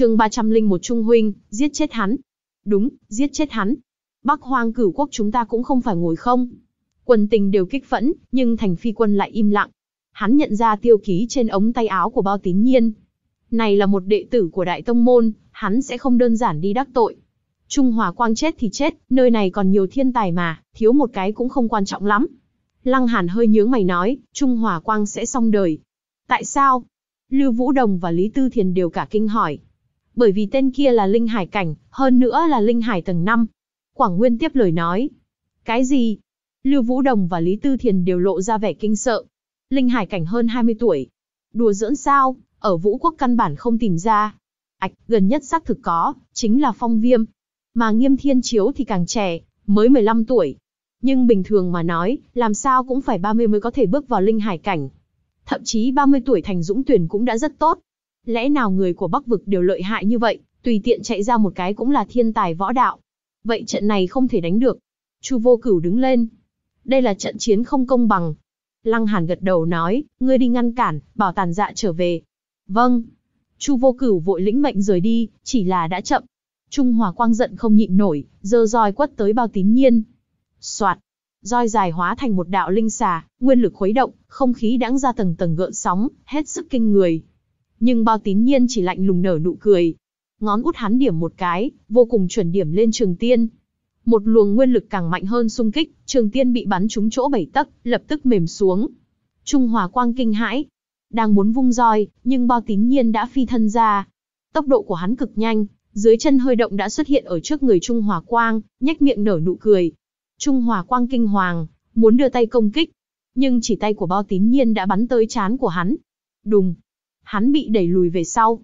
chương 301 Trung Huynh, giết chết hắn. Đúng, giết chết hắn. Bắc hoang cửu quốc chúng ta cũng không phải ngồi không. Quân tình đều kích phẫn, nhưng thành phi quân lại im lặng. Hắn nhận ra tiêu ký trên ống tay áo của bao tín nhiên. Này là một đệ tử của Đại Tông Môn, hắn sẽ không đơn giản đi đắc tội. Trung Hòa Quang chết thì chết, nơi này còn nhiều thiên tài mà, thiếu một cái cũng không quan trọng lắm. Lăng Hàn hơi nhướng mày nói, Trung Hòa Quang sẽ xong đời. Tại sao? Lưu Vũ Đồng và Lý Tư Thiền đều cả kinh hỏi bởi vì tên kia là linh hải cảnh, hơn nữa là linh hải tầng 5. Quảng Nguyên tiếp lời nói. Cái gì? Lưu Vũ Đồng và Lý Tư Thiền đều lộ ra vẻ kinh sợ. Linh hải cảnh hơn 20 tuổi. Đùa dưỡng sao, ở vũ quốc căn bản không tìm ra. Ảch, gần nhất xác thực có, chính là phong viêm. Mà nghiêm thiên chiếu thì càng trẻ, mới 15 tuổi. Nhưng bình thường mà nói, làm sao cũng phải 30 mới có thể bước vào linh hải cảnh. Thậm chí 30 tuổi thành dũng tuyển cũng đã rất tốt. Lẽ nào người của Bắc vực đều lợi hại như vậy, tùy tiện chạy ra một cái cũng là thiên tài võ đạo. Vậy trận này không thể đánh được. Chu Vô Cửu đứng lên. Đây là trận chiến không công bằng. Lăng Hàn gật đầu nói, ngươi đi ngăn cản, bảo tàn dạ trở về. Vâng. Chu Vô Cửu vội lĩnh mệnh rời đi, chỉ là đã chậm. Trung Hòa Quang giận không nhịn nổi, dơ roi quất tới bao tín nhiên. Soạt. Roi dài hóa thành một đạo linh xà, nguyên lực khuấy động, không khí đãng ra tầng tầng gợn sóng, hết sức kinh người nhưng bao tín nhiên chỉ lạnh lùng nở nụ cười. Ngón út hắn điểm một cái, vô cùng chuẩn điểm lên Trường Tiên. Một luồng nguyên lực càng mạnh hơn xung kích, Trường Tiên bị bắn trúng chỗ bảy tấc, lập tức mềm xuống. Trung Hòa Quang kinh hãi, đang muốn vung roi, nhưng bao tín nhiên đã phi thân ra. Tốc độ của hắn cực nhanh, dưới chân hơi động đã xuất hiện ở trước người Trung Hòa Quang, nhếch miệng nở nụ cười. Trung Hòa Quang kinh hoàng, muốn đưa tay công kích, nhưng chỉ tay của bao tín nhiên đã bắn tới chán của hắn. Đùng, hắn bị đẩy lùi về sau.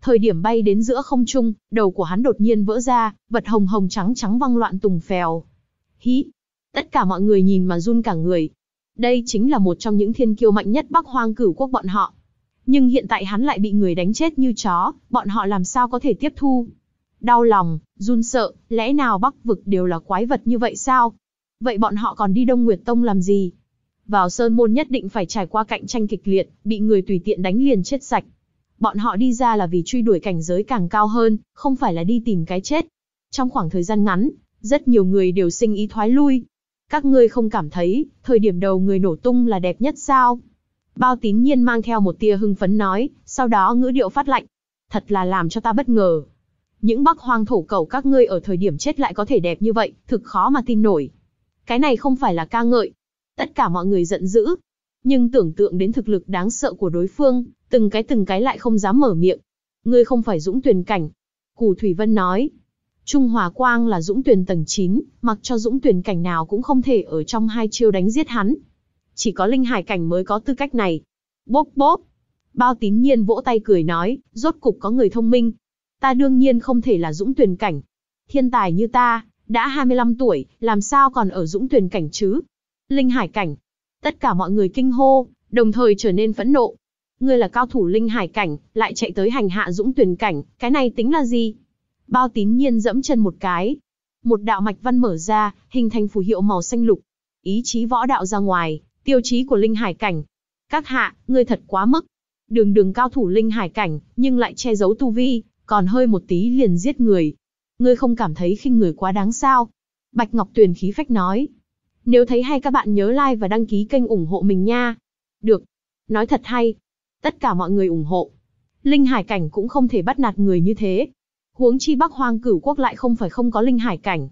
Thời điểm bay đến giữa không trung, đầu của hắn đột nhiên vỡ ra, vật hồng hồng trắng trắng văng loạn tùng phèo. Hí! Tất cả mọi người nhìn mà run cả người. Đây chính là một trong những thiên kiêu mạnh nhất Bắc Hoang cửu quốc bọn họ. Nhưng hiện tại hắn lại bị người đánh chết như chó, bọn họ làm sao có thể tiếp thu. Đau lòng, run sợ, lẽ nào Bắc vực đều là quái vật như vậy sao? Vậy bọn họ còn đi Đông Nguyệt Tông làm gì? vào sơn môn nhất định phải trải qua cạnh tranh kịch liệt, bị người tùy tiện đánh liền chết sạch. Bọn họ đi ra là vì truy đuổi cảnh giới càng cao hơn, không phải là đi tìm cái chết. Trong khoảng thời gian ngắn, rất nhiều người đều sinh ý thoái lui. Các ngươi không cảm thấy, thời điểm đầu người nổ tung là đẹp nhất sao? Bao tín nhiên mang theo một tia hưng phấn nói, sau đó ngữ điệu phát lạnh. Thật là làm cho ta bất ngờ. Những bắc hoang thổ cầu các ngươi ở thời điểm chết lại có thể đẹp như vậy, thực khó mà tin nổi. Cái này không phải là ca ngợi, Tất cả mọi người giận dữ. Nhưng tưởng tượng đến thực lực đáng sợ của đối phương, từng cái từng cái lại không dám mở miệng. Ngươi không phải dũng tuyển cảnh. Cù Thủy Vân nói. Trung Hòa Quang là dũng tuyển tầng 9, mặc cho dũng tuyển cảnh nào cũng không thể ở trong hai chiêu đánh giết hắn. Chỉ có linh hải cảnh mới có tư cách này. Bốp bốp. Bao tín nhiên vỗ tay cười nói, rốt cục có người thông minh. Ta đương nhiên không thể là dũng tuyển cảnh. Thiên tài như ta, đã 25 tuổi, làm sao còn ở dũng tuyển cảnh chứ? Linh hải cảnh. Tất cả mọi người kinh hô, đồng thời trở nên phẫn nộ. Ngươi là cao thủ linh hải cảnh, lại chạy tới hành hạ dũng tuyển cảnh, cái này tính là gì? Bao tín nhiên dẫm chân một cái. Một đạo mạch văn mở ra, hình thành phù hiệu màu xanh lục. Ý chí võ đạo ra ngoài, tiêu chí của linh hải cảnh. Các hạ, ngươi thật quá mức. Đường đường cao thủ linh hải cảnh, nhưng lại che giấu tu vi, còn hơi một tí liền giết người. Ngươi không cảm thấy khinh người quá đáng sao? Bạch Ngọc Tuyền khí phách nói, nếu thấy hay các bạn nhớ like và đăng ký kênh ủng hộ mình nha. Được. Nói thật hay. Tất cả mọi người ủng hộ. Linh hải cảnh cũng không thể bắt nạt người như thế. Huống chi Bắc Hoang cửu quốc lại không phải không có linh hải cảnh.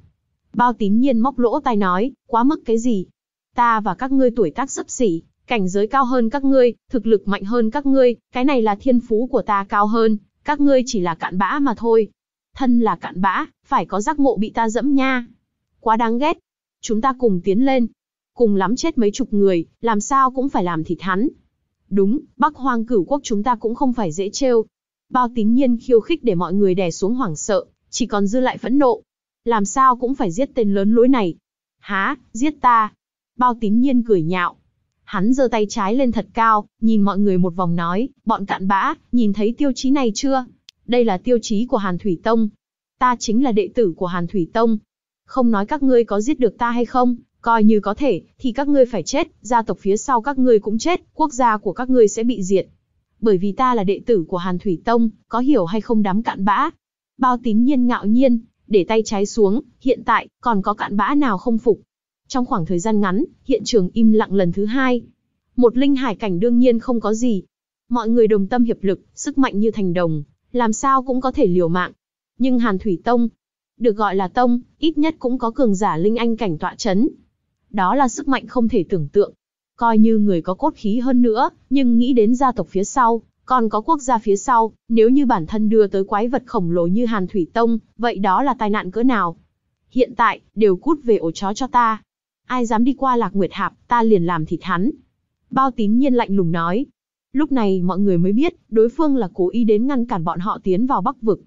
Bao tín nhiên móc lỗ tai nói, quá mức cái gì. Ta và các ngươi tuổi tác sấp xỉ, cảnh giới cao hơn các ngươi, thực lực mạnh hơn các ngươi, cái này là thiên phú của ta cao hơn, các ngươi chỉ là cạn bã mà thôi. Thân là cạn bã, phải có giác ngộ bị ta dẫm nha. Quá đáng ghét, chúng ta cùng tiến lên. Cùng lắm chết mấy chục người, làm sao cũng phải làm thịt hắn. Đúng, Bắc Hoang cửu quốc chúng ta cũng không phải dễ trêu. Bao tín nhiên khiêu khích để mọi người đè xuống hoảng sợ, chỉ còn dư lại phẫn nộ. Làm sao cũng phải giết tên lớn lối này. Há, giết ta. Bao tín nhiên cười nhạo. Hắn giơ tay trái lên thật cao, nhìn mọi người một vòng nói, bọn cạn bã, nhìn thấy tiêu chí này chưa? Đây là tiêu chí của Hàn Thủy Tông. Ta chính là đệ tử của Hàn Thủy Tông, không nói các ngươi có giết được ta hay không, coi như có thể, thì các ngươi phải chết, gia tộc phía sau các ngươi cũng chết, quốc gia của các ngươi sẽ bị diệt. Bởi vì ta là đệ tử của Hàn Thủy Tông, có hiểu hay không đám cạn bã. Bao tín nhiên ngạo nhiên, để tay trái xuống, hiện tại, còn có cạn bã nào không phục. Trong khoảng thời gian ngắn, hiện trường im lặng lần thứ hai. Một linh hải cảnh đương nhiên không có gì. Mọi người đồng tâm hiệp lực, sức mạnh như thành đồng, làm sao cũng có thể liều mạng. Nhưng Hàn Thủy Tông, được gọi là tông, ít nhất cũng có cường giả linh anh cảnh tọa chấn. Đó là sức mạnh không thể tưởng tượng. Coi như người có cốt khí hơn nữa, nhưng nghĩ đến gia tộc phía sau, còn có quốc gia phía sau, nếu như bản thân đưa tới quái vật khổng lồ như Hàn Thủy Tông, vậy đó là tai nạn cỡ nào? Hiện tại, đều cút về ổ chó cho ta. Ai dám đi qua Lạc Nguyệt Hạp, ta liền làm thịt hắn. Bao tín nhiên lạnh lùng nói. Lúc này mọi người mới biết, đối phương là cố ý đến ngăn cản bọn họ tiến vào Bắc Vực.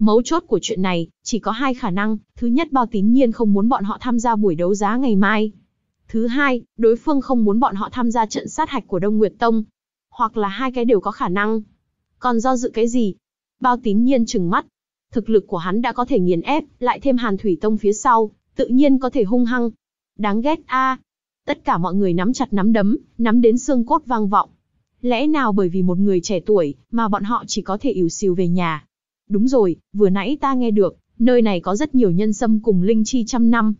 Mấu chốt của chuyện này, chỉ có hai khả năng, thứ nhất bao tín nhiên không muốn bọn họ tham gia buổi đấu giá ngày mai. Thứ hai, đối phương không muốn bọn họ tham gia trận sát hạch của Đông Nguyệt Tông. Hoặc là hai cái đều có khả năng. Còn do dự cái gì? Bao tín nhiên trừng mắt. Thực lực của hắn đã có thể nghiền ép, lại thêm hàn thủy tông phía sau, tự nhiên có thể hung hăng. Đáng ghét a Tất cả mọi người nắm chặt nắm đấm, nắm đến xương cốt vang vọng. Lẽ nào bởi vì một người trẻ tuổi, mà bọn họ chỉ có thể ỉu xìu về nhà, Đúng rồi, vừa nãy ta nghe được, nơi này có rất nhiều nhân sâm cùng linh chi trăm năm.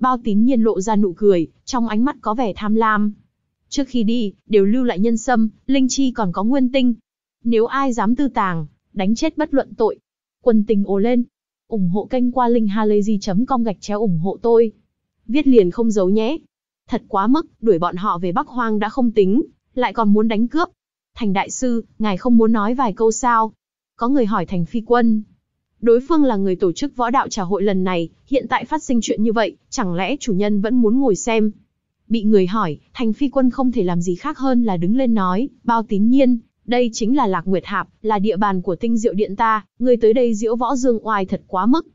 Bao tín nhiên lộ ra nụ cười, trong ánh mắt có vẻ tham lam. Trước khi đi, đều lưu lại nhân sâm, linh chi còn có nguyên tinh. Nếu ai dám tư tàng, đánh chết bất luận tội. Quân tình ồ lên. ủng hộ kênh qua linkhalazy.com gạch chéo ủng hộ tôi. Viết liền không giấu nhé. Thật quá mức, đuổi bọn họ về Bắc Hoang đã không tính, lại còn muốn đánh cướp. Thành đại sư, ngài không muốn nói vài câu sao? có người hỏi Thành Phi Quân. Đối phương là người tổ chức võ đạo trà hội lần này, hiện tại phát sinh chuyện như vậy, chẳng lẽ chủ nhân vẫn muốn ngồi xem? Bị người hỏi, Thành Phi Quân không thể làm gì khác hơn là đứng lên nói, bao tín nhiên, đây chính là Lạc Nguyệt Hạp, là địa bàn của tinh diệu điện ta, người tới đây diễu võ dương oai thật quá mức.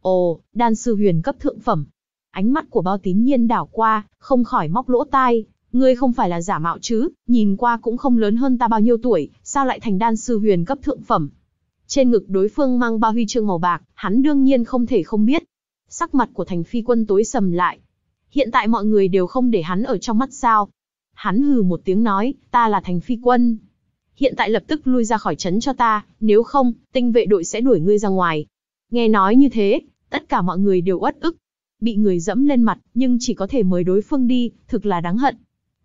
Ồ, đan sư huyền cấp thượng phẩm. Ánh mắt của bao tín nhiên đảo qua, không khỏi móc lỗ tai, ngươi không phải là giả mạo chứ, nhìn qua cũng không lớn hơn ta bao nhiêu tuổi, sao lại thành đan sư huyền cấp thượng phẩm, trên ngực đối phương mang bao huy chương màu bạc, hắn đương nhiên không thể không biết. Sắc mặt của thành phi quân tối sầm lại. Hiện tại mọi người đều không để hắn ở trong mắt sao. Hắn hừ một tiếng nói, ta là thành phi quân. Hiện tại lập tức lui ra khỏi trấn cho ta, nếu không, tinh vệ đội sẽ đuổi ngươi ra ngoài. Nghe nói như thế, tất cả mọi người đều uất ức. Bị người dẫm lên mặt, nhưng chỉ có thể mời đối phương đi, thực là đáng hận.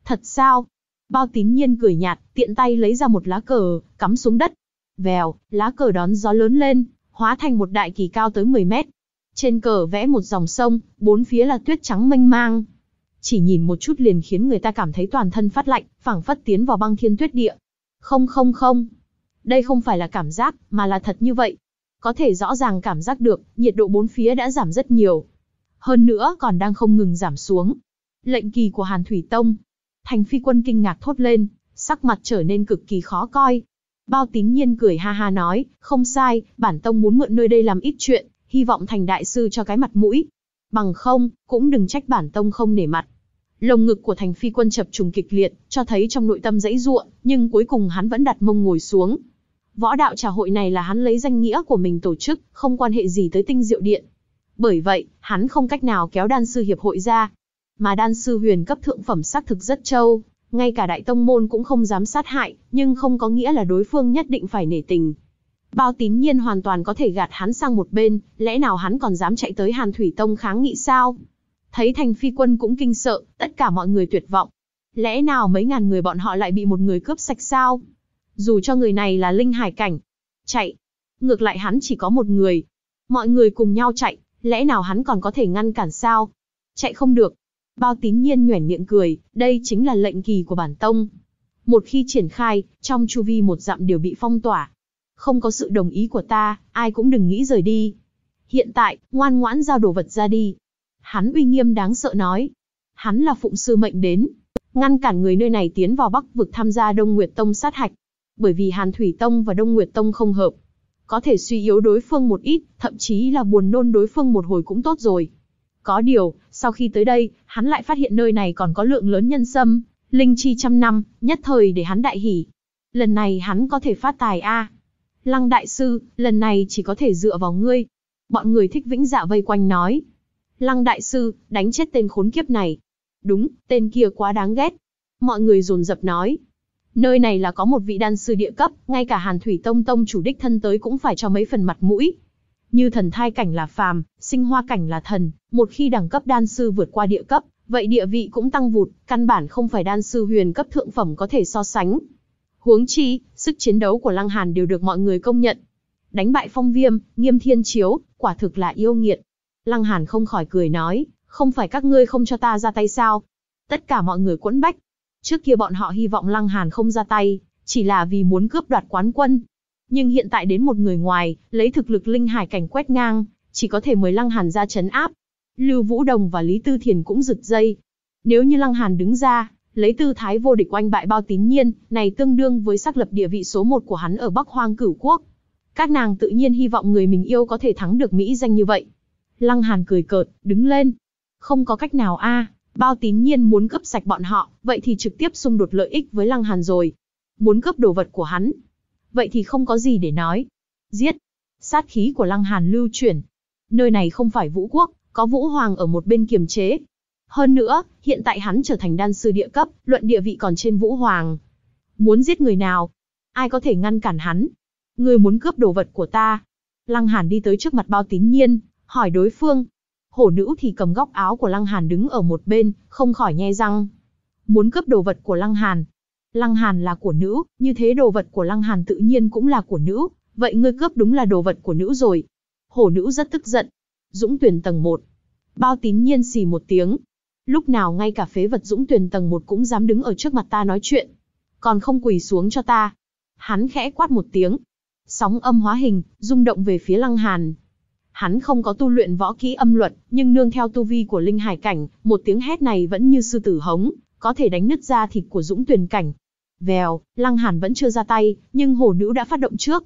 Thật sao? Bao tín nhiên cười nhạt, tiện tay lấy ra một lá cờ, cắm xuống đất, Vèo, lá cờ đón gió lớn lên, hóa thành một đại kỳ cao tới 10 mét. Trên cờ vẽ một dòng sông, bốn phía là tuyết trắng mênh mang. Chỉ nhìn một chút liền khiến người ta cảm thấy toàn thân phát lạnh, phảng phất tiến vào băng thiên tuyết địa. Không không không. Đây không phải là cảm giác, mà là thật như vậy. Có thể rõ ràng cảm giác được, nhiệt độ bốn phía đã giảm rất nhiều. Hơn nữa còn đang không ngừng giảm xuống. Lệnh kỳ của Hàn Thủy Tông. Thành phi quân kinh ngạc thốt lên, sắc mặt trở nên cực kỳ khó coi, Bao tín nhiên cười ha ha nói, không sai, bản tông muốn mượn nơi đây làm ít chuyện, hy vọng thành đại sư cho cái mặt mũi. Bằng không, cũng đừng trách bản tông không nể mặt. Lồng ngực của thành phi quân chập trùng kịch liệt, cho thấy trong nội tâm dãy ruộng, nhưng cuối cùng hắn vẫn đặt mông ngồi xuống. Võ đạo trà hội này là hắn lấy danh nghĩa của mình tổ chức, không quan hệ gì tới tinh diệu điện. Bởi vậy, hắn không cách nào kéo đan sư hiệp hội ra. Mà đan sư huyền cấp thượng phẩm xác thực rất trâu, ngay cả đại tông môn cũng không dám sát hại, nhưng không có nghĩa là đối phương nhất định phải nể tình. Bao tín nhiên hoàn toàn có thể gạt hắn sang một bên, lẽ nào hắn còn dám chạy tới Hàn Thủy Tông kháng nghị sao? Thấy thành phi quân cũng kinh sợ, tất cả mọi người tuyệt vọng. Lẽ nào mấy ngàn người bọn họ lại bị một người cướp sạch sao? Dù cho người này là linh hải cảnh. Chạy. Ngược lại hắn chỉ có một người. Mọi người cùng nhau chạy, lẽ nào hắn còn có thể ngăn cản sao? Chạy không được, Bao tín nhiên nhoẻn miệng cười, đây chính là lệnh kỳ của bản tông. Một khi triển khai, trong chu vi một dặm đều bị phong tỏa. Không có sự đồng ý của ta, ai cũng đừng nghĩ rời đi. Hiện tại, ngoan ngoãn giao đồ vật ra đi. Hắn uy nghiêm đáng sợ nói. Hắn là phụng sư mệnh đến, ngăn cản người nơi này tiến vào Bắc vực tham gia Đông Nguyệt Tông sát hạch. Bởi vì Hàn Thủy Tông và Đông Nguyệt Tông không hợp, có thể suy yếu đối phương một ít, thậm chí là buồn nôn đối phương một hồi cũng tốt rồi. Có điều, sau khi tới đây, hắn lại phát hiện nơi này còn có lượng lớn nhân sâm, linh chi trăm năm, nhất thời để hắn đại hỉ. Lần này hắn có thể phát tài a. Lăng đại sư, lần này chỉ có thể dựa vào ngươi. Bọn người thích vĩnh dạ vây quanh nói. Lăng đại sư, đánh chết tên khốn kiếp này. Đúng, tên kia quá đáng ghét. Mọi người dồn dập nói. Nơi này là có một vị đan sư địa cấp, ngay cả Hàn Thủy Tông Tông chủ đích thân tới cũng phải cho mấy phần mặt mũi, như thần thai cảnh là phàm, sinh hoa cảnh là thần, một khi đẳng cấp đan sư vượt qua địa cấp, vậy địa vị cũng tăng vụt, căn bản không phải đan sư huyền cấp thượng phẩm có thể so sánh. Huống chi, sức chiến đấu của Lăng Hàn đều được mọi người công nhận. Đánh bại Phong Viêm, Nghiêm Thiên Chiếu, quả thực là yêu nghiệt. Lăng Hàn không khỏi cười nói, không phải các ngươi không cho ta ra tay sao? Tất cả mọi người quẫn bách. Trước kia bọn họ hy vọng Lăng Hàn không ra tay, chỉ là vì muốn cướp đoạt quán quân, nhưng hiện tại đến một người ngoài, lấy thực lực linh hải cảnh quét ngang, chỉ có thể mời Lăng Hàn ra chấn áp. Lưu Vũ Đồng và Lý Tư Thiền cũng giật dây. Nếu như Lăng Hàn đứng ra, lấy tư thái vô địch oanh bại bao tín nhiên, này tương đương với xác lập địa vị số một của hắn ở Bắc Hoang cửu quốc. Các nàng tự nhiên hy vọng người mình yêu có thể thắng được Mỹ danh như vậy. Lăng Hàn cười cợt, đứng lên. Không có cách nào a, bao tín nhiên muốn cấp sạch bọn họ, vậy thì trực tiếp xung đột lợi ích với Lăng Hàn rồi. Muốn cấp đồ vật của hắn, Vậy thì không có gì để nói. Giết! Sát khí của Lăng Hàn lưu chuyển. Nơi này không phải vũ quốc, có vũ hoàng ở một bên kiềm chế. Hơn nữa, hiện tại hắn trở thành đan sư địa cấp, luận địa vị còn trên vũ hoàng. Muốn giết người nào? Ai có thể ngăn cản hắn? Người muốn cướp đồ vật của ta. Lăng Hàn đi tới trước mặt bao tín nhiên, hỏi đối phương. Hổ nữ thì cầm góc áo của Lăng Hàn đứng ở một bên, không khỏi nhe răng. Muốn cướp đồ vật của Lăng Hàn, Lăng Hàn là của nữ, như thế đồ vật của Lăng Hàn tự nhiên cũng là của nữ, vậy ngươi cướp đúng là đồ vật của nữ rồi. Hổ nữ rất tức giận. Dũng tuyển tầng 1. Bao tín nhiên xì một tiếng. Lúc nào ngay cả phế vật dũng tuyển tầng 1 cũng dám đứng ở trước mặt ta nói chuyện. Còn không quỳ xuống cho ta. Hắn khẽ quát một tiếng. Sóng âm hóa hình, rung động về phía Lăng Hàn. Hắn không có tu luyện võ kỹ âm luật, nhưng nương theo tu vi của linh hải cảnh, một tiếng hét này vẫn như sư tử hống, có thể đánh nứt ra thịt của dũng tuyển cảnh, Vèo, Lăng Hàn vẫn chưa ra tay, nhưng hổ nữ đã phát động trước.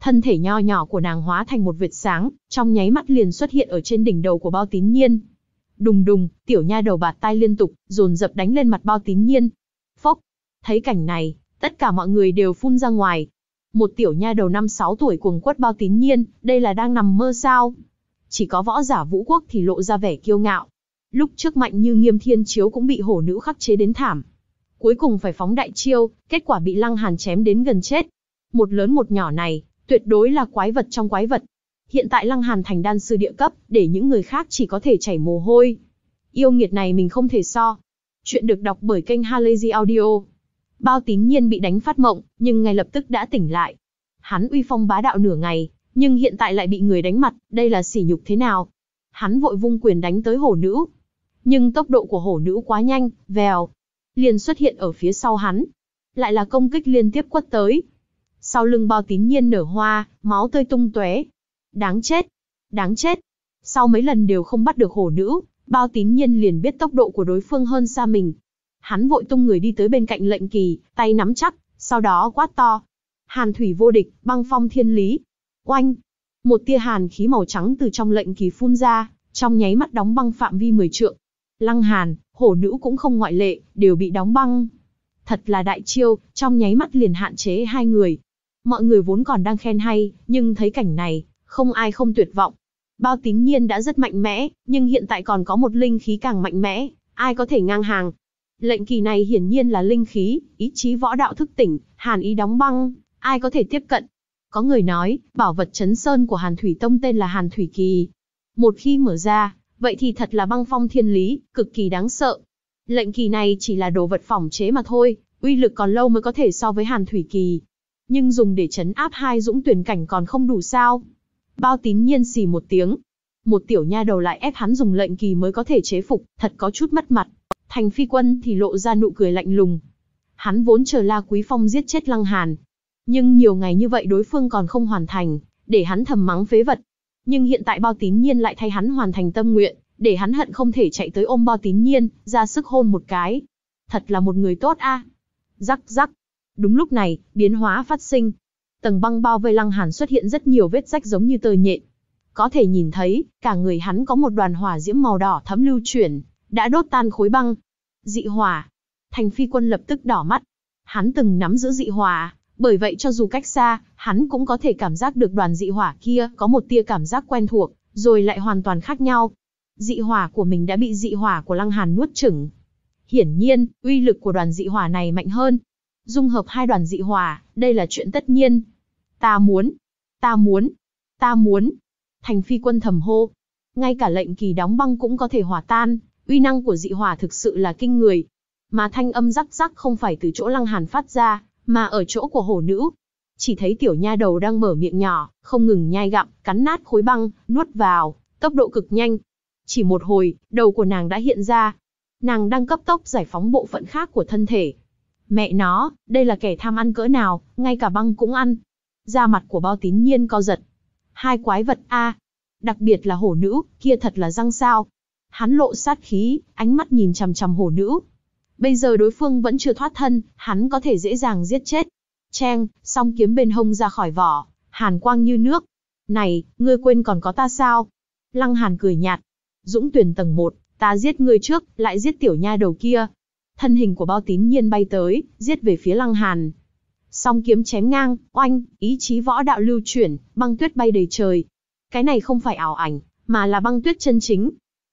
Thân thể nho nhỏ của nàng hóa thành một vệt sáng, trong nháy mắt liền xuất hiện ở trên đỉnh đầu của bao tín nhiên. Đùng đùng, tiểu nha đầu bạt tay liên tục, dồn dập đánh lên mặt bao tín nhiên. Phốc, thấy cảnh này, tất cả mọi người đều phun ra ngoài. Một tiểu nha đầu năm sáu tuổi cuồng quất bao tín nhiên, đây là đang nằm mơ sao? Chỉ có võ giả vũ quốc thì lộ ra vẻ kiêu ngạo. Lúc trước mạnh như nghiêm thiên chiếu cũng bị hổ nữ khắc chế đến thảm, cuối cùng phải phóng đại chiêu, kết quả bị Lăng Hàn chém đến gần chết. Một lớn một nhỏ này, tuyệt đối là quái vật trong quái vật. Hiện tại Lăng Hàn thành đan sư địa cấp, để những người khác chỉ có thể chảy mồ hôi. Yêu nghiệt này mình không thể so. Chuyện được đọc bởi kênh Halazy Audio. Bao tín nhiên bị đánh phát mộng, nhưng ngay lập tức đã tỉnh lại. Hắn uy phong bá đạo nửa ngày, nhưng hiện tại lại bị người đánh mặt, đây là sỉ nhục thế nào? Hắn vội vung quyền đánh tới hổ nữ. Nhưng tốc độ của hổ nữ quá nhanh, vèo, liền xuất hiện ở phía sau hắn. Lại là công kích liên tiếp quất tới. Sau lưng bao tín nhiên nở hoa, máu tươi tung tóe. Đáng chết, đáng chết. Sau mấy lần đều không bắt được hổ nữ, bao tín nhiên liền biết tốc độ của đối phương hơn xa mình. Hắn vội tung người đi tới bên cạnh lệnh kỳ, tay nắm chắc, sau đó quát to. Hàn thủy vô địch, băng phong thiên lý. Oanh! Một tia hàn khí màu trắng từ trong lệnh kỳ phun ra, trong nháy mắt đóng băng phạm vi 10 trượng. Lăng hàn, hổ nữ cũng không ngoại lệ, đều bị đóng băng. Thật là đại chiêu, trong nháy mắt liền hạn chế hai người. Mọi người vốn còn đang khen hay, nhưng thấy cảnh này, không ai không tuyệt vọng. Bao tín nhiên đã rất mạnh mẽ, nhưng hiện tại còn có một linh khí càng mạnh mẽ, ai có thể ngang hàng. Lệnh kỳ này hiển nhiên là linh khí, ý chí võ đạo thức tỉnh, hàn ý đóng băng, ai có thể tiếp cận. Có người nói, bảo vật chấn sơn của Hàn Thủy Tông tên là Hàn Thủy Kỳ. Một khi mở ra, Vậy thì thật là băng phong thiên lý, cực kỳ đáng sợ. Lệnh kỳ này chỉ là đồ vật phòng chế mà thôi, uy lực còn lâu mới có thể so với hàn thủy kỳ. Nhưng dùng để chấn áp hai dũng tuyển cảnh còn không đủ sao. Bao tín nhiên xì một tiếng. Một tiểu nha đầu lại ép hắn dùng lệnh kỳ mới có thể chế phục, thật có chút mất mặt. Thành phi quân thì lộ ra nụ cười lạnh lùng. Hắn vốn chờ La Quý Phong giết chết Lăng Hàn. Nhưng nhiều ngày như vậy đối phương còn không hoàn thành, để hắn thầm mắng phế vật, nhưng hiện tại bao tín nhiên lại thay hắn hoàn thành tâm nguyện, để hắn hận không thể chạy tới ôm bao tín nhiên, ra sức hôn một cái. Thật là một người tốt a. Rắc rắc. Đúng lúc này, biến hóa phát sinh. Tầng băng bao vây lăng hàn xuất hiện rất nhiều vết rách giống như tơ nhện. Có thể nhìn thấy, cả người hắn có một đoàn hỏa diễm màu đỏ thấm lưu chuyển, đã đốt tan khối băng. Dị hỏa. Thành phi quân lập tức đỏ mắt. Hắn từng nắm giữ dị hỏa, bởi vậy cho dù cách xa, hắn cũng có thể cảm giác được đoàn dị hỏa kia có một tia cảm giác quen thuộc, rồi lại hoàn toàn khác nhau. Dị hỏa của mình đã bị dị hỏa của Lăng Hàn nuốt chửng. Hiển nhiên, uy lực của đoàn dị hỏa này mạnh hơn. Dung hợp hai đoàn dị hỏa, đây là chuyện tất nhiên. Ta muốn, ta muốn, ta muốn. Thành phi quân thầm hô. Ngay cả lệnh kỳ đóng băng cũng có thể hòa tan, uy năng của dị hỏa thực sự là kinh người. Mà thanh âm rắc rắc không phải từ chỗ Lăng Hàn phát ra, mà ở chỗ của hổ nữ. Chỉ thấy tiểu nha đầu đang mở miệng nhỏ, không ngừng nhai gặm, cắn nát khối băng, nuốt vào, tốc độ cực nhanh. Chỉ một hồi, đầu của nàng đã hiện ra. Nàng đang cấp tốc giải phóng bộ phận khác của thân thể. Mẹ nó, đây là kẻ tham ăn cỡ nào, ngay cả băng cũng ăn. Da mặt của bao tín nhiên co giật. Hai quái vật A. Đặc biệt là hổ nữ, kia thật là răng sao. Hắn lộ sát khí, ánh mắt nhìn chằm chằm hổ nữ, Bây giờ đối phương vẫn chưa thoát thân, hắn có thể dễ dàng giết chết. Cheng, song kiếm bên hông ra khỏi vỏ, hàn quang như nước. Này, ngươi quên còn có ta sao? Lăng hàn cười nhạt. Dũng tuyển tầng 1, ta giết ngươi trước, lại giết tiểu nha đầu kia. Thân hình của bao tín nhiên bay tới, giết về phía lăng hàn. Song kiếm chém ngang, oanh, ý chí võ đạo lưu chuyển, băng tuyết bay đầy trời. Cái này không phải ảo ảnh, mà là băng tuyết chân chính.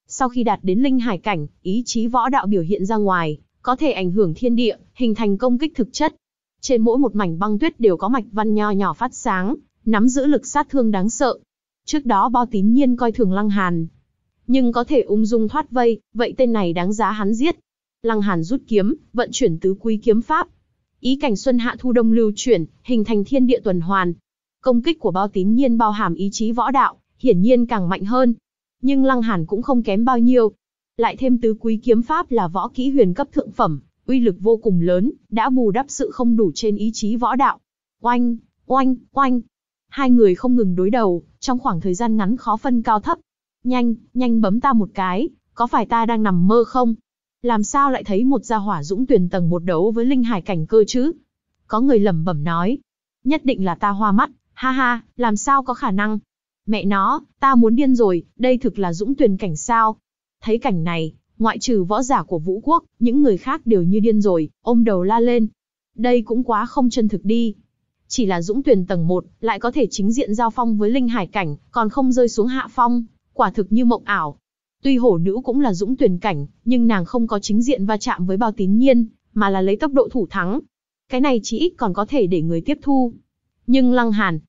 Sau khi đạt đến linh hải cảnh, ý chí võ đạo biểu hiện ra ngoài, có thể ảnh hưởng thiên địa, hình thành công kích thực chất. Trên mỗi một mảnh băng tuyết đều có mạch văn nho nhỏ phát sáng, nắm giữ lực sát thương đáng sợ. Trước đó bao tín nhiên coi thường Lăng Hàn, nhưng có thể ung dung thoát vây, vậy tên này đáng giá hắn giết. Lăng Hàn rút kiếm, vận chuyển tứ quý kiếm pháp. Ý cảnh xuân hạ thu đông lưu chuyển, hình thành thiên địa tuần hoàn. Công kích của bao tín nhiên bao hàm ý chí võ đạo, hiển nhiên càng mạnh hơn. Nhưng Lăng Hàn cũng không kém bao nhiêu, lại thêm tứ quý kiếm pháp là võ kỹ huyền cấp thượng phẩm, uy lực vô cùng lớn, đã bù đắp sự không đủ trên ý chí võ đạo. Oanh, oanh, oanh. Hai người không ngừng đối đầu, trong khoảng thời gian ngắn khó phân cao thấp. Nhanh, nhanh bấm ta một cái, có phải ta đang nằm mơ không? Làm sao lại thấy một gia hỏa dũng tuyển tầng một đấu với linh hải cảnh cơ chứ? Có người lẩm bẩm nói. Nhất định là ta hoa mắt, ha ha, làm sao có khả năng? Mẹ nó, ta muốn điên rồi, đây thực là dũng tuyển cảnh sao? Thấy cảnh này, ngoại trừ võ giả của vũ quốc, những người khác đều như điên rồi, ôm đầu la lên. Đây cũng quá không chân thực đi. Chỉ là dũng tuyển tầng 1, lại có thể chính diện giao phong với linh hải cảnh, còn không rơi xuống hạ phong, quả thực như mộng ảo. Tuy hổ nữ cũng là dũng tuyển cảnh, nhưng nàng không có chính diện va chạm với bao tín nhiên, mà là lấy tốc độ thủ thắng. Cái này chỉ ít còn có thể để người tiếp thu. Nhưng lăng hàn,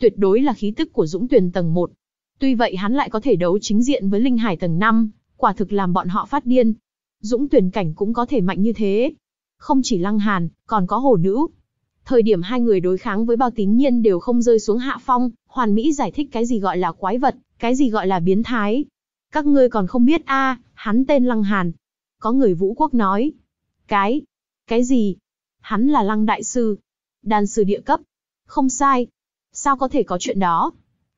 tuyệt đối là khí tức của dũng tuyển tầng 1. Tuy vậy hắn lại có thể đấu chính diện với linh hải tầng 5, quả thực làm bọn họ phát điên. Dũng tuyển cảnh cũng có thể mạnh như thế. Không chỉ lăng hàn, còn có hồ nữ. Thời điểm hai người đối kháng với bao tín nhiên đều không rơi xuống hạ phong, hoàn mỹ giải thích cái gì gọi là quái vật, cái gì gọi là biến thái. Các ngươi còn không biết a, à, hắn tên lăng hàn. Có người vũ quốc nói. Cái, cái gì? Hắn là lăng đại sư. Đàn sư địa cấp. Không sai. Sao có thể có chuyện đó?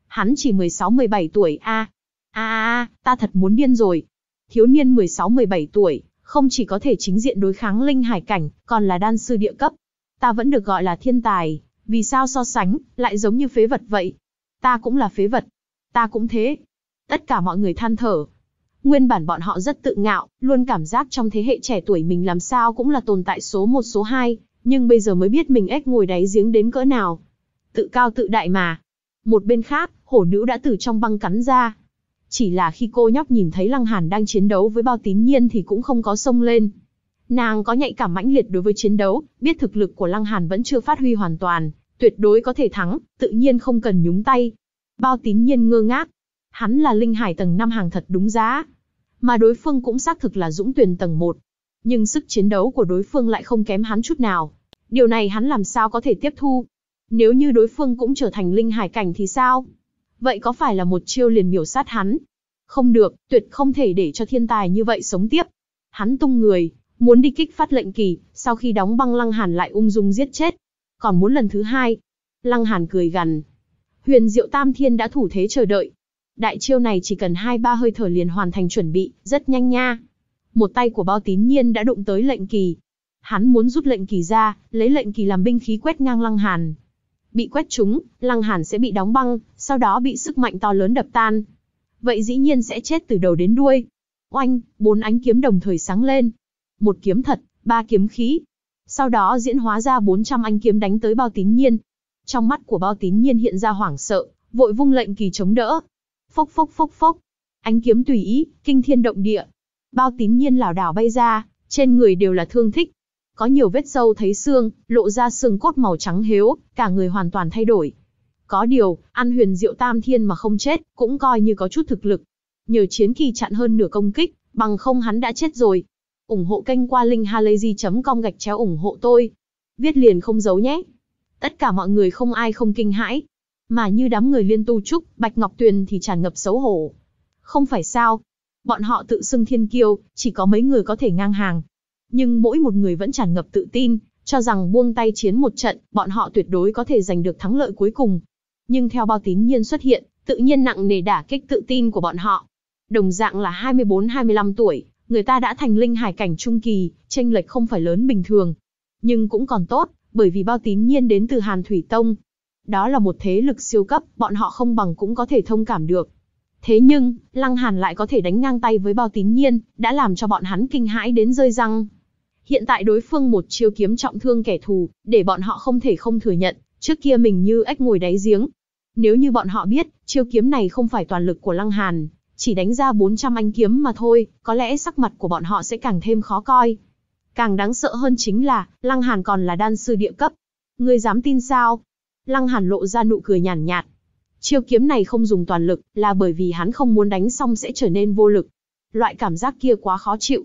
Hắn chỉ 16-17 tuổi a à, a à, a à, ta thật muốn điên rồi thiếu niên 16-17 tuổi, không chỉ có thể chính diện đối kháng linh hải cảnh, còn là đan sư địa cấp. Ta vẫn được gọi là thiên tài, vì sao so sánh, lại giống như phế vật vậy. Ta cũng là phế vật. Ta cũng thế. Tất cả mọi người than thở. Nguyên bản bọn họ rất tự ngạo, luôn cảm giác trong thế hệ trẻ tuổi mình làm sao cũng là tồn tại số 1 số 2, nhưng bây giờ mới biết mình ếch ngồi đáy giếng đến cỡ nào. Tự cao tự đại mà. Một bên khác, hổ nữ đã từ trong băng cắn ra, chỉ là khi cô nhóc nhìn thấy Lăng Hàn đang chiến đấu với bao tín nhiên thì cũng không có sông lên. Nàng có nhạy cảm mãnh liệt đối với chiến đấu, biết thực lực của Lăng Hàn vẫn chưa phát huy hoàn toàn, tuyệt đối có thể thắng, tự nhiên không cần nhúng tay. Bao tín nhiên ngơ ngác. Hắn là linh hải tầng 5 hàng thật đúng giá. Mà đối phương cũng xác thực là dũng tuyển tầng 1. Nhưng sức chiến đấu của đối phương lại không kém hắn chút nào. Điều này hắn làm sao có thể tiếp thu. Nếu như đối phương cũng trở thành linh hải cảnh thì sao? Vậy có phải là một chiêu liền miểu sát hắn? Không được, tuyệt không thể để cho thiên tài như vậy sống tiếp. Hắn tung người, muốn đi kích phát lệnh kỳ, sau khi đóng băng Lăng Hàn lại ung dung giết chết. Còn muốn lần thứ hai. Lăng Hàn cười gần, Huyền Diệu Tam Thiên đã thủ thế chờ đợi. Đại chiêu này chỉ cần hai ba hơi thở liền hoàn thành chuẩn bị, rất nhanh nha. Một tay của bao tín nhiên đã đụng tới lệnh kỳ. Hắn muốn rút lệnh kỳ ra, lấy lệnh kỳ làm binh khí quét ngang Lăng Hàn, bị quét trúng, Lăng Hàn sẽ bị đóng băng, sau đó bị sức mạnh to lớn đập tan. Vậy dĩ nhiên sẽ chết từ đầu đến đuôi. Oanh, bốn ánh kiếm đồng thời sáng lên. Một kiếm thật, ba kiếm khí. Sau đó diễn hóa ra 400 ánh kiếm đánh tới bao tín nhiên. Trong mắt của bao tín nhiên hiện ra hoảng sợ, vội vung lệnh kỳ chống đỡ. Phốc phốc phốc phốc. Ánh kiếm tùy ý, kinh thiên động địa. Bao tín nhiên lảo đảo bay ra, trên người đều là thương thích có nhiều vết sâu thấy xương, lộ ra xương cốt màu trắng hếu, cả người hoàn toàn thay đổi. Có điều, ăn huyền diệu tam thiên mà không chết, cũng coi như có chút thực lực. Nhờ chiến kỳ chặn hơn nửa công kích, bằng không hắn đã chết rồi. ủng hộ kênh qua linkhalazy.com gạch chéo ủng hộ tôi. Viết liền không giấu nhé. Tất cả mọi người không ai không kinh hãi. Mà như đám người liên tu trúc, Bạch Ngọc Tuyền thì tràn ngập xấu hổ. Không phải sao. Bọn họ tự xưng thiên kiêu, chỉ có mấy người có thể ngang hàng, nhưng mỗi một người vẫn tràn ngập tự tin, cho rằng buông tay chiến một trận, bọn họ tuyệt đối có thể giành được thắng lợi cuối cùng. Nhưng theo bao tín nhiên xuất hiện, tự nhiên nặng nề đả kích tự tin của bọn họ. Đồng dạng là 24-25 tuổi, người ta đã thành linh hải cảnh trung kỳ, tranh lệch không phải lớn bình thường. Nhưng cũng còn tốt, bởi vì bao tín nhiên đến từ Hàn Thủy Tông. Đó là một thế lực siêu cấp, bọn họ không bằng cũng có thể thông cảm được. Thế nhưng, Lăng Hàn lại có thể đánh ngang tay với bao tín nhiên, đã làm cho bọn hắn kinh hãi đến rơi răng, Hiện tại đối phương một chiêu kiếm trọng thương kẻ thù, để bọn họ không thể không thừa nhận, trước kia mình như ếch ngồi đáy giếng. Nếu như bọn họ biết, chiêu kiếm này không phải toàn lực của Lăng Hàn, chỉ đánh ra 400 anh kiếm mà thôi, có lẽ sắc mặt của bọn họ sẽ càng thêm khó coi. Càng đáng sợ hơn chính là, Lăng Hàn còn là đan sư địa cấp. Ngươi dám tin sao? Lăng Hàn lộ ra nụ cười nhàn nhạt, nhạt. Chiêu kiếm này không dùng toàn lực, là bởi vì hắn không muốn đánh xong sẽ trở nên vô lực. Loại cảm giác kia quá khó chịu.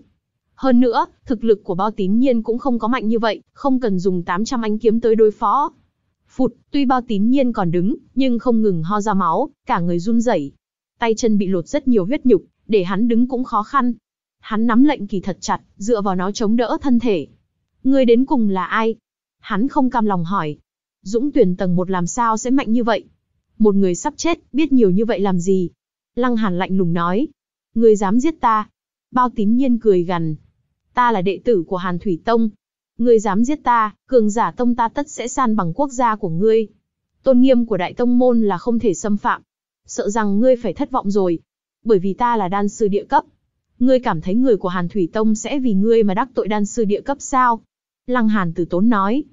Hơn nữa, thực lực của bao tín nhiên cũng không có mạnh như vậy, không cần dùng 800 ánh kiếm tới đối phó. Phụt, tuy bao tín nhiên còn đứng, nhưng không ngừng ho ra máu, cả người run rẩy. Tay chân bị lột rất nhiều huyết nhục, để hắn đứng cũng khó khăn. Hắn nắm lệnh kỳ thật chặt, dựa vào nó chống đỡ thân thể. Người đến cùng là ai? Hắn không cam lòng hỏi. Dũng tuyển tầng một làm sao sẽ mạnh như vậy? Một người sắp chết, biết nhiều như vậy làm gì? Lăng hàn lạnh lùng nói. Người dám giết ta? Bao tín nhiên cười gằn, ta là đệ tử của Hàn Thủy Tông. Ngươi dám giết ta, cường giả tông ta tất sẽ san bằng quốc gia của ngươi. Tôn nghiêm của đại tông môn là không thể xâm phạm. Sợ rằng ngươi phải thất vọng rồi. Bởi vì ta là đan sư địa cấp. Ngươi cảm thấy người của Hàn Thủy Tông sẽ vì ngươi mà đắc tội đan sư địa cấp sao? Lăng Hàn Tử tốn nói.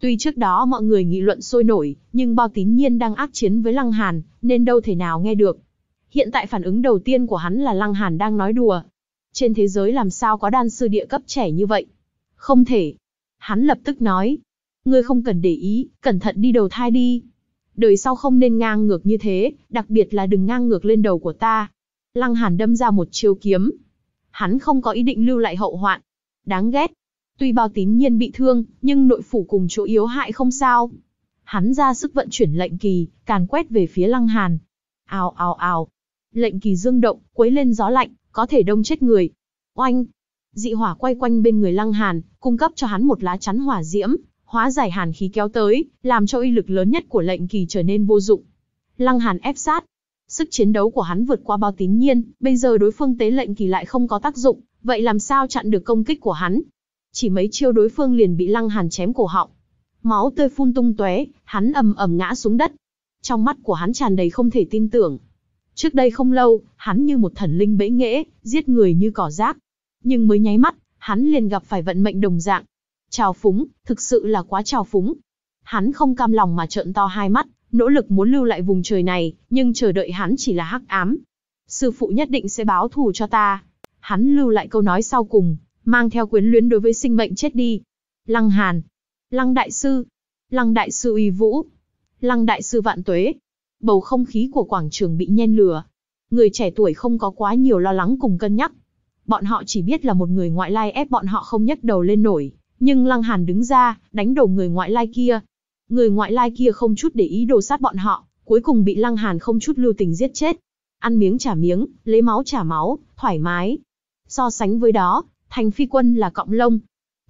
Tuy trước đó mọi người nghị luận sôi nổi, nhưng bao tín nhiên đang ác chiến với Lăng Hàn, nên đâu thể nào nghe được. Hiện tại phản ứng đầu tiên của hắn là Lăng Hàn đang nói đùa, trên thế giới làm sao có đan sư địa cấp trẻ như vậy? Không thể. Hắn lập tức nói. Ngươi không cần để ý, cẩn thận đi đầu thai đi. Đời sau không nên ngang ngược như thế, đặc biệt là đừng ngang ngược lên đầu của ta. Lăng Hàn đâm ra một chiêu kiếm. Hắn không có ý định lưu lại hậu hoạn. Đáng ghét. Tuy bao tín nhiên bị thương, nhưng nội phủ cùng chỗ yếu hại không sao. Hắn ra sức vận chuyển lệnh kỳ, càn quét về phía Lăng Hàn. Ào ào ào. Lệnh kỳ dương động, quấy lên gió lạnh, có thể đông chết người. Oanh! Dị hỏa quay quanh bên người Lăng Hàn, cung cấp cho hắn một lá chắn hỏa diễm, hóa giải hàn khí kéo tới, làm cho uy lực lớn nhất của lệnh kỳ trở nên vô dụng. Lăng Hàn ép sát, sức chiến đấu của hắn vượt qua bao tín nhiên, bây giờ đối phương tế lệnh kỳ lại không có tác dụng, vậy làm sao chặn được công kích của hắn? Chỉ mấy chiêu đối phương liền bị Lăng Hàn chém cổ họng. Máu tươi phun tung tóe, hắn ầm ầm ngã xuống đất. Trong mắt của hắn tràn đầy không thể tin tưởng. Trước đây không lâu, hắn như một thần linh bẫy nghễ, giết người như cỏ rác. Nhưng mới nháy mắt, hắn liền gặp phải vận mệnh đồng dạng. Trào phúng, thực sự là quá trào phúng. Hắn không cam lòng mà trợn to hai mắt, nỗ lực muốn lưu lại vùng trời này, nhưng chờ đợi hắn chỉ là hắc ám. Sư phụ nhất định sẽ báo thù cho ta. Hắn lưu lại câu nói sau cùng, mang theo quyến luyến đối với sinh mệnh chết đi. Lăng Hàn, Lăng Đại Sư, Lăng Đại Sư uy vũ, Lăng Đại Sư vạn tuế bầu không khí của quảng trường bị nhen lửa. Người trẻ tuổi không có quá nhiều lo lắng cùng cân nhắc. Bọn họ chỉ biết là một người ngoại lai ép bọn họ không nhấc đầu lên nổi, nhưng Lăng Hàn đứng ra, đánh đầu người ngoại lai kia. Người ngoại lai kia không chút để ý đồ sát bọn họ, cuối cùng bị Lăng Hàn không chút lưu tình giết chết. Ăn miếng trả miếng, lấy máu trả máu, thoải mái. So sánh với đó, Thành Phi Quân là cọng lông.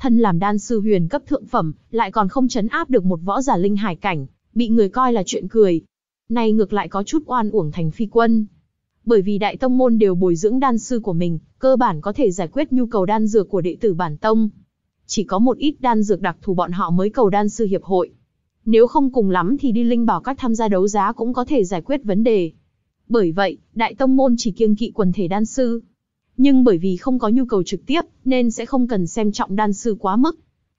Thân làm đan sư huyền cấp thượng phẩm, lại còn không chấn áp được một võ giả linh hải cảnh, bị người coi là chuyện cười. Này ngược lại có chút oan uổng thành phi quân. Bởi vì đại tông môn đều bồi dưỡng đan sư của mình, cơ bản có thể giải quyết nhu cầu đan dược của đệ tử bản tông. Chỉ có một ít đan dược đặc thù bọn họ mới cầu đan sư hiệp hội. Nếu không cùng lắm thì đi linh bảo các tham gia đấu giá cũng có thể giải quyết vấn đề. Bởi vậy, đại tông môn chỉ kiêng kỵ quần thể đan sư. Nhưng bởi vì không có nhu cầu trực tiếp, nên sẽ không cần xem trọng đan sư quá mức.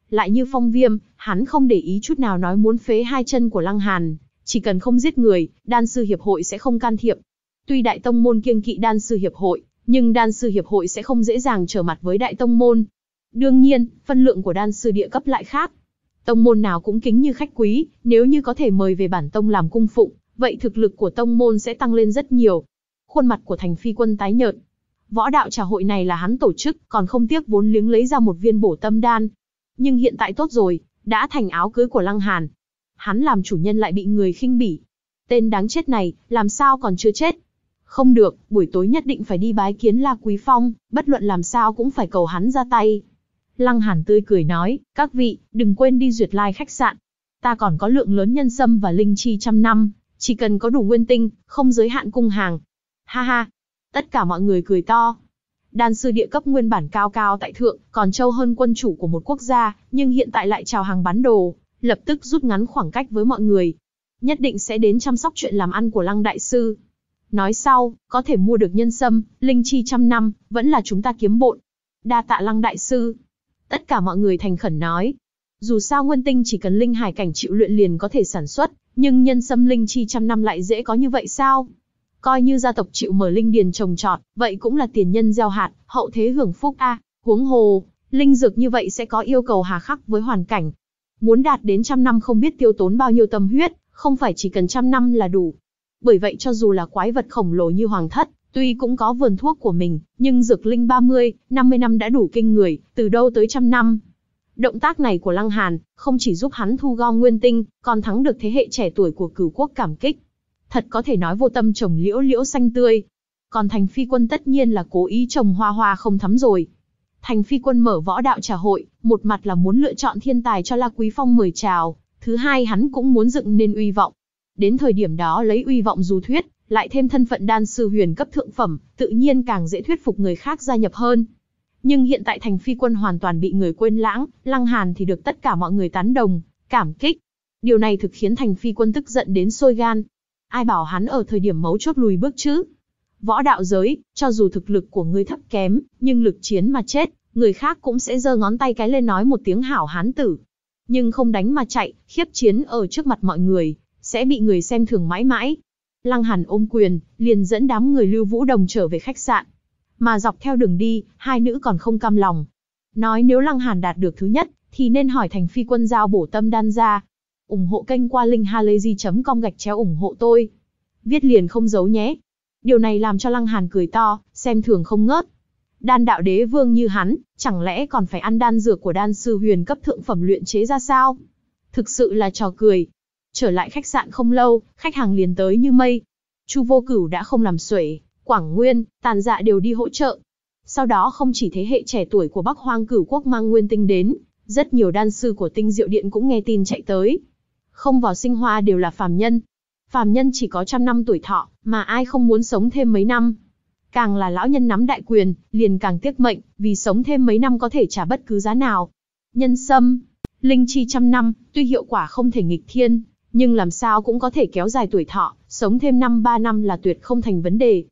Lại như phong viêm, hắn không để ý chút nào nói muốn phế hai chân của lăng hàn. Chỉ cần không giết người, đan sư hiệp hội sẽ không can thiệp. Tuy đại tông môn kiêng kỵ đan sư hiệp hội, nhưng đan sư hiệp hội sẽ không dễ dàng trở mặt với đại tông môn. Đương nhiên, phân lượng của đan sư địa cấp lại khác. Tông môn nào cũng kính như khách quý, nếu như có thể mời về bản tông làm cung phụng, vậy thực lực của tông môn sẽ tăng lên rất nhiều. Khuôn mặt của thành phi quân tái nhợt. Võ đạo trà hội này là hắn tổ chức, còn không tiếc vốn liếng lấy ra một viên bổ tâm đan. Nhưng hiện tại tốt rồi, đã thành áo cưới của Lăng Hàn, hắn làm chủ nhân lại bị người khinh bỉ. Tên đáng chết này, làm sao còn chưa chết? Không được, buổi tối nhất định phải đi bái kiến La Quý Phong, bất luận làm sao cũng phải cầu hắn ra tay. Lăng Hàn tươi cười nói, các vị, đừng quên đi duyệt lai khách sạn. Ta còn có lượng lớn nhân sâm và linh chi trăm năm, chỉ cần có đủ nguyên tinh, không giới hạn cung hàng. Ha ha! Tất cả mọi người cười to. Đan sư địa cấp nguyên bản cao cao tại thượng, còn châu hơn quân chủ của một quốc gia, nhưng hiện tại lại chào hàng bán đồ, lập tức rút ngắn khoảng cách với mọi người. Nhất định sẽ đến chăm sóc chuyện làm ăn của Lăng Đại Sư. Nói sau, có thể mua được nhân sâm, linh chi trăm năm, vẫn là chúng ta kiếm bộn. Đa tạ Lăng Đại Sư. Tất cả mọi người thành khẩn nói. Dù sao Nguyên Tinh chỉ cần linh hải cảnh chịu luyện liền có thể sản xuất, nhưng nhân sâm linh chi trăm năm lại dễ có như vậy sao? Coi như gia tộc chịu mở linh điền trồng trọt, vậy cũng là tiền nhân gieo hạt, hậu thế hưởng phúc a. huống hồ, linh dược như vậy sẽ có yêu cầu hà khắc với hoàn cảnh, Muốn đạt đến trăm năm không biết tiêu tốn bao nhiêu tâm huyết, không phải chỉ cần trăm năm là đủ. Bởi vậy cho dù là quái vật khổng lồ như hoàng thất, tuy cũng có vườn thuốc của mình, nhưng dược linh 30, 50 năm đã đủ kinh người, từ đâu tới trăm năm. Động tác này của Lăng Hàn, không chỉ giúp hắn thu gom nguyên tinh, còn thắng được thế hệ trẻ tuổi của cửu quốc cảm kích. Thật có thể nói vô tâm trồng liễu liễu xanh tươi. Còn thành phi quân tất nhiên là cố ý trồng hoa hoa không thắm rồi, Thành Phi Quân mở võ đạo trà hội, một mặt là muốn lựa chọn thiên tài cho La Quý Phong mời chào, thứ hai hắn cũng muốn dựng nên uy vọng. Đến thời điểm đó lấy uy vọng du thuyết, lại thêm thân phận đan sư huyền cấp thượng phẩm, tự nhiên càng dễ thuyết phục người khác gia nhập hơn. Nhưng hiện tại Thành Phi Quân hoàn toàn bị người quên lãng, Lăng Hàn thì được tất cả mọi người tán đồng, cảm kích. Điều này thực khiến Thành Phi Quân tức giận đến sôi gan. Ai bảo hắn ở thời điểm mấu chốt lùi bước chứ, Võ đạo giới, cho dù thực lực của ngươi thấp kém, nhưng lực chiến mà chết, người khác cũng sẽ giơ ngón tay cái lên nói một tiếng hảo hán tử. Nhưng không đánh mà chạy, khiếp chiến ở trước mặt mọi người, sẽ bị người xem thường mãi mãi. Lăng Hàn ôm quyền, liền dẫn đám người Lưu Vũ Đồng trở về khách sạn. Mà dọc theo đường đi, hai nữ còn không cam lòng. Nói nếu Lăng Hàn đạt được thứ nhất, thì nên hỏi thành phi quân giao bổ tâm đan ra. ủng hộ kênh qua linkhalazy.com gạch chéo ủng hộ tôi. Viết liền không giấu nhé. Điều này làm cho Lăng Hàn cười to, xem thường không ngớt. Đan đạo đế vương như hắn, chẳng lẽ còn phải ăn đan dược của đan sư huyền cấp thượng phẩm luyện chế ra sao? Thực sự là trò cười. Trở lại khách sạn không lâu, khách hàng liền tới như mây. Chu Vô Cửu đã không làm xuể, Quảng Nguyên, Tàn Dạ đều đi hỗ trợ. Sau đó không chỉ thế hệ trẻ tuổi của Bắc Hoang Cửu Quốc mang Nguyên Tinh đến, rất nhiều đan sư của Tinh Diệu Điện cũng nghe tin chạy tới. Không vào sinh hoa đều là phàm nhân, phàm nhân chỉ có trăm năm tuổi thọ, mà ai không muốn sống thêm mấy năm. Càng là lão nhân nắm đại quyền, liền càng tiếc mệnh, vì sống thêm mấy năm có thể trả bất cứ giá nào. Nhân sâm, linh chi trăm năm, tuy hiệu quả không thể nghịch thiên, nhưng làm sao cũng có thể kéo dài tuổi thọ, sống thêm năm ba năm là tuyệt không thành vấn đề.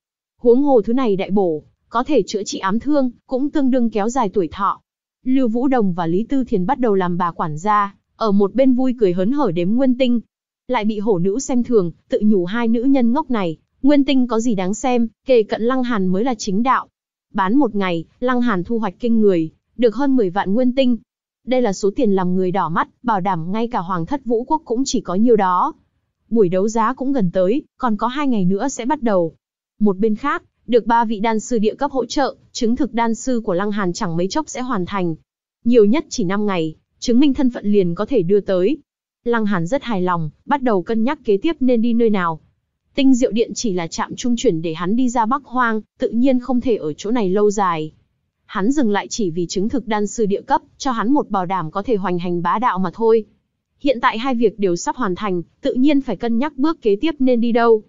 Huống hồ thứ này đại bổ, có thể chữa trị ám thương, cũng tương đương kéo dài tuổi thọ. Lưu Vũ Đồng và Lý Tư Thiền bắt đầu làm bà quản gia, ở một bên vui cười hớn hở đếm nguyên tinh, lại bị hổ nữ xem thường, tự nhủ hai nữ nhân ngốc này, nguyên tinh có gì đáng xem, kề cận Lăng Hàn mới là chính đạo. Bán một ngày, Lăng Hàn thu hoạch kinh người, được hơn 10 vạn nguyên tinh. Đây là số tiền làm người đỏ mắt, bảo đảm ngay cả Hoàng thất Vũ Quốc cũng chỉ có nhiêu đó. Buổi đấu giá cũng gần tới, còn có hai ngày nữa sẽ bắt đầu. Một bên khác, được ba vị đan sư địa cấp hỗ trợ, chứng thực đan sư của Lăng Hàn chẳng mấy chốc sẽ hoàn thành. Nhiều nhất chỉ 5 ngày, chứng minh thân phận liền có thể đưa tới, Lăng Hàn rất hài lòng, bắt đầu cân nhắc kế tiếp nên đi nơi nào. Tinh Diệu Điện chỉ là trạm trung chuyển để hắn đi ra Bắc Hoang, tự nhiên không thể ở chỗ này lâu dài. Hắn dừng lại chỉ vì chứng thực đan sư địa cấp, cho hắn một bảo đảm có thể hoành hành bá đạo mà thôi. Hiện tại hai việc đều sắp hoàn thành, tự nhiên phải cân nhắc bước kế tiếp nên đi đâu.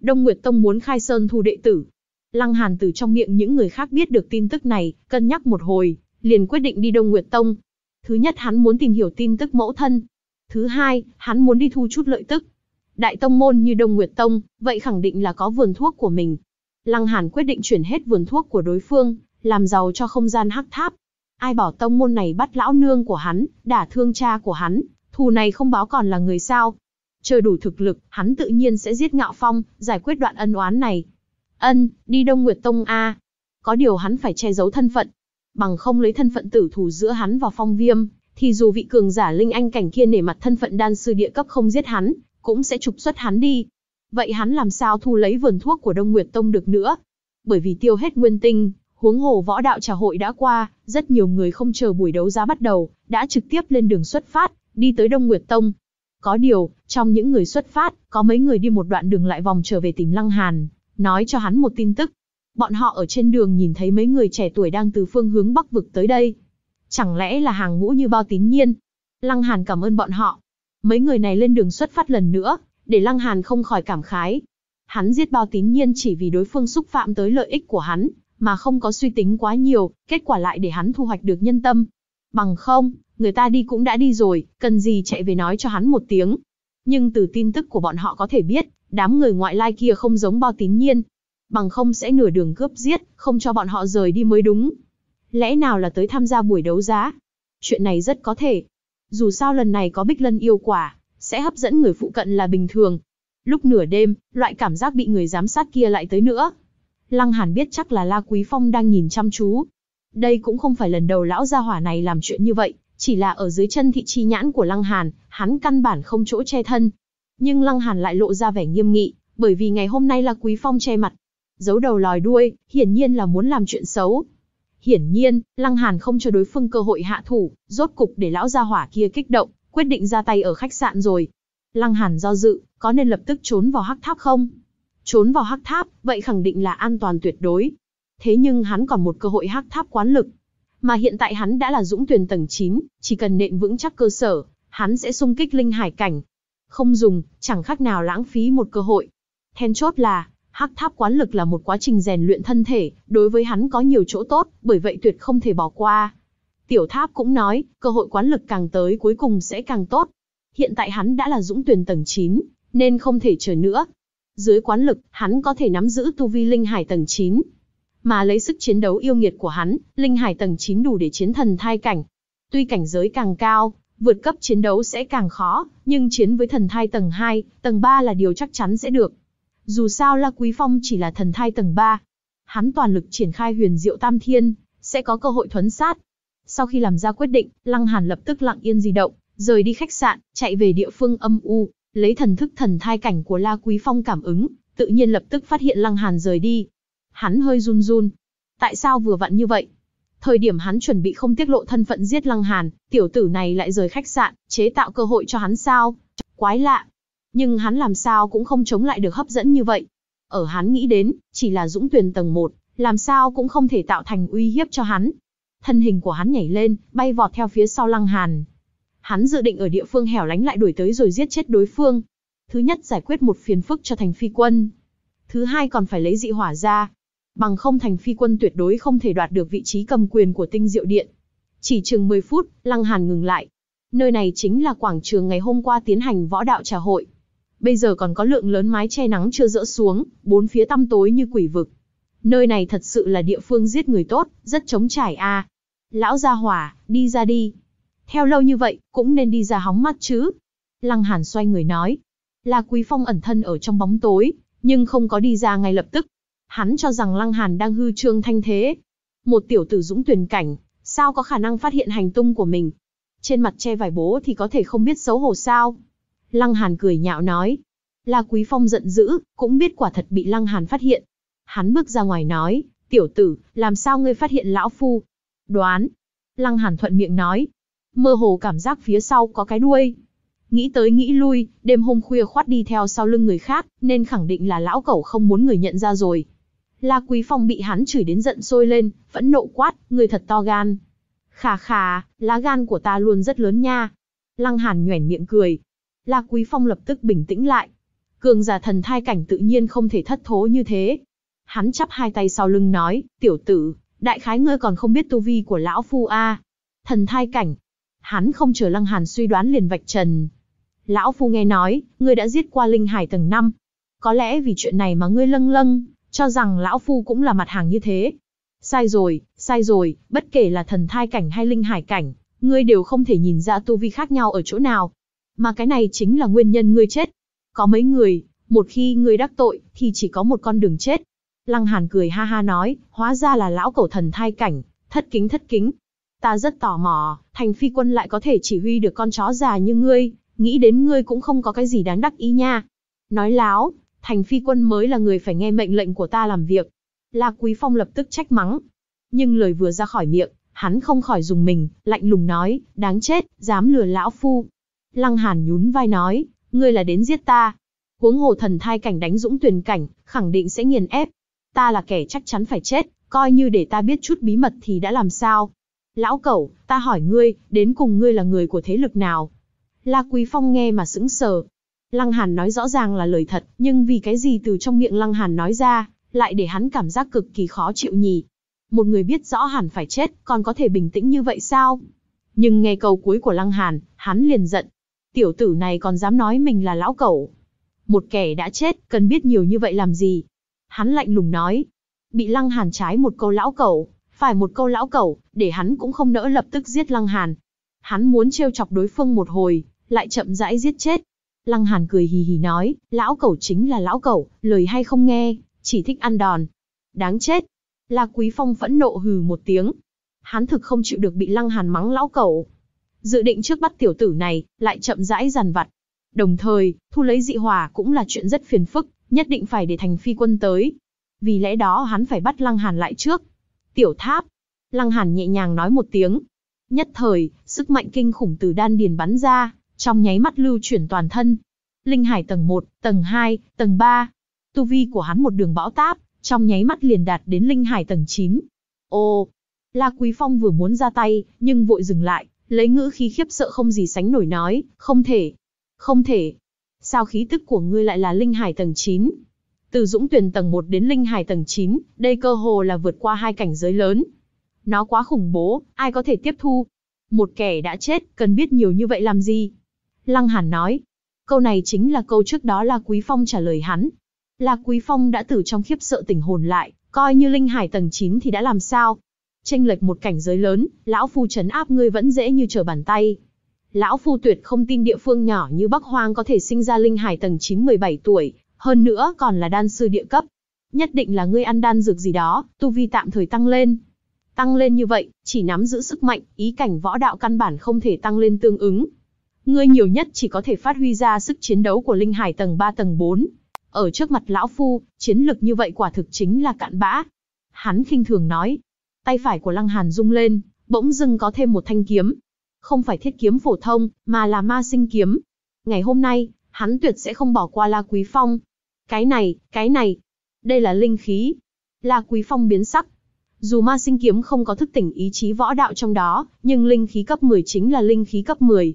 Đông Nguyệt Tông muốn khai sơn thu đệ tử. Lăng Hàn từ trong miệng những người khác biết được tin tức này, cân nhắc một hồi, liền quyết định đi Đông Nguyệt Tông. Thứ nhất hắn muốn tìm hiểu tin tức mẫu thân, Thứ hai, hắn muốn đi thu chút lợi tức. Đại tông môn như Đông Nguyệt Tông, vậy khẳng định là có vườn thuốc của mình. Lăng Hàn quyết định chuyển hết vườn thuốc của đối phương, làm giàu cho không gian hắc tháp. Ai bảo tông môn này bắt lão nương của hắn, đả thương cha của hắn, thù này không báo còn là người sao. Chờ đủ thực lực, hắn tự nhiên sẽ giết ngạo phong, giải quyết đoạn ân oán này. Ân, đi Đông Nguyệt Tông A. Có điều hắn phải che giấu thân phận. Bằng không lấy thân phận tử thù giữa hắn và phong viêm, thì dù vị cường giả linh anh cảnh kia nể mặt thân phận đan sư địa cấp không giết hắn, cũng sẽ trục xuất hắn đi. Vậy hắn làm sao thu lấy vườn thuốc của Đông Nguyệt Tông được nữa? Bởi vì tiêu hết nguyên tinh, huống hồ võ đạo trà hội đã qua, rất nhiều người không chờ buổi đấu giá bắt đầu, đã trực tiếp lên đường xuất phát, đi tới Đông Nguyệt Tông. Có điều, trong những người xuất phát, có mấy người đi một đoạn đường lại vòng trở về tìm Lăng Hàn, nói cho hắn một tin tức. Bọn họ ở trên đường nhìn thấy mấy người trẻ tuổi đang từ phương hướng bắc vực tới đây, Chẳng lẽ là hàng ngũ như bao tín nhiên? Lăng Hàn cảm ơn bọn họ. Mấy người này lên đường xuất phát lần nữa, để Lăng Hàn không khỏi cảm khái. Hắn giết bao tín nhiên chỉ vì đối phương xúc phạm tới lợi ích của hắn, mà không có suy tính quá nhiều, kết quả lại để hắn thu hoạch được nhân tâm. Bằng không, người ta đi cũng đã đi rồi, cần gì chạy về nói cho hắn một tiếng. Nhưng từ tin tức của bọn họ có thể biết, đám người ngoại lai kia không giống bao tín nhiên. Bằng không sẽ nửa đường cướp giết, không cho bọn họ rời đi mới đúng lẽ nào là tới tham gia buổi đấu giá? Chuyện này rất có thể. Dù sao lần này có bích lân yêu quả, sẽ hấp dẫn người phụ cận là bình thường. Lúc nửa đêm, loại cảm giác bị người giám sát kia lại tới nữa. Lăng Hàn biết chắc là La Quý Phong đang nhìn chăm chú. Đây cũng không phải lần đầu lão gia hỏa này làm chuyện như vậy, chỉ là ở dưới chân thị chi nhãn của Lăng Hàn, hắn căn bản không chỗ che thân. Nhưng Lăng Hàn lại lộ ra vẻ nghiêm nghị, bởi vì ngày hôm nay là Quý Phong che mặt. Giấu đầu lòi đuôi, hiển nhiên là muốn làm chuyện xấu, Hiển nhiên, Lăng Hàn không cho đối phương cơ hội hạ thủ, rốt cục để lão gia hỏa kia kích động, quyết định ra tay ở khách sạn rồi. Lăng Hàn do dự, có nên lập tức trốn vào hắc tháp không? Trốn vào hắc tháp, vậy khẳng định là an toàn tuyệt đối. Thế nhưng hắn còn một cơ hội hắc tháp quán lực. Mà hiện tại hắn đã là dũng tuyển tầng 9, chỉ cần nện vững chắc cơ sở, hắn sẽ xung kích linh hải cảnh. Không dùng, chẳng khác nào lãng phí một cơ hội. Then chốt là, Hắc Tháp Quán Lực là một quá trình rèn luyện thân thể, đối với hắn có nhiều chỗ tốt, bởi vậy tuyệt không thể bỏ qua. Tiểu Tháp cũng nói, cơ hội quán lực càng tới cuối cùng sẽ càng tốt. Hiện tại hắn đã là dũng tuyển tầng 9, nên không thể chờ nữa. Dưới quán lực, hắn có thể nắm giữ tu vi linh hải tầng 9. Mà lấy sức chiến đấu yêu nghiệt của hắn, linh hải tầng 9 đủ để chiến thần thai cảnh. Tuy cảnh giới càng cao, vượt cấp chiến đấu sẽ càng khó, nhưng chiến với thần thai tầng 2, tầng 3 là điều chắc chắn sẽ được. Dù sao La Quý Phong chỉ là thần thai tầng 3. Hắn toàn lực triển khai huyền diệu tam thiên, sẽ có cơ hội thuấn sát. Sau khi làm ra quyết định, Lăng Hàn lập tức lặng yên di động, rời đi khách sạn, chạy về địa phương âm u, lấy thần thức thần thai cảnh của La Quý Phong cảm ứng, tự nhiên lập tức phát hiện Lăng Hàn rời đi. Hắn hơi run run. Tại sao vừa vặn như vậy? Thời điểm hắn chuẩn bị không tiết lộ thân phận giết Lăng Hàn, tiểu tử này lại rời khách sạn, chế tạo cơ hội cho hắn sao? Quái lạ nhưng hắn làm sao cũng không chống lại được hấp dẫn như vậy. Ở hắn nghĩ đến, chỉ là dũng tuyển tầng 1, làm sao cũng không thể tạo thành uy hiếp cho hắn. Thân hình của hắn nhảy lên, bay vọt theo phía sau Lăng Hàn. Hắn dự định ở địa phương hẻo lánh lại đuổi tới rồi giết chết đối phương. Thứ nhất giải quyết một phiền phức cho thành phi quân. Thứ hai còn phải lấy dị hỏa ra. Bằng không thành phi quân tuyệt đối không thể đoạt được vị trí cầm quyền của tinh diệu điện. Chỉ chừng 10 phút, Lăng Hàn ngừng lại. Nơi này chính là quảng trường ngày hôm qua tiến hành võ đạo trà hội bây giờ còn có lượng lớn mái che nắng chưa dỡ xuống, bốn phía tăm tối như quỷ vực. Nơi này thật sự là địa phương giết người tốt, rất chống trải a. Lão gia hỏa, đi ra đi. Theo lâu như vậy, cũng nên đi ra hóng mắt chứ. Lăng Hàn xoay người nói. La Quý Phong ẩn thân ở trong bóng tối, nhưng không có đi ra ngay lập tức. Hắn cho rằng Lăng Hàn đang hư trương thanh thế. Một tiểu tử dũng tuyển cảnh, sao có khả năng phát hiện hành tung của mình? Trên mặt che vải bố thì có thể không biết xấu hổ sao? Lăng Hàn cười nhạo nói. La Quý Phong giận dữ, cũng biết quả thật bị Lăng Hàn phát hiện. Hắn bước ra ngoài nói, tiểu tử, làm sao ngươi phát hiện lão phu? Đoán. Lăng Hàn thuận miệng nói. Mơ hồ cảm giác phía sau có cái đuôi. Nghĩ tới nghĩ lui, đêm hôm khuya khoát đi theo sau lưng người khác, nên khẳng định là lão cẩu không muốn người nhận ra rồi. La Quý Phong bị hắn chửi đến giận sôi lên, vẫn nộ quát, người thật to gan. Khà khà, lá gan của ta luôn rất lớn nha. Lăng Hàn nhoẻn miệng cười, La Quý Phong lập tức bình tĩnh lại. Cường giả thần thai cảnh tự nhiên không thể thất thố như thế. Hắn chắp hai tay sau lưng nói, tiểu tử, đại khái ngươi còn không biết tu vi của lão phu a à. Thần thai cảnh. Hắn không chờ lăng hàn suy đoán liền vạch trần. Lão phu nghe nói, ngươi đã giết qua linh hải tầng 5. Có lẽ vì chuyện này mà ngươi lâng lâng, cho rằng lão phu cũng là mặt hàng như thế. Sai rồi, sai rồi, bất kể là thần thai cảnh hay linh hải cảnh, ngươi đều không thể nhìn ra tu vi khác nhau ở chỗ nào. Mà cái này chính là nguyên nhân ngươi chết. Có mấy người, một khi ngươi đắc tội, thì chỉ có một con đường chết. Lăng Hàn cười ha ha nói, hóa ra là lão cổ thần thai cảnh, thất kính thất kính. Ta rất tò mò, thành phi quân lại có thể chỉ huy được con chó già như ngươi, nghĩ đến ngươi cũng không có cái gì đáng đắc ý nha. Nói láo, thành phi quân mới là người phải nghe mệnh lệnh của ta làm việc. La Quý Phong lập tức trách mắng. Nhưng lời vừa ra khỏi miệng, hắn không khỏi dùng mình, lạnh lùng nói, đáng chết, dám lừa lão phu. Lăng Hàn nhún vai nói, ngươi là đến giết ta. Huống hồ thần thai cảnh đánh dũng tuyển cảnh, khẳng định sẽ nghiền ép. Ta là kẻ chắc chắn phải chết, coi như để ta biết chút bí mật thì đã làm sao. Lão cẩu, ta hỏi ngươi, đến cùng ngươi là người của thế lực nào? La Quý Phong nghe mà sững sờ. Lăng Hàn nói rõ ràng là lời thật, nhưng vì cái gì từ trong miệng Lăng Hàn nói ra, lại để hắn cảm giác cực kỳ khó chịu nhỉ. Một người biết rõ hẳn phải chết, còn có thể bình tĩnh như vậy sao? Nhưng nghe câu cuối của Lăng Hàn, hắn liền giận, tiểu tử này còn dám nói mình là lão cẩu. Một kẻ đã chết, cần biết nhiều như vậy làm gì? Hắn lạnh lùng nói. Bị Lăng Hàn trái một câu lão cẩu, phải một câu lão cẩu, để hắn cũng không nỡ lập tức giết Lăng Hàn. Hắn muốn trêu chọc đối phương một hồi, lại chậm rãi giết chết. Lăng Hàn cười hì hì nói, lão cẩu chính là lão cẩu, lời hay không nghe, chỉ thích ăn đòn. Đáng chết. La Quý Phong phẫn nộ hừ một tiếng. Hắn thực không chịu được bị Lăng Hàn mắng lão cẩu, dự định trước bắt tiểu tử này, lại chậm rãi dàn vặt. Đồng thời, thu lấy dị hỏa cũng là chuyện rất phiền phức, nhất định phải để thành phi quân tới. Vì lẽ đó hắn phải bắt Lăng Hàn lại trước. Tiểu tháp. Lăng Hàn nhẹ nhàng nói một tiếng. Nhất thời, sức mạnh kinh khủng từ đan điền bắn ra, trong nháy mắt lưu chuyển toàn thân. Linh hải tầng 1, tầng 2, tầng 3. Tu vi của hắn một đường bão táp, trong nháy mắt liền đạt đến linh hải tầng 9. Ô, La Quý Phong vừa muốn ra tay, nhưng vội dừng lại, lấy ngữ khí khiếp sợ không gì sánh nổi nói, không thể, không thể. Sao khí tức của ngươi lại là linh hải tầng 9? Từ dũng tuyển tầng 1 đến linh hải tầng 9, đây cơ hồ là vượt qua hai cảnh giới lớn. Nó quá khủng bố, ai có thể tiếp thu? Một kẻ đã chết, cần biết nhiều như vậy làm gì? Lăng Hàn nói. Câu này chính là câu trước đó là Quý Phong trả lời hắn. Là Quý Phong đã tử trong khiếp sợ tỉnh hồn lại, coi như linh hải tầng 9 thì đã làm sao? chênh lệch một cảnh giới lớn, lão phu trấn áp ngươi vẫn dễ như trở bàn tay. Lão phu tuyệt không tin địa phương nhỏ như Bắc Hoang có thể sinh ra linh hải tầng 9-17 tuổi, hơn nữa còn là đan sư địa cấp. Nhất định là ngươi ăn đan dược gì đó, tu vi tạm thời tăng lên. Tăng lên như vậy, chỉ nắm giữ sức mạnh, ý cảnh võ đạo căn bản không thể tăng lên tương ứng. Ngươi nhiều nhất chỉ có thể phát huy ra sức chiến đấu của linh hải tầng 3 tầng 4. Ở trước mặt lão phu, chiến lực như vậy quả thực chính là cạn bã. Hắn khinh thường nói, Tay phải của Lăng Hàn rung lên, bỗng dưng có thêm một thanh kiếm. Không phải thiết kiếm phổ thông, mà là ma sinh kiếm. Ngày hôm nay, hắn tuyệt sẽ không bỏ qua La Quý Phong. Cái này, cái này, đây là linh khí. La Quý Phong biến sắc. Dù ma sinh kiếm không có thức tỉnh ý chí võ đạo trong đó, nhưng linh khí cấp 10 chính là linh khí cấp 10.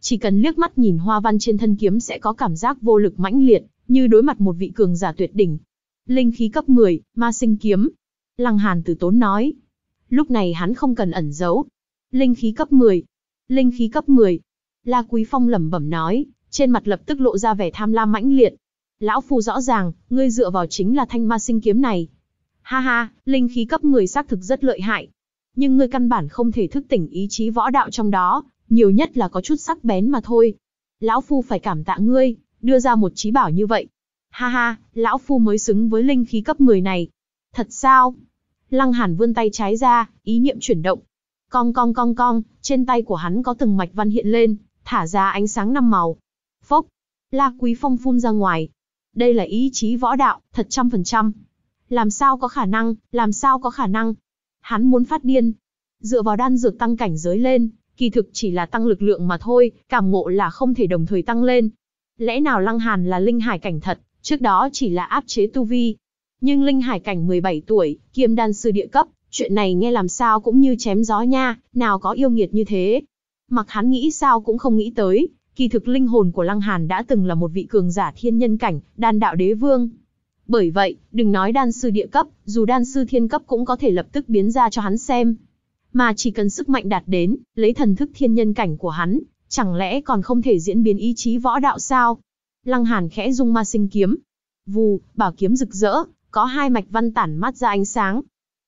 Chỉ cần liếc mắt nhìn hoa văn trên thân kiếm sẽ có cảm giác vô lực mãnh liệt, như đối mặt một vị cường giả tuyệt đỉnh. Linh khí cấp 10, ma sinh kiếm. Lăng Hàn từ tốn nói, Lúc này hắn không cần ẩn giấu. Linh khí cấp 10. Linh khí cấp 10. La Quý Phong lẩm bẩm nói, trên mặt lập tức lộ ra vẻ tham lam mãnh liệt. Lão phu rõ ràng, ngươi dựa vào chính là thanh ma sinh kiếm này. Ha ha, linh khí cấp 10 xác thực rất lợi hại. Nhưng ngươi căn bản không thể thức tỉnh ý chí võ đạo trong đó, nhiều nhất là có chút sắc bén mà thôi. Lão phu phải cảm tạ ngươi, đưa ra một chí bảo như vậy. Ha ha, lão phu mới xứng với linh khí cấp 10 này. Thật sao? Lăng Hàn vươn tay trái ra, ý niệm chuyển động. Cong cong cong cong, trên tay của hắn có từng mạch văn hiện lên, thả ra ánh sáng năm màu. Phốc, La Quý Phong phun ra ngoài. Đây là ý chí võ đạo, thật trăm phần trăm. Làm sao có khả năng, làm sao có khả năng. Hắn muốn phát điên. Dựa vào đan dược tăng cảnh giới lên, kỳ thực chỉ là tăng lực lượng mà thôi, cảm ngộ là không thể đồng thời tăng lên. Lẽ nào Lăng Hàn là linh hải cảnh thật, trước đó chỉ là áp chế tu vi, nhưng linh hải cảnh 17 tuổi, kiêm đan sư địa cấp, chuyện này nghe làm sao cũng như chém gió nha, nào có yêu nghiệt như thế. Mặc hắn nghĩ sao cũng không nghĩ tới, kỳ thực linh hồn của Lăng Hàn đã từng là một vị cường giả thiên nhân cảnh, đan đạo đế vương. Bởi vậy, đừng nói đan sư địa cấp, dù đan sư thiên cấp cũng có thể lập tức biến ra cho hắn xem. Mà chỉ cần sức mạnh đạt đến, lấy thần thức thiên nhân cảnh của hắn, chẳng lẽ còn không thể diễn biến ý chí võ đạo sao? Lăng Hàn khẽ dung ma sinh kiếm. Vù, bảo kiếm rực rỡ, có hai mạch văn tản mắt ra ánh sáng.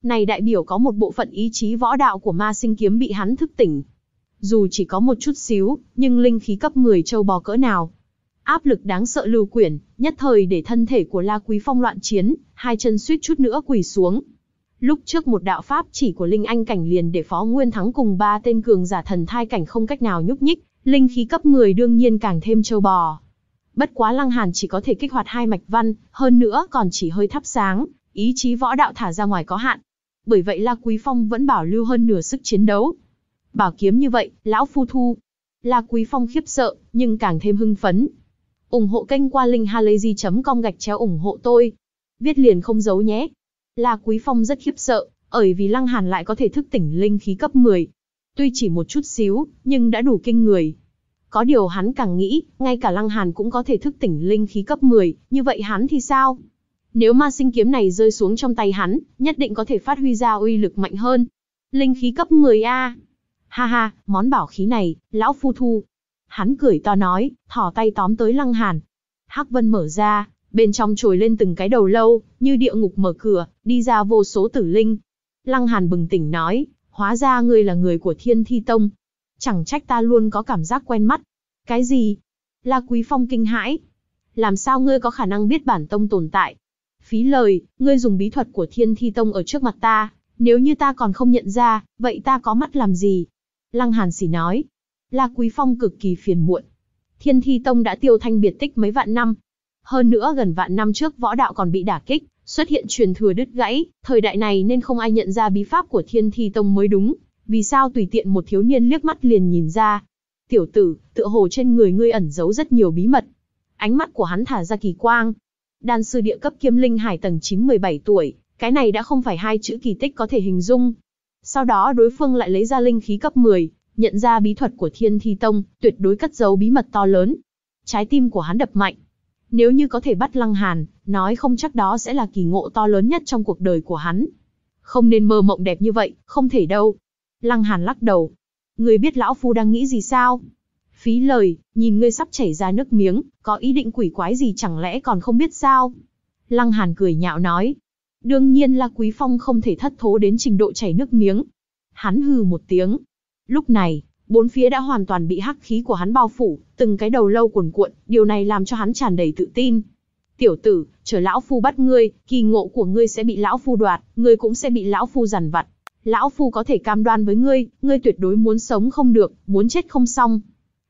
Này đại biểu có một bộ phận ý chí võ đạo của ma sinh kiếm bị hắn thức tỉnh. Dù chỉ có một chút xíu, nhưng linh khí cấp 10 châu bò cỡ nào. Áp lực đáng sợ lưu quyển, nhất thời để thân thể của La Quý Phong loạn chiến, hai chân suýt chút nữa quỳ xuống. Lúc trước một đạo pháp chỉ của Linh Anh cảnh liền để Phó Nguyên Thắng cùng ba tên cường giả thần thai cảnh không cách nào nhúc nhích, linh khí cấp người đương nhiên càng thêm châu bò. Bất quá Lăng Hàn chỉ có thể kích hoạt hai mạch văn, hơn nữa còn chỉ hơi thắp sáng, ý chí võ đạo thả ra ngoài có hạn. Bởi vậy La Quý Phong vẫn bảo lưu hơn nửa sức chiến đấu. Bảo kiếm như vậy, lão phu thu. La Quý Phong khiếp sợ, nhưng càng thêm hưng phấn. ủng hộ kênh qua linkhalazy.com gạch chéo ủng hộ tôi. Viết liền không giấu nhé. La Quý Phong rất khiếp sợ, bởi vì Lăng Hàn lại có thể thức tỉnh linh khí cấp 10. Tuy chỉ một chút xíu, nhưng đã đủ kinh người. Có điều hắn càng nghĩ, ngay cả Lăng Hàn cũng có thể thức tỉnh linh khí cấp 10, như vậy hắn thì sao? Nếu ma sinh kiếm này rơi xuống trong tay hắn, nhất định có thể phát huy ra uy lực mạnh hơn. Linh khí cấp 10 a. Ha ha, món bảo khí này, lão phu thu. Hắn cười to nói, thỏ tay tóm tới Lăng Hàn. Hắc Vân mở ra, bên trong trồi lên từng cái đầu lâu, như địa ngục mở cửa, đi ra vô số tử linh. Lăng Hàn bừng tỉnh nói, hóa ra ngươi là người của Thiên Thi Tông, Chẳng trách ta luôn có cảm giác quen mắt. Cái gì? La Quý Phong kinh hãi. Làm sao ngươi có khả năng biết bản tông tồn tại? Phí lời, ngươi dùng bí thuật của thiên thi tông ở trước mặt ta, nếu như ta còn không nhận ra, vậy ta có mắt làm gì? Lăng Hàn Sỉ nói. La Quý Phong cực kỳ phiền muộn. Thiên Thi Tông đã tiêu thanh biệt tích mấy vạn năm. Hơn nữa gần vạn năm trước võ đạo còn bị đả kích, xuất hiện truyền thừa đứt gãy, thời đại này nên không ai nhận ra bí pháp của Thiên Thi Tông mới đúng, vì sao tùy tiện một thiếu niên liếc mắt liền nhìn ra. Tiểu tử, tựa hồ trên người ngươi ẩn giấu rất nhiều bí mật. Ánh mắt của hắn thả ra kỳ quang. Đan sư địa cấp kiêm linh hải tầng 9 17 tuổi, cái này đã không phải hai chữ kỳ tích có thể hình dung. Sau đó đối phương lại lấy ra linh khí cấp 10, nhận ra bí thuật của thiên thi tông, tuyệt đối cất giấu bí mật to lớn. Trái tim của hắn đập mạnh. Nếu như có thể bắt lăng hàn, nói không chắc đó sẽ là kỳ ngộ to lớn nhất trong cuộc đời của hắn. Không nên mơ mộng đẹp như vậy, không thể đâu, Lăng Hàn lắc đầu. Ngươi biết lão phu đang nghĩ gì sao? Phí lời, nhìn ngươi sắp chảy ra nước miếng, có ý định quỷ quái gì chẳng lẽ còn không biết sao? Lăng Hàn cười nhạo nói. Đương nhiên là Quý Phong không thể thất thố đến trình độ chảy nước miếng. Hắn hừ một tiếng. Lúc này, bốn phía đã hoàn toàn bị hắc khí của hắn bao phủ, từng cái đầu lâu cuồn cuộn, điều này làm cho hắn tràn đầy tự tin. Tiểu tử, chờ lão phu bắt ngươi, kỳ ngộ của ngươi sẽ bị lão phu đoạt, ngươi cũng sẽ bị lão phu giằn vặt lão phu có thể cam đoan với ngươi, ngươi tuyệt đối muốn sống không được, muốn chết không xong.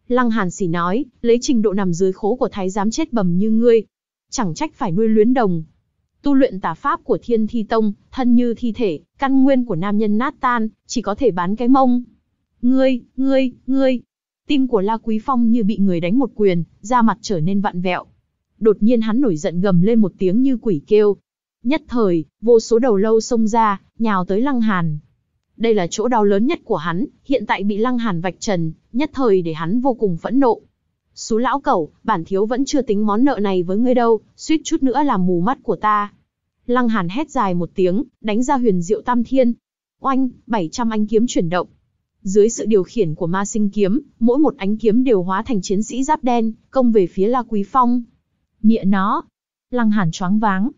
Lăng Hàn Sỉ nói, lấy trình độ nằm dưới khố của thái giám chết bầm như ngươi, chẳng trách phải nuôi luyến đồng. Tu luyện tà pháp của Thiên Thi Tông, thân như thi thể, căn nguyên của nam nhân nát tan, chỉ có thể bán cái mông. Ngươi, ngươi, ngươi. Tim của La Quý Phong như bị người đánh một quyền, da mặt trở nên vặn vẹo. Đột nhiên hắn nổi giận gầm lên một tiếng như quỷ kêu, Nhất thời, vô số đầu lâu xông ra, nhào tới Lăng Hàn. Đây là chỗ đau lớn nhất của hắn, hiện tại bị Lăng Hàn vạch trần, nhất thời để hắn vô cùng phẫn nộ. Sú lão cẩu, bản thiếu vẫn chưa tính món nợ này với ngươi đâu, suýt chút nữa làm mù mắt của ta. Lăng Hàn hét dài một tiếng, đánh ra huyền diệu tam thiên. Oanh, 700 anh kiếm chuyển động. Dưới sự điều khiển của ma sinh kiếm, mỗi một ánh kiếm đều hóa thành chiến sĩ giáp đen, công về phía La Quý Phong. Mịa nó. Lăng Hàn choáng váng,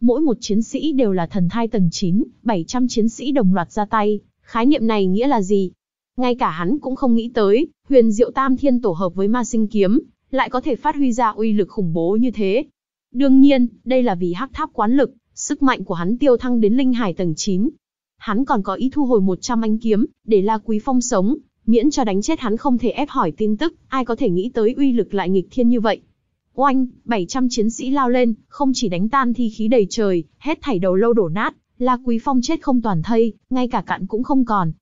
Mỗi một chiến sĩ đều là thần thai tầng 9, 700 chiến sĩ đồng loạt ra tay, khái niệm này nghĩa là gì? Ngay cả hắn cũng không nghĩ tới, huyền diệu tam thiên tổ hợp với ma sinh kiếm, lại có thể phát huy ra uy lực khủng bố như thế. Đương nhiên, đây là vì hắc tháp quán lực, sức mạnh của hắn tiêu thăng đến linh hải tầng 9. Hắn còn có ý thu hồi 100 anh kiếm, để La Quý Phong sống, miễn cho đánh chết hắn không thể ép hỏi tin tức, ai có thể nghĩ tới uy lực lại nghịch thiên như vậy. Oanh, 700 chiến sĩ lao lên, không chỉ đánh tan thi khí đầy trời, hết thảy đầu lâu đổ nát, La Quý Phong chết không toàn thây, ngay cả cạn cũng không còn.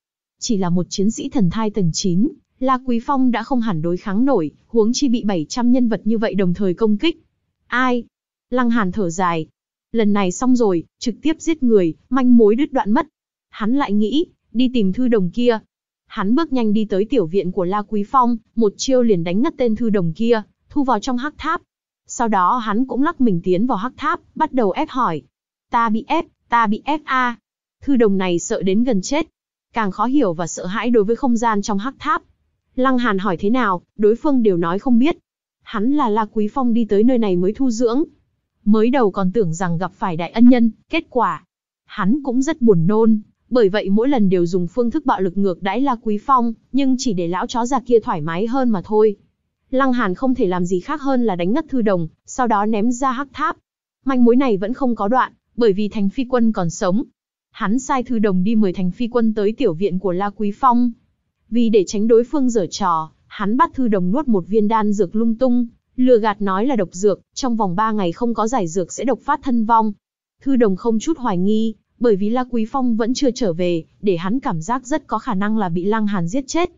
Chỉ là một chiến sĩ thần thai tầng 9, La Quý Phong đã không hẳn đối kháng nổi, huống chi bị 700 nhân vật như vậy đồng thời công kích. Ai? Lăng Hàn thở dài. Lần này xong rồi, trực tiếp giết người, manh mối đứt đoạn mất. Hắn lại nghĩ, đi tìm thư đồng kia. Hắn bước nhanh đi tới tiểu viện của La Quý Phong, một chiêu liền đánh ngất tên thư đồng kia, thu vào trong hắc tháp. Sau đó hắn cũng lắc mình tiến vào hắc tháp, bắt đầu ép hỏi. Ta bị ép, ta bị ép a. Thư đồng này sợ đến gần chết. Càng khó hiểu và sợ hãi đối với không gian trong hắc tháp. Lăng Hàn hỏi thế nào, đối phương đều nói không biết. Hắn là La Quý Phong đi tới nơi này mới thu dưỡng. Mới đầu còn tưởng rằng gặp phải đại ân nhân, kết quả. Hắn cũng rất buồn nôn, bởi vậy mỗi lần đều dùng phương thức bạo lực ngược đãi La Quý Phong, nhưng chỉ để lão chó già kia thoải mái hơn mà thôi. Lăng Hàn không thể làm gì khác hơn là đánh ngất Thư Đồng, sau đó ném ra hắc tháp. Manh mối này vẫn không có đoạn, bởi vì Thành Phi Quân còn sống. Hắn sai Thư Đồng đi mời Thành Phi Quân tới tiểu viện của La Quý Phong. Vì để tránh đối phương dở trò, hắn bắt Thư Đồng nuốt một viên đan dược lung tung, lừa gạt nói là độc dược, trong vòng 3 ngày không có giải dược sẽ độc phát thân vong. Thư Đồng không chút hoài nghi, bởi vì La Quý Phong vẫn chưa trở về, để hắn cảm giác rất có khả năng là bị Lăng Hàn giết chết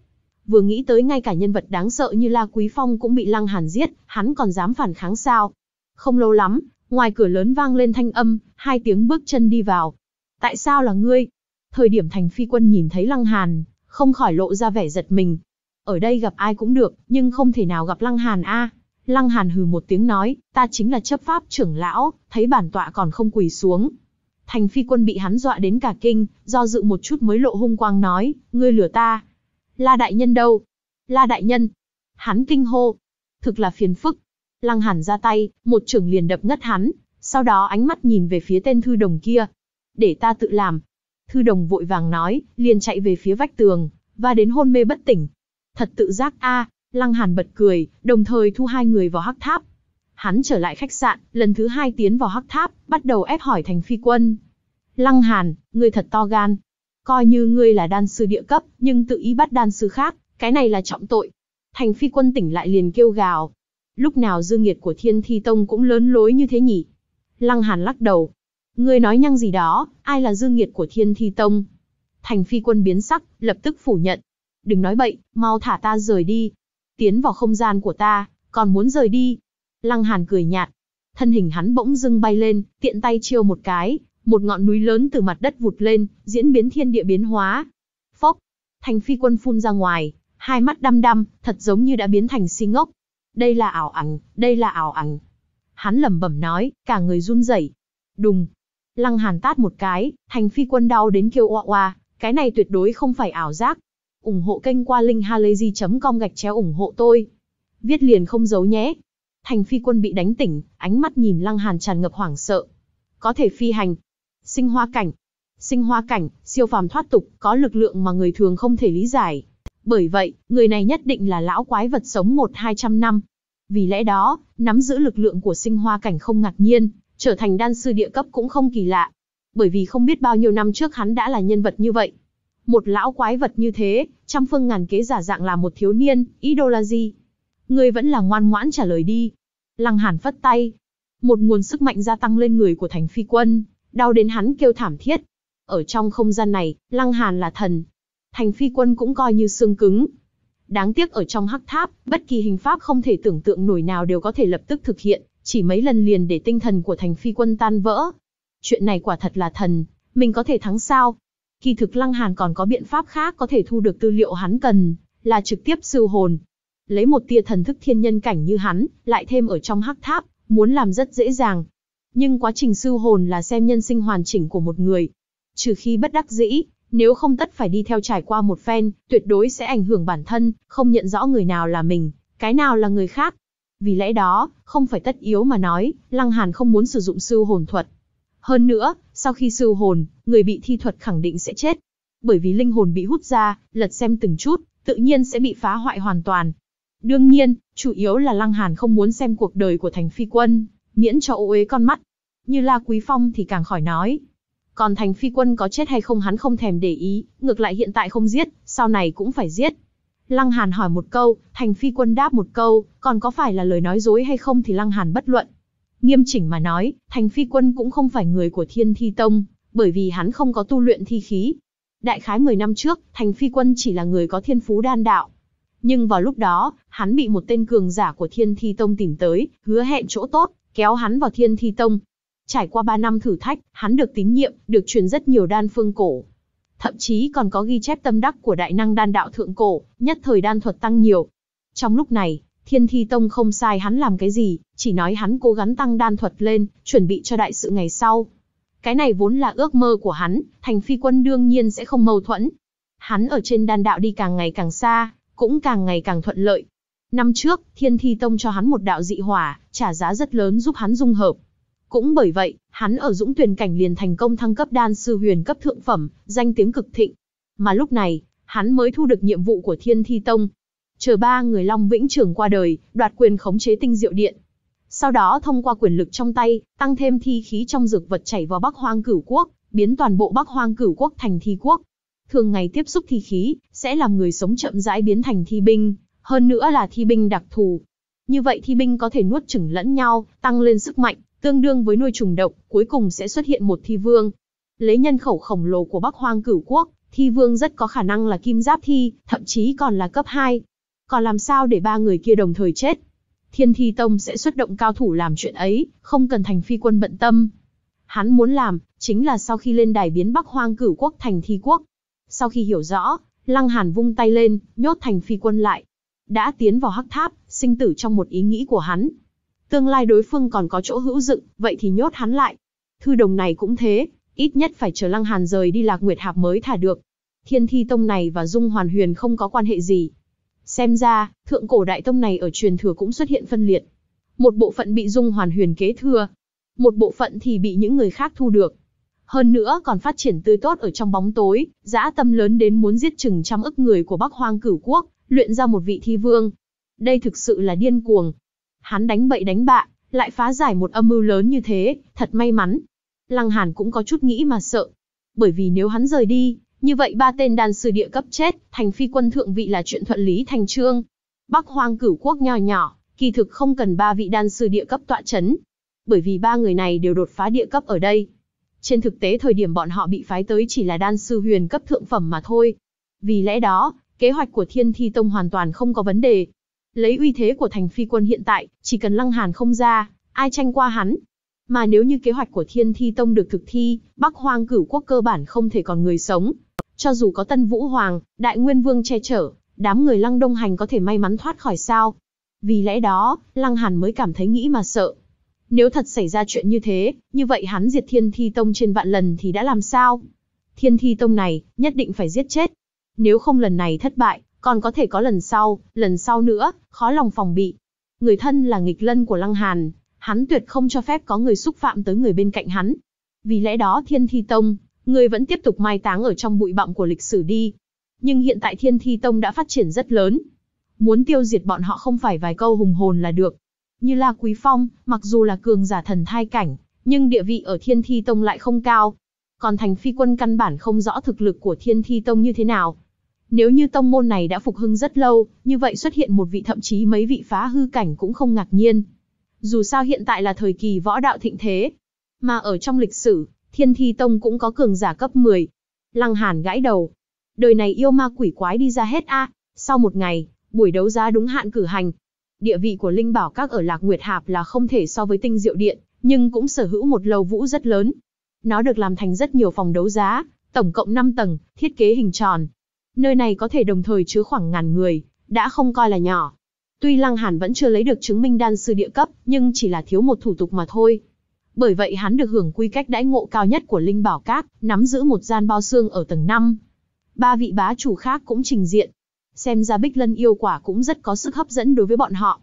vừa nghĩ tới ngay cả nhân vật đáng sợ như La Quý Phong cũng bị Lăng Hàn giết, hắn còn dám phản kháng sao? Không lâu lắm, ngoài cửa lớn vang lên thanh âm, hai tiếng bước chân đi vào. Tại sao là ngươi? Thời điểm thành phi quân nhìn thấy Lăng Hàn, không khỏi lộ ra vẻ giật mình. Ở đây gặp ai cũng được, nhưng không thể nào gặp Lăng Hàn a. Lăng Hàn hừ một tiếng nói, ta chính là chấp pháp trưởng lão, thấy bản tọa còn không quỳ xuống. Thành phi quân bị hắn dọa đến cả kinh, do dự một chút mới lộ hung quang nói, ngươi lừa ta, La Đại Nhân đâu? La Đại Nhân! Hắn kinh hô. Thực là phiền phức. Lăng Hàn ra tay, một trưởng liền đập ngất hắn, sau đó ánh mắt nhìn về phía tên thư đồng kia. Để ta tự làm. Thư đồng vội vàng nói, liền chạy về phía vách tường, và đến hôn mê bất tỉnh. Thật tự giác a, Lăng Hàn bật cười, đồng thời thu hai người vào hắc tháp. Hắn trở lại khách sạn, lần thứ hai tiến vào hắc tháp, bắt đầu ép hỏi Thành Phi Quân. Lăng Hàn, ngươi thật to gan, coi như ngươi là đan sư địa cấp, nhưng tự ý bắt đan sư khác, cái này là trọng tội. Thành phi quân tỉnh lại liền kêu gào. Lúc nào dư nghiệt của thiên thi tông cũng lớn lối như thế nhỉ? Lăng hàn lắc đầu. Ngươi nói nhăng gì đó, ai là dư nghiệt của thiên thi tông? Thành phi quân biến sắc, lập tức phủ nhận. Đừng nói bậy, mau thả ta rời đi. Tiến vào không gian của ta, còn muốn rời đi. Lăng hàn cười nhạt. Thân hình hắn bỗng dưng bay lên, tiện tay chiêu một cái, một ngọn núi lớn từ mặt đất vụt lên, diễn biến thiên địa biến hóa. Phốc, thành phi quân phun ra ngoài, hai mắt đăm đăm, thật giống như đã biến thành si ngốc. Đây là ảo ảnh, đây là ảo ảnh. Hắn lẩm bẩm nói, cả người run rẩy. Đùng. Lăng Hàn tát một cái, thành phi quân đau đến kêu oa oa, cái này tuyệt đối không phải ảo giác. ủng hộ kênh qua linkhalazy.com gạch chéo ủng hộ tôi. Viết liền không giấu nhé. Thành phi quân bị đánh tỉnh, ánh mắt nhìn Lăng Hàn tràn ngập hoảng sợ. Có thể phi hành, Sinh hoa cảnh. Sinh hoa cảnh, siêu phàm thoát tục, có lực lượng mà người thường không thể lý giải. Bởi vậy, người này nhất định là lão quái vật sống một hai trăm năm. Vì lẽ đó, nắm giữ lực lượng của sinh hoa cảnh không ngạc nhiên, trở thành đan sư địa cấp cũng không kỳ lạ. Bởi vì không biết bao nhiêu năm trước hắn đã là nhân vật như vậy. Một lão quái vật như thế, trăm phương ngàn kế giả dạng là một thiếu niên, ý đồ là gì? Người vẫn là ngoan ngoãn trả lời đi. Lăng Hàn phất tay. Một nguồn sức mạnh gia tăng lên người của Thành Phi Quân, đau đến hắn kêu thảm thiết. Ở trong không gian này, Lăng Hàn là thần. Thành phi quân cũng coi như xương cứng. Đáng tiếc ở trong hắc tháp, bất kỳ hình pháp không thể tưởng tượng nổi nào đều có thể lập tức thực hiện, chỉ mấy lần liền để tinh thần của thành phi quân tan vỡ. Chuyện này quả thật là thần, mình có thể thắng sao? Kỳ thực Lăng Hàn còn có biện pháp khác có thể thu được tư liệu hắn cần, là trực tiếp sưu hồn. Lấy một tia thần thức thiên nhân cảnh như hắn, lại thêm ở trong hắc tháp, muốn làm rất dễ dàng, nhưng quá trình siêu hồn là xem nhân sinh hoàn chỉnh của một người. Trừ khi bất đắc dĩ, nếu không tất phải đi theo trải qua một phen, tuyệt đối sẽ ảnh hưởng bản thân, không nhận rõ người nào là mình, cái nào là người khác. Vì lẽ đó, không phải tất yếu mà nói, Lăng Hàn không muốn sử dụng siêu hồn thuật. Hơn nữa, sau khi siêu hồn, người bị thi thuật khẳng định sẽ chết. Bởi vì linh hồn bị hút ra, lật xem từng chút, tự nhiên sẽ bị phá hoại hoàn toàn. Đương nhiên, chủ yếu là Lăng Hàn không muốn xem cuộc đời của Thành Phi Quân, miễn cho ô uế con mắt như La Quý Phong thì càng khỏi nói. Còn Thành Phi Quân có chết hay không hắn không thèm để ý, ngược lại hiện tại không giết, sau này cũng phải giết. Lăng Hàn hỏi một câu, Thành Phi Quân đáp một câu, còn có phải là lời nói dối hay không thì Lăng Hàn bất luận. Nghiêm chỉnh mà nói, Thành Phi Quân cũng không phải người của Thiên Thi Tông, bởi vì hắn không có tu luyện thi khí. Đại khái 10 năm trước, Thành Phi Quân chỉ là người có thiên phú đan đạo. Nhưng vào lúc đó, hắn bị một tên cường giả của Thiên Thi Tông tìm tới, hứa hẹn chỗ tốt, kéo hắn vào Thiên Thi Tông, Trải qua 3 năm thử thách, hắn được tín nhiệm, được truyền rất nhiều đan phương cổ. Thậm chí còn có ghi chép tâm đắc của đại năng đan đạo thượng cổ, nhất thời đan thuật tăng nhiều. Trong lúc này, Thiên Thi Tông không sai hắn làm cái gì, chỉ nói hắn cố gắng tăng đan thuật lên, chuẩn bị cho đại sự ngày sau. Cái này vốn là ước mơ của hắn, thành phi quân đương nhiên sẽ không mâu thuẫn. Hắn ở trên đan đạo đi càng ngày càng xa, cũng càng ngày càng thuận lợi. Năm trước, Thiên Thi Tông cho hắn một đạo dị hỏa, trả giá rất lớn giúp hắn dung hợp, cũng bởi vậy, hắn ở Dũng Tuyền cảnh liền thành công thăng cấp đan sư huyền cấp thượng phẩm, danh tiếng cực thịnh. Mà lúc này, hắn mới thu được nhiệm vụ của Thiên Thi Tông. Chờ ba người Long Vĩnh trưởng qua đời, đoạt quyền khống chế tinh diệu điện. Sau đó thông qua quyền lực trong tay, tăng thêm thi khí trong dược vật chảy vào Bắc Hoang Cửu Quốc, biến toàn bộ Bắc Hoang Cửu Quốc thành thi quốc. Thường ngày tiếp xúc thi khí, sẽ làm người sống chậm rãi biến thành thi binh, hơn nữa là thi binh đặc thù. Như vậy thi binh có thể nuốt chửng lẫn nhau, tăng lên sức mạnh, tương đương với nuôi trùng động, cuối cùng sẽ xuất hiện một thi vương. Lấy nhân khẩu khổng lồ của Bắc Hoang cửu quốc, thi vương rất có khả năng là kim giáp thi, thậm chí còn là cấp 2. Còn làm sao để ba người kia đồng thời chết? Thiên Thi Tông sẽ xuất động cao thủ làm chuyện ấy, không cần thành phi quân bận tâm. Hắn muốn làm, chính là sau khi lên đài biến Bắc Hoang cửu quốc thành thi quốc. Sau khi hiểu rõ, Lăng Hàn vung tay lên, nhốt thành phi quân lại. Đã tiến vào hắc tháp, sinh tử trong một ý nghĩ của hắn. Tương lai đối phương còn có chỗ hữu dụng, vậy thì nhốt hắn lại. Thư đồng này cũng thế, ít nhất phải chờ Lăng Hàn rời đi Lạc Nguyệt Hạp mới thả được. Thiên Thi Tông này và Dung Hoàn Huyền không có quan hệ gì. Xem ra, thượng cổ đại tông này ở truyền thừa cũng xuất hiện phân liệt. Một bộ phận bị Dung Hoàn Huyền kế thừa, một bộ phận thì bị những người khác thu được. Hơn nữa còn phát triển tươi tốt ở trong bóng tối, dã tâm lớn đến muốn giết chừng trăm ức người của Bắc Hoang Cửu Quốc, luyện ra một vị thi vương. Đây thực sự là điên cuồng, Hắn đánh bậy đánh bạn, lại phá giải một âm mưu lớn như thế, thật may mắn. Lăng Hàn cũng có chút nghĩ mà sợ. Bởi vì nếu hắn rời đi, như vậy ba tên đàn sư địa cấp chết, thành phi quân thượng vị là chuyện thuận lý thành trương. Bắc hoang cửu quốc nhỏ nhỏ, kỳ thực không cần ba vị đàn sư địa cấp tọa chấn. Bởi vì ba người này đều đột phá địa cấp ở đây. Trên thực tế thời điểm bọn họ bị phái tới chỉ là đan sư huyền cấp thượng phẩm mà thôi. Vì lẽ đó, kế hoạch của thiên thi tông hoàn toàn không có vấn đề. Lấy uy thế của thành phi quân hiện tại, chỉ cần Lăng Hàn không ra, ai tranh qua hắn. Mà nếu như kế hoạch của Thiên Thi Tông được thực thi, Bắc Hoang cửu quốc cơ bản không thể còn người sống. Cho dù có Tân Vũ Hoàng, Đại Nguyên Vương che chở, đám người Lăng Đông Hành có thể may mắn thoát khỏi sao. Vì lẽ đó, Lăng Hàn mới cảm thấy nghĩ mà sợ. Nếu thật xảy ra chuyện như thế, như vậy hắn diệt Thiên Thi Tông trên vạn lần thì đã làm sao? Thiên Thi Tông này, nhất định phải giết chết. Nếu không lần này thất bại, còn có thể có lần sau, lần sau nữa, khó lòng phòng bị. Người thân là nghịch lân của Lăng Hàn, hắn tuyệt không cho phép có người xúc phạm tới người bên cạnh hắn. Vì lẽ đó Thiên Thi Tông, người vẫn tiếp tục mai táng ở trong bụi bặm của lịch sử đi. Nhưng hiện tại Thiên Thi Tông đã phát triển rất lớn. Muốn tiêu diệt bọn họ không phải vài câu hùng hồn là được. Như La Quý Phong, mặc dù là cường giả thần thai cảnh, nhưng địa vị ở Thiên Thi Tông lại không cao. Còn Thành Phi Quân căn bản không rõ thực lực của Thiên Thi Tông như thế nào, nếu như tông môn này đã phục hưng rất lâu, như vậy xuất hiện một vị thậm chí mấy vị phá hư cảnh cũng không ngạc nhiên. Dù sao hiện tại là thời kỳ võ đạo thịnh thế. Mà ở trong lịch sử, thiên thi tông cũng có cường giả cấp 10. Lăng hàn gãi đầu. Đời này yêu ma quỷ quái đi ra hết a. Sau một ngày, buổi đấu giá đúng hạn cử hành. Địa vị của Linh Bảo Các ở Lạc Nguyệt Hạp là không thể so với tinh diệu điện, nhưng cũng sở hữu một lầu vũ rất lớn. Nó được làm thành rất nhiều phòng đấu giá, tổng cộng 5 tầng, thiết kế hình tròn, Nơi này có thể đồng thời chứa khoảng ngàn người, đã không coi là nhỏ. Tuy Lăng Hàn vẫn chưa lấy được chứng minh đan sư địa cấp, nhưng chỉ là thiếu một thủ tục mà thôi. Bởi vậy hắn được hưởng quy cách đãi ngộ cao nhất của Linh Bảo Các, nắm giữ một gian bao xương ở tầng 5. Ba vị bá chủ khác cũng trình diện. Xem ra Bích Lân yêu quả cũng rất có sức hấp dẫn đối với bọn họ.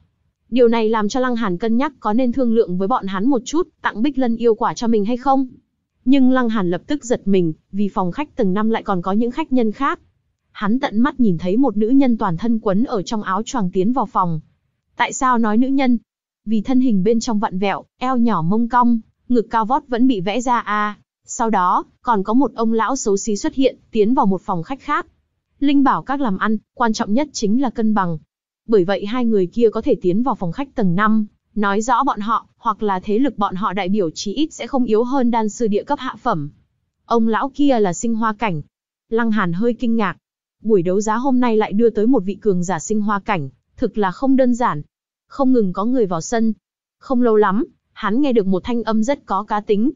Điều này làm cho Lăng Hàn cân nhắc có nên thương lượng với bọn hắn một chút, tặng Bích Lân yêu quả cho mình hay không. Nhưng Lăng Hàn lập tức giật mình, vì phòng khách tầng 5 lại còn có những khách nhân khác hắn tận mắt nhìn thấy một nữ nhân toàn thân quấn ở trong áo choàng tiến vào phòng. Tại sao nói nữ nhân? Vì thân hình bên trong vặn vẹo, eo nhỏ mông cong, ngực cao vót vẫn bị vẽ ra a. À, sau đó, còn có một ông lão xấu xí xuất hiện, tiến vào một phòng khách khác. Linh bảo các làm ăn, quan trọng nhất chính là cân bằng. Bởi vậy hai người kia có thể tiến vào phòng khách tầng 5, nói rõ bọn họ, hoặc là thế lực bọn họ đại biểu chí ít sẽ không yếu hơn đan sư địa cấp hạ phẩm. Ông lão kia là sinh hoa cảnh. Lăng Hàn hơi kinh ngạc, Buổi đấu giá hôm nay lại đưa tới một vị cường giả sinh hoa cảnh, thực là không đơn giản. Không ngừng có người vào sân. Không lâu lắm, hắn nghe được một thanh âm rất có cá tính.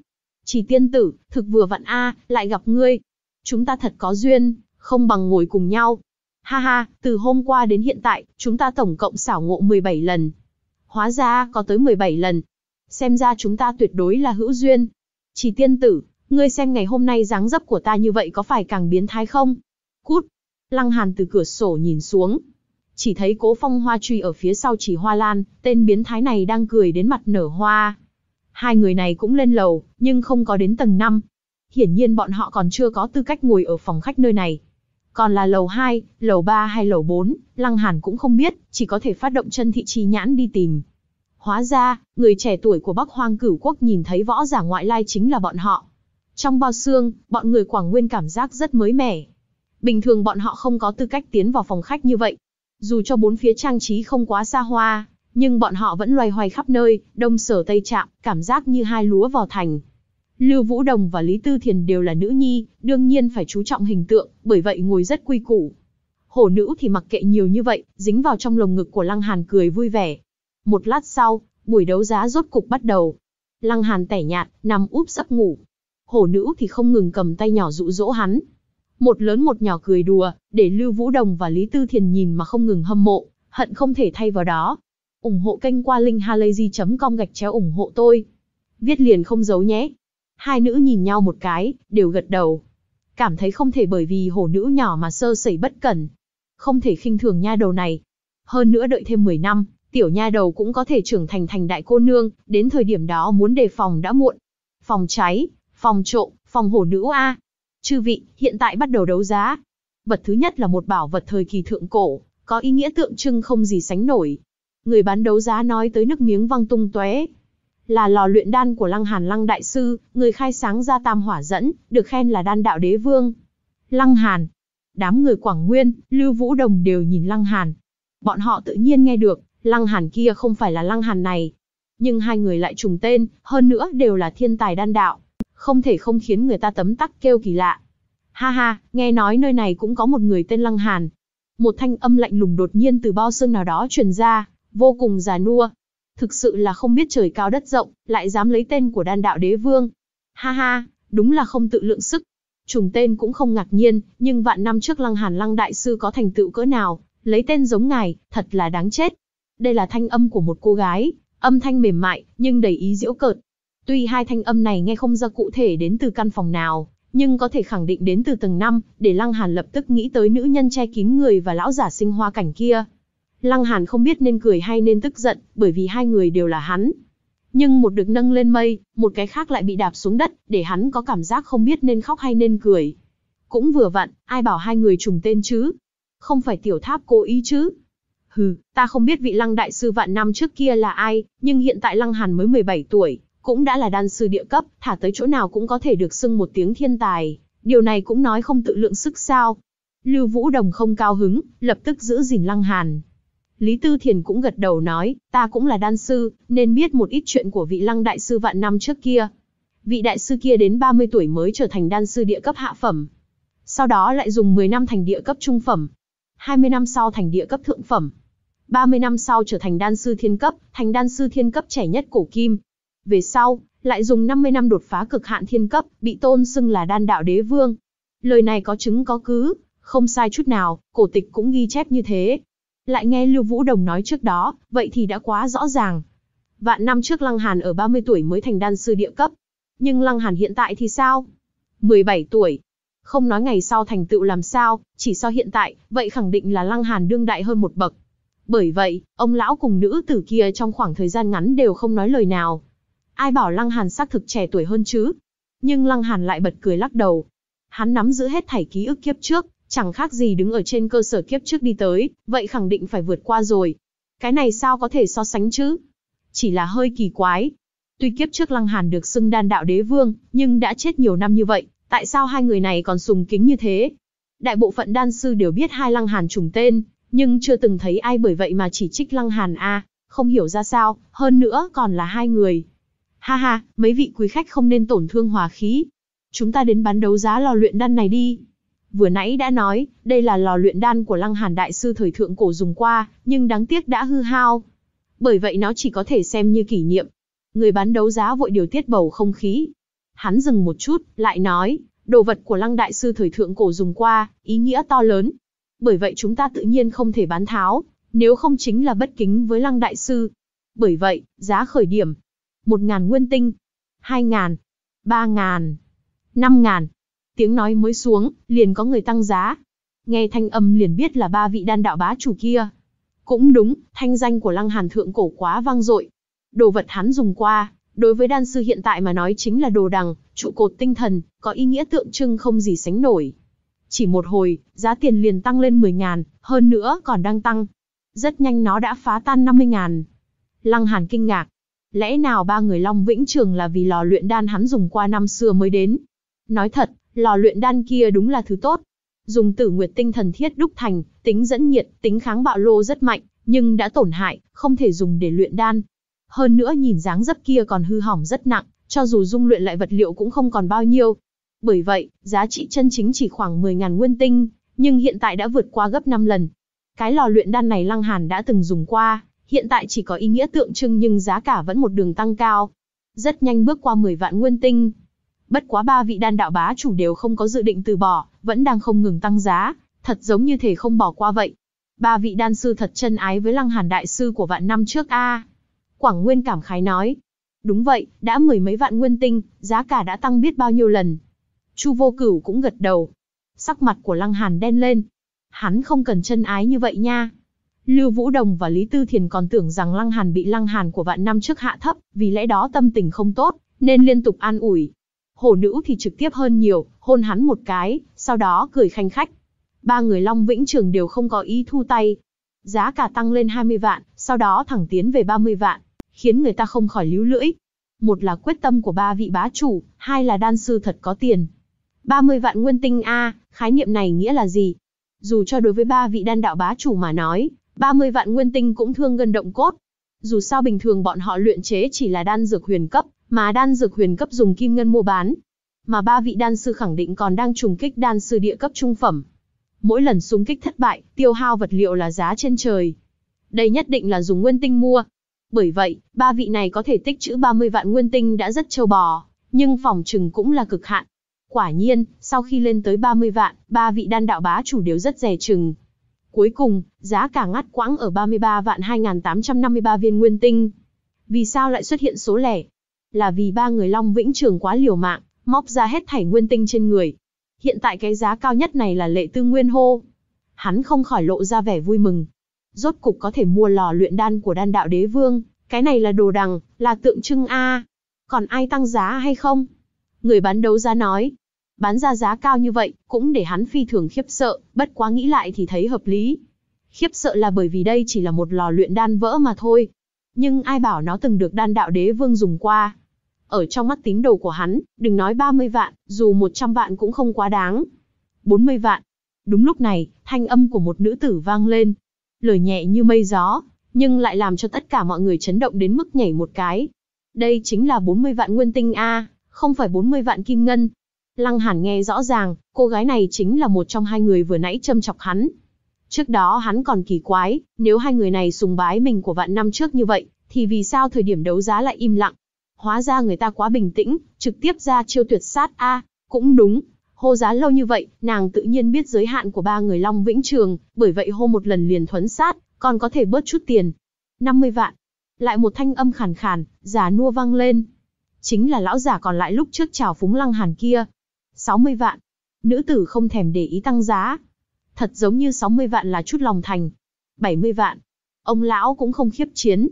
Chỉ tiên tử, thực vừa vặn a, lại gặp ngươi. Chúng ta thật có duyên, không bằng ngồi cùng nhau. Ha ha, từ hôm qua đến hiện tại, chúng ta tổng cộng xảo ngộ 17 lần. Hóa ra, có tới 17 lần. Xem ra chúng ta tuyệt đối là hữu duyên. Chỉ tiên tử, ngươi xem ngày hôm nay dáng dấp của ta như vậy có phải càng biến thái không? Cút, Lăng Hàn từ cửa sổ nhìn xuống, chỉ thấy Cố Phong Hoa truy ở phía sau chỉ Hoa Lan, tên biến thái này đang cười đến mặt nở hoa. Hai người này cũng lên lầu, nhưng không có đến tầng 5. Hiển nhiên bọn họ còn chưa có tư cách ngồi ở phòng khách nơi này. Còn là lầu 2, lầu 3 hay lầu 4, Lăng Hàn cũng không biết, chỉ có thể phát động chân thị trì nhãn đi tìm. Hóa ra, người trẻ tuổi của Bắc Hoang cửu quốc nhìn thấy võ giả ngoại lai chính là bọn họ. Trong bao xương, bọn người Quảng Nguyên cảm giác rất mới mẻ bình thường bọn họ không có tư cách tiến vào phòng khách như vậy. Dù cho bốn phía trang trí không quá xa hoa, nhưng bọn họ vẫn loay hoay khắp nơi, đông sở tây chạm, cảm giác như hai lúa vào thành. Lưu Vũ Đồng và Lý Tư Thiền đều là nữ nhi, đương nhiên phải chú trọng hình tượng, bởi vậy ngồi rất quy củ. Hổ nữ thì mặc kệ nhiều như vậy, dính vào trong lồng ngực của Lăng Hàn cười vui vẻ. Một lát sau, buổi đấu giá rốt cục bắt đầu. Lăng Hàn tẻ nhạt, nằm úp sắp ngủ. Hổ nữ thì không ngừng cầm tay nhỏ dụ dỗ hắn, một lớn một nhỏ cười đùa, để Lưu Vũ Đồng và Lý Tư Thiền nhìn mà không ngừng hâm mộ, hận không thể thay vào đó. ủng hộ kênh qua linkhalazy.com gạch chéo ủng hộ tôi. Viết liền không giấu nhé. Hai nữ nhìn nhau một cái, đều gật đầu. Cảm thấy không thể bởi vì hổ nữ nhỏ mà sơ sẩy bất cẩn. Không thể khinh thường nha đầu này. Hơn nữa đợi thêm 10 năm, tiểu nha đầu cũng có thể trưởng thành thành đại cô nương, đến thời điểm đó muốn đề phòng đã muộn. Phòng cháy, phòng trộm, phòng hổ nữ a, Chư vị, hiện tại bắt đầu đấu giá. Vật thứ nhất là một bảo vật thời kỳ thượng cổ, có ý nghĩa tượng trưng không gì sánh nổi. Người bán đấu giá nói tới nước miếng văng tung tóe, là lò luyện đan của Lăng Hàn Lăng đại sư, người khai sáng ra Tam Hỏa dẫn, được khen là đan đạo đế vương. Lăng Hàn. Đám người Quảng Nguyên, Lưu Vũ Đồng đều nhìn Lăng Hàn. Bọn họ tự nhiên nghe được, Lăng Hàn kia không phải là Lăng Hàn này. Nhưng hai người lại trùng tên, hơn nữa đều là thiên tài đan đạo không thể không khiến người ta tấm tắc kêu kỳ lạ. Ha ha, nghe nói nơi này cũng có một người tên Lăng Hàn. Một thanh âm lạnh lùng đột nhiên từ bao xương nào đó truyền ra, vô cùng già nua. Thực sự là không biết trời cao đất rộng, lại dám lấy tên của đan đạo đế vương. Ha ha, đúng là không tự lượng sức. Trùng tên cũng không ngạc nhiên, nhưng vạn năm trước Lăng Hàn Lăng Đại Sư có thành tựu cỡ nào, lấy tên giống ngài, thật là đáng chết. Đây là thanh âm của một cô gái, âm thanh mềm mại, nhưng đầy ý diễu cợt, Tuy hai thanh âm này nghe không ra cụ thể đến từ căn phòng nào, nhưng có thể khẳng định đến từ tầng năm, để Lăng Hàn lập tức nghĩ tới nữ nhân che kín người và lão giả sinh hoa cảnh kia. Lăng Hàn không biết nên cười hay nên tức giận, bởi vì hai người đều là hắn. Nhưng một được nâng lên mây, một cái khác lại bị đạp xuống đất, để hắn có cảm giác không biết nên khóc hay nên cười. Cũng vừa vặn, ai bảo hai người trùng tên chứ? Không phải tiểu tháp cố ý chứ? Hừ, ta không biết vị lăng đại sư vạn năm trước kia là ai, nhưng hiện tại lăng hàn mới 17 tuổi, cũng đã là đan sư địa cấp, thả tới chỗ nào cũng có thể được xưng một tiếng thiên tài, điều này cũng nói không tự lượng sức sao. Lưu Vũ Đồng không cao hứng, lập tức giữ gìn Lăng Hàn. Lý Tư Thiền cũng gật đầu nói, ta cũng là đan sư, nên biết một ít chuyện của vị Lăng Đại sư vạn năm trước kia. Vị đại sư kia đến 30 tuổi mới trở thành đan sư địa cấp hạ phẩm. Sau đó lại dùng 10 năm thành địa cấp trung phẩm. 20 năm sau thành địa cấp thượng phẩm. 30 năm sau trở thành đan sư thiên cấp, thành đan sư thiên cấp trẻ nhất cổ kim, về sau, lại dùng 50 năm đột phá cực hạn thiên cấp, bị tôn xưng là đan đạo đế vương. Lời này có chứng có cứ, không sai chút nào, cổ tịch cũng ghi chép như thế. Lại nghe Lưu Vũ Đồng nói trước đó, vậy thì đã quá rõ ràng. Vạn năm trước Lăng Hàn ở 30 tuổi mới thành đan sư địa cấp. Nhưng Lăng Hàn hiện tại thì sao? 17 tuổi. Không nói ngày sau thành tựu làm sao, chỉ so hiện tại, vậy khẳng định là Lăng Hàn đương đại hơn một bậc. Bởi vậy, ông lão cùng nữ tử kia trong khoảng thời gian ngắn đều không nói lời nào, Ai bảo Lăng Hàn xác thực trẻ tuổi hơn chứ? Nhưng Lăng Hàn lại bật cười lắc đầu. Hắn nắm giữ hết thảy ký ức kiếp trước, chẳng khác gì đứng ở trên cơ sở kiếp trước đi tới, vậy khẳng định phải vượt qua rồi. Cái này sao có thể so sánh chứ? Chỉ là hơi kỳ quái. Tuy kiếp trước Lăng Hàn được xưng đan đạo đế vương, nhưng đã chết nhiều năm như vậy, tại sao hai người này còn sùng kính như thế? Đại bộ phận đan sư đều biết hai Lăng Hàn trùng tên, nhưng chưa từng thấy ai bởi vậy mà chỉ trích Lăng Hàn a, à, không hiểu ra sao, hơn nữa còn là hai người, Ha ha, mấy vị quý khách không nên tổn thương hòa khí. Chúng ta đến bán đấu giá lò luyện đan này đi. Vừa nãy đã nói, đây là lò luyện đan của Lăng Hàn Đại Sư thời thượng cổ dùng qua, nhưng đáng tiếc đã hư hao. Bởi vậy nó chỉ có thể xem như kỷ niệm. Người bán đấu giá vội điều tiết bầu không khí. Hắn dừng một chút, lại nói, đồ vật của Lăng Đại Sư thời thượng cổ dùng qua, ý nghĩa to lớn. Bởi vậy chúng ta tự nhiên không thể bán tháo, nếu không chính là bất kính với Lăng Đại Sư. Bởi vậy, giá khởi điểm, một ngàn nguyên tinh, hai ngàn, ba ngàn, năm ngàn. Tiếng nói mới xuống, liền có người tăng giá. Nghe thanh âm liền biết là ba vị đan đạo bá chủ kia. Cũng đúng, thanh danh của Lăng Hàn Thượng cổ quá vang dội. Đồ vật hắn dùng qua, đối với đan sư hiện tại mà nói chính là đồ đằng, trụ cột tinh thần, có ý nghĩa tượng trưng không gì sánh nổi. Chỉ một hồi, giá tiền liền tăng lên 10 ngàn, hơn nữa còn đang tăng. Rất nhanh nó đã phá tan 50 ngàn. Lăng Hàn kinh ngạc, Lẽ nào ba người Long Vĩnh Trường là vì lò luyện đan hắn dùng qua năm xưa mới đến? Nói thật, lò luyện đan kia đúng là thứ tốt. Dùng tử nguyệt tinh thần thiết đúc thành, tính dẫn nhiệt, tính kháng bạo lô rất mạnh, nhưng đã tổn hại, không thể dùng để luyện đan. Hơn nữa nhìn dáng dấp kia còn hư hỏng rất nặng, cho dù dung luyện lại vật liệu cũng không còn bao nhiêu. Bởi vậy, giá trị chân chính chỉ khoảng 10.000 nguyên tinh, nhưng hiện tại đã vượt qua gấp 5 lần. Cái lò luyện đan này Lăng Hàn đã từng dùng qua, hiện tại chỉ có ý nghĩa tượng trưng nhưng giá cả vẫn một đường tăng cao. Rất nhanh bước qua 10 vạn nguyên tinh. Bất quá ba vị đan đạo bá chủ đều không có dự định từ bỏ, vẫn đang không ngừng tăng giá, thật giống như thể không bỏ qua vậy. Ba vị đan sư thật chân ái với Lăng Hàn đại sư của vạn năm trước a. Quảng Nguyên cảm khái nói. Đúng vậy, đã mười mấy vạn nguyên tinh, giá cả đã tăng biết bao nhiêu lần. Chu Vô Cửu cũng gật đầu. Sắc mặt của Lăng Hàn đen lên. Hắn không cần chân ái như vậy nha, Lưu Vũ Đồng và Lý Tư Thiền còn tưởng rằng Lăng Hàn bị Lăng Hàn của vạn năm trước hạ thấp, vì lẽ đó tâm tình không tốt, nên liên tục an ủi. Hổ nữ thì trực tiếp hơn nhiều, hôn hắn một cái, sau đó cười khanh khách. Ba người Long Vĩnh Trường đều không có ý thu tay. Giá cả tăng lên 20 vạn, sau đó thẳng tiến về 30 vạn, khiến người ta không khỏi líu lưỡi. Một là quyết tâm của ba vị bá chủ, hai là đan sư thật có tiền. 30 vạn nguyên tinh A, khái niệm này nghĩa là gì? Dù cho đối với ba vị đan đạo bá chủ mà nói, 30 vạn nguyên tinh cũng thương gần động cốt. Dù sao bình thường bọn họ luyện chế chỉ là đan dược huyền cấp, mà đan dược huyền cấp dùng kim ngân mua bán. Mà ba vị đan sư khẳng định còn đang trùng kích đan sư địa cấp trung phẩm. Mỗi lần xung kích thất bại, tiêu hao vật liệu là giá trên trời. Đây nhất định là dùng nguyên tinh mua. Bởi vậy, ba vị này có thể tích trữ 30 vạn nguyên tinh đã rất trâu bò, nhưng phòng trừng cũng là cực hạn. Quả nhiên, sau khi lên tới 30 vạn, ba vị đan đạo bá chủ đều rất dè chừng, Cuối cùng, giá cả ngắt quãng ở 33 vạn 2.853 viên nguyên tinh. Vì sao lại xuất hiện số lẻ? Là vì ba người Long Vĩnh Trường quá liều mạng, móc ra hết thảy nguyên tinh trên người. Hiện tại cái giá cao nhất này là lệ tư nguyên hô. Hắn không khỏi lộ ra vẻ vui mừng. Rốt cục có thể mua lò luyện đan của đan đạo đế vương, cái này là đồ đằng, là tượng trưng A. Còn ai tăng giá hay không? Người bán đấu giá nói, bán ra giá cao như vậy, cũng để hắn phi thường khiếp sợ, bất quá nghĩ lại thì thấy hợp lý. Khiếp sợ là bởi vì đây chỉ là một lò luyện đan vỡ mà thôi. Nhưng ai bảo nó từng được đan đạo đế vương dùng qua. Ở trong mắt tín đồ của hắn, đừng nói 30 vạn, dù 100 vạn cũng không quá đáng. 40 vạn. Đúng lúc này, thanh âm của một nữ tử vang lên. Lời nhẹ như mây gió, nhưng lại làm cho tất cả mọi người chấn động đến mức nhảy một cái. Đây chính là 40 vạn nguyên tinh A, không phải 40 vạn kim ngân, Lăng Hàn nghe rõ ràng, cô gái này chính là một trong hai người vừa nãy châm chọc hắn. Trước đó hắn còn kỳ quái, nếu hai người này sùng bái mình của vạn năm trước như vậy, thì vì sao thời điểm đấu giá lại im lặng? Hóa ra người ta quá bình tĩnh, trực tiếp ra chiêu tuyệt sát a, cũng đúng. Hô giá lâu như vậy, nàng tự nhiên biết giới hạn của ba người Long Vĩnh Trường, bởi vậy hô một lần liền thuấn sát, còn có thể bớt chút tiền. 50 vạn. Lại một thanh âm khàn khàn, già nua vang lên. Chính là lão giả còn lại lúc trước chào phúng lăng hàn kia, 60 vạn. Nữ tử không thèm để ý tăng giá. Thật giống như 60 vạn là chút lòng thành. 70 vạn. Ông lão cũng không khiếp chiến.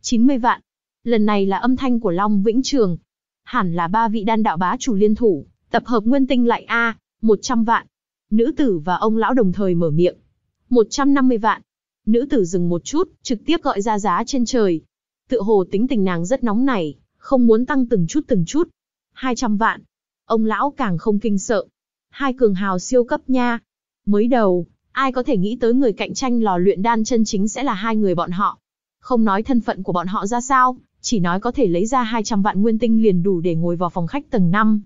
90 vạn. Lần này là âm thanh của Long Vĩnh Trường. Hẳn là ba vị đan đạo bá chủ liên thủ, tập hợp nguyên tinh lại A, à, 100 vạn. Nữ tử và ông lão đồng thời mở miệng. 150 vạn. Nữ tử dừng một chút, trực tiếp gọi ra giá trên trời. Tự hồ tính tình nàng rất nóng nảy, không muốn tăng từng chút từng chút. 200 vạn. Ông lão càng không kinh sợ. Hai cường hào siêu cấp nha. Mới đầu, ai có thể nghĩ tới người cạnh tranh lò luyện đan chân chính sẽ là hai người bọn họ. Không nói thân phận của bọn họ ra sao, chỉ nói có thể lấy ra 200 vạn nguyên tinh liền đủ để ngồi vào phòng khách tầng 5.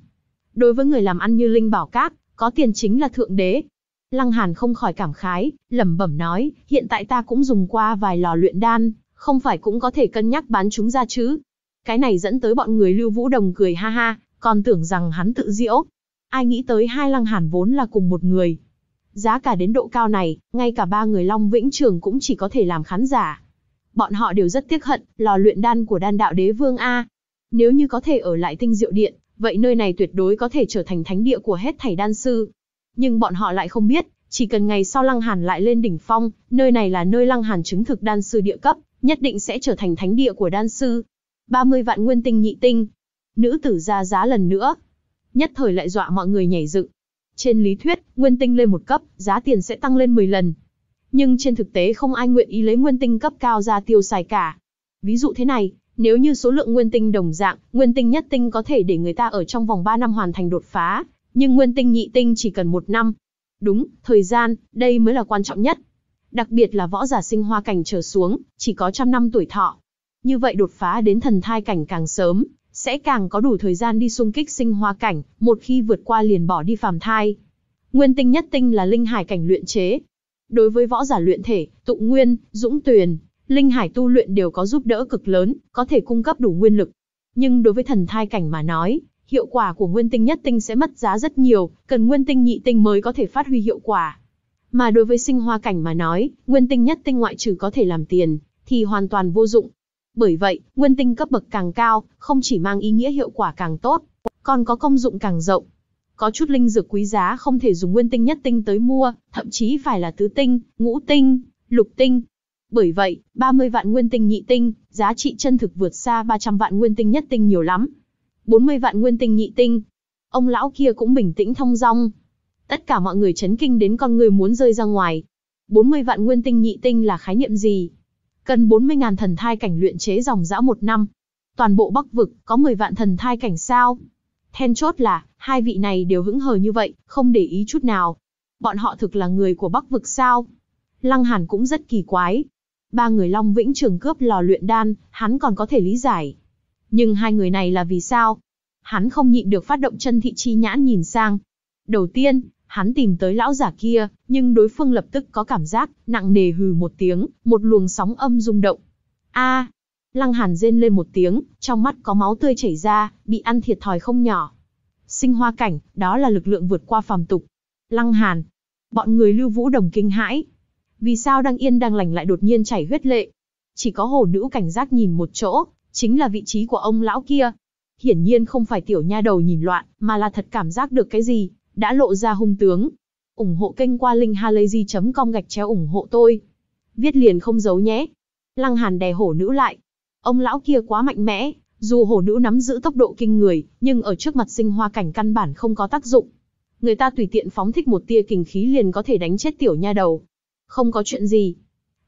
Đối với người làm ăn như Linh Bảo Các, có tiền chính là thượng đế. Lăng Hàn không khỏi cảm khái, lẩm bẩm nói, hiện tại ta cũng dùng qua vài lò luyện đan, không phải cũng có thể cân nhắc bán chúng ra chứ. Cái này dẫn tới bọn người Lưu Vũ Đồng cười ha ha, còn tưởng rằng hắn tự diễu. Ai nghĩ tới hai lăng hàn vốn là cùng một người. Giá cả đến độ cao này, ngay cả ba người Long Vĩnh Trường cũng chỉ có thể làm khán giả. Bọn họ đều rất tiếc hận, lò luyện đan của đan đạo đế vương A. Nếu như có thể ở lại tinh diệu điện, vậy nơi này tuyệt đối có thể trở thành thánh địa của hết thảy đan sư. Nhưng bọn họ lại không biết, chỉ cần ngày sau Lăng Hàn lại lên đỉnh phong, nơi này là nơi Lăng Hàn chứng thực đan sư địa cấp, nhất định sẽ trở thành thánh địa của đan sư. 30 vạn nguyên tinh nhị tinh, nữ tử ra giá lần nữa. Nhất thời lại dọa mọi người nhảy dựng. Trên lý thuyết, nguyên tinh lên một cấp, giá tiền sẽ tăng lên 10 lần. Nhưng trên thực tế không ai nguyện ý lấy nguyên tinh cấp cao ra tiêu xài cả. Ví dụ thế này, nếu như số lượng nguyên tinh đồng dạng, nguyên tinh nhất tinh có thể để người ta ở trong vòng 3 năm hoàn thành đột phá, nhưng nguyên tinh nhị tinh chỉ cần một năm. Đúng, thời gian, đây mới là quan trọng nhất. Đặc biệt là võ giả sinh hoa cảnh trở xuống, chỉ có trăm năm tuổi thọ. Như vậy đột phá đến thần thai cảnh càng sớm, sẽ càng có đủ thời gian đi xung kích sinh hoa cảnh, một khi vượt qua liền bỏ đi phàm thai. Nguyên tinh nhất tinh là linh hải cảnh luyện chế. Đối với võ giả luyện thể, tụ nguyên, dũng tuyền, linh hải tu luyện đều có giúp đỡ cực lớn, có thể cung cấp đủ nguyên lực. Nhưng đối với thần thai cảnh mà nói, hiệu quả của nguyên tinh nhất tinh sẽ mất giá rất nhiều, cần nguyên tinh nhị tinh mới có thể phát huy hiệu quả. Mà đối với sinh hoa cảnh mà nói, nguyên tinh nhất tinh ngoại trừ có thể làm tiền, thì hoàn toàn vô dụng, bởi vậy, nguyên tinh cấp bậc càng cao, không chỉ mang ý nghĩa hiệu quả càng tốt, còn có công dụng càng rộng. Có chút linh dược quý giá không thể dùng nguyên tinh nhất tinh tới mua, thậm chí phải là tứ tinh, ngũ tinh, lục tinh. Bởi vậy, 30 vạn nguyên tinh nhị tinh, giá trị chân thực vượt xa 300 vạn nguyên tinh nhất tinh nhiều lắm. 40 vạn nguyên tinh nhị tinh. Ông lão kia cũng bình tĩnh thong dong. Tất cả mọi người chấn kinh đến con người muốn rơi ra ngoài. 40 vạn nguyên tinh nhị tinh là khái niệm gì? cần 40.000 thần thai cảnh luyện chế dòng dã một năm. Toàn bộ Bắc vực có 10 vạn thần thai cảnh sao? Then chốt là, hai vị này đều hững hờ như vậy, không để ý chút nào. Bọn họ thực là người của Bắc vực sao? Lăng Hàn cũng rất kỳ quái. Ba người Long Vĩnh Trường cướp lò luyện đan, hắn còn có thể lý giải. Nhưng hai người này là vì sao? Hắn không nhịn được phát động chân thị chi nhãn nhìn sang. Đầu tiên, Hắn tìm tới lão giả kia, nhưng đối phương lập tức có cảm giác, nặng nề hừ một tiếng, một luồng sóng âm rung động. A! Lăng Hàn rên lên một tiếng, trong mắt có máu tươi chảy ra, bị ăn thiệt thòi không nhỏ. Sinh hoa cảnh, đó là lực lượng vượt qua phàm tục. Lăng Hàn, bọn người Lưu Vũ Đồng kinh hãi. Vì sao đang yên đang lành lại đột nhiên chảy huyết lệ? Chỉ có hồ nữ cảnh giác nhìn một chỗ, chính là vị trí của ông lão kia. Hiển nhiên không phải tiểu nha đầu nhìn loạn, mà là thật cảm giác được cái gì đã lộ ra hung tướng. ủng hộ kênh qua linkhalazy.com gạch chéo ủng hộ tôi. Viết liền không giấu nhé. Lăng Hàn đè hổ nữ lại. Ông lão kia quá mạnh mẽ, dù hổ nữ nắm giữ tốc độ kinh người, nhưng ở trước mặt sinh hoa cảnh căn bản không có tác dụng. Người ta tùy tiện phóng thích một tia kình khí liền có thể đánh chết tiểu nha đầu. Không có chuyện gì.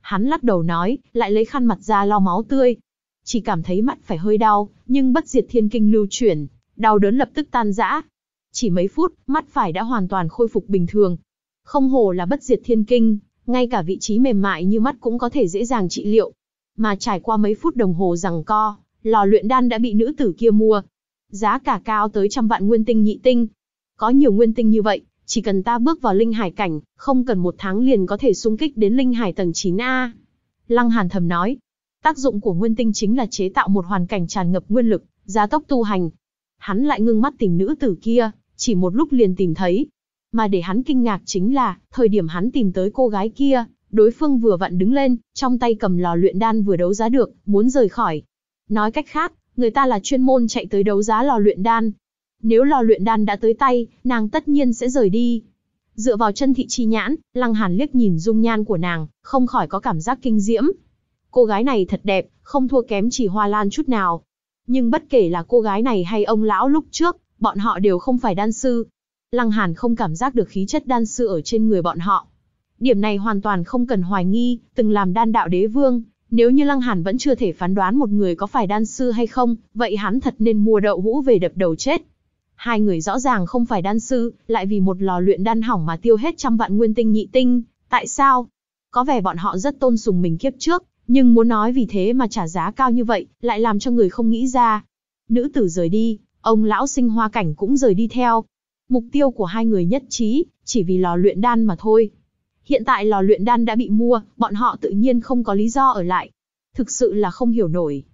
Hắn lắc đầu nói, lại lấy khăn mặt ra lau máu tươi. Chỉ cảm thấy mặt phải hơi đau, nhưng bất diệt thiên kinh lưu chuyển, đau đớn lập tức tan rã, chỉ mấy phút, mắt phải đã hoàn toàn khôi phục bình thường. Không hồ là bất diệt thiên kinh, ngay cả vị trí mềm mại như mắt cũng có thể dễ dàng trị liệu. Mà trải qua mấy phút đồng hồ rằng co, lò luyện đan đã bị nữ tử kia mua. Giá cả cao tới trăm vạn nguyên tinh nhị tinh. Có nhiều nguyên tinh như vậy, chỉ cần ta bước vào linh hải cảnh, không cần một tháng liền có thể xung kích đến linh hải tầng 9A. Lăng Hàn thầm nói, tác dụng của nguyên tinh chính là chế tạo một hoàn cảnh tràn ngập nguyên lực, gia tốc tu hành. Hắn lại ngưng mắt tìm nữ tử kia, chỉ một lúc liền tìm thấy. Mà để hắn kinh ngạc chính là, thời điểm hắn tìm tới cô gái kia, đối phương vừa vặn đứng lên, trong tay cầm lò luyện đan vừa đấu giá được, muốn rời khỏi. Nói cách khác, người ta là chuyên môn chạy tới đấu giá lò luyện đan. Nếu lò luyện đan đã tới tay, nàng tất nhiên sẽ rời đi. Dựa vào chân thị chi nhãn, Lăng Hàn liếc nhìn dung nhan của nàng, không khỏi có cảm giác kinh diễm. Cô gái này thật đẹp, không thua kém chỉ Hoa Lan chút nào. Nhưng bất kể là cô gái này hay ông lão lúc trước, bọn họ đều không phải đan sư. Lăng Hàn không cảm giác được khí chất đan sư ở trên người bọn họ. Điểm này hoàn toàn không cần hoài nghi, từng làm đan đạo đế vương, nếu như Lăng Hàn vẫn chưa thể phán đoán một người có phải đan sư hay không, vậy hắn thật nên mua đậu hũ về đập đầu chết. Hai người rõ ràng không phải đan sư, lại vì một lò luyện đan hỏng mà tiêu hết trăm vạn nguyên tinh nhị tinh, tại sao? Có vẻ bọn họ rất tôn sùng mình kiếp trước, nhưng muốn nói vì thế mà trả giá cao như vậy, lại làm cho người không nghĩ ra. Nữ tử rời đi, Ông lão sinh hoa cảnh cũng rời đi theo. Mục tiêu của hai người nhất trí, chỉ vì lò luyện đan mà thôi. Hiện tại lò luyện đan đã bị mua, bọn họ tự nhiên không có lý do ở lại. Thực sự là không hiểu nổi.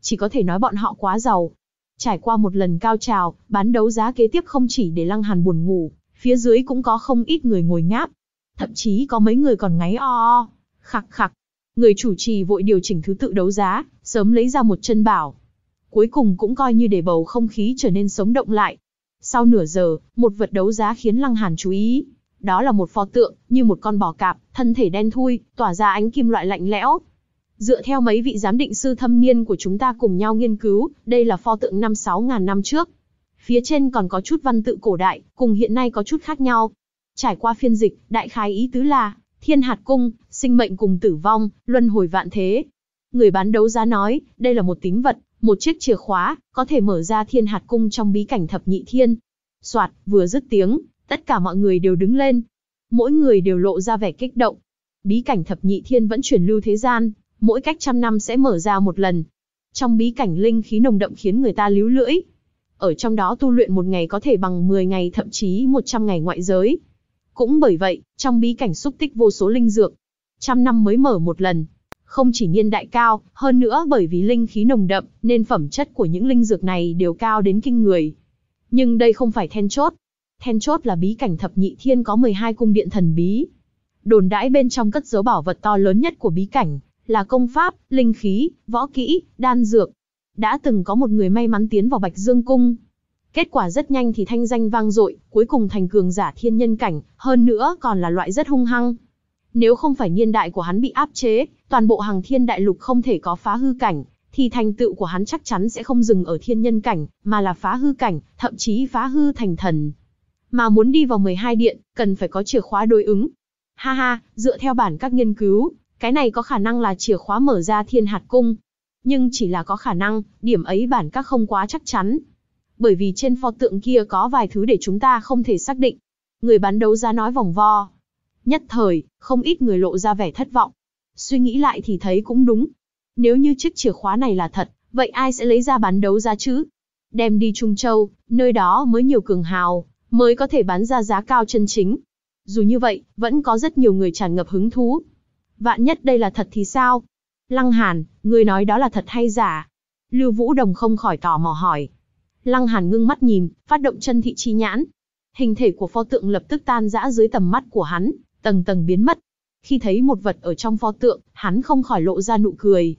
Chỉ có thể nói bọn họ quá giàu. Trải qua một lần cao trào, bán đấu giá kế tiếp không chỉ để Lăng Hàn buồn ngủ, phía dưới cũng có không ít người ngồi ngáp. Thậm chí có mấy người còn ngáy o o, khặc khặc. Người chủ trì vội điều chỉnh thứ tự đấu giá, sớm lấy ra một chân bảo, cuối cùng cũng coi như để bầu không khí trở nên sống động lại. Sau nửa giờ, một vật đấu giá khiến Lăng Hàn chú ý. Đó là một pho tượng, như một con bò cạp, thân thể đen thui, tỏa ra ánh kim loại lạnh lẽo. Dựa theo mấy vị giám định sư thâm niên của chúng ta cùng nhau nghiên cứu, đây là pho tượng năm 6.000 năm trước. Phía trên còn có chút văn tự cổ đại, cùng hiện nay có chút khác nhau. Trải qua phiên dịch, đại khái ý tứ là, thiên hạt cung, sinh mệnh cùng tử vong, luân hồi vạn thế. Người bán đấu giá nói, đây là một tính vật, một chiếc chìa khóa, có thể mở ra thiên hạt cung trong bí cảnh thập nhị thiên. Soạt, vừa dứt tiếng, tất cả mọi người đều đứng lên. Mỗi người đều lộ ra vẻ kích động. Bí cảnh thập nhị thiên vẫn chuyển lưu thế gian, mỗi cách trăm năm sẽ mở ra một lần. Trong bí cảnh linh khí nồng đậm khiến người ta líu lưỡi. Ở trong đó tu luyện một ngày có thể bằng 10 ngày thậm chí 100 ngày ngoại giới. Cũng bởi vậy, trong bí cảnh xúc tích vô số linh dược. Trăm năm mới mở một lần, không chỉ niên đại cao, hơn nữa bởi vì linh khí nồng đậm, nên phẩm chất của những linh dược này đều cao đến kinh người. Nhưng đây không phải then chốt. Then chốt là bí cảnh thập nhị thiên có 12 cung điện thần bí. Đồn đãi bên trong cất dấu bảo vật to lớn nhất của bí cảnh, là công pháp, linh khí, võ kỹ, đan dược. Đã từng có một người may mắn tiến vào Bạch Dương Cung. Kết quả rất nhanh thì thanh danh vang dội, cuối cùng thành cường giả thiên nhân cảnh, hơn nữa còn là loại rất hung hăng. Nếu không phải niên đại của hắn bị áp chế, toàn bộ hàng thiên đại lục không thể có phá hư cảnh, thì thành tựu của hắn chắc chắn sẽ không dừng ở thiên nhân cảnh, mà là phá hư cảnh, thậm chí phá hư thành thần. Mà muốn đi vào 12 điện, cần phải có chìa khóa đối ứng. Ha ha, dựa theo bản các nghiên cứu, cái này có khả năng là chìa khóa mở ra thiên hạt cung. Nhưng chỉ là có khả năng, điểm ấy bản các không quá chắc chắn. Bởi vì trên pho tượng kia có vài thứ để chúng ta không thể xác định. Người bán đấu giá nói vòng vo, Nhất thời, không ít người lộ ra vẻ thất vọng. Suy nghĩ lại thì thấy cũng đúng. Nếu như chiếc chìa khóa này là thật, vậy ai sẽ lấy ra bán đấu giá chứ? Đem đi Trung Châu, nơi đó mới nhiều cường hào, mới có thể bán ra giá cao chân chính. Dù như vậy, vẫn có rất nhiều người tràn ngập hứng thú. Vạn nhất đây là thật thì sao? Lăng Hàn, người nói đó là thật hay giả? Lưu Vũ Đồng không khỏi tò mò hỏi. Lăng Hàn ngưng mắt nhìn, phát động chân thị chi nhãn. Hình thể của pho tượng lập tức tan rã dưới tầm mắt của hắn, tầng tầng biến mất. Khi thấy một vật ở trong pho tượng, hắn không khỏi lộ ra nụ cười.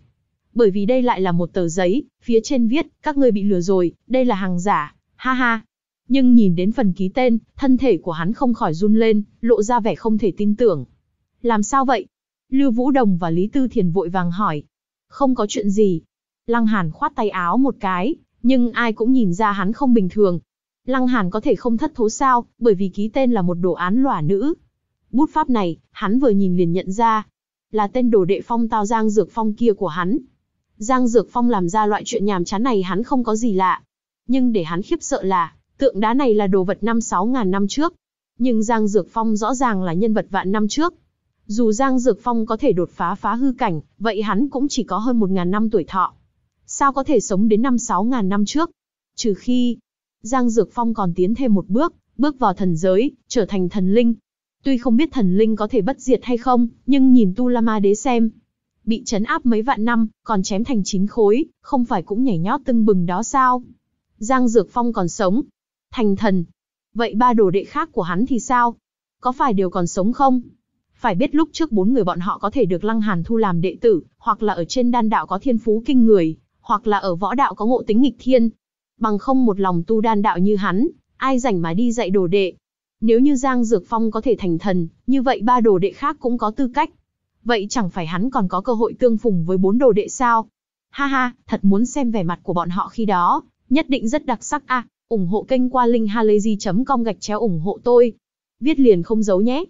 Bởi vì đây lại là một tờ giấy, phía trên viết, các ngươi bị lừa rồi, đây là hàng giả, ha ha. Nhưng nhìn đến phần ký tên, thân thể của hắn không khỏi run lên, lộ ra vẻ không thể tin tưởng. Làm sao vậy? Lưu Vũ Đồng và Lý Tư Thiền vội vàng hỏi. Không có chuyện gì. Lăng Hàn khoát tay áo một cái, nhưng ai cũng nhìn ra hắn không bình thường. Lăng Hàn có thể không thất thố sao, bởi vì ký tên là một đồ án lỏa nữ, Bút pháp này, hắn vừa nhìn liền nhận ra, là tên đồ đệ phong tao Giang Dược Phong kia của hắn. Giang Dược Phong làm ra loại chuyện nhàm chán này hắn không có gì lạ. Nhưng để hắn khiếp sợ là, tượng đá này là đồ vật năm sáu ngàn năm trước. Nhưng Giang Dược Phong rõ ràng là nhân vật vạn năm trước. Dù Giang Dược Phong có thể đột phá phá hư cảnh, vậy hắn cũng chỉ có hơn một ngàn năm tuổi thọ. Sao có thể sống đến năm sáu ngàn năm trước? Trừ khi, Giang Dược Phong còn tiến thêm một bước, bước vào thần giới, trở thành thần linh. Tuy không biết thần linh có thể bất diệt hay không, nhưng nhìn Tu La Ma Đế xem. Bị chấn áp mấy vạn năm, còn chém thành chín khối, không phải cũng nhảy nhót tưng bừng đó sao? Giang Dược Phong còn sống. Thành thần. Vậy ba đồ đệ khác của hắn thì sao? Có phải đều còn sống không? Phải biết lúc trước bốn người bọn họ có thể được Lăng Hàn Thu làm đệ tử, hoặc là ở trên đan đạo có thiên phú kinh người, hoặc là ở võ đạo có ngộ tính nghịch thiên. Bằng không một lòng tu đan đạo như hắn, ai rảnh mà đi dạy đồ đệ. Nếu như Giang Dược Phong có thể thành thần, như vậy ba đồ đệ khác cũng có tư cách. Vậy chẳng phải hắn còn có cơ hội tương phùng với bốn đồ đệ sao? Ha ha, thật muốn xem vẻ mặt của bọn họ khi đó, nhất định rất đặc sắc a. ủng hộ kênh qua linkhalazy.com gạch chéo ủng hộ tôi. Viết liền không giấu nhé.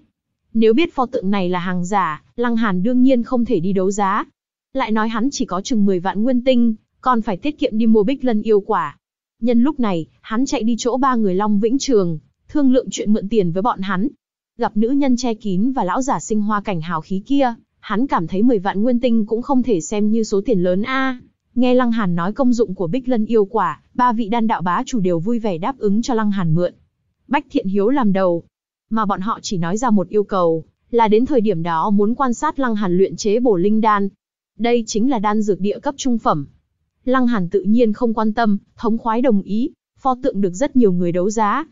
Nếu biết pho tượng này là hàng giả, Lăng Hàn đương nhiên không thể đi đấu giá. Lại nói hắn chỉ có chừng 10 vạn nguyên tinh, còn phải tiết kiệm đi mua bích lân yêu quả. Nhân lúc này, hắn chạy đi chỗ ba người Long Vĩnh Trường, thương lượng chuyện mượn tiền với bọn hắn. Gặp nữ nhân che kín và lão giả sinh hoa cảnh hào khí kia, hắn cảm thấy 10 vạn nguyên tinh cũng không thể xem như số tiền lớn a. Nghe Lăng Hàn nói công dụng của Bích Lân yêu quả, ba vị đan đạo bá chủ đều vui vẻ đáp ứng cho Lăng Hàn mượn. Bách Thiện Hiếu làm đầu, mà bọn họ chỉ nói ra một yêu cầu, là đến thời điểm đó muốn quan sát Lăng Hàn luyện chế bổ linh đan. Đây chính là đan dược địa cấp trung phẩm. Lăng Hàn tự nhiên không quan tâm, thống khoái đồng ý, pho tượng được rất nhiều người đấu giá,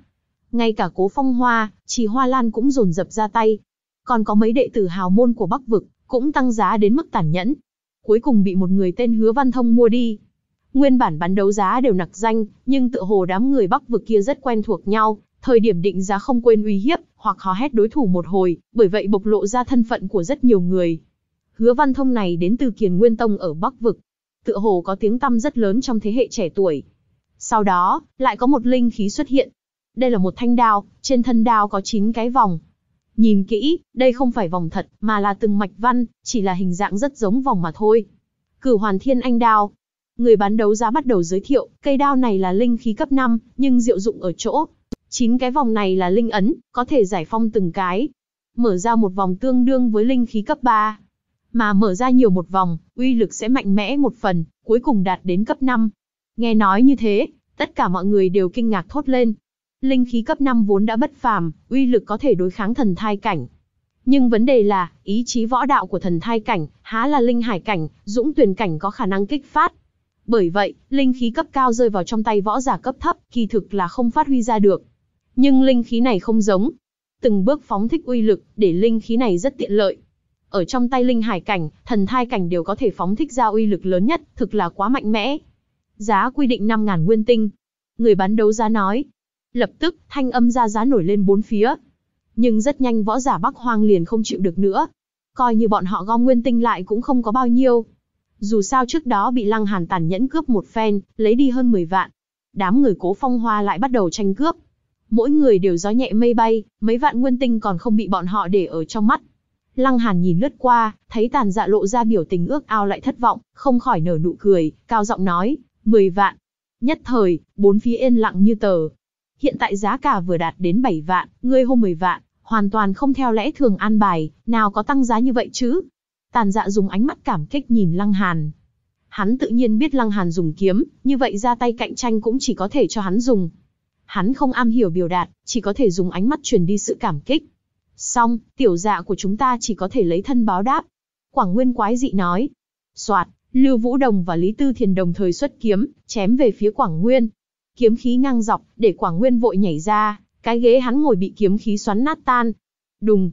ngay cả cố phong hoa, chỉ hoa lan cũng dồn dập ra tay. Còn có mấy đệ tử hào môn của Bắc Vực, cũng tăng giá đến mức tàn nhẫn. Cuối cùng bị một người tên Hứa Văn Thông mua đi. Nguyên bản bán đấu giá đều nặc danh, nhưng tựa hồ đám người Bắc Vực kia rất quen thuộc nhau, thời điểm định giá không quên uy hiếp, hoặc hò hét đối thủ một hồi, bởi vậy bộc lộ ra thân phận của rất nhiều người. Hứa Văn Thông này đến từ Kiền Nguyên Tông ở Bắc Vực, tựa hồ có tiếng tăm rất lớn trong thế hệ trẻ tuổi. Sau đó, lại có một linh khí xuất hiện, đây là một thanh đao, trên thân đao có 9 cái vòng. Nhìn kỹ, đây không phải vòng thật, mà là từng mạch văn, chỉ là hình dạng rất giống vòng mà thôi. Cử hoàn thiên anh đao. Người bán đấu giá bắt đầu giới thiệu, cây đao này là linh khí cấp 5, nhưng diệu dụng ở chỗ. 9 cái vòng này là linh ấn, có thể giải phong từng cái. Mở ra một vòng tương đương với linh khí cấp 3. Mà mở ra nhiều một vòng, uy lực sẽ mạnh mẽ một phần, cuối cùng đạt đến cấp 5. Nghe nói như thế, tất cả mọi người đều kinh ngạc thốt lên. Linh khí cấp 5 vốn đã bất phàm, uy lực có thể đối kháng thần thai cảnh. Nhưng vấn đề là, ý chí võ đạo của thần thai cảnh, há là linh hải cảnh, dũng tuyển cảnh có khả năng kích phát. Bởi vậy, linh khí cấp cao rơi vào trong tay võ giả cấp thấp, kỳ thực là không phát huy ra được. Nhưng linh khí này không giống. Từng bước phóng thích uy lực, để linh khí này rất tiện lợi. Ở trong tay linh hải cảnh, thần thai cảnh đều có thể phóng thích ra uy lực lớn nhất, thực là quá mạnh mẽ. Giá quy định 5.000 nguyên tinh. Người bán đấu giá nói, Lập tức, thanh âm ra giá nổi lên bốn phía. Nhưng rất nhanh võ giả Bắc Hoang liền không chịu được nữa. Coi như bọn họ gom nguyên tinh lại cũng không có bao nhiêu. Dù sao trước đó bị Lăng Hàn tàn nhẫn cướp một phen, lấy đi hơn 10 vạn. Đám người cố phong hoa lại bắt đầu tranh cướp. Mỗi người đều gió nhẹ mây bay, mấy vạn nguyên tinh còn không bị bọn họ để ở trong mắt. Lăng Hàn nhìn lướt qua, thấy tàn dạ lộ ra biểu tình ước ao lại thất vọng, không khỏi nở nụ cười, cao giọng nói, 10 vạn. Nhất thời, bốn phía yên lặng như tờ, hiện tại giá cả vừa đạt đến 7 vạn, ngươi hôm 10 vạn, hoàn toàn không theo lẽ thường an bài, nào có tăng giá như vậy chứ? Tàn dạ dùng ánh mắt cảm kích nhìn Lăng Hàn. Hắn tự nhiên biết Lăng Hàn dùng kiếm, như vậy ra tay cạnh tranh cũng chỉ có thể cho hắn dùng. Hắn không am hiểu biểu đạt, chỉ có thể dùng ánh mắt truyền đi sự cảm kích. Xong, tiểu dạ của chúng ta chỉ có thể lấy thân báo đáp. Quảng Nguyên quái dị nói. Soạt, Lưu Vũ Đồng và Lý Tư Thiền đồng thời xuất kiếm, chém về phía Quảng Nguyên, kiếm khí ngang dọc, để Quảng Nguyên vội nhảy ra, cái ghế hắn ngồi bị kiếm khí xoắn nát tan. Đùng,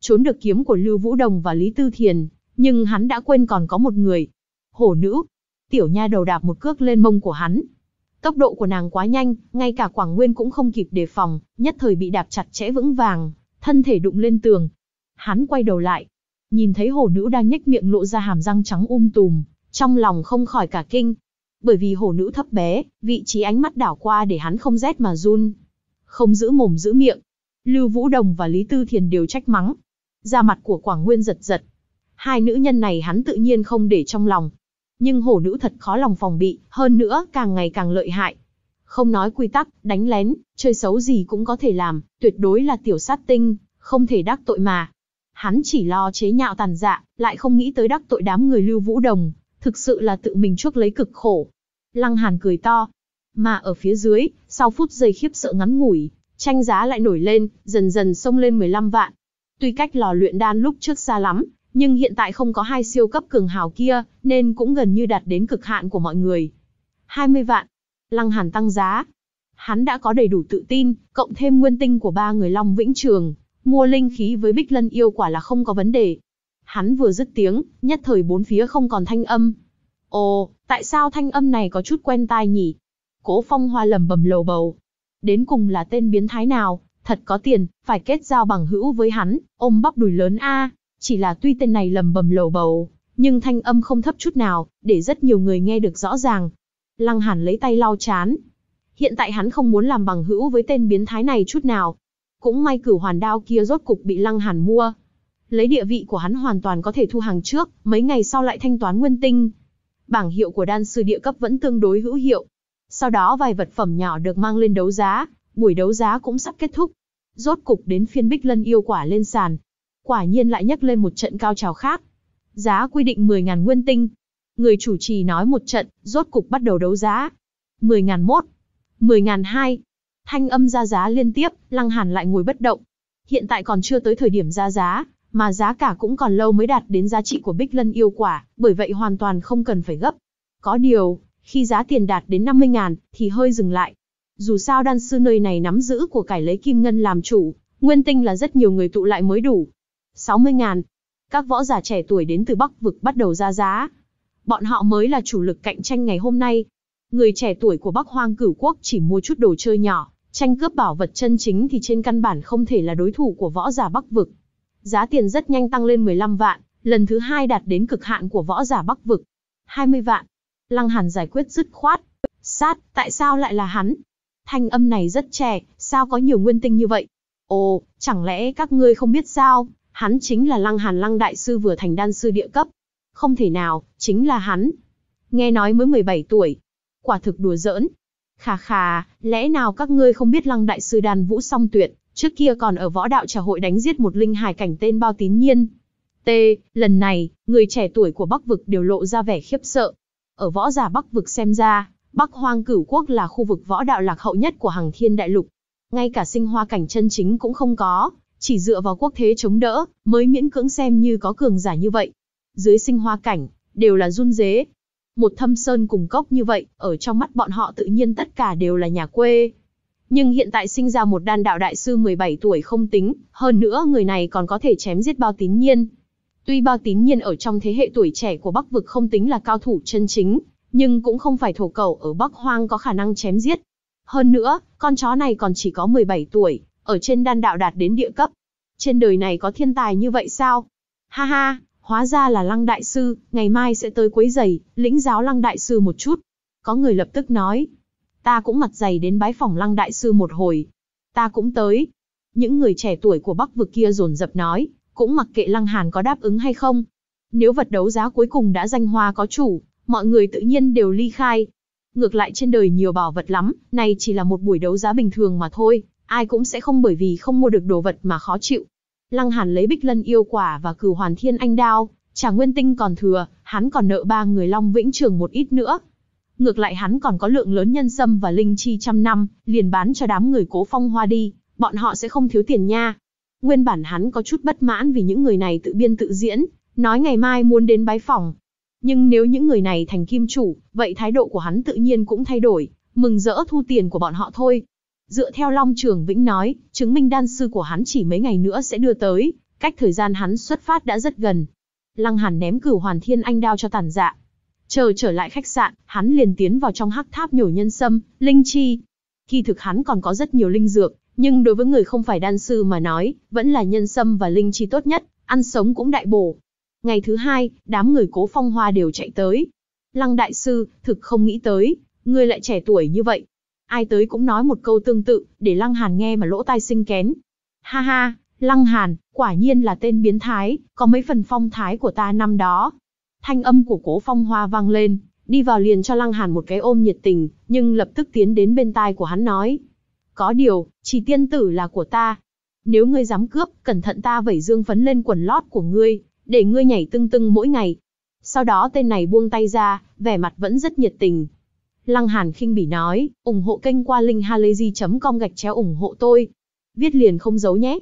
trốn được kiếm của Lưu Vũ Đồng và Lý Tư Thiền, nhưng hắn đã quên còn có một người. Hổ nữ, tiểu nha đầu đạp một cước lên mông của hắn. Tốc độ của nàng quá nhanh, ngay cả Quảng Nguyên cũng không kịp đề phòng, nhất thời bị đạp chặt chẽ vững vàng, thân thể đụng lên tường. Hắn quay đầu lại, nhìn thấy hổ nữ đang nhếch miệng lộ ra hàm răng trắng um tùm, trong lòng không khỏi cả kinh, bởi vì hồ nữ thấp bé, vị trí ánh mắt đảo qua để hắn không rét mà run. Không giữ mồm giữ miệng. Lưu Vũ Đồng và Lý Tư Thiền đều trách mắng. Da mặt của Quảng Nguyên giật giật. Hai nữ nhân này hắn tự nhiên không để trong lòng. Nhưng hồ nữ thật khó lòng phòng bị, hơn nữa càng ngày càng lợi hại. Không nói quy tắc, đánh lén, chơi xấu gì cũng có thể làm, tuyệt đối là tiểu sát tinh, không thể đắc tội mà. Hắn chỉ lo chế nhạo tàn dạ, lại không nghĩ tới đắc tội đám người Lưu Vũ Đồng, thực sự là tự mình chuốc lấy cực khổ. Lăng Hàn cười to. Mà ở phía dưới, sau phút giây khiếp sợ ngắn ngủi, tranh giá lại nổi lên, dần dần xông lên 15 vạn. Tuy cách lò luyện đan lúc trước xa lắm, nhưng hiện tại không có hai siêu cấp cường hào kia, nên cũng gần như đạt đến cực hạn của mọi người. 20 vạn. Lăng Hàn tăng giá. Hắn đã có đầy đủ tự tin, cộng thêm nguyên tinh của ba người Long Vĩnh Trường, mua linh khí với Bích Lân yêu quả là không có vấn đề. Hắn vừa dứt tiếng, nhất thời bốn phía không còn thanh âm. Ồ, tại sao thanh âm này có chút quen tai nhỉ? Cố phong hoa lầm bầm lầu bầu. Đến cùng là tên biến thái nào, thật có tiền, phải kết giao bằng hữu với hắn, ôm bắp đùi lớn a. Chỉ là tuy tên này lầm bầm lầu bầu, nhưng thanh âm không thấp chút nào, để rất nhiều người nghe được rõ ràng. Lăng hàn lấy tay lau chán. Hiện tại hắn không muốn làm bằng hữu với tên biến thái này chút nào. Cũng may cửu hoàn đao kia rốt cục bị lăng hàn mua, lấy địa vị của hắn hoàn toàn có thể thu hàng trước, mấy ngày sau lại thanh toán nguyên tinh. Bảng hiệu của đan sư địa cấp vẫn tương đối hữu hiệu. Sau đó vài vật phẩm nhỏ được mang lên đấu giá, buổi đấu giá cũng sắp kết thúc. Rốt cục đến phiên Bích Lân yêu quả lên sàn. Quả nhiên lại nhắc lên một trận cao trào khác. Giá quy định 10.000 nguyên tinh. Người chủ trì nói một trận, rốt cục bắt đầu đấu giá. 10.000 mốt, 10.000 hai. Thanh âm ra giá liên tiếp, Lăng Hàn lại ngồi bất động. Hiện tại còn chưa tới thời điểm ra giá, mà giá cả cũng còn lâu mới đạt đến giá trị của Bích Lân yêu quả, bởi vậy hoàn toàn không cần phải gấp. Có điều, khi giá tiền đạt đến 50 ngàn, thì hơi dừng lại. Dù sao đan sư nơi này nắm giữ của cải lấy kim ngân làm chủ, nguyên tinh là rất nhiều người tụ lại mới đủ. 60 ngàn. Các võ giả trẻ tuổi đến từ Bắc vực bắt đầu ra giá. Bọn họ mới là chủ lực cạnh tranh ngày hôm nay. Người trẻ tuổi của Bắc Hoang cửu quốc chỉ mua chút đồ chơi nhỏ, tranh cướp bảo vật chân chính thì trên căn bản không thể là đối thủ của võ giả Bắc vực Giá tiền rất nhanh tăng lên 15 vạn, lần thứ hai đạt đến cực hạn của võ giả Bắc Vực. 20 vạn. Lăng Hàn giải quyết dứt khoát. Sát, tại sao lại là hắn? Thanh âm này rất trẻ, sao có nhiều nguyên tinh như vậy? Ồ, chẳng lẽ các ngươi không biết sao? Hắn chính là Lăng Hàn Lăng Đại Sư vừa thành đan sư địa cấp. Không thể nào, chính là hắn. Nghe nói mới 17 tuổi. Quả thực đùa giỡn. Khà khà, lẽ nào các ngươi không biết Lăng Đại Sư đàn vũ song tuyệt? Trước kia còn ở võ đạo trà hội đánh giết một linh hải cảnh tên bao tín nhiên. T, lần này, người trẻ tuổi của Bắc Vực đều lộ ra vẻ khiếp sợ. Ở võ giả Bắc Vực xem ra, Bắc Hoang cửu quốc là khu vực võ đạo lạc hậu nhất của hàng thiên đại lục. Ngay cả sinh hoa cảnh chân chính cũng không có, chỉ dựa vào quốc thế chống đỡ, mới miễn cưỡng xem như có cường giả như vậy. Dưới sinh hoa cảnh, đều là run dế. Một thâm sơn cùng cốc như vậy, ở trong mắt bọn họ tự nhiên tất cả đều là nhà quê, nhưng hiện tại sinh ra một đan đạo đại sư 17 tuổi không tính, hơn nữa người này còn có thể chém giết bao tín nhiên. Tuy bao tín nhiên ở trong thế hệ tuổi trẻ của Bắc Vực không tính là cao thủ chân chính, nhưng cũng không phải thổ cầu ở Bắc Hoang có khả năng chém giết. Hơn nữa, con chó này còn chỉ có 17 tuổi, ở trên đan đạo đạt đến địa cấp. Trên đời này có thiên tài như vậy sao? Ha ha, hóa ra là Lăng Đại Sư, ngày mai sẽ tới quấy giày, lĩnh giáo Lăng Đại Sư một chút. Có người lập tức nói, Ta cũng mặt dày đến bái phòng lăng đại sư một hồi. Ta cũng tới. Những người trẻ tuổi của bắc vực kia rồn rập nói, cũng mặc kệ lăng hàn có đáp ứng hay không. Nếu vật đấu giá cuối cùng đã danh hoa có chủ, mọi người tự nhiên đều ly khai. Ngược lại trên đời nhiều bảo vật lắm, này chỉ là một buổi đấu giá bình thường mà thôi, ai cũng sẽ không bởi vì không mua được đồ vật mà khó chịu. Lăng Hàn lấy Bích Lân yêu quả và Cửu Hoàn Thiên Anh đao, Trả Nguyên Tinh còn thừa, hắn còn nợ ba người Long Vĩnh Trường một ít nữa, Ngược lại hắn còn có lượng lớn nhân sâm và linh chi trăm năm, liền bán cho đám người cố phong hoa đi, bọn họ sẽ không thiếu tiền nha. Nguyên bản hắn có chút bất mãn vì những người này tự biên tự diễn, nói ngày mai muốn đến bái phòng. Nhưng nếu những người này thành kim chủ, vậy thái độ của hắn tự nhiên cũng thay đổi, mừng rỡ thu tiền của bọn họ thôi. Dựa theo Long Trường Vĩnh nói, chứng minh đan sư của hắn chỉ mấy ngày nữa sẽ đưa tới, cách thời gian hắn xuất phát đã rất gần. Lăng Hàn ném cửu hoàn thiên anh đao cho tàn dạ, Chờ trở lại khách sạn, hắn liền tiến vào trong hắc tháp nhổ nhân sâm, linh chi. Kỳ thực hắn còn có rất nhiều linh dược, nhưng đối với người không phải đan sư mà nói, vẫn là nhân sâm và linh chi tốt nhất, ăn sống cũng đại bổ. Ngày thứ hai, đám người cố phong hoa đều chạy tới. Lăng đại sư, thực không nghĩ tới, người lại trẻ tuổi như vậy. Ai tới cũng nói một câu tương tự, để Lăng Hàn nghe mà lỗ tai sinh kén. Ha ha, Lăng Hàn, quả nhiên là tên biến thái, có mấy phần phong thái của ta năm đó. Thanh âm của Cố Phong Hoa vang lên, đi vào liền cho Lăng Hàn một cái ôm nhiệt tình, nhưng lập tức tiến đến bên tai của hắn nói. Có điều, chỉ tiên tử là của ta. Nếu ngươi dám cướp, cẩn thận ta vẩy dương phấn lên quần lót của ngươi, để ngươi nhảy tưng tưng mỗi ngày. Sau đó tên này buông tay ra, vẻ mặt vẫn rất nhiệt tình. Lăng Hàn khinh bỉ nói, ủng hộ kênh qua linkhalazy.com gạch chéo ủng hộ tôi. Viết liền không giấu nhé.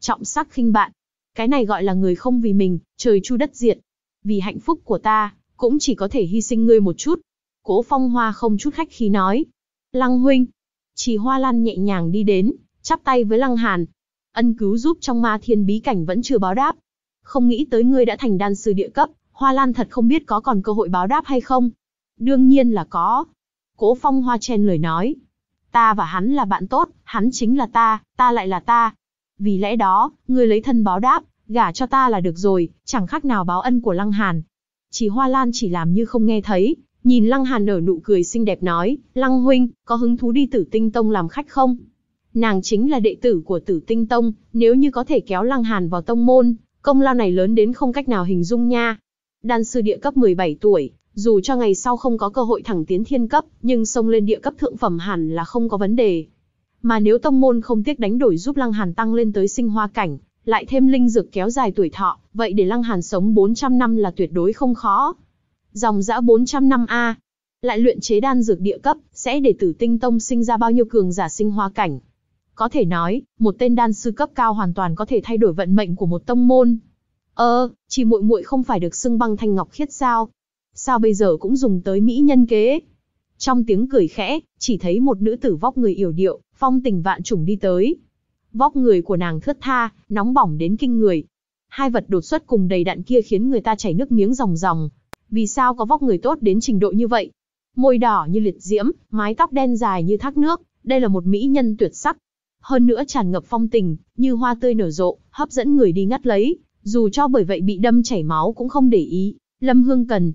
Trọng sắc khinh bạn. Cái này gọi là người không vì mình, trời chu đất diệt, vì hạnh phúc của ta, cũng chỉ có thể hy sinh ngươi một chút. Cố phong hoa không chút khách khí nói. Lăng huynh. Chỉ hoa lan nhẹ nhàng đi đến, chắp tay với lăng hàn. Ân cứu giúp trong ma thiên bí cảnh vẫn chưa báo đáp. Không nghĩ tới ngươi đã thành đan sư địa cấp, hoa lan thật không biết có còn cơ hội báo đáp hay không. Đương nhiên là có. Cố phong hoa chen lời nói. Ta và hắn là bạn tốt, hắn chính là ta, ta lại là ta. Vì lẽ đó, ngươi lấy thân báo đáp, gả cho ta là được rồi, chẳng khác nào báo ân của Lăng Hàn. Chỉ Hoa Lan chỉ làm như không nghe thấy, nhìn Lăng Hàn nở nụ cười xinh đẹp nói, Lăng Huynh, có hứng thú đi tử tinh tông làm khách không? Nàng chính là đệ tử của tử tinh tông, nếu như có thể kéo Lăng Hàn vào tông môn, công lao này lớn đến không cách nào hình dung nha. Đan sư địa cấp 17 tuổi, dù cho ngày sau không có cơ hội thẳng tiến thiên cấp, nhưng xông lên địa cấp thượng phẩm hẳn là không có vấn đề. Mà nếu tông môn không tiếc đánh đổi giúp Lăng Hàn tăng lên tới sinh hoa cảnh, lại thêm linh dược kéo dài tuổi thọ, vậy để Lăng Hàn sống 400 năm là tuyệt đối không khó. Dòng dã 400 năm a, lại luyện chế đan dược địa cấp, sẽ để Tử Tinh Tông sinh ra bao nhiêu cường giả sinh hoa cảnh. Có thể nói, một tên đan sư cấp cao hoàn toàn có thể thay đổi vận mệnh của một tông môn. Ơ, ờ, chỉ muội muội không phải được xưng băng thanh ngọc khiết sao? Sao bây giờ cũng dùng tới mỹ nhân kế? Trong tiếng cười khẽ, chỉ thấy một nữ tử vóc người yểu điệu, phong tình vạn trùng đi tới. Vóc người của nàng thướt tha, nóng bỏng đến kinh người. Hai vật đột xuất cùng đầy đặn kia khiến người ta chảy nước miếng ròng ròng. Vì sao có vóc người tốt đến trình độ như vậy? Môi đỏ như liệt diễm, mái tóc đen dài như thác nước, đây là một mỹ nhân tuyệt sắc. Hơn nữa tràn ngập phong tình, như hoa tươi nở rộ, hấp dẫn người đi ngắt lấy, dù cho bởi vậy bị đâm chảy máu cũng không để ý. Lâm Hương Cần.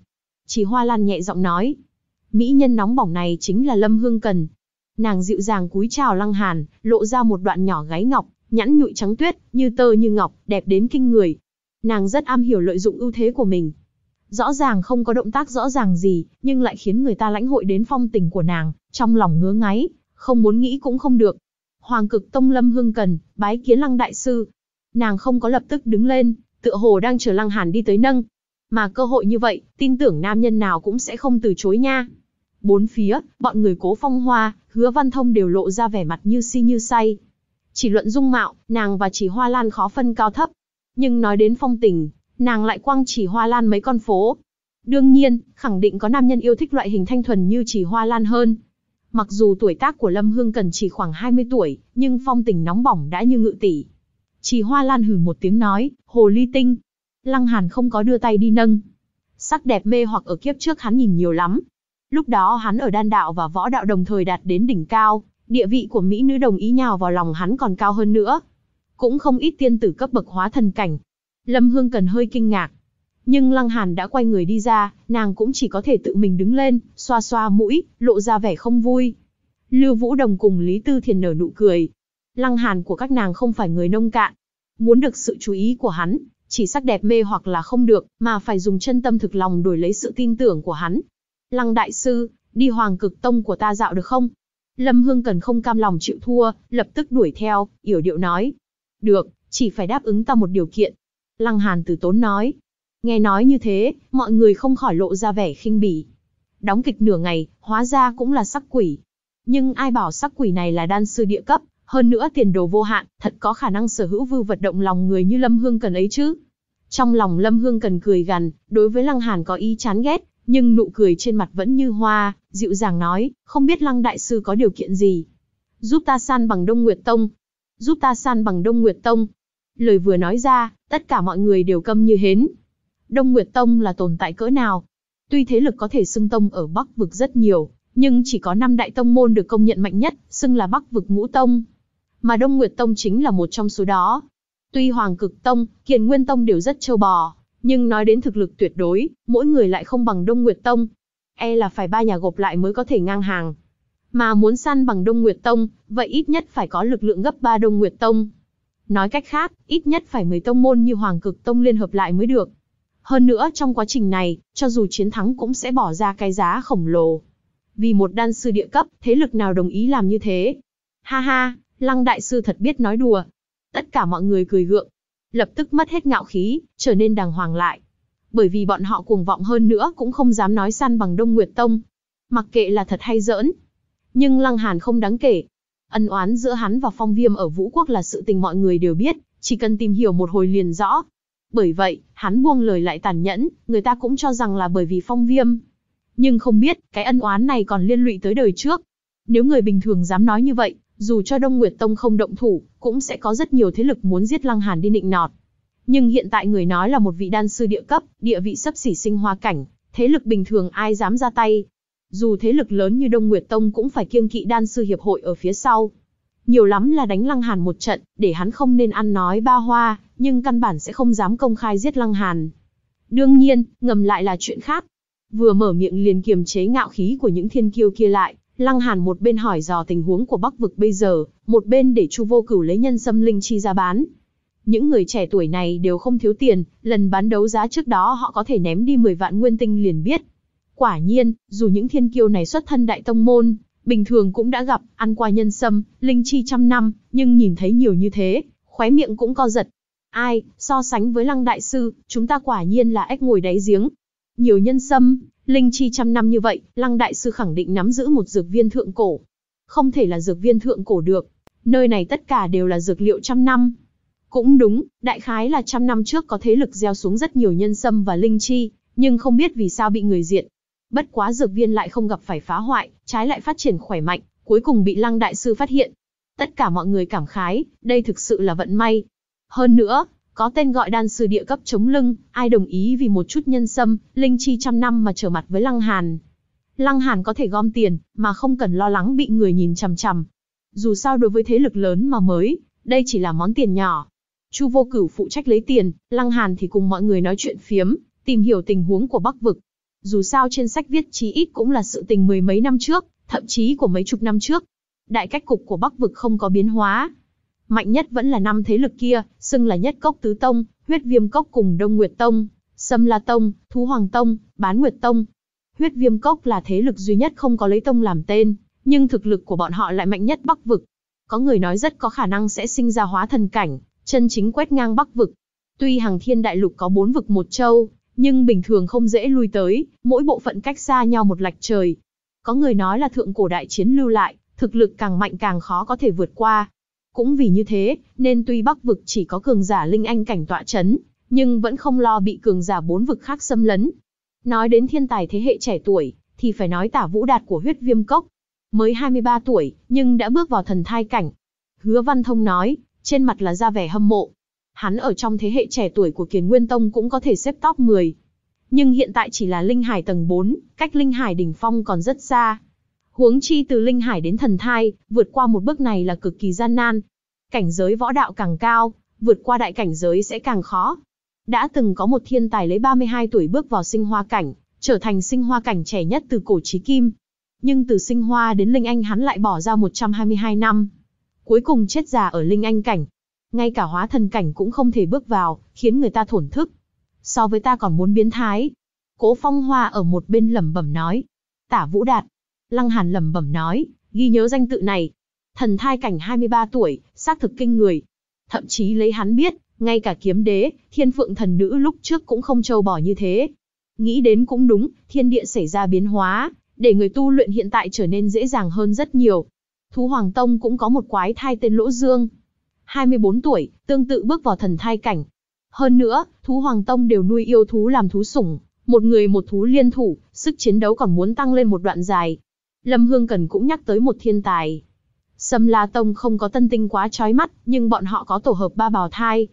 Chỉ Hoa Lan nhẹ giọng nói. Mỹ nhân nóng bỏng này chính là Lâm Hương Cần, Nàng dịu dàng cúi chào Lăng Hàn, lộ ra một đoạn nhỏ gáy ngọc, nhẵn nhụi trắng tuyết, như tơ như ngọc, đẹp đến kinh người. Nàng rất am hiểu lợi dụng ưu thế của mình. Rõ ràng không có động tác rõ ràng gì, nhưng lại khiến người ta lãnh hội đến phong tình của nàng, trong lòng ngứa ngáy, không muốn nghĩ cũng không được. Hoàng cực tông lâm hương cần, bái kiến lăng đại sư. Nàng không có lập tức đứng lên, tựa hồ đang chờ lăng hàn đi tới nâng. Mà cơ hội như vậy, tin tưởng nam nhân nào cũng sẽ không từ chối nha. Bốn phía, bọn người cố phong hoa, hứa văn thông đều lộ ra vẻ mặt như si như say. Chỉ luận dung mạo, nàng và chỉ hoa lan khó phân cao thấp. Nhưng nói đến phong tình, nàng lại quăng chỉ hoa lan mấy con phố. Đương nhiên, khẳng định có nam nhân yêu thích loại hình thanh thuần như chỉ hoa lan hơn. Mặc dù tuổi tác của Lâm Hương cần chỉ khoảng 20 tuổi, nhưng phong tình nóng bỏng đã như ngự tỷ. Chỉ hoa lan hừ một tiếng nói, hồ ly tinh. Lăng Hàn không có đưa tay đi nâng. Sắc đẹp mê hoặc ở kiếp trước hắn nhìn nhiều lắm, Lúc đó hắn ở đan đạo và võ đạo đồng thời đạt đến đỉnh cao, địa vị của mỹ nữ đồng ý nhào vào lòng hắn còn cao hơn nữa. Cũng không ít tiên tử cấp bậc hóa thần cảnh. Lâm Hương cần hơi kinh ngạc. Nhưng Lăng Hàn đã quay người đi ra, nàng cũng chỉ có thể tự mình đứng lên, xoa xoa mũi, lộ ra vẻ không vui. Lưu Vũ Đồng cùng Lý Tư Thiền nở nụ cười. Lăng Hàn của các nàng không phải người nông cạn. Muốn được sự chú ý của hắn, chỉ sắc đẹp mê hoặc là không được, mà phải dùng chân tâm thực lòng đổi lấy sự tin tưởng của hắn, Lăng đại sư, đi hoàng cực tông của ta dạo được không? Lâm Hương Cần không cam lòng chịu thua, lập tức đuổi theo, yểu điệu nói. Được, chỉ phải đáp ứng ta một điều kiện. Lăng Hàn từ tốn nói. Nghe nói như thế, mọi người không khỏi lộ ra vẻ khinh bỉ. Đóng kịch nửa ngày, hóa ra cũng là sắc quỷ. Nhưng ai bảo sắc quỷ này là đan sư địa cấp, hơn nữa tiền đồ vô hạn, thật có khả năng sở hữu vưu vật động lòng người như Lâm Hương Cần ấy chứ. Trong lòng Lâm Hương Cần cười gằn, đối với Lăng Hàn có ý chán ghét, nhưng nụ cười trên mặt vẫn như hoa, dịu dàng nói, không biết Lăng Đại Sư có điều kiện gì. Giúp ta san bằng Đông Nguyệt Tông. Giúp ta san bằng Đông Nguyệt Tông. Lời vừa nói ra, tất cả mọi người đều câm như hến. Đông Nguyệt Tông là tồn tại cỡ nào? Tuy thế lực có thể xưng tông ở Bắc Vực rất nhiều, nhưng chỉ có năm đại tông môn được công nhận mạnh nhất, xưng là Bắc Vực Ngũ Tông. Mà Đông Nguyệt Tông chính là một trong số đó. Tuy Hoàng Cực Tông, Kiền Nguyên Tông đều rất châu bò, nhưng nói đến thực lực tuyệt đối, mỗi người lại không bằng Đông Nguyệt Tông. E là phải ba nhà gộp lại mới có thể ngang hàng. Mà muốn săn bằng Đông Nguyệt Tông, vậy ít nhất phải có lực lượng gấp ba Đông Nguyệt Tông. Nói cách khác, ít nhất phải 10 tông môn như Hoàng Cực Tông liên hợp lại mới được. Hơn nữa trong quá trình này, cho dù chiến thắng cũng sẽ bỏ ra cái giá khổng lồ. Vì một đan sư địa cấp, thế lực nào đồng ý làm như thế? Ha ha, Lăng Đại Sư thật biết nói đùa. Tất cả mọi người cười gượng, lập tức mất hết ngạo khí, trở nên đàng hoàng lại. Bởi vì bọn họ cuồng vọng hơn nữa cũng không dám nói săn bằng Đông Nguyệt Tông. Mặc kệ là thật hay giỡn. Nhưng Lăng Hàn không đáng kể. Ân oán giữa hắn và Phong Viêm ở Vũ Quốc là sự tình mọi người đều biết, chỉ cần tìm hiểu một hồi liền rõ. Bởi vậy, hắn buông lời lại tàn nhẫn, người ta cũng cho rằng là bởi vì Phong Viêm. Nhưng không biết, cái ân oán này còn liên lụy tới đời trước. Nếu người bình thường dám nói như vậy, dù cho Đông Nguyệt Tông không động thủ, cũng sẽ có rất nhiều thế lực muốn giết Lăng Hàn đi nịnh nọt. Nhưng hiện tại người nói là một vị đan sư địa cấp, địa vị sắp xỉ sinh hoa cảnh, thế lực bình thường ai dám ra tay. Dù thế lực lớn như Đông Nguyệt Tông cũng phải kiêng kỵ đan sư hiệp hội ở phía sau. Nhiều lắm là đánh Lăng Hàn một trận, để hắn không nên ăn nói ba hoa, nhưng căn bản sẽ không dám công khai giết Lăng Hàn. Đương nhiên, ngầm lại là chuyện khác. Vừa mở miệng liền kiềm chế ngạo khí của những thiên kiêu kia lại, Lăng Hàn một bên hỏi dò tình huống của Bắc vực bây giờ, một bên để Chu Vô Cửu lấy nhân sâm linh chi ra bán. Những người trẻ tuổi này đều không thiếu tiền, lần bán đấu giá trước đó họ có thể ném đi 10 vạn nguyên tinh liền biết. Quả nhiên, dù những thiên kiêu này xuất thân đại tông môn, bình thường cũng đã gặp, ăn qua nhân sâm, linh chi trăm năm, nhưng nhìn thấy nhiều như thế, khóe miệng cũng co giật. Ai, so sánh với lăng đại sư, chúng ta quả nhiên là ếch ngồi đáy giếng, nhiều nhân sâm, linh chi trăm năm như vậy, Lăng Đại Sư khẳng định nắm giữ một dược viên thượng cổ. Không thể là dược viên thượng cổ được. Nơi này tất cả đều là dược liệu trăm năm. Cũng đúng, đại khái là trăm năm trước có thế lực gieo xuống rất nhiều nhân sâm và linh chi, nhưng không biết vì sao bị người diện. Bất quá dược viên lại không gặp phải phá hoại, trái lại phát triển khỏe mạnh, cuối cùng bị Lăng Đại Sư phát hiện. Tất cả mọi người cảm khái, đây thực sự là vận may. Hơn nữa, có tên gọi đan sư địa cấp chống lưng, ai đồng ý vì một chút nhân sâm, linh chi trăm năm mà trở mặt với Lăng Hàn. Lăng Hàn có thể gom tiền, mà không cần lo lắng bị người nhìn chằm chằm. Dù sao đối với thế lực lớn mà mới, đây chỉ là món tiền nhỏ. Chu Vô Cửu phụ trách lấy tiền, Lăng Hàn thì cùng mọi người nói chuyện phiếm, tìm hiểu tình huống của Bắc Vực. Dù sao trên sách viết chí ít cũng là sự tình mười mấy năm trước, thậm chí của mấy chục năm trước. Đại cách cục của Bắc Vực không có biến hóa, Mạnh nhất vẫn là năm thế lực kia, xưng là nhất cốc tứ tông, huyết viêm cốc cùng Đông Nguyệt Tông, Sâm La Tông, Thú Hoàng Tông, Bán Nguyệt Tông. Huyết viêm cốc là thế lực duy nhất không có lấy tông làm tên, nhưng thực lực của bọn họ lại mạnh nhất Bắc Vực. Có người nói rất có khả năng sẽ sinh ra hóa thần cảnh, chân chính quét ngang Bắc Vực. Tuy hàng thiên đại lục có bốn vực một châu, nhưng bình thường không dễ lui tới, mỗi bộ phận cách xa nhau một lạch trời. Có người nói là thượng cổ đại chiến lưu lại, thực lực càng mạnh càng khó có thể vượt qua. Cũng vì như thế, nên tuy Bắc vực chỉ có cường giả linh anh cảnh tọa chấn, nhưng vẫn không lo bị cường giả bốn vực khác xâm lấn. Nói đến thiên tài thế hệ trẻ tuổi, thì phải nói tả vũ đạt của huyết viêm cốc. Mới 23 tuổi, nhưng đã bước vào thần thai cảnh. Hứa Văn Thông nói, trên mặt là ra vẻ hâm mộ. Hắn ở trong thế hệ trẻ tuổi của Kiền Nguyên Tông cũng có thể xếp top 10. Nhưng hiện tại chỉ là linh hải tầng 4, cách linh hải đỉnh phong còn rất xa. Huống chi từ linh hải đến thần thai, vượt qua một bước này là cực kỳ gian nan. Cảnh giới võ đạo càng cao, vượt qua đại cảnh giới sẽ càng khó. Đã từng có một thiên tài lấy 32 tuổi bước vào sinh hoa cảnh, trở thành sinh hoa cảnh trẻ nhất từ cổ chí kim. Nhưng từ sinh hoa đến linh anh hắn lại bỏ ra 122 năm. Cuối cùng chết già ở linh anh cảnh. Ngay cả hóa thần cảnh cũng không thể bước vào, khiến người ta thổn thức. So với ta còn muốn biến thái. Cố phong hoa ở một bên lẩm bẩm nói. Tả vũ đạt, Lăng Hàn lẩm bẩm nói, ghi nhớ danh tự này. Thần thai cảnh 23 tuổi, xác thực kinh người. Thậm chí lấy hắn biết, ngay cả kiếm đế, thiên phượng thần nữ lúc trước cũng không trâu bỏ như thế. Nghĩ đến cũng đúng, thiên địa xảy ra biến hóa, để người tu luyện hiện tại trở nên dễ dàng hơn rất nhiều. Thú Hoàng Tông cũng có một quái thai tên Lỗ Dương. 24 tuổi, tương tự bước vào thần thai cảnh. Hơn nữa, Thú Hoàng Tông đều nuôi yêu thú làm thú sủng, một người một thú liên thủ, sức chiến đấu còn muốn tăng lên một đoạn dài. Lâm Hương Cần cũng nhắc tới một thiên tài. Sâm La Tông không có tân tinh quá trói mắt, nhưng bọn họ có tổ hợp ba bào thai.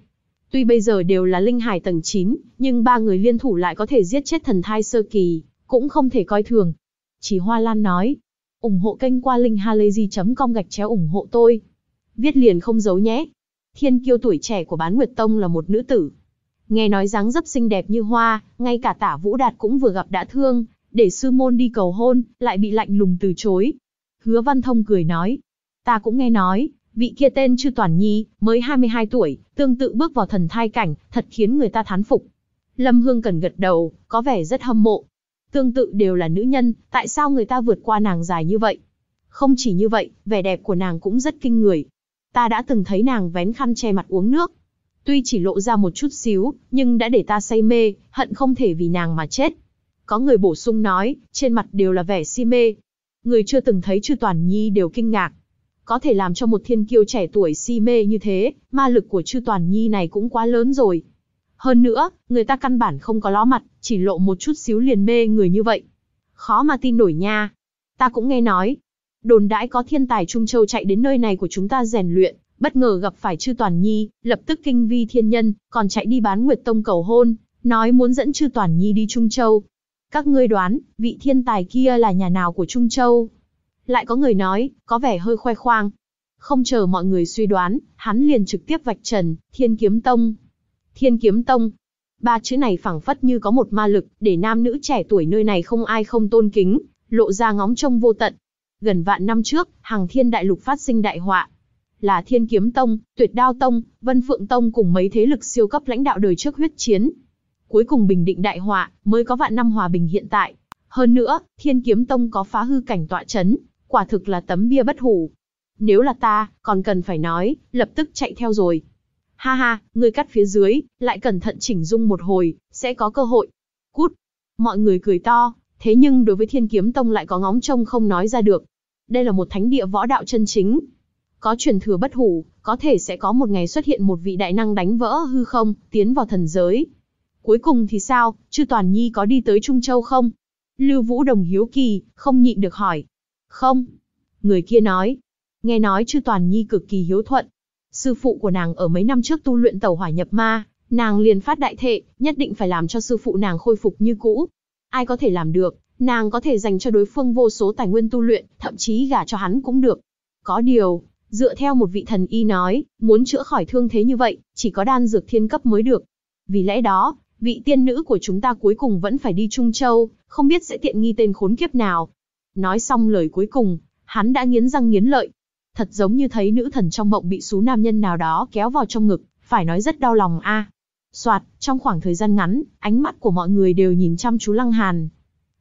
Tuy bây giờ đều là linh hải tầng 9, nhưng ba người liên thủ lại có thể giết chết thần thai sơ kỳ, cũng không thể coi thường. Chỉ Hoa Lan nói, ủng hộ kênh qua linhhalazy.com gạch chéo ủng hộ tôi. Viết liền không giấu nhé. Thiên kiêu tuổi trẻ của bán Nguyệt Tông là một nữ tử. Nghe nói dáng dấp xinh đẹp như hoa, ngay cả tả Vũ Đạt cũng vừa gặp đã thương, để sư môn đi cầu hôn, lại bị lạnh lùng từ chối. Hứa Văn Thông cười nói, ta cũng nghe nói, vị kia tên Chư Toàn Nhi, mới 22 tuổi, tương tự bước vào thần thai cảnh, thật khiến người ta thán phục. Lâm Hương cần gật đầu, có vẻ rất hâm mộ. Tương tự đều là nữ nhân, tại sao người ta vượt qua nàng dài như vậy? Không chỉ như vậy, vẻ đẹp của nàng cũng rất kinh người. Ta đã từng thấy nàng vén khăn che mặt uống nước. Tuy chỉ lộ ra một chút xíu, nhưng đã để ta say mê, hận không thể vì nàng mà chết. Có người bổ sung nói, trên mặt đều là vẻ si mê. Người chưa từng thấy chư Toàn Nhi đều kinh ngạc. Có thể làm cho một thiên kiêu trẻ tuổi si mê như thế, ma lực của chư Toàn Nhi này cũng quá lớn rồi. Hơn nữa, người ta căn bản không có ló mặt, chỉ lộ một chút xíu liền mê người như vậy. Khó mà tin nổi nha. Ta cũng nghe nói, đồn đãi có thiên tài Trung Châu chạy đến nơi này của chúng ta rèn luyện, bất ngờ gặp phải Chư Toàn Nhi, lập tức kinh vi thiên nhân, còn chạy đi bán Nguyệt Tông cầu hôn, nói muốn dẫn Chư Toàn Nhi đi Trung Châu, các ngươi đoán, vị thiên tài kia là nhà nào của Trung Châu? Lại có người nói, có vẻ hơi khoe khoang. Không chờ mọi người suy đoán, hắn liền trực tiếp vạch trần, Thiên Kiếm Tông. Thiên Kiếm Tông. Ba chữ này phảng phất như có một ma lực, để nam nữ trẻ tuổi nơi này không ai không tôn kính, lộ ra ngóng trông vô tận. Gần vạn năm trước, hàng thiên đại lục phát sinh đại họa, là Thiên Kiếm Tông, Tuyệt Đao Tông, Vân Phượng Tông cùng mấy thế lực siêu cấp lãnh đạo đời trước huyết chiến, cuối cùng bình định đại họa, mới có vạn năm hòa bình hiện tại. Hơn nữa, Thiên Kiếm Tông có phá hư cảnh tọa chấn, quả thực là tấm bia bất hủ. Nếu là ta, còn cần phải nói, lập tức chạy theo rồi. Ha ha, người cắt phía dưới, lại cẩn thận chỉnh dung một hồi, sẽ có cơ hội. Cút! Mọi người cười to, thế nhưng đối với Thiên Kiếm Tông lại có ngóng trông không nói ra được. Đây là một thánh địa võ đạo chân chính. Có truyền thừa bất hủ, có thể sẽ có một ngày xuất hiện một vị đại năng đánh vỡ hư không, tiến vào thần giới. Cuối cùng thì sao, chư Toàn Nhi có đi tới Trung Châu không? Lưu Vũ Đồng hiếu kỳ, không nhịn được hỏi. Không. Người kia nói. Nghe nói chư Toàn Nhi cực kỳ hiếu thuận. Sư phụ của nàng ở mấy năm trước tu luyện tàu hỏa nhập ma, nàng liền phát đại thệ, nhất định phải làm cho sư phụ nàng khôi phục như cũ. Ai có thể làm được, nàng có thể dành cho đối phương vô số tài nguyên tu luyện, thậm chí gả cho hắn cũng được. Có điều, dựa theo một vị thần y nói, muốn chữa khỏi thương thế như vậy, chỉ có đan dược thiên cấp mới được. Vì lẽ đó, vị tiên nữ của chúng ta cuối cùng vẫn phải đi Trung Châu, không biết sẽ tiện nghi tên khốn kiếp nào. Nói xong lời cuối cùng, hắn đã nghiến răng nghiến lợi. Thật giống như thấy nữ thần trong mộng bị xú nam nhân nào đó kéo vào trong ngực, phải nói rất đau lòng a. À. Soạt, trong khoảng thời gian ngắn, ánh mắt của mọi người đều nhìn chăm chú Lăng Hàn.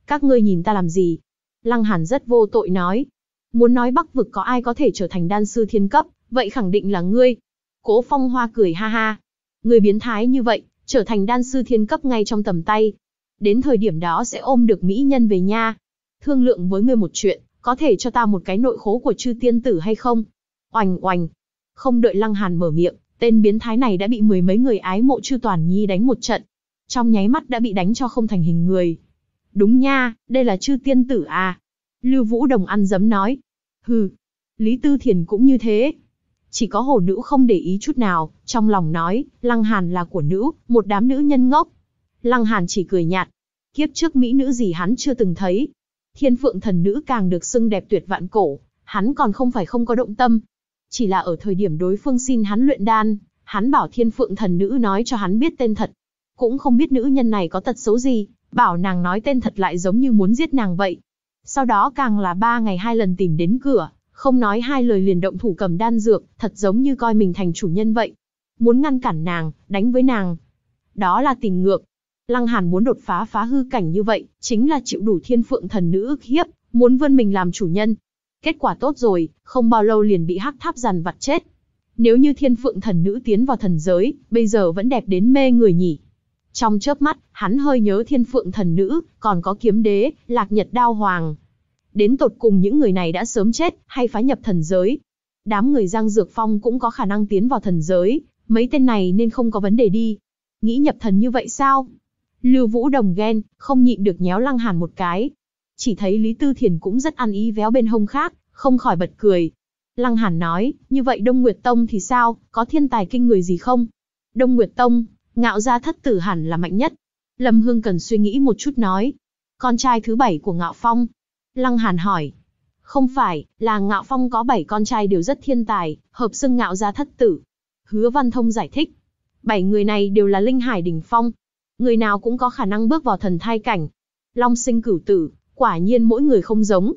Các ngươi nhìn ta làm gì? Lăng Hàn rất vô tội nói. Muốn nói Bắc vực có ai có thể trở thành đan sư thiên cấp, vậy khẳng định là ngươi. Cố Phong Hoa cười ha ha. Ngươi biến thái như vậy, trở thành đan sư thiên cấp ngay trong tầm tay. Đến thời điểm đó sẽ ôm được mỹ nhân về nha. Thương lượng với ngươi một chuyện, có thể cho ta một cái nội khố của chư tiên tử hay không? Oành oành. Không đợi Lăng Hàn mở miệng, tên biến thái này đã bị mười mấy người ái mộ chư toàn nhi đánh một trận. Trong nháy mắt đã bị đánh cho không thành hình người. Đúng nha, đây là chư tiên tử à. Lưu Vũ Đồng ăn dấm nói. Hừ. Lý Tư Thiền cũng như thế, chỉ có hồ nữ không để ý chút nào, trong lòng nói, Lăng Hàn là của nữ, một đám nữ nhân ngốc. Lăng Hàn chỉ cười nhạt. Kiếp trước mỹ nữ gì hắn chưa từng thấy. Thiên phượng thần nữ càng được xưng đẹp tuyệt vạn cổ, hắn còn không phải không có động tâm. Chỉ là ở thời điểm đối phương xin hắn luyện đan, hắn bảo thiên phượng thần nữ nói cho hắn biết tên thật. Cũng không biết nữ nhân này có tật xấu gì, bảo nàng nói tên thật lại giống như muốn giết nàng vậy. Sau đó càng là ba ngày hai lần tìm đến cửa, không nói hai lời liền động thủ cầm đan dược, thật giống như coi mình thành chủ nhân vậy. Muốn ngăn cản nàng, đánh với nàng. Đó là tình ngược. Lăng Hàn muốn đột phá phá hư cảnh như vậy, chính là chịu đủ thiên phượng thần nữ ức hiếp, muốn vươn mình làm chủ nhân. Kết quả tốt rồi, không bao lâu liền bị hắc tháp giàn vặt chết. Nếu như thiên phượng thần nữ tiến vào thần giới, bây giờ vẫn đẹp đến mê người nhỉ. Trong chớp mắt, hắn hơi nhớ thiên phượng thần nữ, còn có kiếm đế, lạc nhật đao hoàng, đến tột cùng những người này đã sớm chết hay phá nhập thần giới. Đám người Giang Dược Phong cũng có khả năng tiến vào thần giới, mấy tên này nên không có vấn đề đi. Nghĩ nhập thần như vậy sao? Lưu Vũ Đồng ghen, không nhịn được nhéo Lăng Hàn một cái. Chỉ thấy Lý Tư Thiền cũng rất ăn ý véo bên hông khác, không khỏi bật cười. Lăng Hàn nói, như vậy Đông Nguyệt Tông thì sao, có thiên tài kinh người gì không? Đông Nguyệt Tông, ngạo gia thất tử hẳn là mạnh nhất. Lâm Hương cần suy nghĩ một chút nói. Con trai thứ bảy của Ngạo Phong, Lăng Hàn hỏi. Không phải, là Ngạo Phong có bảy con trai đều rất thiên tài, hợp xưng Ngạo gia thất tử. Hứa Văn Thông giải thích. Bảy người này đều là linh hải đỉnh phong. Người nào cũng có khả năng bước vào thần thai cảnh. Long sinh cửu tử, quả nhiên mỗi người không giống.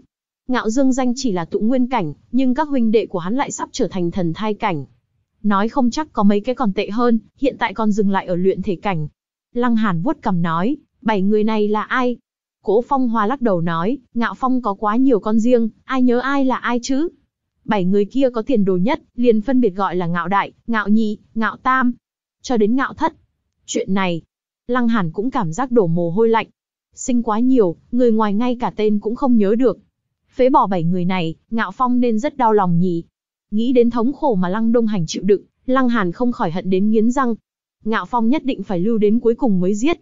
Ngạo Dương Danh chỉ là tụ nguyên cảnh, nhưng các huynh đệ của hắn lại sắp trở thành thần thai cảnh. Nói không chắc có mấy cái còn tệ hơn, hiện tại còn dừng lại ở luyện thể cảnh. Lăng Hàn vuốt cầm nói, bảy người này là ai? Cố Phong Hoa lắc đầu nói, Ngạo Phong có quá nhiều con riêng, ai nhớ ai là ai chứ? Bảy người kia có tiền đồ nhất, liền phân biệt gọi là Ngạo Đại, Ngạo Nhị, Ngạo Tam, cho đến Ngạo Thất. Chuyện này, Lăng Hàn cũng cảm giác đổ mồ hôi lạnh. Sinh quá nhiều, người ngoài ngay cả tên cũng không nhớ được. Phế bỏ bảy người này, Ngạo Phong nên rất đau lòng nhỉ. Nghĩ đến thống khổ mà Lăng Đông Hành chịu đựng, Lăng Hàn không khỏi hận đến nghiến răng. Ngạo Phong nhất định phải lưu đến cuối cùng mới giết,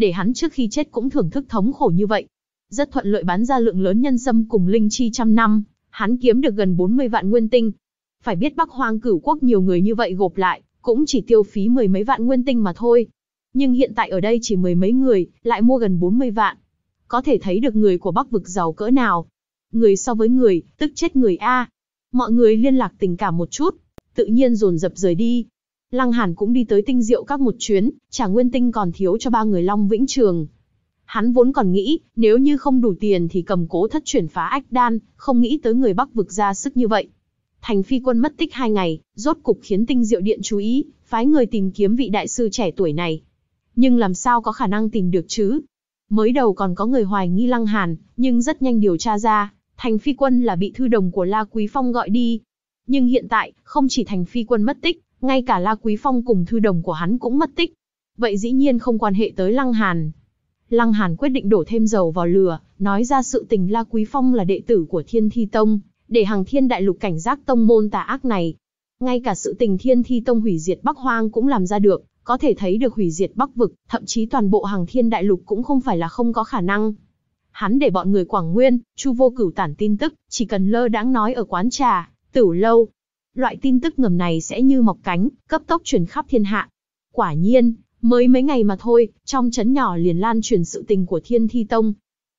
để hắn trước khi chết cũng thưởng thức thống khổ như vậy. Rất thuận lợi bán ra lượng lớn nhân sâm cùng linh chi trăm năm, hắn kiếm được gần 40 vạn nguyên tinh. Phải biết Bắc Hoang cửu quốc nhiều người như vậy gộp lại, cũng chỉ tiêu phí mười mấy vạn nguyên tinh mà thôi. Nhưng hiện tại ở đây chỉ mười mấy người, lại mua gần 40 vạn. Có thể thấy được người của Bắc vực giàu cỡ nào. Người so với người, tức chết người A. Mọi người liên lạc tình cảm một chút, tự nhiên dồn dập rời đi, Lăng Hàn cũng đi tới tinh diệu các một chuyến, trả nguyên tinh còn thiếu cho ba người Long Vĩnh Trường. Hắn vốn còn nghĩ, nếu như không đủ tiền thì cầm cố thất chuyển phá ách đan, không nghĩ tới người Bắc vực ra sức như vậy. Thành phi quân mất tích hai ngày, rốt cục khiến tinh diệu điện chú ý, phái người tìm kiếm vị đại sư trẻ tuổi này. Nhưng làm sao có khả năng tìm được chứ? Mới đầu còn có người hoài nghi Lăng Hàn, nhưng rất nhanh điều tra ra, Thành Phi Quân là bị thư đồng của La Quý Phong gọi đi. Nhưng hiện tại, không chỉ Thành Phi Quân mất tích, ngay cả La Quý Phong cùng thư đồng của hắn cũng mất tích. Vậy dĩ nhiên không quan hệ tới Lăng Hàn. Lăng Hàn quyết định đổ thêm dầu vào lửa, nói ra sự tình La Quý Phong là đệ tử của Thiên Thi Tông, để hàng thiên đại lục cảnh giác tông môn tà ác này. Ngay cả sự tình Thiên Thi Tông hủy diệt Bắc Hoang cũng làm ra được, có thể thấy được hủy diệt Bắc Vực, thậm chí toàn bộ hàng thiên đại lục cũng không phải là không có khả năng. Hắn để bọn người Quảng Nguyên, Chu Vô Cửu tản tin tức, chỉ cần lơ đãng nói ở quán trà, tử lâu, loại tin tức ngầm này sẽ như mọc cánh, cấp tốc truyền khắp thiên hạ. Quả nhiên, mới mấy ngày mà thôi, trong chấn nhỏ liền lan truyền sự tình của Thiên Thi Tông.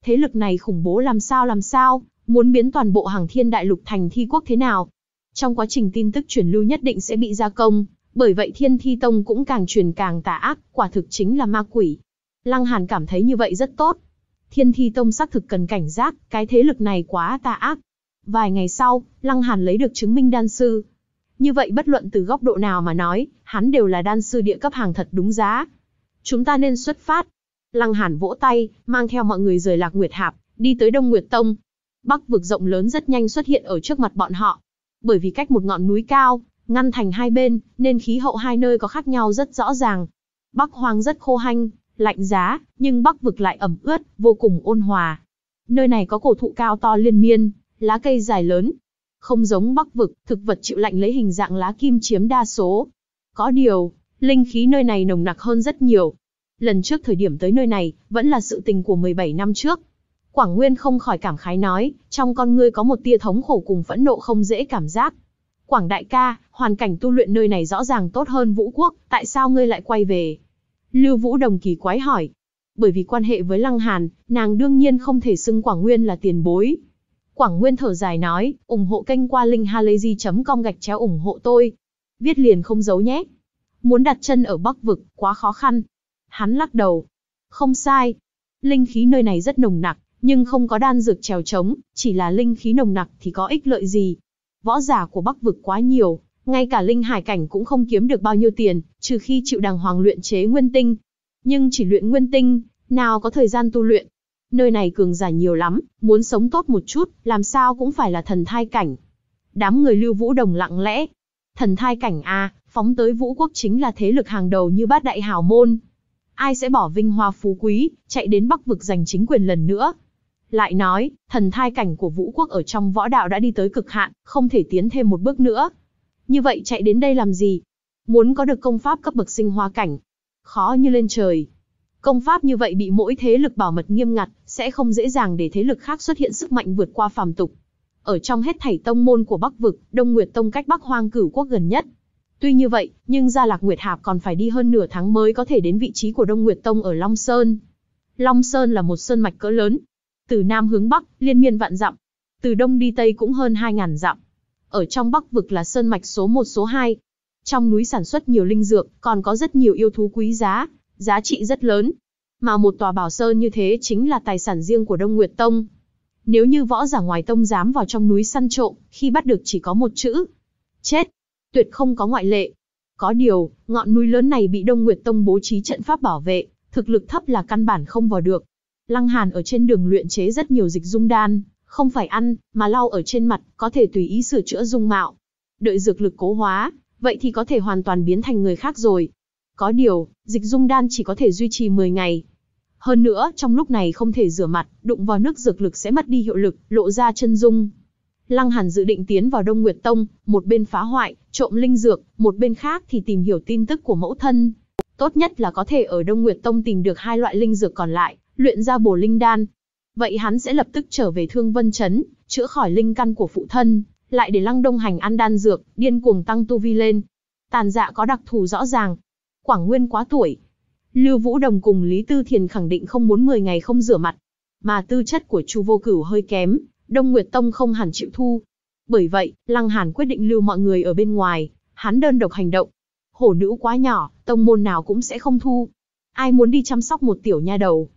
Thế lực này khủng bố làm sao làm sao, muốn biến toàn bộ hàng thiên đại lục thành thi quốc thế nào. Trong quá trình tin tức truyền lưu nhất định sẽ bị gia công, bởi vậy Thiên Thi Tông cũng càng truyền càng tà ác, quả thực chính là ma quỷ. Lăng Hàn cảm thấy như vậy rất tốt. Thiên Thi Tông xác thực cần cảnh giác, cái thế lực này quá tà ác, Vài ngày sau, Lăng Hàn lấy được chứng minh đan sư. Như vậy bất luận từ góc độ nào mà nói, hắn đều là đan sư địa cấp hàng thật đúng giá. Chúng ta nên xuất phát. Lăng Hàn vỗ tay, mang theo mọi người rời Lạc Nguyệt Hạp, đi tới Đông Nguyệt Tông. Bắc vực rộng lớn rất nhanh xuất hiện ở trước mặt bọn họ. Bởi vì cách một ngọn núi cao, ngăn thành hai bên, nên khí hậu hai nơi có khác nhau rất rõ ràng. Bắc hoang rất khô hanh, lạnh giá, nhưng bắc vực lại ẩm ướt, vô cùng ôn hòa. Nơi này có cổ thụ cao to liên miên, lá cây dài lớn. Không giống bắc vực, thực vật chịu lạnh lấy hình dạng lá kim chiếm đa số. Có điều, linh khí nơi này nồng nặc hơn rất nhiều. Lần trước thời điểm tới nơi này, vẫn là sự tình của 17 năm trước. Quảng Nguyên không khỏi cảm khái nói, trong con ngươi có một tia thống khổ cùng phẫn nộ không dễ cảm giác. Quảng đại ca, hoàn cảnh tu luyện nơi này rõ ràng tốt hơn vũ quốc, tại sao ngươi lại quay về? Lưu Vũ Đồng kỳ quái hỏi. Bởi vì quan hệ với Lăng Hàn, nàng đương nhiên không thể xưng Quảng Nguyên là tiền bối, Quảng Nguyên thở dài nói, ủng hộ kênh qua linkhalazy.com gạch chéo ủng hộ tôi. Viết liền không giấu nhé. Muốn đặt chân ở Bắc Vực, quá khó khăn. Hắn lắc đầu. Không sai. Linh khí nơi này rất nồng nặc, nhưng không có đan dược trèo trống, chỉ là linh khí nồng nặc thì có ích lợi gì. Võ giả của Bắc Vực quá nhiều, ngay cả linh hải cảnh cũng không kiếm được bao nhiêu tiền, trừ khi chịu đàng hoàng luyện chế nguyên tinh. Nhưng chỉ luyện nguyên tinh, nào có thời gian tu luyện, Nơi này cường giả nhiều lắm, muốn sống tốt một chút, làm sao cũng phải là thần thai cảnh. Đám người lưu vũ đồng lặng lẽ. Thần thai cảnh a, phóng tới vũ quốc chính là thế lực hàng đầu như bát đại hào môn. Ai sẽ bỏ vinh hoa phú quý, chạy đến bắc vực giành chính quyền lần nữa. Lại nói, thần thai cảnh của vũ quốc ở trong võ đạo đã đi tới cực hạn, không thể tiến thêm một bước nữa. Như vậy chạy đến đây làm gì? Muốn có được công pháp cấp bậc sinh hoa cảnh. Khó như lên trời. Công pháp như vậy bị mỗi thế lực bảo mật nghiêm ngặt, sẽ không dễ dàng để thế lực khác xuất hiện sức mạnh vượt qua phàm tục. Ở trong hết thảy tông môn của Bắc vực, Đông Nguyệt tông cách Bắc Hoang Cửu quốc gần nhất. Tuy như vậy, nhưng Gia Lạc Nguyệt Hạp còn phải đi hơn nửa tháng mới có thể đến vị trí của Đông Nguyệt tông ở Long Sơn. Long Sơn là một sơn mạch cỡ lớn, từ nam hướng bắc, liên miên vạn dặm, từ đông đi tây cũng hơn 2000 dặm. Ở trong Bắc vực là sơn mạch số 1 số 2. Trong núi sản xuất nhiều linh dược, còn có rất nhiều yêu thú quý giá, giá trị rất lớn. Mà một tòa bảo sơn như thế chính là tài sản riêng của Đông Nguyệt Tông. Nếu như võ giả ngoài tông dám vào trong núi săn trộm, khi bắt được chỉ có một chữ. Chết. Tuyệt không có ngoại lệ. Có điều, ngọn núi lớn này bị Đông Nguyệt Tông bố trí trận pháp bảo vệ, thực lực thấp là căn bản không vào được. Lăng Hàn ở trên đường luyện chế rất nhiều dịch dung đan, không phải ăn, mà lau ở trên mặt, có thể tùy ý sửa chữa dung mạo. Đợi dược lực cố hóa, vậy thì có thể hoàn toàn biến thành người khác rồi. Có điều, dịch dung đan chỉ có thể duy trì 10 ngày. Hơn nữa, trong lúc này không thể rửa mặt, đụng vào nước dược lực sẽ mất đi hiệu lực, lộ ra chân dung. Lăng Hàn dự định tiến vào Đông Nguyệt Tông, một bên phá hoại, trộm linh dược, một bên khác thì tìm hiểu tin tức của mẫu thân. Tốt nhất là có thể ở Đông Nguyệt Tông tìm được hai loại linh dược còn lại, luyện ra bổ linh đan. Vậy hắn sẽ lập tức trở về Thương Vân Chấn, chữa khỏi linh căn của phụ thân, lại để Lăng Đông Hành ăn đan dược, điên cuồng tăng tu vi lên. Tàn dạ có đặc thù rõ ràng, Quảng Nguyên quá tuổi. Lưu Vũ Đồng cùng Lý Tư Thiền khẳng định không muốn 10 ngày không rửa mặt, mà tư chất của Chu Vô Cửu hơi kém, Đông Nguyệt Tông không hẳn chịu thu. Bởi vậy, Lăng Hàn quyết định lưu mọi người ở bên ngoài, hắn đơn độc hành động. Hổ nữ quá nhỏ, tông môn nào cũng sẽ không thu. Ai muốn đi chăm sóc một tiểu nha đầu?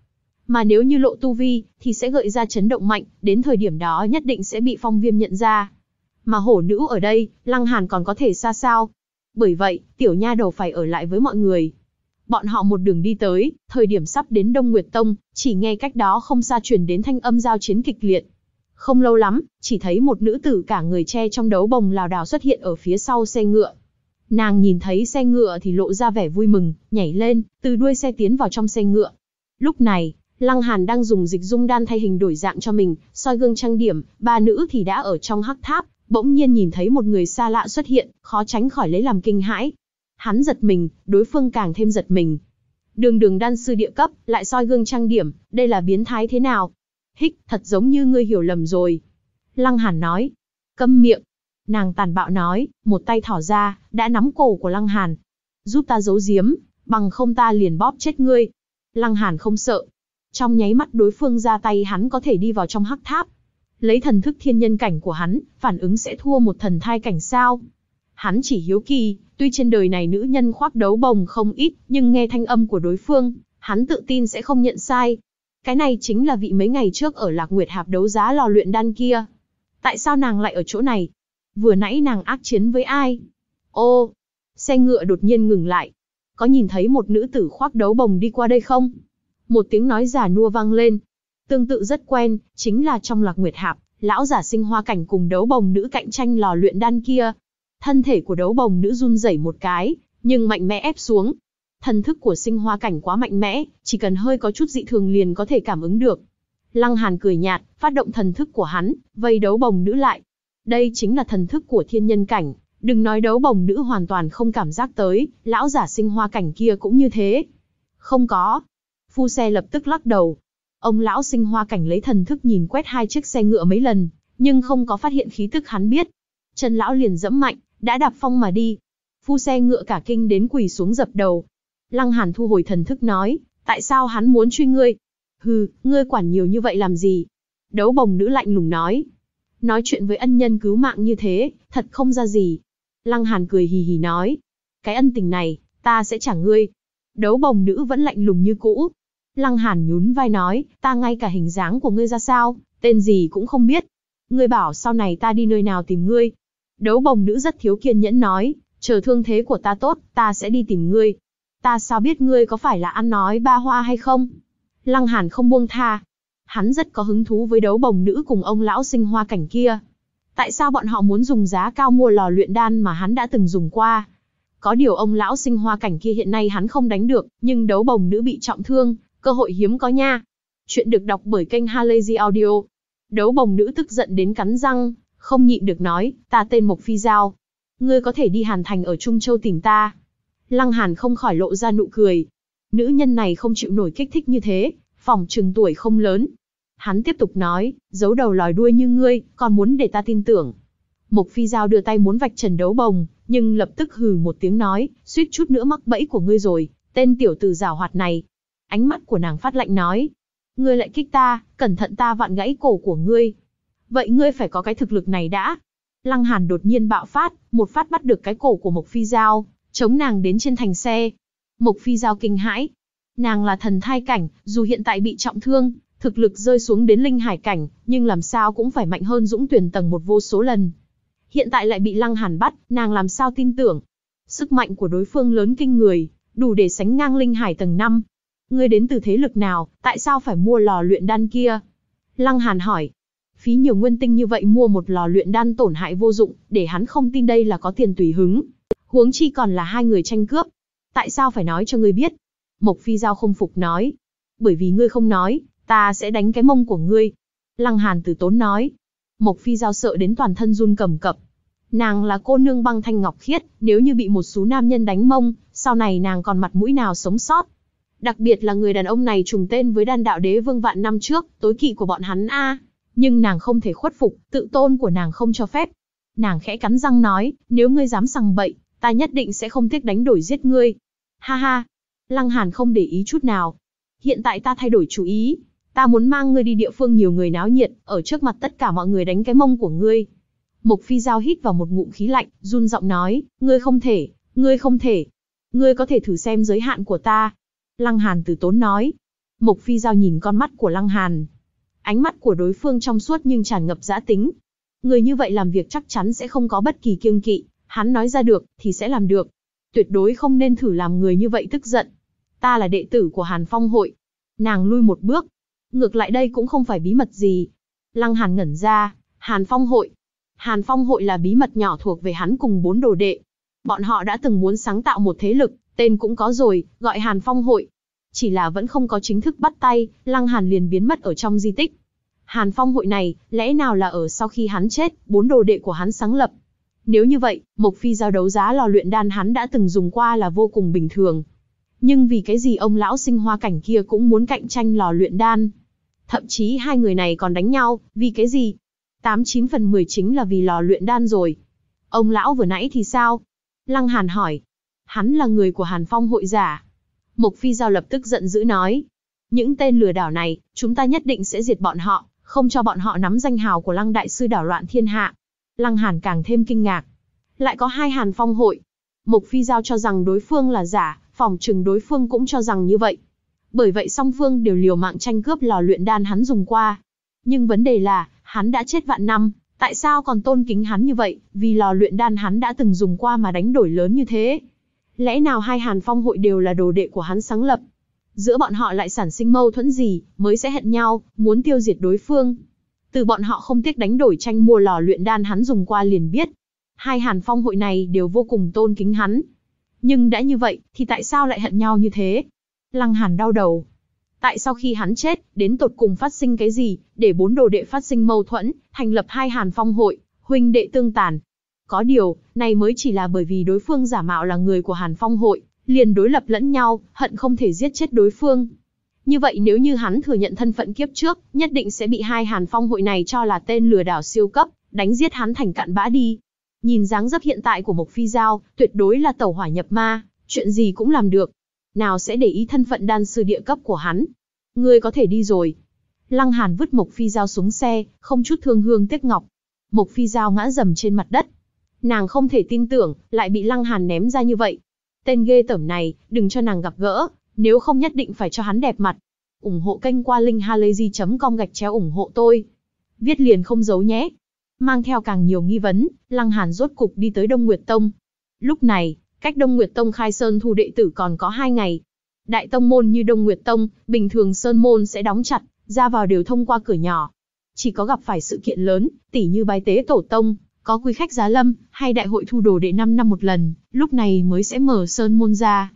Mà nếu như lộ tu vi, thì sẽ gợi ra chấn động mạnh, đến thời điểm đó nhất định sẽ bị phong viêm nhận ra. Mà hổ nữ ở đây, Lăng Hàn còn có thể xa sao, bởi vậy, tiểu nha đầu phải ở lại với mọi người. Bọn họ một đường đi tới, thời điểm sắp đến Đông Nguyệt Tông, chỉ nghe cách đó không xa truyền đến thanh âm giao chiến kịch liệt. Không lâu lắm, chỉ thấy một nữ tử cả người che trong đấu bồng lào đào xuất hiện ở phía sau xe ngựa. Nàng nhìn thấy xe ngựa thì lộ ra vẻ vui mừng, nhảy lên, từ đuôi xe tiến vào trong xe ngựa. Lúc này, Lăng Hàn đang dùng dịch dung đan thay hình đổi dạng cho mình, soi gương trang điểm, ba nữ thì đã ở trong hắc tháp, bỗng nhiên nhìn thấy một người xa lạ xuất hiện, khó tránh khỏi lấy làm kinh hãi. Hắn giật mình, đối phương càng thêm giật mình. Đường đường đan sư địa cấp, lại soi gương trang điểm, đây là biến thái thế nào? Hích, thật giống như ngươi hiểu lầm rồi. Lăng Hàn nói. Câm miệng. Nàng tàn bạo nói, một tay thỏ ra, đã nắm cổ của Lăng Hàn. Giúp ta giấu giếm, bằng không ta liền bóp chết ngươi. Lăng Hàn không sợ. Trong nháy mắt đối phương ra tay hắn có thể đi vào trong hắc tháp, lấy thần thức thiên nhân cảnh của hắn, phản ứng sẽ thua một thần thai cảnh sao. Hắn chỉ hiếu kỳ, tuy trên đời này nữ nhân khoác đấu bồng không ít, nhưng nghe thanh âm của đối phương, hắn tự tin sẽ không nhận sai. Cái này chính là vị mấy ngày trước ở Lạc Nguyệt Hạp đấu giá lò luyện đan kia. Tại sao nàng lại ở chỗ này? Vừa nãy nàng ác chiến với ai? Ô, xe ngựa đột nhiên ngừng lại. Có nhìn thấy một nữ tử khoác đấu bồng đi qua đây không? Một tiếng nói giả nua vang lên, Tương tự rất quen, chính là trong lạc nguyệt hạp, lão giả sinh hoa cảnh cùng đấu bồng nữ cạnh tranh lò luyện đan kia. Thân thể của đấu bồng nữ run rẩy một cái, nhưng mạnh mẽ ép xuống. Thần thức của sinh hoa cảnh quá mạnh mẽ, chỉ cần hơi có chút dị thường liền có thể cảm ứng được. Lăng Hàn cười nhạt, phát động thần thức của hắn, vây đấu bồng nữ lại. Đây chính là thần thức của thiên nhân cảnh, đừng nói đấu bồng nữ hoàn toàn không cảm giác tới, lão giả sinh hoa cảnh kia cũng như thế. Không có. Phu xe lập tức lắc đầu, Ông lão sinh hoa cảnh lấy thần thức nhìn quét hai chiếc xe ngựa mấy lần, nhưng không có phát hiện khí tức hắn biết. Chân lão liền dẫm mạnh, đã đạp phong mà đi. Phu xe ngựa cả kinh đến quỳ xuống dập đầu. Lăng Hàn thu hồi thần thức nói, tại sao hắn muốn truy ngươi? Hừ, ngươi quản nhiều như vậy làm gì? Đấu bồng nữ lạnh lùng nói. Nói chuyện với ân nhân cứu mạng như thế, thật không ra gì. Lăng Hàn cười hì hì nói. Cái ân tình này, ta sẽ trả ngươi. Đấu bồng nữ vẫn lạnh lùng như cũ, Lăng Hàn nhún vai nói, ta ngay cả hình dáng của ngươi ra sao, tên gì cũng không biết. Ngươi bảo sau này ta đi nơi nào tìm ngươi. Đấu bồng nữ rất thiếu kiên nhẫn nói, chờ thương thế của ta tốt, ta sẽ đi tìm ngươi. Ta sao biết ngươi có phải là ăn nói ba hoa hay không? Lăng Hàn không buông tha. Hắn rất có hứng thú với đấu bồng nữ cùng ông lão sinh hoa cảnh kia. Tại sao bọn họ muốn dùng giá cao mua lò luyện đan mà hắn đã từng dùng qua? Có điều ông lão sinh hoa cảnh kia hiện nay hắn không đánh được, nhưng đấu bồng nữ bị trọng thương, Cơ hội hiếm có nha. Chuyện được đọc bởi kênh Halazy Audio. Đấu bồng nữ tức giận đến cắn răng, không nhịn được nói, ta tên Mộc Phi Giao. Ngươi có thể đi Hàn Thành ở Trung Châu tìm ta. Lăng Hàn không khỏi lộ ra nụ cười. Nữ nhân này không chịu nổi kích thích như thế, phòng trừng tuổi không lớn. Hắn tiếp tục nói, giấu đầu lòi đuôi như ngươi, còn muốn để ta tin tưởng. Mộc Phi Giao đưa tay muốn vạch trần đấu bồng, nhưng lập tức hừ một tiếng nói, suýt chút nữa mắc bẫy của ngươi rồi, tên tiểu tử giảo hoạt này, ánh mắt của nàng phát lạnh nói. Ngươi lại kích ta, cẩn thận ta vặn gãy cổ của ngươi. Vậy ngươi phải có cái thực lực này đã. Lăng Hàn đột nhiên bạo phát, một phát bắt được cái cổ của Mộc Phi Giao, chống nàng đến trên thành xe. Mộc Phi Giao kinh hãi. Nàng là thần thai cảnh, dù hiện tại bị trọng thương, thực lực rơi xuống đến linh hải cảnh, nhưng làm sao cũng phải mạnh hơn dũng tuyển tầng một vô số lần. Hiện tại lại bị Lăng Hàn bắt, nàng làm sao tin tưởng. Sức mạnh của đối phương lớn kinh người, đủ để sánh ngang linh hải tầng 5, Ngươi đến từ thế lực nào, tại sao phải mua lò luyện đan kia? Lăng Hàn hỏi. Phí nhiều nguyên tinh như vậy mua một lò luyện đan tổn hại vô dụng, để hắn không tin đây là có tiền tùy hứng. Huống chi còn là hai người tranh cướp. Tại sao phải nói cho ngươi biết? Mộc Phi Giao không phục nói. Bởi vì ngươi không nói, ta sẽ đánh cái mông của ngươi. Lăng Hàn từ tốn nói. Mộc Phi Giao sợ đến toàn thân run cầm cập. Nàng là cô nương băng thanh ngọc khiết, nếu như bị một số nam nhân đánh mông, sau này nàng còn mặt mũi nào sống sót. Đặc biệt là người đàn ông này trùng tên với đan đạo đế vương vạn năm trước, tối kỵ của bọn hắn a. Nhưng nàng không thể khuất phục, tự tôn của nàng không cho phép. Nàng khẽ cắn răng nói, nếu ngươi dám sằng bậy, ta nhất định sẽ không tiếc đánh đổi giết ngươi. Ha ha. Lăng Hàn không để ý chút nào. Hiện tại ta thay đổi chủ ý, ta muốn mang ngươi đi địa phương nhiều người náo nhiệt, ở trước mặt tất cả mọi người đánh cái mông của ngươi. Mộc Phi Giao hít vào một ngụm khí lạnh, run giọng nói, ngươi không thể, ngươi không thể. Ngươi có thể thử xem giới hạn của ta, Lăng Hàn từ tốn nói. Mộc Phi Giao nhìn con mắt của Lăng Hàn. Ánh mắt của đối phương trong suốt nhưng tràn ngập giã tính. Người như vậy làm việc chắc chắn sẽ không có bất kỳ kiêng kỵ, hắn nói ra được, thì sẽ làm được. Tuyệt đối không nên thử làm người như vậy tức giận. Ta là đệ tử của Hàn Phong hội. Nàng lui một bước. Ngược lại đây cũng không phải bí mật gì. Lăng Hàn ngẩn ra, Hàn Phong hội. Hàn Phong hội là bí mật nhỏ thuộc về hắn cùng bốn đồ đệ. Bọn họ đã từng muốn sáng tạo một thế lực, Tên cũng có rồi, gọi Hàn Phong hội. Chỉ là vẫn không có chính thức bắt tay, Lăng Hàn liền biến mất ở trong di tích. Hàn Phong hội này, lẽ nào là ở sau khi hắn chết, bốn đồ đệ của hắn sáng lập. Nếu như vậy, Mộc Phi giao đấu giá lò luyện đan hắn đã từng dùng qua là vô cùng bình thường. Nhưng vì cái gì ông lão sinh hoa cảnh kia cũng muốn cạnh tranh lò luyện đan. Thậm chí hai người này còn đánh nhau, vì cái gì? 89 phần 10 chính là vì lò luyện đan rồi. Ông lão vừa nãy thì sao? Lăng Hàn hỏi, hắn là người của Hàn Phong hội giả. Mục Phi Giao lập tức giận dữ nói, những tên lừa đảo này, chúng ta nhất định sẽ diệt bọn họ, không cho bọn họ nắm danh hào của Lăng Đại Sư đảo loạn thiên hạ. Lăng Hàn càng thêm kinh ngạc. Lại có hai Hàn Phong hội. Mục Phi Giao cho rằng đối phương là giả, phòng trừng đối phương cũng cho rằng như vậy. Bởi vậy song phương đều liều mạng tranh cướp lò luyện đan hắn dùng qua. Nhưng vấn đề là, hắn đã chết vạn năm, tại sao còn tôn kính hắn như vậy, vì lò luyện đan hắn đã từng dùng qua mà đánh đổi lớn như thế. Lẽ nào hai Hàn Phong hội đều là đồ đệ của hắn sáng lập? Giữa bọn họ lại sản sinh mâu thuẫn gì, mới sẽ hận nhau, muốn tiêu diệt đối phương? Từ bọn họ không tiếc đánh đổi tranh mua lò luyện đan hắn dùng qua liền biết. Hai Hàn Phong hội này đều vô cùng tôn kính hắn. Nhưng đã như vậy, thì tại sao lại hận nhau như thế? Lăng Hàn đau đầu, tại sao khi hắn chết, đến tột cùng phát sinh cái gì, để bốn đồ đệ phát sinh mâu thuẫn, thành lập hai hàn phong hội, huynh đệ tương tàn, có điều, này mới chỉ là bởi vì đối phương giả mạo là người của Hàn Phong hội, liền đối lập lẫn nhau, hận không thể giết chết đối phương. Như vậy nếu như hắn thừa nhận thân phận kiếp trước, nhất định sẽ bị hai Hàn Phong hội này cho là tên lừa đảo siêu cấp, đánh giết hắn thành cạn bã đi. Nhìn dáng dấp hiện tại của Mộc Phi Giao, tuyệt đối là tẩu hỏa nhập ma, chuyện gì cũng làm được. Nào sẽ để ý thân phận đan sư địa cấp của hắn. người có thể đi rồi. Lăng Hàn vứt Mộc Phi Giao xuống xe, không chút thương hương tiếc ngọc. Mộc Phi Giao ngã dầm trên mặt đất, Nàng không thể tin tưởng, lại bị Lăng Hàn ném ra như vậy. Tên ghê tởm này, đừng cho nàng gặp gỡ, nếu không nhất định phải cho hắn đẹp mặt. ủng hộ kênh qua linkhalazy.com gạch chéo ủng hộ tôi. Viết liền không giấu nhé. Mang theo càng nhiều nghi vấn, Lăng Hàn rốt cục đi tới Đông Nguyệt Tông. Lúc này, cách Đông Nguyệt Tông khai sơn thu đệ tử còn có 2 ngày. Đại tông môn như Đông Nguyệt Tông, bình thường sơn môn sẽ đóng chặt, ra vào đều thông qua cửa nhỏ. Chỉ có gặp phải sự kiện lớn, tỉ như bái tế tổ tông, có quý khách giá lâm, hay đại hội thu đồ đệ 5 năm một lần, lúc này mới sẽ mở sơn môn ra.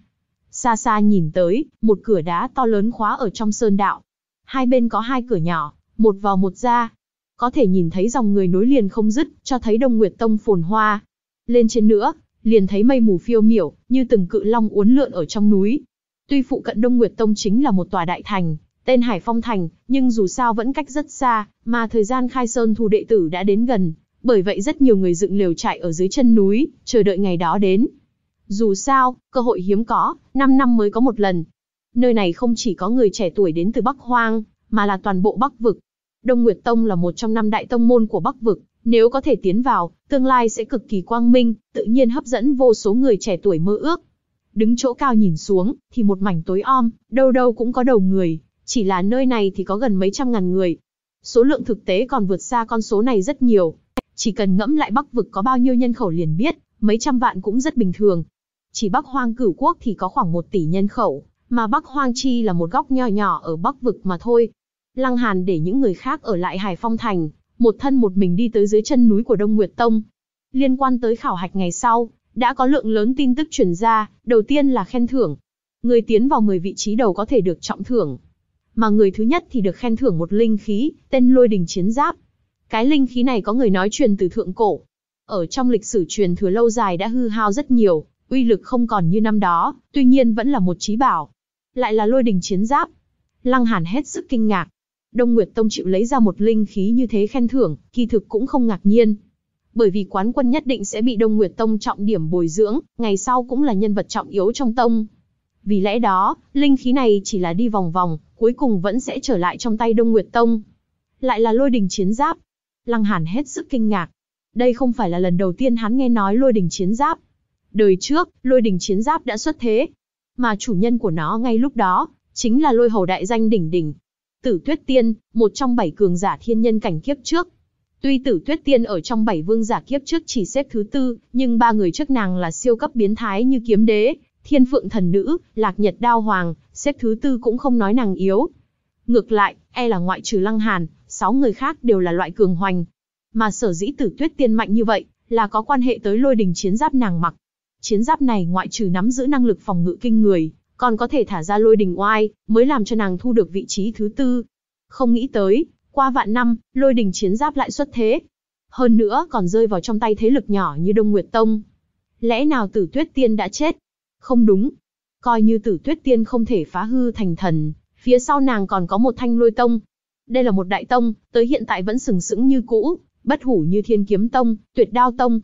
Xa xa nhìn tới, một cửa đá to lớn khóa ở trong sơn đạo. Hai bên có hai cửa nhỏ, một vào một ra. Có thể nhìn thấy dòng người nối liền không dứt, cho thấy Đông Nguyệt Tông phồn hoa. Lên trên nữa, liền thấy mây mù phiêu miểu, như từng cự long uốn lượn ở trong núi. Tuy phụ cận Đông Nguyệt Tông chính là một tòa đại thành, tên Hải Phong Thành, nhưng dù sao vẫn cách rất xa, mà thời gian khai sơn thu đệ tử đã đến gần, bởi vậy rất nhiều người dựng lều trại ở dưới chân núi, chờ đợi ngày đó đến. Dù sao, cơ hội hiếm có, 5 năm mới có một lần. Nơi này không chỉ có người trẻ tuổi đến từ Bắc Hoang, mà là toàn bộ Bắc Vực. Đông Nguyệt Tông là một trong năm đại tông môn của Bắc Vực, nếu có thể tiến vào, tương lai sẽ cực kỳ quang minh, tự nhiên hấp dẫn vô số người trẻ tuổi mơ ước. Đứng chỗ cao nhìn xuống, thì một mảnh tối om, đâu đâu cũng có đầu người, chỉ là nơi này thì có gần mấy trăm ngàn người. Số lượng thực tế còn vượt xa con số này rất nhiều, chỉ cần ngẫm lại Bắc vực có bao nhiêu nhân khẩu liền biết, mấy trăm vạn cũng rất bình thường. Chỉ Bắc Hoang cửu quốc thì có khoảng một tỷ nhân khẩu, mà Bắc Hoang Chi là một góc nhỏ nhỏ ở Bắc vực mà thôi. Lăng Hàn để những người khác ở lại Hải Phong Thành, một thân một mình đi tới dưới chân núi của Đông Nguyệt Tông. Liên quan tới khảo hạch ngày sau, đã có lượng lớn tin tức truyền ra, đầu tiên là khen thưởng. Người tiến vào 10 vị trí đầu có thể được trọng thưởng. Mà người thứ nhất thì được khen thưởng một linh khí, tên lôi đình chiến giáp, cái linh khí này có người nói truyền từ thượng cổ. Ở trong lịch sử truyền thừa lâu dài đã hư hao rất nhiều, uy lực không còn như năm đó, tuy nhiên vẫn là một trí bảo. Lại là lôi đình chiến giáp. Lăng Hàn hết sức kinh ngạc. Đông Nguyệt Tông chịu lấy ra một linh khí như thế khen thưởng, kỳ thực cũng không ngạc nhiên. Bởi vì quán quân nhất định sẽ bị Đông Nguyệt Tông trọng điểm bồi dưỡng, ngày sau cũng là nhân vật trọng yếu trong tông. Vì lẽ đó, linh khí này chỉ là đi vòng vòng, cuối cùng vẫn sẽ trở lại trong tay Đông Nguyệt Tông. Lại là lôi đình chiến giáp, Lăng Hàn hết sức kinh ngạc. Đây không phải là lần đầu tiên hắn nghe nói lôi đình chiến giáp. Đời trước, lôi đình chiến giáp đã xuất thế. Mà chủ nhân của nó ngay lúc đó, chính là lôi hầu đại danh đỉnh đỉnh. Tử Tuyết Tiên, một trong bảy cường giả thiên nhân cảnh kiếp trước. Tuy Tử Tuyết Tiên ở trong bảy vương giả kiếp trước chỉ xếp thứ tư, nhưng ba người trước nàng là siêu cấp biến thái như kiếm đế, thiên phượng thần nữ, lạc nhật đao hoàng, xếp thứ tư cũng không nói nàng yếu. Ngược lại, e là ngoại trừ lăng hàn, sáu người khác đều là loại cường hoành. Mà sở dĩ tử tuyết tiên mạnh như vậy, là có quan hệ tới lôi đình chiến giáp nàng mặc. Chiến giáp này ngoại trừ nắm giữ năng lực phòng ngự kinh người, còn có thể thả ra lôi đình oai, mới làm cho nàng thu được vị trí thứ tư. Không nghĩ tới, qua vạn năm, lôi đình chiến giáp lại xuất thế. Hơn nữa còn rơi vào trong tay thế lực nhỏ như Đông Nguyệt Tông. Lẽ nào tử tuyết tiên đã chết? Không đúng. Coi như tử tuyết tiên không thể phá hư thành thần, phía sau nàng còn có một thanh lôi tông, đây là một đại tông, tới hiện tại vẫn sừng sững như cũ, bất hủ như thiên kiếm tông, tuyệt đao tông.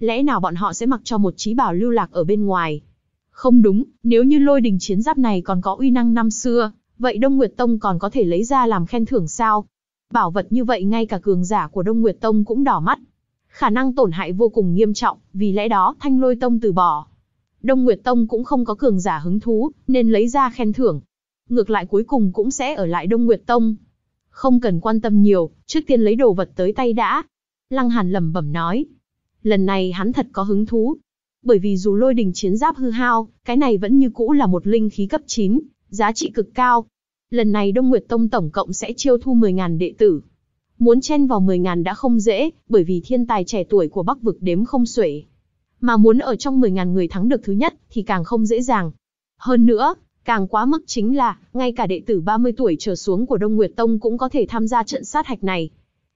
Lẽ nào bọn họ sẽ mặc cho một trí bảo lưu lạc ở bên ngoài? Không đúng, nếu như lôi đình chiến giáp này còn có uy năng năm xưa, vậy Đông Nguyệt Tông còn có thể lấy ra làm khen thưởng sao? Bảo vật như vậy ngay cả cường giả của Đông Nguyệt Tông cũng đỏ mắt. Khả năng tổn hại vô cùng nghiêm trọng, vì lẽ đó Thanh Lôi Tông từ bỏ. Đông Nguyệt Tông cũng không có cường giả hứng thú, nên lấy ra khen thưởng. Ngược lại cuối cùng cũng sẽ ở lại Đông Nguyệt Tông, không cần quan tâm nhiều, trước tiên lấy đồ vật tới tay đã. Lăng Hàn lẩm bẩm nói. Lần này hắn thật có hứng thú. Bởi vì dù lôi đình chiến giáp hư hao, cái này vẫn như cũ là một linh khí cấp 9, giá trị cực cao. Lần này Đông Nguyệt Tông tổng cộng sẽ chiêu thu 10.000 đệ tử. Muốn chen vào 10.000 đã không dễ, bởi vì thiên tài trẻ tuổi của Bắc Vực đếm không xuể. Mà muốn ở trong 10.000 người thắng được thứ nhất thì càng không dễ dàng. Hơn nữa, Càng quá mức chính là, ngay cả đệ tử 30 tuổi trở xuống của Đông Nguyệt Tông cũng có thể tham gia trận sát hạch này.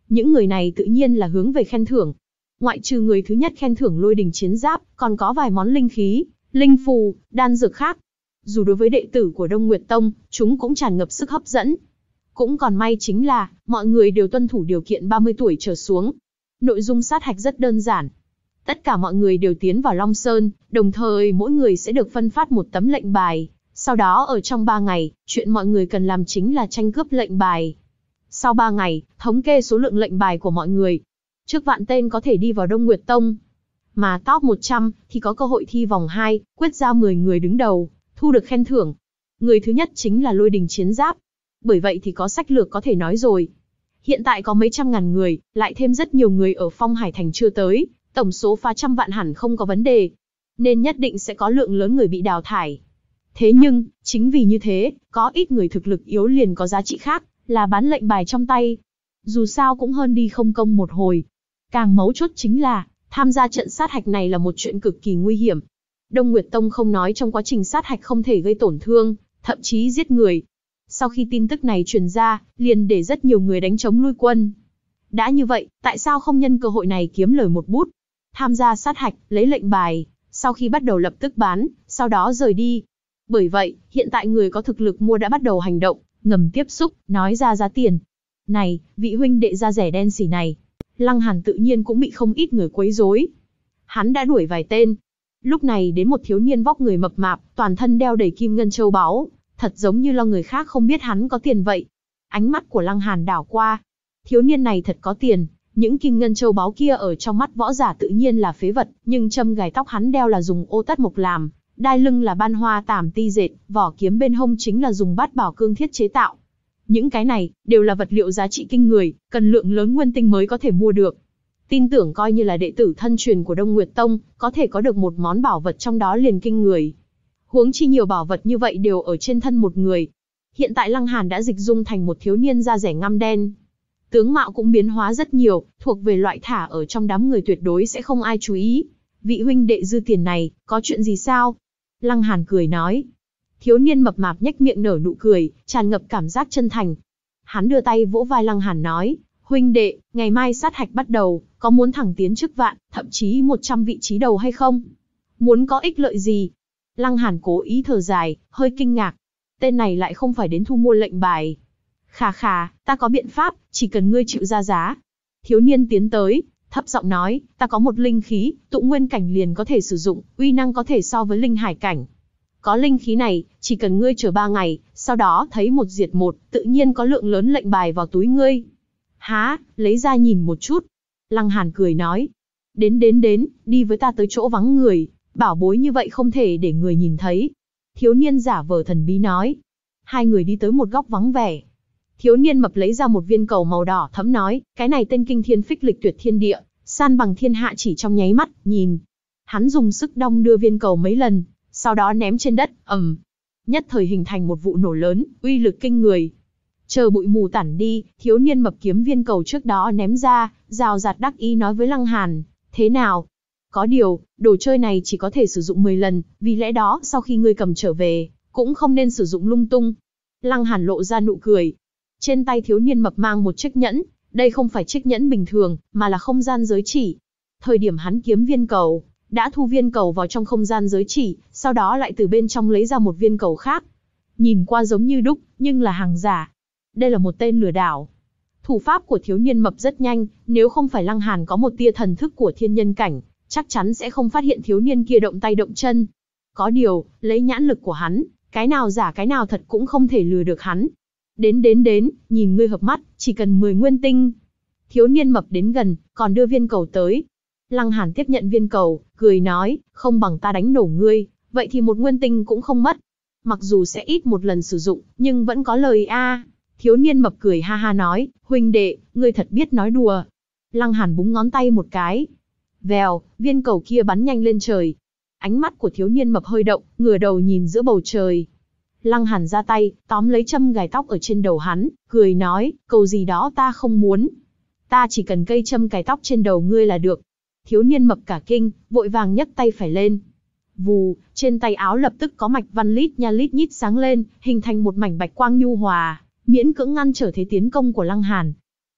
Những người này tự nhiên là hướng về khen thưởng. Ngoại trừ người thứ nhất khen thưởng lôi đình chiến giáp, còn có vài món linh khí, linh phù, đan dược khác. Dù đối với đệ tử của Đông Nguyệt Tông, chúng cũng tràn ngập sức hấp dẫn. Cũng còn may chính là, mọi người đều tuân thủ điều kiện 30 tuổi trở xuống. Nội dung sát hạch rất đơn giản. Tất cả mọi người đều tiến vào Long Sơn, đồng thời mỗi người sẽ được phân phát một tấm lệnh bài, sau đó ở trong 3 ngày, chuyện mọi người cần làm chính là tranh cướp lệnh bài. Sau 3 ngày, thống kê số lượng lệnh bài của mọi người. Trước vạn tên có thể đi vào Đông Nguyệt Tông. Mà top 100 thì có cơ hội thi vòng 2, quyết ra 10 người đứng đầu, thu được khen thưởng. Người thứ nhất chính là lôi đình chiến giáp. Bởi vậy thì có sách lược có thể nói rồi. Hiện tại có mấy trăm ngàn người, lại thêm rất nhiều người ở phong hải thành chưa tới. Tổng số phá trăm vạn hẳn không có vấn đề. Nên nhất định sẽ có lượng lớn người bị đào thải. Thế nhưng, chính vì như thế, có ít người thực lực yếu liền có giá trị khác, là bán lệnh bài trong tay. Dù sao cũng hơn đi không công một hồi. Càng mấu chốt chính là, tham gia trận sát hạch này là một chuyện cực kỳ nguy hiểm. Đông Nguyệt Tông không nói trong quá trình sát hạch không thể gây tổn thương, thậm chí giết người. Sau khi tin tức này truyền ra, liền để rất nhiều người đánh chống lui quân. Đã như vậy, tại sao không nhân cơ hội này kiếm lời một bút? Tham gia sát hạch, lấy lệnh bài, sau khi bắt đầu lập tức bán, sau đó rời đi. Bởi vậy, hiện tại người có thực lực mua đã bắt đầu hành động, ngầm tiếp xúc, nói ra giá tiền. Này, vị huynh đệ da rẻ đen xỉ này. Lăng Hàn tự nhiên cũng bị không ít người quấy rối. Hắn đã đuổi vài tên. Lúc này đến một thiếu niên vóc người mập mạp, toàn thân đeo đầy kim ngân châu báu, thật giống như lo người khác không biết hắn có tiền vậy. Ánh mắt của Lăng Hàn đảo qua. Thiếu niên này thật có tiền, những kim ngân châu báu kia ở trong mắt võ giả tự nhiên là phế vật, nhưng châm gài tóc hắn đeo là dùng ô tắt mộc làm, Đai lưng là ban hoa tảm ti dệt, vỏ kiếm bên hông chính là dùng bát bảo cương thiết chế tạo. Những cái này đều là vật liệu giá trị kinh người, cần lượng lớn nguyên tinh mới có thể mua được. Tin tưởng coi như là đệ tử thân truyền của Đông Nguyệt Tông, có thể có được một món bảo vật trong đó liền kinh người. Huống chi nhiều bảo vật như vậy đều ở trên thân một người. Hiện tại Lăng Hàn đã dịch dung thành một thiếu niên da rẻ ngăm đen. Tướng mạo cũng biến hóa rất nhiều, thuộc về loại thả ở trong đám người tuyệt đối sẽ không ai chú ý. Vị huynh đệ dư tiền này, có chuyện gì sao? Lăng Hàn cười nói. Thiếu niên mập mạp nhếch miệng nở nụ cười, tràn ngập cảm giác chân thành. Hắn đưa tay vỗ vai Lăng Hàn nói, huynh đệ, ngày mai sát hạch bắt đầu, có muốn thẳng tiến chức vạn, thậm chí 100 vị trí đầu hay không? Muốn có ích lợi gì? Lăng Hàn cố ý thở dài, hơi kinh ngạc. Tên này lại không phải đến thu mua lệnh bài. Khà khà, ta có biện pháp, chỉ cần ngươi chịu ra giá. Thiếu niên tiến tới, thấp giọng nói, ta có một linh khí, tụ nguyên cảnh liền có thể sử dụng, uy năng có thể so với linh hải cảnh. Có linh khí này, chỉ cần ngươi chờ ba ngày, sau đó thấy một diệt một, tự nhiên có lượng lớn lệnh bài vào túi ngươi. Há, lấy ra nhìn một chút. Lăng Hàn cười nói, đến đến đến, đi với ta tới chỗ vắng người, bảo bối như vậy không thể để người nhìn thấy. Thiếu niên giả vờ thần bí nói. Hai người đi tới một góc vắng vẻ, Thiếu niên mập lấy ra một viên cầu màu đỏ thấm nói, cái này tên kinh thiên phích lịch tuyệt thiên địa, san bằng thiên hạ chỉ trong nháy mắt, nhìn. Hắn dùng sức đong đưa viên cầu mấy lần, sau đó ném trên đất, ầm. Nhất thời hình thành một vụ nổ lớn, uy lực kinh người. Chờ bụi mù tản đi, thiếu niên mập kiếm viên cầu trước đó ném ra, rào rạt đắc ý nói với Lăng Hàn, thế nào? Có điều, đồ chơi này chỉ có thể sử dụng 10 lần, vì lẽ đó sau khi ngươi cầm trở về, cũng không nên sử dụng lung tung. Lăng Hàn lộ ra nụ cười, trên tay thiếu niên mập mang một chiếc nhẫn, đây không phải chiếc nhẫn bình thường, mà là không gian giới chỉ. Thời điểm hắn kiếm viên cầu, đã thu viên cầu vào trong không gian giới chỉ, sau đó lại từ bên trong lấy ra một viên cầu khác. Nhìn qua giống như đúc, nhưng là hàng giả. Đây là một tên lừa đảo. Thủ pháp của thiếu niên mập rất nhanh, nếu không phải Lăng Hàn có một tia thần thức của thiên nhân cảnh, chắc chắn sẽ không phát hiện thiếu niên kia động tay động chân. Có điều, lấy nhãn lực của hắn, cái nào giả cái nào thật cũng không thể lừa được hắn, Đến đến đến, nhìn ngươi hợp mắt, chỉ cần 10 nguyên tinh. Thiếu niên mập đến gần, còn đưa viên cầu tới. Lăng Hàn tiếp nhận viên cầu, cười nói, không bằng ta đánh nổ ngươi, vậy thì một nguyên tinh cũng không mất. Mặc dù sẽ ít một lần sử dụng, nhưng vẫn có lời a. Thiếu niên mập cười ha ha nói, huynh đệ, ngươi thật biết nói đùa. Lăng Hàn búng ngón tay một cái. Vèo, viên cầu kia bắn nhanh lên trời. Ánh mắt của thiếu niên mập hơi động, ngửa đầu nhìn giữa bầu trời. Lăng Hàn ra tay, tóm lấy châm gài tóc ở trên đầu hắn, cười nói, cầu gì đó ta không muốn. Ta chỉ cần cây châm cài tóc trên đầu ngươi là được. Thiếu niên mập cả kinh, vội vàng nhấc tay phải lên. Vù, trên tay áo lập tức có mạch văn lít nha lít nhít sáng lên, hình thành một mảnh bạch quang nhu hòa, miễn cưỡng ngăn trở thế tiến công của Lăng Hàn.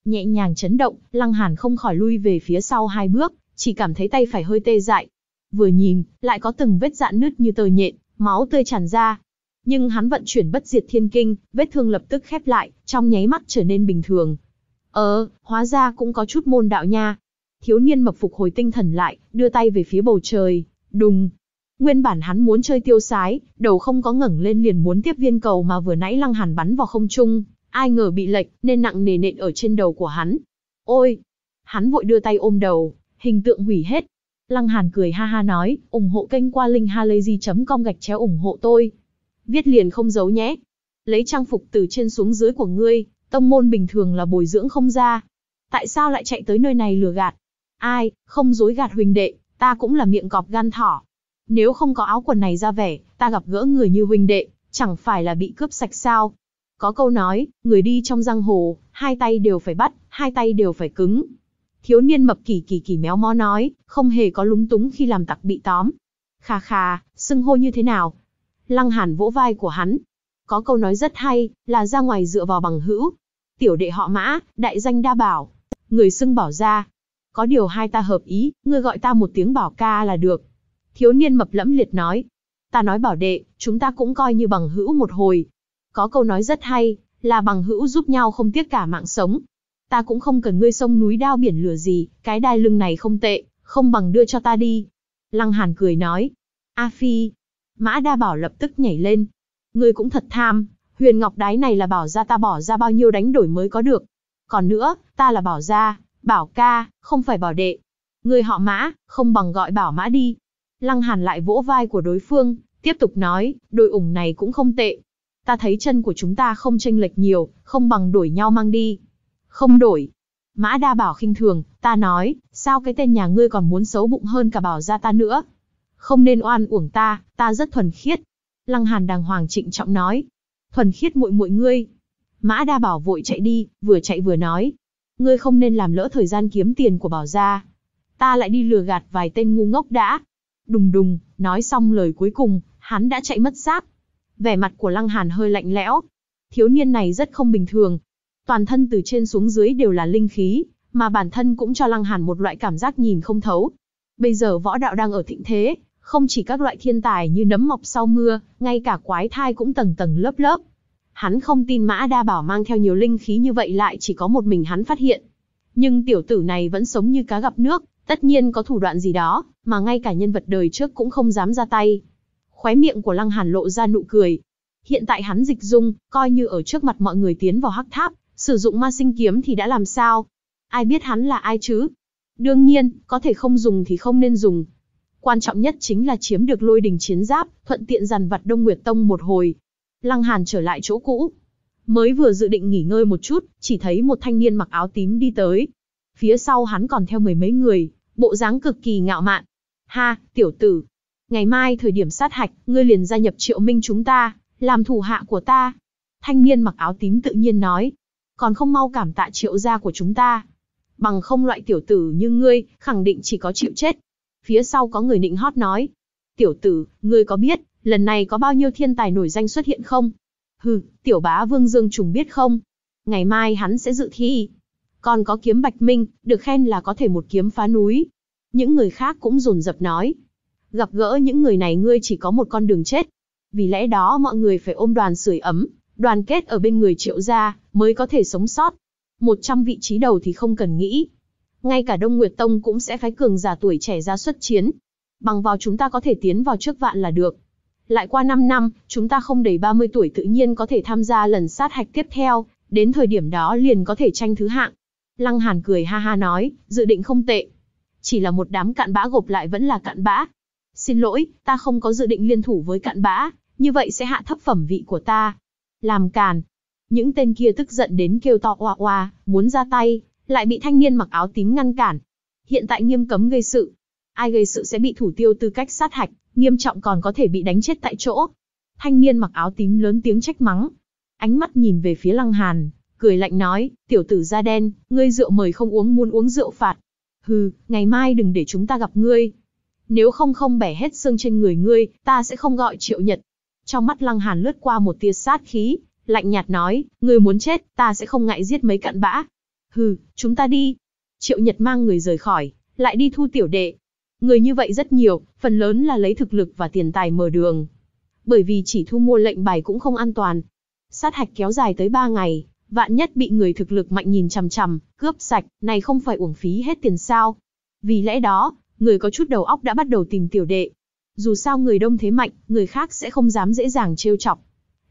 Nhẹ nhàng chấn động, Lăng Hàn không khỏi lui về phía sau hai bước, chỉ cảm thấy tay phải hơi tê dại. Vừa nhìn, lại có từng vết dạn nứt như tờ nhện, máu tươi tràn ra, nhưng hắn vận chuyển bất diệt thiên kinh, vết thương lập tức khép lại, trong nháy mắt trở nên bình thường. Ờ, hóa ra cũng có chút môn đạo nha. Thiếu niên mập phục hồi tinh thần lại, đưa tay về phía bầu trời, đùng. Nguyên bản hắn muốn chơi tiêu sái, đầu không có ngẩng lên liền muốn tiếp viên cầu mà vừa nãy lăng hàn bắn vào không trung, ai ngờ bị lệch nên nặng nề nện ở trên đầu của hắn. Ôi! Hắn vội đưa tay ôm đầu, hình tượng hủy hết. Lăng Hàn cười ha ha nói, ủng hộ kênh qua linkhalazy.com gạch chéo ủng hộ tôi viết liền không giấu nhé. Lấy trang phục từ trên xuống dưới của ngươi, tông môn bình thường là bồi dưỡng không ra. Tại sao lại chạy tới nơi này lừa gạt? Ai, không dối gạt huynh đệ, ta cũng là miệng cọp gan thỏ. Nếu không có áo quần này ra vẻ, ta gặp gỡ người như huynh đệ, chẳng phải là bị cướp sạch sao? Có câu nói, người đi trong giang hồ, hai tay đều phải bắt, hai tay đều phải cứng. Thiếu niên mập kỳ kỳ kỳ méo mó nói, không hề có lúng túng khi làm tặc bị tóm. Khà khà, xưng hô như thế nào, Lăng Hàn vỗ vai của hắn. Có câu nói rất hay, là ra ngoài dựa vào bằng hữu. Tiểu đệ họ mã, đại danh đa bảo. Người xưng bảo ra. Có điều hai ta hợp ý, ngươi gọi ta một tiếng bảo ca là được. Thiếu niên mập lẫm liệt nói. Ta nói bảo đệ, chúng ta cũng coi như bằng hữu một hồi. Có câu nói rất hay, là bằng hữu giúp nhau không tiếc cả mạng sống. Ta cũng không cần ngươi sông núi đao biển lửa gì, cái đai lưng này không tệ, không bằng đưa cho ta đi. Lăng Hàn cười nói. A Phi, Mã Đa Bảo lập tức nhảy lên. Ngươi cũng thật tham, huyền ngọc đái này là bảo ra ta bỏ ra bao nhiêu đánh đổi mới có được. Còn nữa, ta là bảo ra, bảo ca, không phải bảo đệ. Ngươi họ mã, không bằng gọi bảo mã đi. Lăng Hàn lại vỗ vai của đối phương, tiếp tục nói, đội ủng này cũng không tệ. Ta thấy chân của chúng ta không chênh lệch nhiều, không bằng đổi nhau mang đi. Không đổi. Mã Đa Bảo khinh thường, ta nói, sao cái tên nhà ngươi còn muốn xấu bụng hơn cả bảo gia ta nữa, không nên oan uổng ta, ta rất thuần khiết. Lăng Hàn đàng hoàng trịnh trọng nói, thuần khiết muội muội ngươi. Mã Đa Bảo vội chạy đi, vừa chạy vừa nói, ngươi không nên làm lỡ thời gian kiếm tiền của Bảo gia. Ta lại đi lừa gạt vài tên ngu ngốc đã. Đùng đùng, nói xong lời cuối cùng, hắn đã chạy mất xác. Vẻ mặt của Lăng Hàn hơi lạnh lẽo. Thiếu niên này rất không bình thường. Toàn thân từ trên xuống dưới đều là linh khí, mà bản thân cũng cho Lăng Hàn một loại cảm giác nhìn không thấu. Bây giờ võ đạo đang ở thịnh thế, không chỉ các loại thiên tài như nấm mọc sau mưa, ngay cả quái thai cũng tầng tầng lớp lớp. Hắn không tin Mã Đa Bảo mang theo nhiều linh khí như vậy lại chỉ có một mình hắn phát hiện. Nhưng tiểu tử này vẫn sống như cá gặp nước, tất nhiên có thủ đoạn gì đó, mà ngay cả nhân vật đời trước cũng không dám ra tay. Khóe miệng của Lăng Hàn lộ ra nụ cười. Hiện tại hắn dịch dung, coi như ở trước mặt mọi người tiến vào hắc tháp, sử dụng ma sinh kiếm thì đã làm sao? Ai biết hắn là ai chứ? Đương nhiên, có thể không dùng thì không nên dùng, Quan trọng nhất chính là chiếm được lôi đình chiến giáp, thuận tiện dàn vặt Đông Nguyệt Tông một hồi. Lăng Hàn trở lại chỗ cũ. Mới vừa dự định nghỉ ngơi một chút, chỉ thấy một thanh niên mặc áo tím đi tới. Phía sau hắn còn theo mười mấy người, bộ dáng cực kỳ ngạo mạn. Ha, tiểu tử. Ngày mai thời điểm sát hạch, ngươi liền gia nhập triệu minh chúng ta, làm thủ hạ của ta. Thanh niên mặc áo tím tự nhiên nói. Còn không mau cảm tạ triệu gia của chúng ta. Bằng không loại tiểu tử như ngươi, khẳng định chỉ có chịu chết phía sau có người nịnh hót nói. Tiểu tử, ngươi có biết, lần này có bao nhiêu thiên tài nổi danh xuất hiện không? Hừ, tiểu bá Vương Dương Trùng biết không? Ngày mai hắn sẽ dự thi. Còn có kiếm Bạch Minh, được khen là có thể một kiếm phá núi. Những người khác cũng rồn rập nói. Gặp gỡ những người này ngươi chỉ có một con đường chết. Vì lẽ đó mọi người phải ôm đoàn sưởi ấm, đoàn kết ở bên người triệu gia, mới có thể sống sót. Một trăm vị trí đầu thì không cần nghĩ, ngay cả Đông Nguyệt Tông cũng sẽ phái cường giả tuổi trẻ ra xuất chiến. Bằng vào chúng ta có thể tiến vào trước vạn là được. Lại qua 5 năm, chúng ta không đầy 30 tuổi tự nhiên có thể tham gia lần sát hạch tiếp theo, đến thời điểm đó liền có thể tranh thứ hạng. Lăng Hàn cười ha ha nói, dự định không tệ. Chỉ là một đám cạn bã gộp lại vẫn là cạn bã. Xin lỗi, ta không có dự định liên thủ với cạn bã, như vậy sẽ hạ thấp phẩm vị của ta. Làm càn. Những tên kia tức giận đến kêu to oa oa, muốn ra tay, lại bị thanh niên mặc áo tím ngăn cản. Hiện tại nghiêm cấm gây sự. Ai gây sự sẽ bị thủ tiêu tư cách sát hạch, nghiêm trọng còn có thể bị đánh chết tại chỗ. Thanh niên mặc áo tím lớn tiếng trách mắng. Ánh mắt nhìn về phía Lăng Hàn, cười lạnh nói, tiểu tử da đen, ngươi rượu mời không uống muốn uống rượu phạt. Hừ, ngày mai đừng để chúng ta gặp ngươi. Nếu không không bẻ hết xương trên người ngươi, ta sẽ không gọi triệu nhật. Trong mắt Lăng Hàn lướt qua một tia sát khí, lạnh nhạt nói, ngươi muốn chết, ta sẽ không ngại giết mấy cặn bã. Hừ, chúng ta đi. Triệu Nhật mang người rời khỏi, lại đi thu tiểu đệ. Người như vậy rất nhiều, phần lớn là lấy thực lực và tiền tài mở đường. Bởi vì chỉ thu mua lệnh bài cũng không an toàn. Sát hạch kéo dài tới 3 ngày, vạn nhất bị người thực lực mạnh nhìn chằm chằm, cướp sạch, này không phải uổng phí hết tiền sao. Vì lẽ đó, người có chút đầu óc đã bắt đầu tìm tiểu đệ. Dù sao người đông thế mạnh, người khác sẽ không dám dễ dàng trêu chọc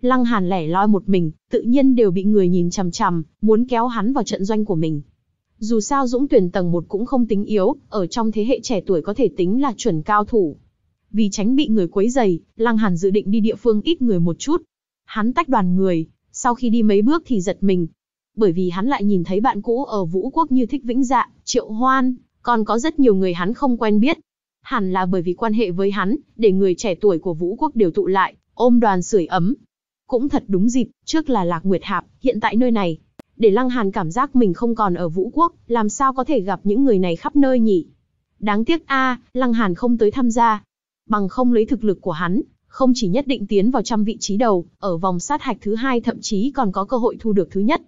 Lăng Hàn lẻ loi một mình, tự nhiên đều bị người nhìn chằm chằm, muốn kéo hắn vào trận doanh của mình. Dù sao Dũng Tuyển tầng 1 cũng không tính yếu, ở trong thế hệ trẻ tuổi có thể tính là chuẩn cao thủ. Vì tránh bị người quấy rầy, Lăng Hàn dự định đi địa phương ít người một chút. Hắn tách đoàn người, sau khi đi mấy bước thì giật mình. Bởi vì hắn lại nhìn thấy bạn cũ ở Vũ Quốc như Thích Vĩnh Dạ, Triệu Hoan, còn có rất nhiều người hắn không quen biết. Hẳn là bởi vì quan hệ với hắn, để người trẻ tuổi của Vũ Quốc đều tụ lại, ôm đoàn sưởi ấm, cũng thật đúng dịp, trước là Lạc Nguyệt Hạp, hiện tại nơi này. Để Lăng Hàn cảm giác mình không còn ở Vũ Quốc, làm sao có thể gặp những người này khắp nơi nhỉ? Đáng tiếc a, Lăng Hàn không tới tham gia. Bằng không lấy thực lực của hắn, không chỉ nhất định tiến vào trăm vị trí đầu, ở vòng sát hạch thứ hai thậm chí còn có cơ hội thu được thứ nhất.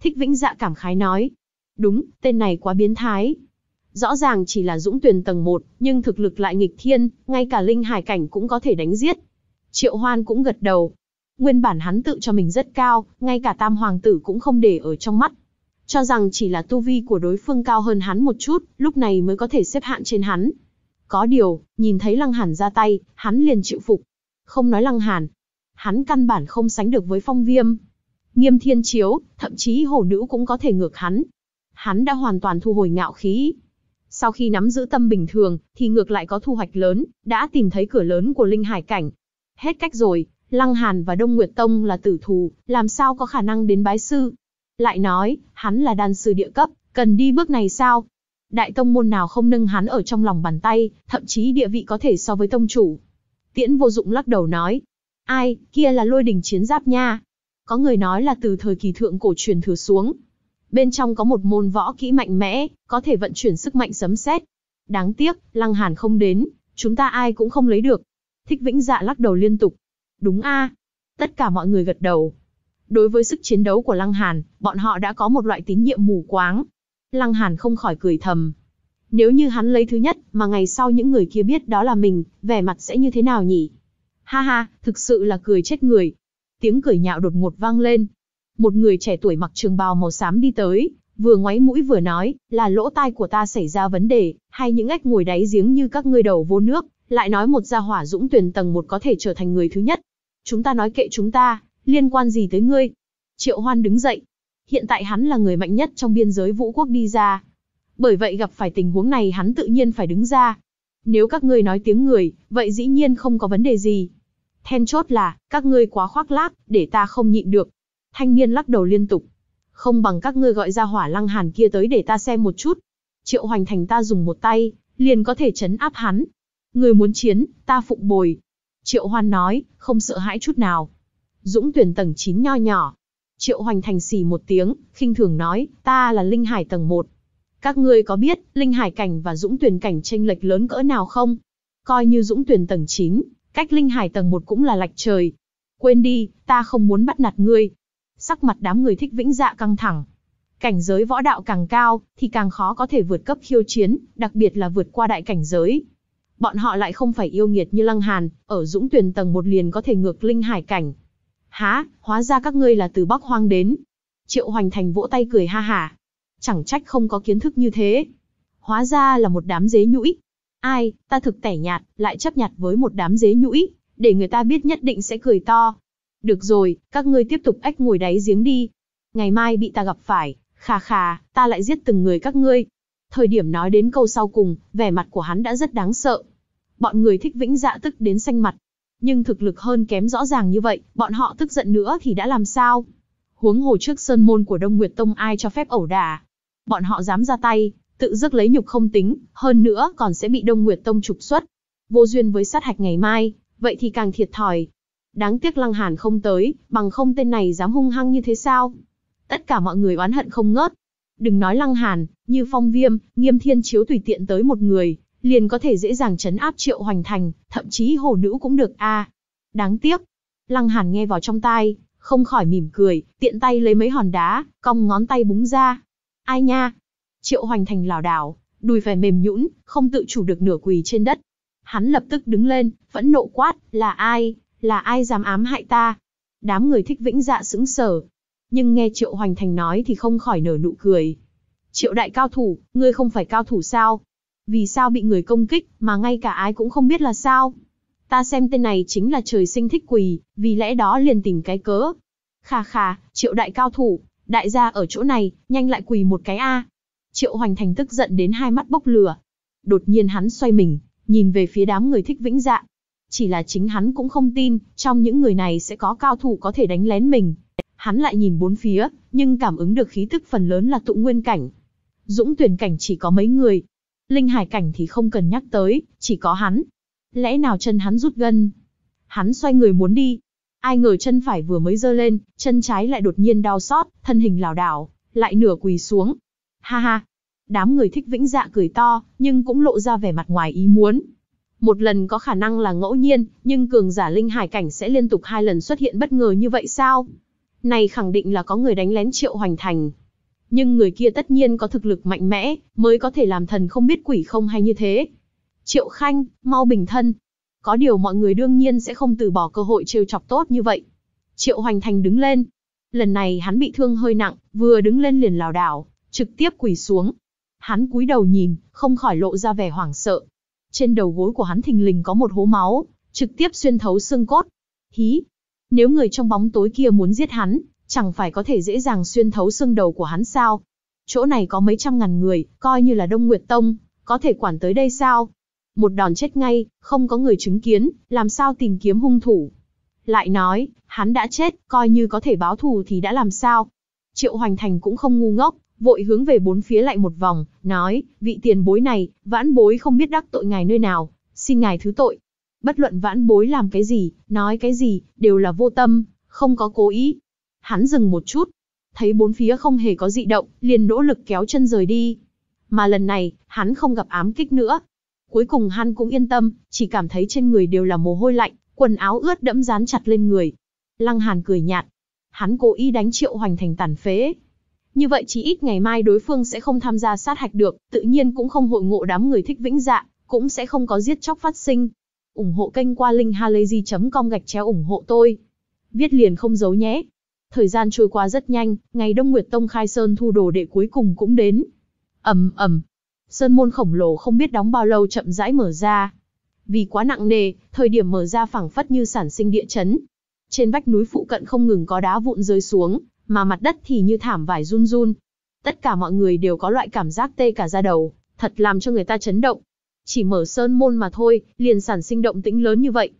Thích Vĩnh Dạ cảm khái nói. Đúng, tên này quá biến thái. Rõ ràng chỉ là dũng tuyển tầng 1, nhưng thực lực lại nghịch thiên, ngay cả linh hải cảnh cũng có thể đánh giết. Triệu Hoan cũng gật đầu, Nguyên bản hắn tự cho mình rất cao, ngay cả tam hoàng tử cũng không để ở trong mắt. Cho rằng chỉ là tu vi của đối phương cao hơn hắn một chút, lúc này mới có thể xếp hạn trên hắn. Có điều, nhìn thấy Lăng Hàn ra tay, hắn liền chịu phục. Không nói Lăng Hàn, hắn căn bản không sánh được với phong viêm. Nghiêm thiên chiếu, thậm chí hổ nữ cũng có thể ngược hắn. Hắn đã hoàn toàn thu hồi ngạo khí. Sau khi nắm giữ tâm bình thường, thì ngược lại có thu hoạch lớn, đã tìm thấy cửa lớn của linh hải cảnh. Hết cách rồi, Lăng Hàn và Đông Nguyệt Tông là tử thù, làm sao có khả năng đến bái sư? Lại nói, hắn là đan sư địa cấp, cần đi bước này sao? Đại tông môn nào không nâng hắn ở trong lòng bàn tay, thậm chí địa vị có thể so với tông chủ. Tiễn vô dụng lắc đầu nói, ai, kia là lôi đình chiến giáp nha. Có người nói là từ thời kỳ thượng cổ truyền thừa xuống. Bên trong có một môn võ kỹ mạnh mẽ, có thể vận chuyển sức mạnh sấm sét. Đáng tiếc, Lăng Hàn không đến, chúng ta ai cũng không lấy được. Thích Vĩnh Dạ lắc đầu liên tục, đúng a Tất cả mọi người gật đầu. Đối với sức chiến đấu của Lăng Hàn, bọn họ đã có một loại tín nhiệm mù quáng. Lăng Hàn không khỏi cười thầm. Nếu như hắn lấy thứ nhất, mà ngày sau những người kia biết đó là mình, vẻ mặt sẽ như thế nào nhỉ? Ha ha, thực sự là cười chết người. Tiếng cười nhạo đột ngột vang lên. Một người trẻ tuổi mặc trường bào màu xám đi tới, vừa ngoáy mũi vừa nói, là lỗ tai của ta xảy ra vấn đề, hay những ếch ngồi đáy giếng như các ngươi đầu vô nước, lại nói một gia hỏa dũng tuyển tầng một có thể trở thành người thứ nhất, Chúng ta nói kệ chúng ta, liên quan gì tới ngươi? Triệu Hoan đứng dậy. Hiện tại hắn là người mạnh nhất trong biên giới vũ quốc đi ra. Bởi vậy gặp phải tình huống này hắn tự nhiên phải đứng ra. Nếu các ngươi nói tiếng người, vậy dĩ nhiên không có vấn đề gì. Then chốt là, các ngươi quá khoác lác, để ta không nhịn được. Thanh niên lắc đầu liên tục. Không bằng các ngươi gọi ra hỏa lăng hàn kia tới để ta xem một chút. Triệu hoành thành ta dùng một tay, liền có thể chấn áp hắn. Người muốn chiến, ta phụng bồi, Triệu Hoan nói, không sợ hãi chút nào. Dũng tuyển tầng 9 nho nhỏ. Triệu Hoành Thành xì một tiếng, khinh thường nói, ta là Linh Hải tầng 1. Các ngươi có biết, Linh Hải cảnh và Dũng tuyển cảnh tranh lệch lớn cỡ nào không? Coi như Dũng tuyển tầng 9, cách Linh Hải tầng 1 cũng là lạch trời. Quên đi, ta không muốn bắt nạt ngươi. Sắc mặt đám người thích vĩnh dạ căng thẳng. Cảnh giới võ đạo càng cao, thì càng khó có thể vượt cấp khiêu chiến, đặc biệt là vượt qua đại cảnh giới bọn họ lại không phải yêu nghiệt như Lăng Hàn, ở Dũng Tuyền tầng một liền có thể ngược linh hải cảnh. Há, hóa ra các ngươi là từ Bắc Hoang đến. Triệu Hoành Thành vỗ tay cười ha hả. Chẳng trách không có kiến thức như thế. Hóa ra là một đám dế nhũi. Ai, ta thực tẻ nhạt, lại chấp nhặt với một đám dế nhũi, để người ta biết nhất định sẽ cười to. Được rồi, các ngươi tiếp tục ếch ngồi đáy giếng đi. Ngày mai bị ta gặp phải, khà khà, ta lại giết từng người các ngươi. Thời điểm nói đến câu sau cùng, vẻ mặt của hắn đã rất đáng sợ. Bọn người thích vĩnh dạ tức đến xanh mặt. Nhưng thực lực hơn kém rõ ràng như vậy, bọn họ tức giận nữa thì đã làm sao? Huống hồ trước sơn môn của Đông Nguyệt Tông ai cho phép ẩu đả. Bọn họ dám ra tay, tự dứt lấy nhục không tính, hơn nữa còn sẽ bị Đông Nguyệt Tông trục xuất. Vô duyên với sát hạch ngày mai, vậy thì càng thiệt thòi. Đáng tiếc Lăng Hàn không tới, bằng không tên này dám hung hăng như thế sao? Tất cả mọi người oán hận không ngớt, Đừng nói Lăng Hàn, như Phong Viêm, Nghiêm Thiên Chiếu tùy tiện tới một người, liền có thể dễ dàng chấn áp Triệu Hoành Thành, thậm chí hồ nữ cũng được a. Đáng tiếc. Lăng Hàn nghe vào trong tai, không khỏi mỉm cười, tiện tay lấy mấy hòn đá, cong ngón tay búng ra. Ai nha? Triệu Hoành Thành lảo đảo, đùi phải mềm nhũn, không tự chủ được nửa quỳ trên đất. Hắn lập tức đứng lên, vẫn nộ quát, là ai, là ai dám ám hại ta? Đám người thích vĩnh dạ sững sờ, nhưng nghe Triệu Hoành Thành nói thì không khỏi nở nụ cười. Triệu đại cao thủ, ngươi không phải cao thủ sao? Vì sao bị người công kích mà ngay cả ai cũng không biết là sao? Ta xem tên này chính là trời sinh thích quỳ, vì lẽ đó liền tìm cái cớ. Khà khà, triệu đại cao thủ, đại gia ở chỗ này, nhanh lại quỳ một cái A. Triệu Hoành Thành tức giận đến hai mắt bốc lửa. Đột nhiên hắn xoay mình, nhìn về phía đám người thích vĩnh dạ. Chỉ là chính hắn cũng không tin, trong những người này sẽ có cao thủ có thể đánh lén mình, Hắn lại nhìn bốn phía, nhưng cảm ứng được khí tức phần lớn là tụ nguyên cảnh. Dũng tuyển cảnh chỉ có mấy người. Linh hải cảnh thì không cần nhắc tới, chỉ có hắn. Lẽ nào chân hắn rút gân? Hắn xoay người muốn đi. Ai ngờ chân phải vừa mới dơ lên, chân trái lại đột nhiên đau xót, thân hình lảo đảo, lại nửa quỳ xuống. Ha ha, đám người thích vĩnh dạ cười to, nhưng cũng lộ ra vẻ mặt ngoài ý muốn. Một lần có khả năng là ngẫu nhiên, nhưng cường giả linh hải cảnh sẽ liên tục hai lần xuất hiện bất ngờ như vậy sao? Này khẳng định là có người đánh lén triệu hoành thành. Nhưng người kia tất nhiên có thực lực mạnh mẽ, mới có thể làm thần không biết quỷ không hay như thế. Triệu Khanh, mau bình thân. Có điều mọi người đương nhiên sẽ không từ bỏ cơ hội trêu chọc tốt như vậy. Triệu Hoành Thành đứng lên. Lần này hắn bị thương hơi nặng, vừa đứng lên liền lảo đảo, trực tiếp quỳ xuống. Hắn cúi đầu nhìn, không khỏi lộ ra vẻ hoảng sợ. Trên đầu gối của hắn thình lình có một hố máu, trực tiếp xuyên thấu xương cốt. Hí, nếu người trong bóng tối kia muốn giết hắn, chẳng phải có thể dễ dàng xuyên thấu xương đầu của hắn sao? Chỗ này có mấy trăm ngàn người, coi như là Đông Nguyệt Tông, có thể quản tới đây sao? Một đòn chết ngay, không có người chứng kiến, làm sao tìm kiếm hung thủ? Lại nói, hắn đã chết, coi như có thể báo thù thì đã làm sao? Triệu Hoành Thành cũng không ngu ngốc, vội hướng về bốn phía lại một vòng, nói, vị tiền bối này, vãn bối không biết đắc tội ngài nơi nào, xin ngài thứ tội. Bất luận vãn bối làm cái gì, nói cái gì, đều là vô tâm, không có cố ý. Hắn dừng một chút, thấy bốn phía không hề có dị động, liền nỗ lực kéo chân rời đi. Mà lần này, hắn không gặp ám kích nữa. Cuối cùng hắn cũng yên tâm, chỉ cảm thấy trên người đều là mồ hôi lạnh, quần áo ướt đẫm dán chặt lên người. Lăng Hàn cười nhạt, hắn cố ý đánh Triệu Hoành thành tàn phế. Như vậy chỉ ít ngày mai đối phương sẽ không tham gia sát hạch được, tự nhiên cũng không hội ngộ đám người thích vĩnh dạ, cũng sẽ không có giết chóc phát sinh ủng hộ kênh qua linkhalazy.com gạch chéo ủng hộ tôi. Viết liền không giấu nhé. Thời gian trôi qua rất nhanh, ngày Đông Nguyệt Tông khai sơn thu đồ đệ cuối cùng cũng đến. Ầm ầm. Sơn môn khổng lồ không biết đóng bao lâu chậm rãi mở ra. Vì quá nặng nề, thời điểm mở ra phảng phất như sản sinh địa chấn. Trên vách núi phụ cận không ngừng có đá vụn rơi xuống, mà mặt đất thì như thảm vải run run. Tất cả mọi người đều có loại cảm giác tê cả da đầu, thật làm cho người ta chấn động chỉ mở sơn môn mà thôi, liền sản sinh động tĩnh lớn như vậy.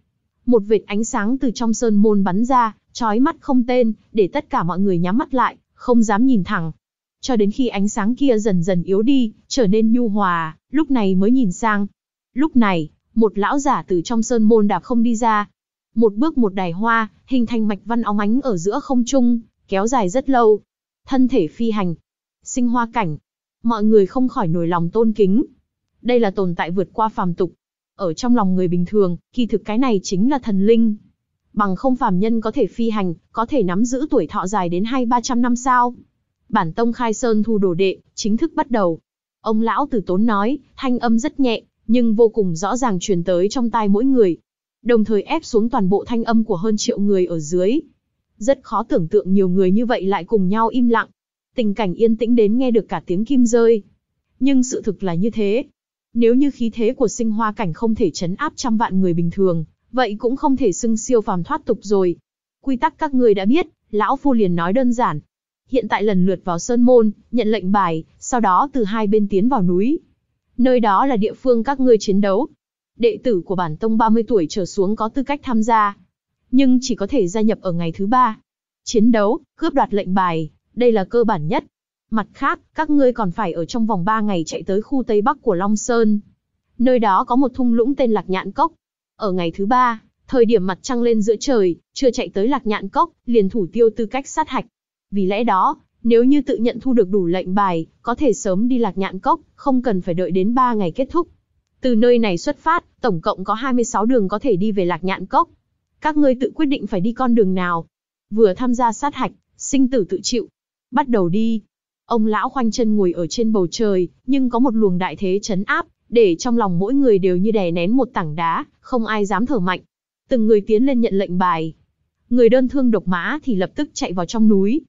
Một vệt ánh sáng từ trong sơn môn bắn ra, chói mắt không tên, để tất cả mọi người nhắm mắt lại, không dám nhìn thẳng. Cho đến khi ánh sáng kia dần dần yếu đi, trở nên nhu hòa, lúc này mới nhìn sang. Lúc này, một lão giả từ trong sơn môn đạp không đi ra. Một bước một đài hoa, hình thành mạch văn óng ánh ở giữa không trung, kéo dài rất lâu. Thân thể phi hành, sinh hoa cảnh. Mọi người không khỏi nổi lòng tôn kính, đây là tồn tại vượt qua phàm tục. Ở trong lòng người bình thường, kỳ thực cái này chính là thần linh. Bằng không phàm nhân có thể phi hành, có thể nắm giữ tuổi thọ dài đến hai ba trăm năm sao. Bản tông khai sơn thu đồ đệ, chính thức bắt đầu. Ông lão tử tốn nói, thanh âm rất nhẹ, nhưng vô cùng rõ ràng truyền tới trong tai mỗi người. Đồng thời ép xuống toàn bộ thanh âm của hơn triệu người ở dưới. Rất khó tưởng tượng nhiều người như vậy lại cùng nhau im lặng. Tình cảnh yên tĩnh đến nghe được cả tiếng kim rơi. Nhưng sự thực là như thế, nếu như khí thế của sinh hoa cảnh không thể chấn áp trăm vạn người bình thường, vậy cũng không thể xưng siêu phàm thoát tục rồi. Quy tắc các người đã biết, lão phu liền nói đơn giản. Hiện tại lần lượt vào sơn môn, nhận lệnh bài, sau đó từ hai bên tiến vào núi. Nơi đó là địa phương các ngươi chiến đấu. Đệ tử của bản tông 30 tuổi trở xuống có tư cách tham gia, nhưng chỉ có thể gia nhập ở ngày thứ ba. Chiến đấu, cướp đoạt lệnh bài, đây là cơ bản nhất, Mặt khác, các ngươi còn phải ở trong vòng 3 ngày chạy tới khu Tây Bắc của Long Sơn. Nơi đó có một thung lũng tên Lạc Nhạn Cốc. Ở ngày thứ ba, thời điểm mặt trăng lên giữa trời, chưa chạy tới Lạc Nhạn Cốc, liền thủ tiêu tư cách sát hạch. Vì lẽ đó, nếu như tự nhận thu được đủ lệnh bài, có thể sớm đi Lạc Nhạn Cốc, không cần phải đợi đến 3 ngày kết thúc. Từ nơi này xuất phát, tổng cộng có 26 đường có thể đi về Lạc Nhạn Cốc. Các ngươi tự quyết định phải đi con đường nào. Vừa tham gia sát hạch, sinh tử tự chịu. Bắt đầu đi. Ông lão khoanh chân ngồi ở trên bầu trời, nhưng có một luồng đại thế chấn áp, để trong lòng mỗi người đều như đè nén một tảng đá, không ai dám thở mạnh. Từng người tiến lên nhận lệnh bài. Người đơn thương độc mã thì lập tức chạy vào trong núi,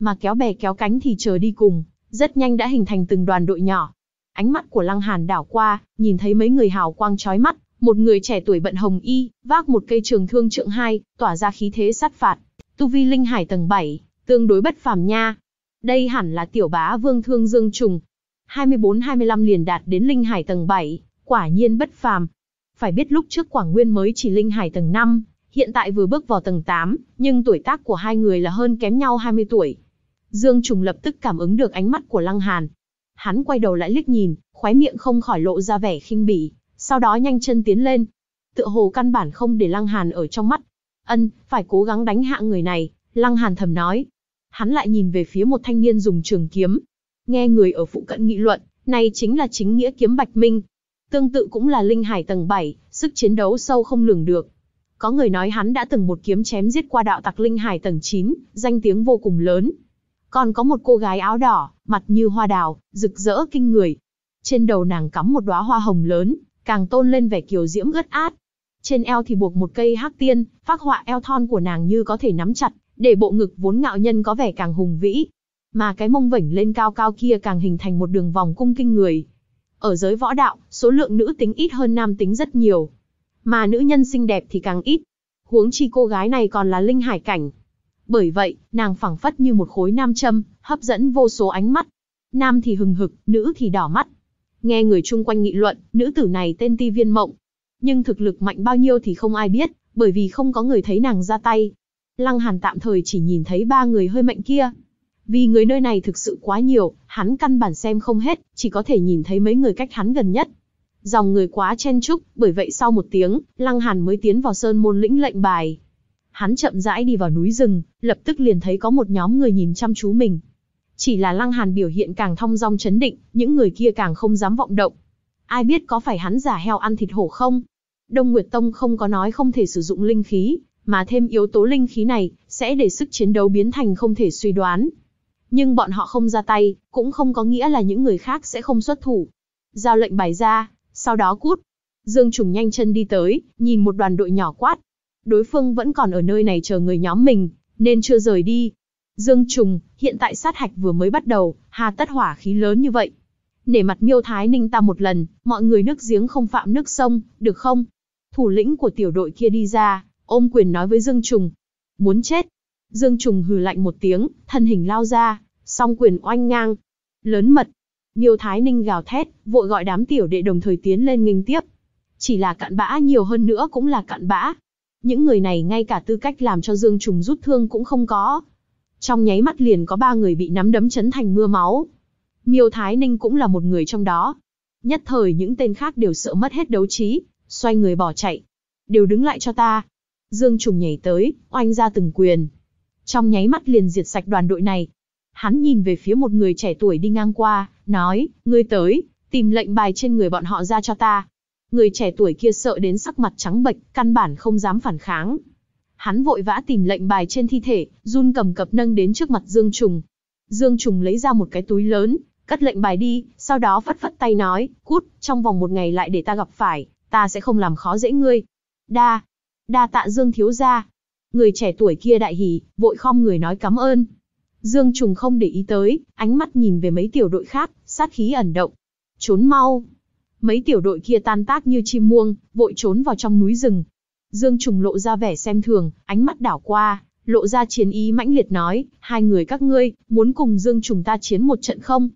mà kéo bè kéo cánh thì chờ đi cùng, rất nhanh đã hình thành từng đoàn đội nhỏ. Ánh mắt của Lăng Hàn đảo qua, nhìn thấy mấy người hào quang chói mắt, một người trẻ tuổi bận hồng y, vác một cây trường thương trượng hai, tỏa ra khí thế sát phạt. Tu vi linh hải tầng 7, tương đối bất phàm nha, đây hẳn là tiểu bá vương thương dương trùng. 24-25 liền đạt đến linh hải tầng 7, quả nhiên bất phàm. Phải biết lúc trước Quảng Nguyên mới chỉ linh hải tầng 5, hiện tại vừa bước vào tầng 8, nhưng tuổi tác của hai người là hơn kém nhau 20 tuổi. Dương Trùng lập tức cảm ứng được ánh mắt của Lăng Hàn. Hắn quay đầu lại liếc nhìn, khóe miệng không khỏi lộ ra vẻ khinh bỉ, sau đó nhanh chân tiến lên. Tựa hồ căn bản không để Lăng Hàn ở trong mắt. Ân, phải cố gắng đánh hạ người này, Lăng Hàn thầm nói, hắn lại nhìn về phía một thanh niên dùng trường kiếm. Nghe người ở phụ cận nghị luận, này chính là chính nghĩa kiếm Bạch Minh. Tương tự cũng là linh hải tầng 7, sức chiến đấu sâu không lường được. Có người nói hắn đã từng một kiếm chém giết qua đạo tặc linh hải tầng 9, danh tiếng vô cùng lớn. Còn có một cô gái áo đỏ, mặt như hoa đào, rực rỡ kinh người. Trên đầu nàng cắm một đóa hoa hồng lớn, càng tôn lên vẻ kiều diễm gất át. Trên eo thì buộc một cây hắc tiên, phác họa eo thon của nàng như có thể nắm chặt, để bộ ngực vốn ngạo nhân có vẻ càng hùng vĩ, mà cái mông vểnh lên cao cao kia càng hình thành một đường vòng cung kinh người. Ở giới võ đạo, số lượng nữ tính ít hơn nam tính rất nhiều, mà nữ nhân xinh đẹp thì càng ít. Huống chi cô gái này còn là linh hải cảnh. Bởi vậy, nàng phẳng phất như một khối nam châm, hấp dẫn vô số ánh mắt. Nam thì hừng hực, nữ thì đỏ mắt. Nghe người chung quanh nghị luận, nữ tử này tên Ti Viên Mộng. Nhưng thực lực mạnh bao nhiêu thì không ai biết, bởi vì không có người thấy nàng ra tay, Lăng Hàn tạm thời chỉ nhìn thấy ba người hơi mạnh kia. Vì người nơi này thực sự quá nhiều, hắn căn bản xem không hết, chỉ có thể nhìn thấy mấy người cách hắn gần nhất. Dòng người quá chen chúc, bởi vậy sau một tiếng, Lăng Hàn mới tiến vào sơn môn lĩnh lệnh bài. Hắn chậm rãi đi vào núi rừng, lập tức liền thấy có một nhóm người nhìn chăm chú mình. Chỉ là Lăng Hàn biểu hiện càng thong dong chấn định, những người kia càng không dám vọng động. Ai biết có phải hắn giả heo ăn thịt hổ không? Đông Nguyệt Tông không có nói không thể sử dụng linh khí, mà thêm yếu tố linh khí này, sẽ để sức chiến đấu biến thành không thể suy đoán. Nhưng bọn họ không ra tay, cũng không có nghĩa là những người khác sẽ không xuất thủ. Giao lệnh bài ra, sau đó cút. Dương Trùng nhanh chân đi tới, nhìn một đoàn đội nhỏ quát. Đối phương vẫn còn ở nơi này chờ người nhóm mình, nên chưa rời đi. Dương Trùng, hiện tại sát hạch vừa mới bắt đầu, hà tất hỏa khí lớn như vậy. Nể mặt miêu thái ninh ta một lần, mọi người nước giếng không phạm nước sông, được không? Thủ lĩnh của tiểu đội kia đi ra, ôm quyền nói với Dương Trùng. Muốn chết. Dương Trùng hừ lạnh một tiếng, thân hình lao ra, song quyền oanh ngang. Lớn mật. Miêu Thái Ninh gào thét, vội gọi đám tiểu đệ đồng thời tiến lên nghênh tiếp. Chỉ là cặn bã nhiều hơn nữa cũng là cặn bã. Những người này ngay cả tư cách làm cho Dương Trùng rút thương cũng không có. Trong nháy mắt liền có ba người bị nắm đấm chấn thành mưa máu. Miêu Thái Ninh cũng là một người trong đó. Nhất thời những tên khác đều sợ mất hết đấu trí, xoay người bỏ chạy. Đều đứng lại cho ta. Dương Trùng nhảy tới, oanh ra từng quyền. Trong nháy mắt liền diệt sạch đoàn đội này. Hắn nhìn về phía một người trẻ tuổi đi ngang qua, nói, ngươi tới, tìm lệnh bài trên người bọn họ ra cho ta. Người trẻ tuổi kia sợ đến sắc mặt trắng bệch, căn bản không dám phản kháng. Hắn vội vã tìm lệnh bài trên thi thể, run cầm cập nâng đến trước mặt Dương Trùng. Dương Trùng lấy ra một cái túi lớn, cất lệnh bài đi, sau đó phất phất tay nói, cút, trong vòng một ngày lại để ta gặp phải, ta sẽ không làm khó dễ ngươi. Đa, Đa tạ Dương thiếu gia. Người trẻ tuổi kia đại hỉ, vội khom người nói cảm ơn. Dương Trùng không để ý tới, ánh mắt nhìn về mấy tiểu đội khác, sát khí ẩn động. Trốn mau. Mấy tiểu đội kia tan tác như chim muông, vội trốn vào trong núi rừng. Dương Trùng lộ ra vẻ xem thường, ánh mắt đảo qua, lộ ra chiến ý mãnh liệt nói, hai người các ngươi, muốn cùng Dương Trùng ta chiến một trận không?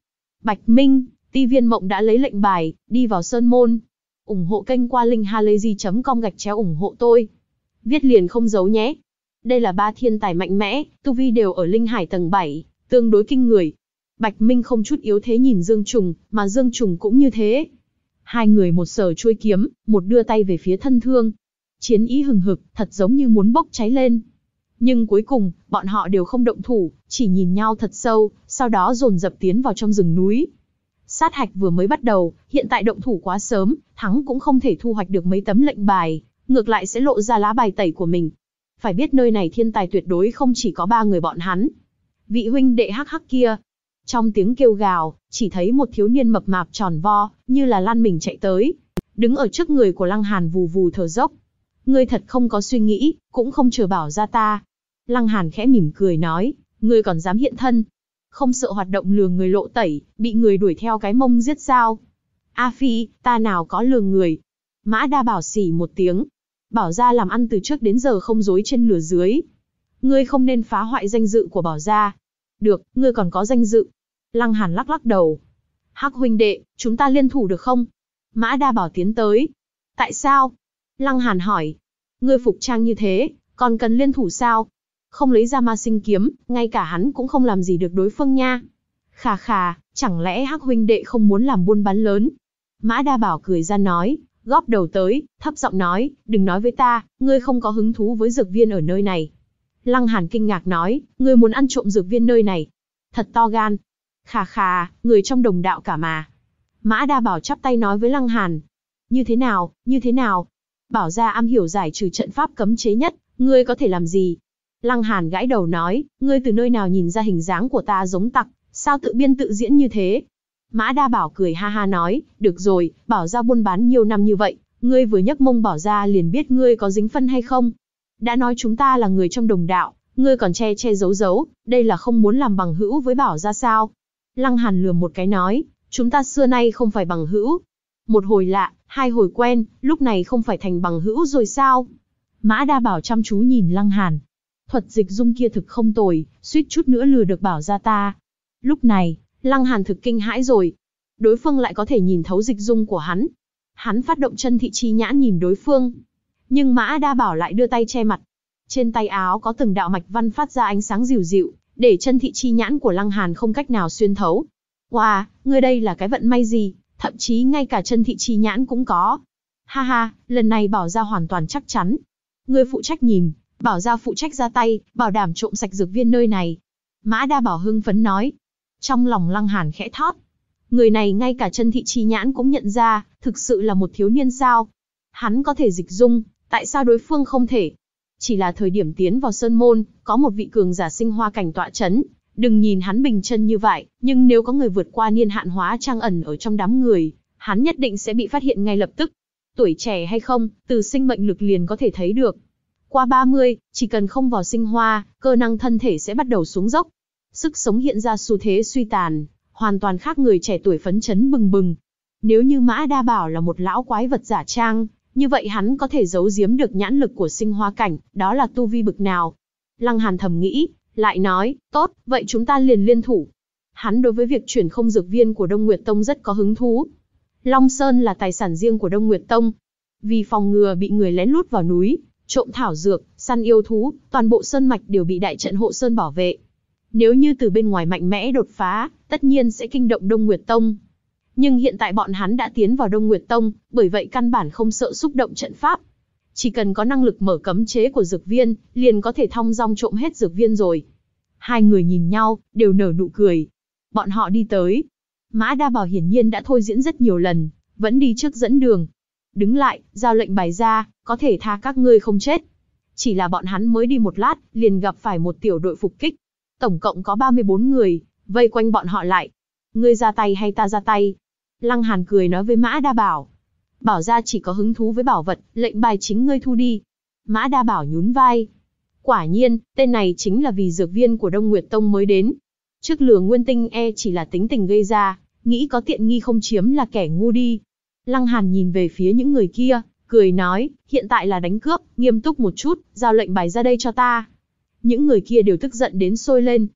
Bạch Minh, ti viên mộng đã lấy lệnh bài, đi vào sơn môn. ủng hộ kênh qua linkhalazy.com gạch chéo ủng hộ tôi viết liền không giấu nhé. Đây là ba thiên tài mạnh mẽ, tu vi đều ở linh hải tầng 7, tương đối kinh người. Bạch Minh không chút yếu thế nhìn Dương Trùng, mà Dương Trùng cũng như thế. Hai người một sở chuôi kiếm, một đưa tay về phía thân thương. Chiến ý hừng hực, thật giống như muốn bốc cháy lên. Nhưng cuối cùng, bọn họ đều không động thủ, chỉ nhìn nhau thật sâu, sau đó dồn dập tiến vào trong rừng núi. Sát hạch vừa mới bắt đầu, hiện tại động thủ quá sớm, thắng cũng không thể thu hoạch được mấy tấm lệnh bài, ngược lại sẽ lộ ra lá bài tẩy của mình. Phải biết nơi này thiên tài tuyệt đối không chỉ có ba người bọn hắn. Vị huynh đệ hắc hắc kia. Trong tiếng kêu gào, chỉ thấy một thiếu niên mập mạp tròn vo, như là lan mình chạy tới. Đứng ở trước người của Lăng Hàn vù vù thở dốc. Ngươi thật không có suy nghĩ, cũng không chờ bảo ra ta. Lăng Hàn khẽ mỉm cười nói, ngươi còn dám hiện thân. Không sợ hoạt động lừa người lộ tẩy, bị người đuổi theo cái mông giết sao. A Phi, ta nào có lừa người, Mã đa bảo xỉ một tiếng. Bảo gia làm ăn từ trước đến giờ không dối trên lửa dưới. Ngươi không nên phá hoại danh dự của bảo gia. Được, ngươi còn có danh dự. Lăng hàn lắc lắc đầu. Hắc huynh đệ, chúng ta liên thủ được không? Mã đa bảo tiến tới. Tại sao? Lăng hàn hỏi. Ngươi phục trang như thế, còn cần liên thủ sao? Không lấy ra ma sinh kiếm, ngay cả hắn cũng không làm gì được đối phương nha. Khà khà, chẳng lẽ Hắc huynh đệ không muốn làm buôn bán lớn? Mã Đa Bảo cười ra nói, góp đầu tới, thấp giọng nói, đừng nói với ta, ngươi không có hứng thú với dược viên ở nơi này. Lăng Hàn kinh ngạc nói, ngươi muốn ăn trộm dược viên nơi này. Thật to gan. Khà khà, người trong đồng đạo cả mà. Mã Đa Bảo chắp tay nói với Lăng Hàn. Như thế nào, như thế nào? Bảo ra am hiểu giải trừ trận pháp cấm chế nhất, ngươi có thể làm gì? Lăng Hàn gãi đầu nói, ngươi từ nơi nào nhìn ra hình dáng của ta giống tặc, sao tự biên tự diễn như thế? Mã Đa Bảo cười ha ha nói, được rồi, bảo ra buôn bán nhiều năm như vậy, ngươi vừa nhấc mông bảo ra liền biết ngươi có dính phân hay không. Đã nói chúng ta là người trong đồng đạo, ngươi còn che che giấu giấu, đây là không muốn làm bằng hữu với bảo ra sao. Lăng Hàn lừa một cái nói, chúng ta xưa nay không phải bằng hữu. Một hồi lạ, hai hồi quen, lúc này không phải thành bằng hữu rồi sao? Mã Đa Bảo chăm chú nhìn Lăng Hàn. Thuật dịch dung kia thực không tồi, suýt chút nữa lừa được bảo ra ta. Lúc này, Lăng Hàn thực kinh hãi rồi. Đối phương lại có thể nhìn thấu dịch dung của hắn. Hắn phát động chân thị chi nhãn nhìn đối phương. Nhưng Mã Đa Bảo lại đưa tay che mặt. Trên tay áo có từng đạo mạch văn phát ra ánh sáng dịu dịu, để chân thị chi nhãn của Lăng Hàn không cách nào xuyên thấu. Wow, người đây là cái vận may gì, thậm chí ngay cả chân thị chi nhãn cũng có. Ha ha, lần này bảo ra hoàn toàn chắc chắn. Người phụ trách nhìn, bảo ra phụ trách ra tay, bảo đảm trộm sạch dược viên nơi này. Mã Đa Bảo hưng phấn nói, trong lòng Lăng Hàn khẽ thót. Người này ngay cả chân thị chi nhãn cũng nhận ra, thực sự là một thiếu niên sao. Hắn có thể dịch dung, tại sao đối phương không thể? Chỉ là thời điểm tiến vào Sơn Môn, có một vị cường giả sinh hoa cảnh tọa chấn. Đừng nhìn hắn bình chân như vậy, nhưng nếu có người vượt qua niên hạn hóa trang ẩn ở trong đám người, hắn nhất định sẽ bị phát hiện ngay lập tức. Tuổi trẻ hay không, từ sinh mệnh lực liền có thể thấy được. Qua 30, chỉ cần không vào sinh hoa, cơ năng thân thể sẽ bắt đầu xuống dốc, Sức sống hiện ra xu thế suy tàn, hoàn toàn khác người trẻ tuổi phấn chấn bừng bừng. Nếu như Mã Đa Bảo là một lão quái vật giả trang, như vậy hắn có thể giấu giếm được nhãn lực của sinh hoa cảnh, đó là tu vi bực nào. Lăng Hàn thầm nghĩ, lại nói, tốt, vậy chúng ta liền liên thủ. Hắn đối với việc chuyển không dược viên của Đông Nguyệt Tông rất có hứng thú. Long Sơn là tài sản riêng của Đông Nguyệt Tông. Vì phòng ngừa bị người lén lút vào núi, trộm thảo dược, săn yêu thú, toàn bộ sơn mạch đều bị đại trận hộ sơn bảo vệ, nếu như từ bên ngoài mạnh mẽ đột phá, tất nhiên sẽ kinh động Đông Nguyệt Tông. Nhưng hiện tại bọn hắn đã tiến vào Đông Nguyệt Tông, bởi vậy căn bản không sợ xúc động trận pháp. Chỉ cần có năng lực mở cấm chế của dược viên, liền có thể thong dong trộm hết dược viên rồi. Hai người nhìn nhau, đều nở nụ cười. Bọn họ đi tới. Mã Đa Bảo hiển nhiên đã thôi diễn rất nhiều lần, vẫn đi trước dẫn đường. Đứng lại, giao lệnh bài ra, có thể tha các ngươi không chết. Chỉ là bọn hắn mới đi một lát, liền gặp phải một tiểu đội phục kích. Tổng cộng có 34 người, vây quanh bọn họ lại. Ngươi ra tay hay ta ra tay? Lăng Hàn cười nói với Mã Đa Bảo. Bảo ra chỉ có hứng thú với bảo vật, lệnh bài chính ngươi thu đi. Mã Đa Bảo nhún vai. Quả nhiên, tên này chính là vì dược viên của Đông Nguyệt Tông mới đến. Trước lửa nguyên tinh e chỉ là tính tình gây ra, nghĩ có tiện nghi không chiếm là kẻ ngu đi. Lăng Hàn nhìn về phía những người kia, cười nói, hiện tại là đánh cướp, nghiêm túc một chút, giao lệnh bài ra đây cho ta những người kia đều tức giận đến sôi lên.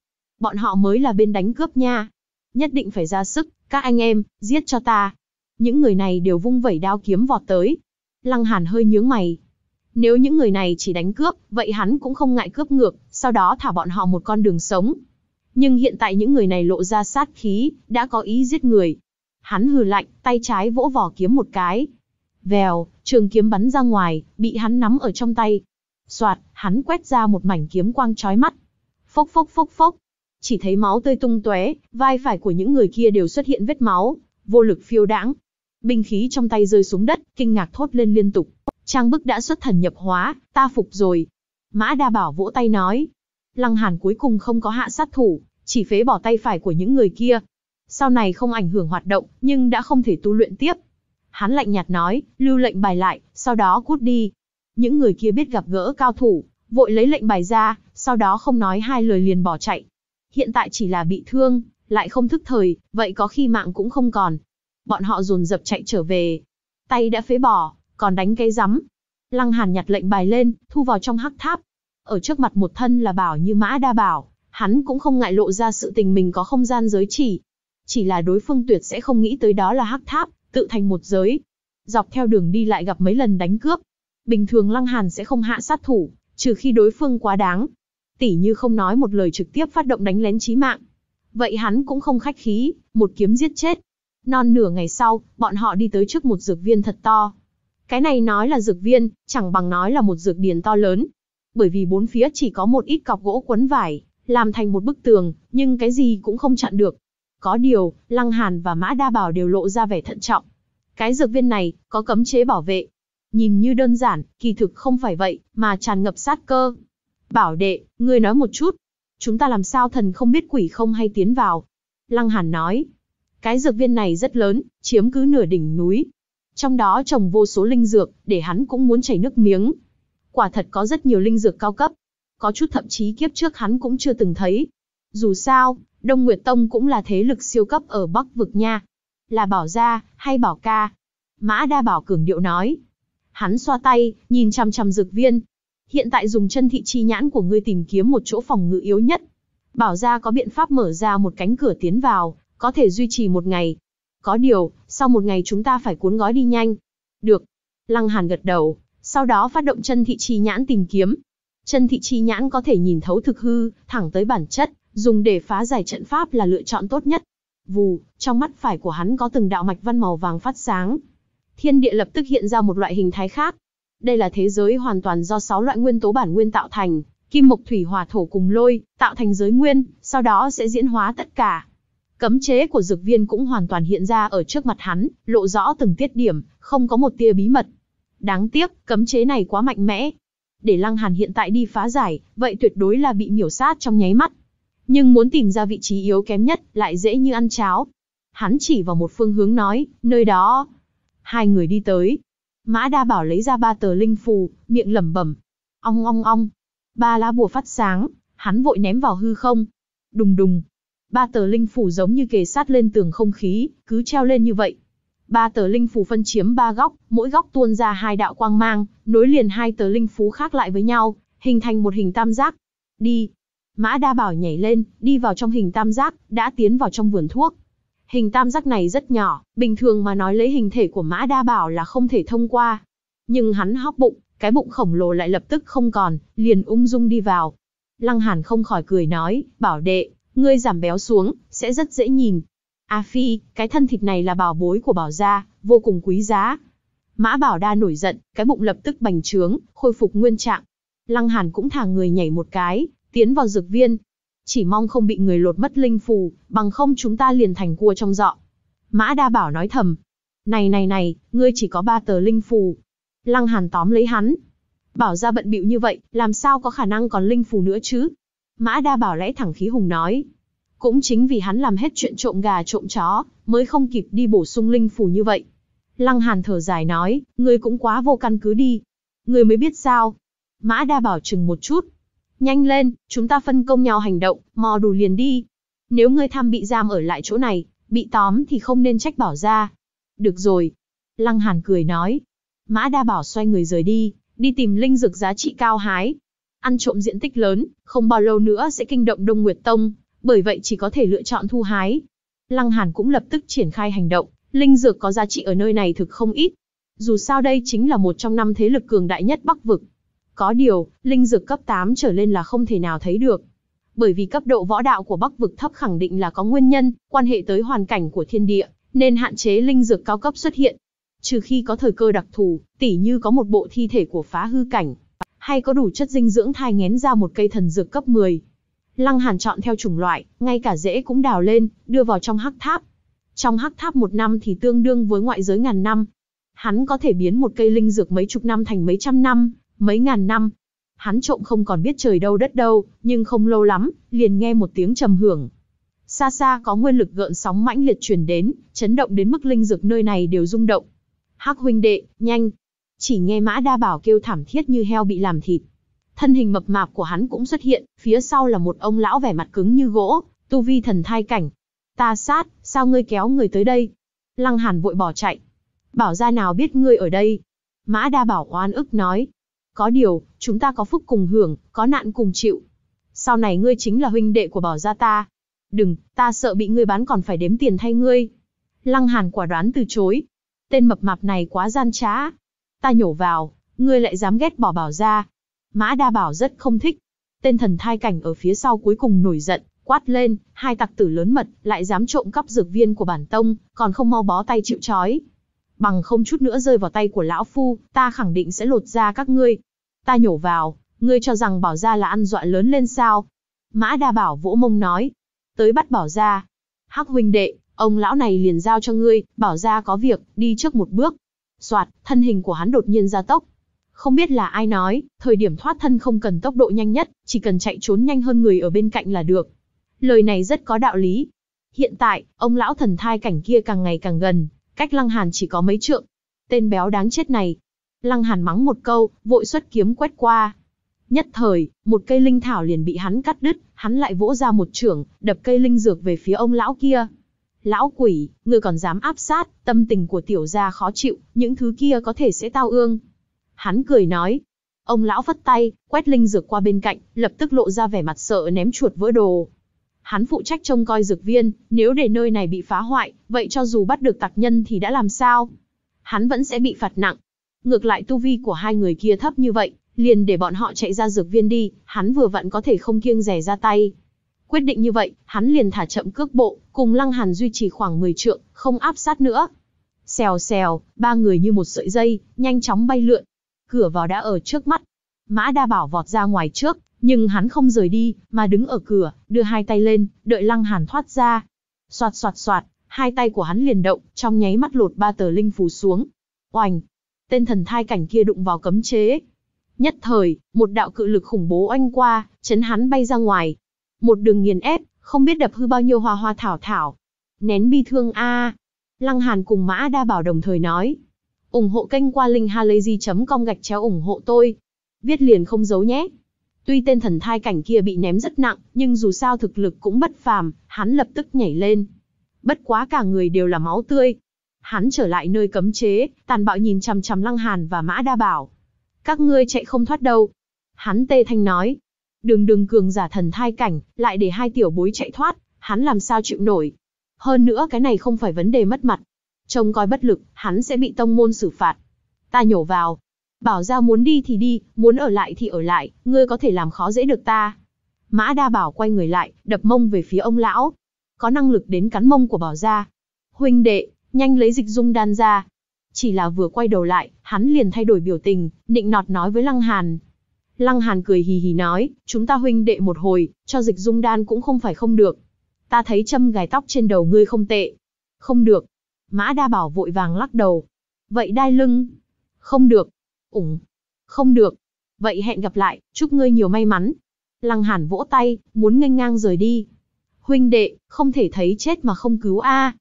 Bọn họ mới là bên đánh cướp nha. Nhất định phải ra sức, các anh em, giết cho ta. Những người này đều vung vẩy đao kiếm vọt tới. Lăng Hàn hơi nhướng mày. Nếu những người này chỉ đánh cướp, vậy hắn cũng không ngại cướp ngược, sau đó thả bọn họ một con đường sống. Nhưng hiện tại những người này lộ ra sát khí, đã có ý giết người. Hắn hừ lạnh, tay trái vỗ vỏ kiếm một cái. Vèo, trường kiếm bắn ra ngoài, bị hắn nắm ở trong tay, Soạt, hắn quét ra một mảnh kiếm quang trói mắt. Phốc phốc phốc phốc. Chỉ thấy máu tươi tung tóe, vai phải của những người kia đều xuất hiện vết máu, vô lực phiêu đãng. Binh khí trong tay rơi xuống đất, kinh ngạc thốt lên liên tục. Trang bức đã xuất thần nhập hóa, ta phục rồi. Mã đa bảo vỗ tay nói. Lăng hàn cuối cùng không có hạ sát thủ, chỉ phế bỏ tay phải của những người kia. Sau này không ảnh hưởng hoạt động, nhưng đã không thể tu luyện tiếp. Hắn lạnh nhạt nói, lưu lệnh bài lại, sau đó cút đi, những người kia biết gặp gỡ cao thủ, vội lấy lệnh bài ra, sau đó không nói hai lời liền bỏ chạy. Hiện tại chỉ là bị thương, lại không thức thời, vậy có khi mạng cũng không còn. Bọn họ dồn dập chạy trở về. Tay đã phế bỏ, còn đánh cái rắm. Lăng Hàn nhặt lệnh bài lên, thu vào trong hắc tháp. Ở trước mặt một thân là bảo như mã đa bảo, hắn cũng không ngại lộ ra sự tình mình có không gian giới chỉ. Chỉ là đối phương tuyệt sẽ không nghĩ tới đó là hắc tháp, tự thành một giới. Dọc theo đường đi lại gặp mấy lần đánh cướp, bình thường Lăng Hàn sẽ không hạ sát thủ, trừ khi đối phương quá đáng. Tỷ như không nói một lời trực tiếp phát động đánh lén chí mạng. Vậy hắn cũng không khách khí, một kiếm giết chết. Non nửa ngày sau, bọn họ đi tới trước một dược viên thật to. Cái này nói là dược viên, chẳng bằng nói là một dược điền to lớn. Bởi vì bốn phía chỉ có một ít cọc gỗ quấn vải, làm thành một bức tường, nhưng cái gì cũng không chặn được. Có điều, Lăng Hàn và Mã Đa Bảo đều lộ ra vẻ thận trọng. Cái dược viên này, có cấm chế bảo vệ, nhìn như đơn giản, kỳ thực không phải vậy, mà tràn ngập sát cơ. Bảo đệ, ngươi nói một chút, chúng ta làm sao thần không biết quỷ không hay tiến vào? Lăng Hàn nói, cái dược viên này rất lớn, chiếm cứ nửa đỉnh núi. Trong đó trồng vô số linh dược, để hắn cũng muốn chảy nước miếng. Quả thật có rất nhiều linh dược cao cấp. Có chút thậm chí kiếp trước hắn cũng chưa từng thấy. Dù sao, Đông Nguyệt Tông cũng là thế lực siêu cấp ở Bắc Vực nha. Là bảo gia, hay bảo ca? Mã Đa Bảo Cường Điệu nói. Hắn xoa tay, nhìn chằm chằm dược viên. Hiện tại dùng chân thị chi nhãn của ngươi tìm kiếm một chỗ phòng ngự yếu nhất. Bảo ra có biện pháp mở ra một cánh cửa tiến vào, có thể duy trì một ngày. Có điều, sau một ngày chúng ta phải cuốn gói đi nhanh. Được. Lăng Hàn gật đầu, sau đó phát động chân thị chi nhãn tìm kiếm. Chân thị chi nhãn có thể nhìn thấu thực hư, thẳng tới bản chất, dùng để phá giải trận pháp là lựa chọn tốt nhất. Vù, trong mắt phải của hắn có từng đạo mạch văn màu vàng phát sáng, thiên địa lập tức hiện ra một loại hình thái khác. Đây là thế giới hoàn toàn do sáu loại nguyên tố bản nguyên tạo thành, kim mộc thủy hỏa thổ cùng lôi, tạo thành giới nguyên, sau đó sẽ diễn hóa tất cả. Cấm chế của dược viên cũng hoàn toàn hiện ra ở trước mặt hắn, lộ rõ từng tiết điểm, không có một tia bí mật. Đáng tiếc, cấm chế này quá mạnh mẽ. Để Lăng Hàn hiện tại đi phá giải, vậy tuyệt đối là bị miểu sát trong nháy mắt. Nhưng muốn tìm ra vị trí yếu kém nhất, lại dễ như ăn cháo. Hắn chỉ vào một phương hướng nói, nơi đó, Hai người đi tới. Mã Đa Bảo lấy ra ba tờ linh phù, miệng lẩm bẩm. Ong ong ong. Ba lá bùa phát sáng, hắn vội ném vào hư không. Đùng đùng. Ba tờ linh phù giống như kề sát lên tường không khí, cứ treo lên như vậy. Ba tờ linh phù phân chiếm ba góc, mỗi góc tuôn ra hai đạo quang mang, nối liền hai tờ linh phù khác lại với nhau, hình thành một hình tam giác. Đi. Mã Đa Bảo nhảy lên, đi vào trong hình tam giác, đã tiến vào trong vườn thuốc. Hình tam giác này rất nhỏ, bình thường mà nói lấy hình thể của mã đa bảo là không thể thông qua. Nhưng hắn hóc bụng, cái bụng khổng lồ lại lập tức không còn, liền ung dung đi vào. Lăng hàn không khỏi cười nói, bảo đệ, ngươi giảm béo xuống, sẽ rất dễ nhìn. A phi, cái thân thịt này là bảo bối của bảo gia, vô cùng quý giá. Mã bảo đa nổi giận, cái bụng lập tức bành trướng, khôi phục nguyên trạng. Lăng hàn cũng thả người nhảy một cái, tiến vào dược viên, chỉ mong không bị người lột mất linh phù, bằng không chúng ta liền thành cua trong giọ. Mã Đa Bảo nói thầm, này này này, ngươi chỉ có ba tờ linh phù. Lăng Hàn tóm lấy hắn. Bảo ra bận bịu như vậy, làm sao có khả năng còn linh phù nữa chứ? Mã Đa Bảo lẽ thẳng khí hùng nói. Cũng chính vì hắn làm hết chuyện trộm gà trộm chó, mới không kịp đi bổ sung linh phù như vậy. Lăng Hàn thở dài nói, ngươi cũng quá vô căn cứ đi. Ngươi mới biết sao. Mã Đa Bảo chừng một chút, Nhanh lên, chúng ta phân công nhau hành động, mò đủ liền đi. Nếu ngươi tham bị giam ở lại chỗ này, bị tóm thì không nên trách bỏ ra. Được rồi. Lăng Hàn cười nói. Mã đa bảo xoay người rời đi, đi tìm linh dược giá trị cao hái. Ăn trộm diện tích lớn, không bao lâu nữa sẽ kinh động Đông Nguyệt Tông, bởi vậy chỉ có thể lựa chọn thu hái. Lăng Hàn cũng lập tức triển khai hành động, linh dược có giá trị ở nơi này thực không ít. Dù sao đây chính là một trong năm thế lực cường đại nhất Bắc Vực, có điều, linh dược cấp 8 trở lên là không thể nào thấy được. Bởi vì cấp độ võ đạo của Bắc vực thấp khẳng định là có nguyên nhân, quan hệ tới hoàn cảnh của thiên địa, nên hạn chế linh dược cao cấp xuất hiện. Trừ khi có thời cơ đặc thù, tỉ như có một bộ thi thể của phá hư cảnh, hay có đủ chất dinh dưỡng thai ngén ra một cây thần dược cấp 10. Lăng Hàn chọn theo chủng loại, ngay cả rễ cũng đào lên, đưa vào trong hắc tháp. Trong hắc tháp một năm thì tương đương với ngoại giới ngàn năm. Hắn có thể biến một cây linh dược mấy chục năm thành mấy trăm năm, Mấy ngàn năm, hắn trộm không còn biết trời đâu đất đâu, nhưng không lâu lắm, liền nghe một tiếng trầm hưởng. Xa xa có nguyên lực gợn sóng mãnh liệt truyền đến, chấn động đến mức linh dược nơi này đều rung động. Hắc huynh đệ, nhanh. Chỉ nghe Mã Đa Bảo kêu thảm thiết như heo bị làm thịt. Thân hình mập mạp của hắn cũng xuất hiện, phía sau là một ông lão vẻ mặt cứng như gỗ, tu vi thần thai cảnh. Ta sát, sao ngươi kéo người tới đây? Lăng Hàn vội bỏ chạy. Bảo ra nào biết ngươi ở đây? Mã Đa Bảo oan ức nói, có điều, chúng ta có phúc cùng hưởng, có nạn cùng chịu. Sau này ngươi chính là huynh đệ của bảo gia ta. Đừng, ta sợ bị ngươi bán còn phải đếm tiền thay ngươi. Lăng Hàn quả đoán từ chối. Tên mập mạp này quá gian trá. Ta nhổ vào, ngươi lại dám ghét bỏ bảo gia. Mã đa bảo rất không thích. Tên thần thai cảnh ở phía sau cuối cùng nổi giận, quát lên, hai tặc tử lớn mật, lại dám trộm cắp dược viên của bản tông, còn không mau bó tay chịu chói Bằng không chút nữa rơi vào tay của lão phu, ta khẳng định sẽ lột ra các ngươi. Ta nhổ vào, ngươi cho rằng bảo ra là ăn dọa lớn lên sao? Mã đa bảo vỗ mông nói. Tới bắt bảo ra. Hắc huynh đệ, ông lão này liền giao cho ngươi, bảo ra có việc, đi trước một bước. Soạt, thân hình của hắn đột nhiên ra tốc. Không biết là ai nói, thời điểm thoát thân không cần tốc độ nhanh nhất, chỉ cần chạy trốn nhanh hơn người ở bên cạnh là được. Lời này rất có đạo lý. Hiện tại, ông lão thần thai cảnh kia càng ngày càng gần, cách lăng hàn chỉ có mấy trượng. Tên béo đáng chết này, Lăng Hàn mắng một câu, vội xuất kiếm quét qua. Nhất thời, một cây linh thảo liền bị hắn cắt đứt, hắn lại vỗ ra một chưởng, đập cây linh dược về phía ông lão kia. Lão quỷ, người còn dám áp sát, tâm tình của tiểu gia khó chịu, những thứ kia có thể sẽ tao ương. Hắn cười nói. Ông lão phất tay, quét linh dược qua bên cạnh, lập tức lộ ra vẻ mặt sợ ném chuột vỡ đồ. Hắn phụ trách trông coi dược viên, nếu để nơi này bị phá hoại, vậy cho dù bắt được tặc nhân thì đã làm sao? Hắn vẫn sẽ bị phạt nặng, Ngược lại tu vi của hai người kia thấp như vậy, liền để bọn họ chạy ra dược viên đi, hắn vừa vặn có thể không kiêng rẻ ra tay. Quyết định như vậy, hắn liền thả chậm cước bộ, cùng Lăng Hàn duy trì khoảng 10 trượng, không áp sát nữa. Xèo xèo, ba người như một sợi dây, nhanh chóng bay lượn. Cửa vào đã ở trước mắt. Mã Đa Bảo vọt ra ngoài trước, nhưng hắn không rời đi, mà đứng ở cửa, đưa hai tay lên, đợi Lăng Hàn thoát ra. Xoạt xoạt xoạt, hai tay của hắn liền động, trong nháy mắt lột ba tờ linh phù xuống. Oành, tên thần thai cảnh kia đụng vào cấm chế. Nhất thời, một đạo cự lực khủng bố oanh qua, chấn hắn bay ra ngoài. Một đường nghiền ép, không biết đập hư bao nhiêu hoa hoa thảo thảo. Nén bi thương a. Lăng Hàn cùng Mã Đa Bảo đồng thời nói. ủng hộ kênh qua linkhalazy.com gạch chéo ủng hộ tôi. Viết liền không giấu nhé. Tuy tên thần thai cảnh kia bị ném rất nặng, nhưng dù sao thực lực cũng bất phàm, hắn lập tức nhảy lên. Bất quá cả người đều là máu tươi, hắn trở lại nơi cấm chế, tàn bạo nhìn chằm chằm Lăng Hàn và Mã Đa Bảo. Các ngươi chạy không thoát đâu. Hắn tê thanh nói. Đừng đừng cường giả thần thai cảnh, lại để hai tiểu bối chạy thoát, hắn làm sao chịu nổi. Hơn nữa cái này không phải vấn đề mất mặt. Trông coi bất lực, hắn sẽ bị tông môn xử phạt. Ta nhổ vào. Bảo ra muốn đi thì đi, muốn ở lại thì ở lại, ngươi có thể làm khó dễ được ta. Mã Đa Bảo quay người lại, đập mông về phía ông lão. Có năng lực đến cắn mông của Bảo ra. Huynh đệ, nhanh lấy dịch dung đan ra. Chỉ là vừa quay đầu lại, hắn liền thay đổi biểu tình, nịnh nọt nói với Lăng Hàn. Lăng Hàn cười hì hì nói, chúng ta huynh đệ một hồi, cho dịch dung đan cũng không phải không được. Ta thấy châm gài tóc trên đầu ngươi không tệ. Không được. Mã Đa Bảo vội vàng lắc đầu. Vậy đai lưng? Không được. Ủng. Không được. Vậy hẹn gặp lại, chúc ngươi nhiều may mắn. Lăng Hàn vỗ tay, muốn nghênh ngang rời đi. Huynh đệ, không thể thấy chết mà không cứu a.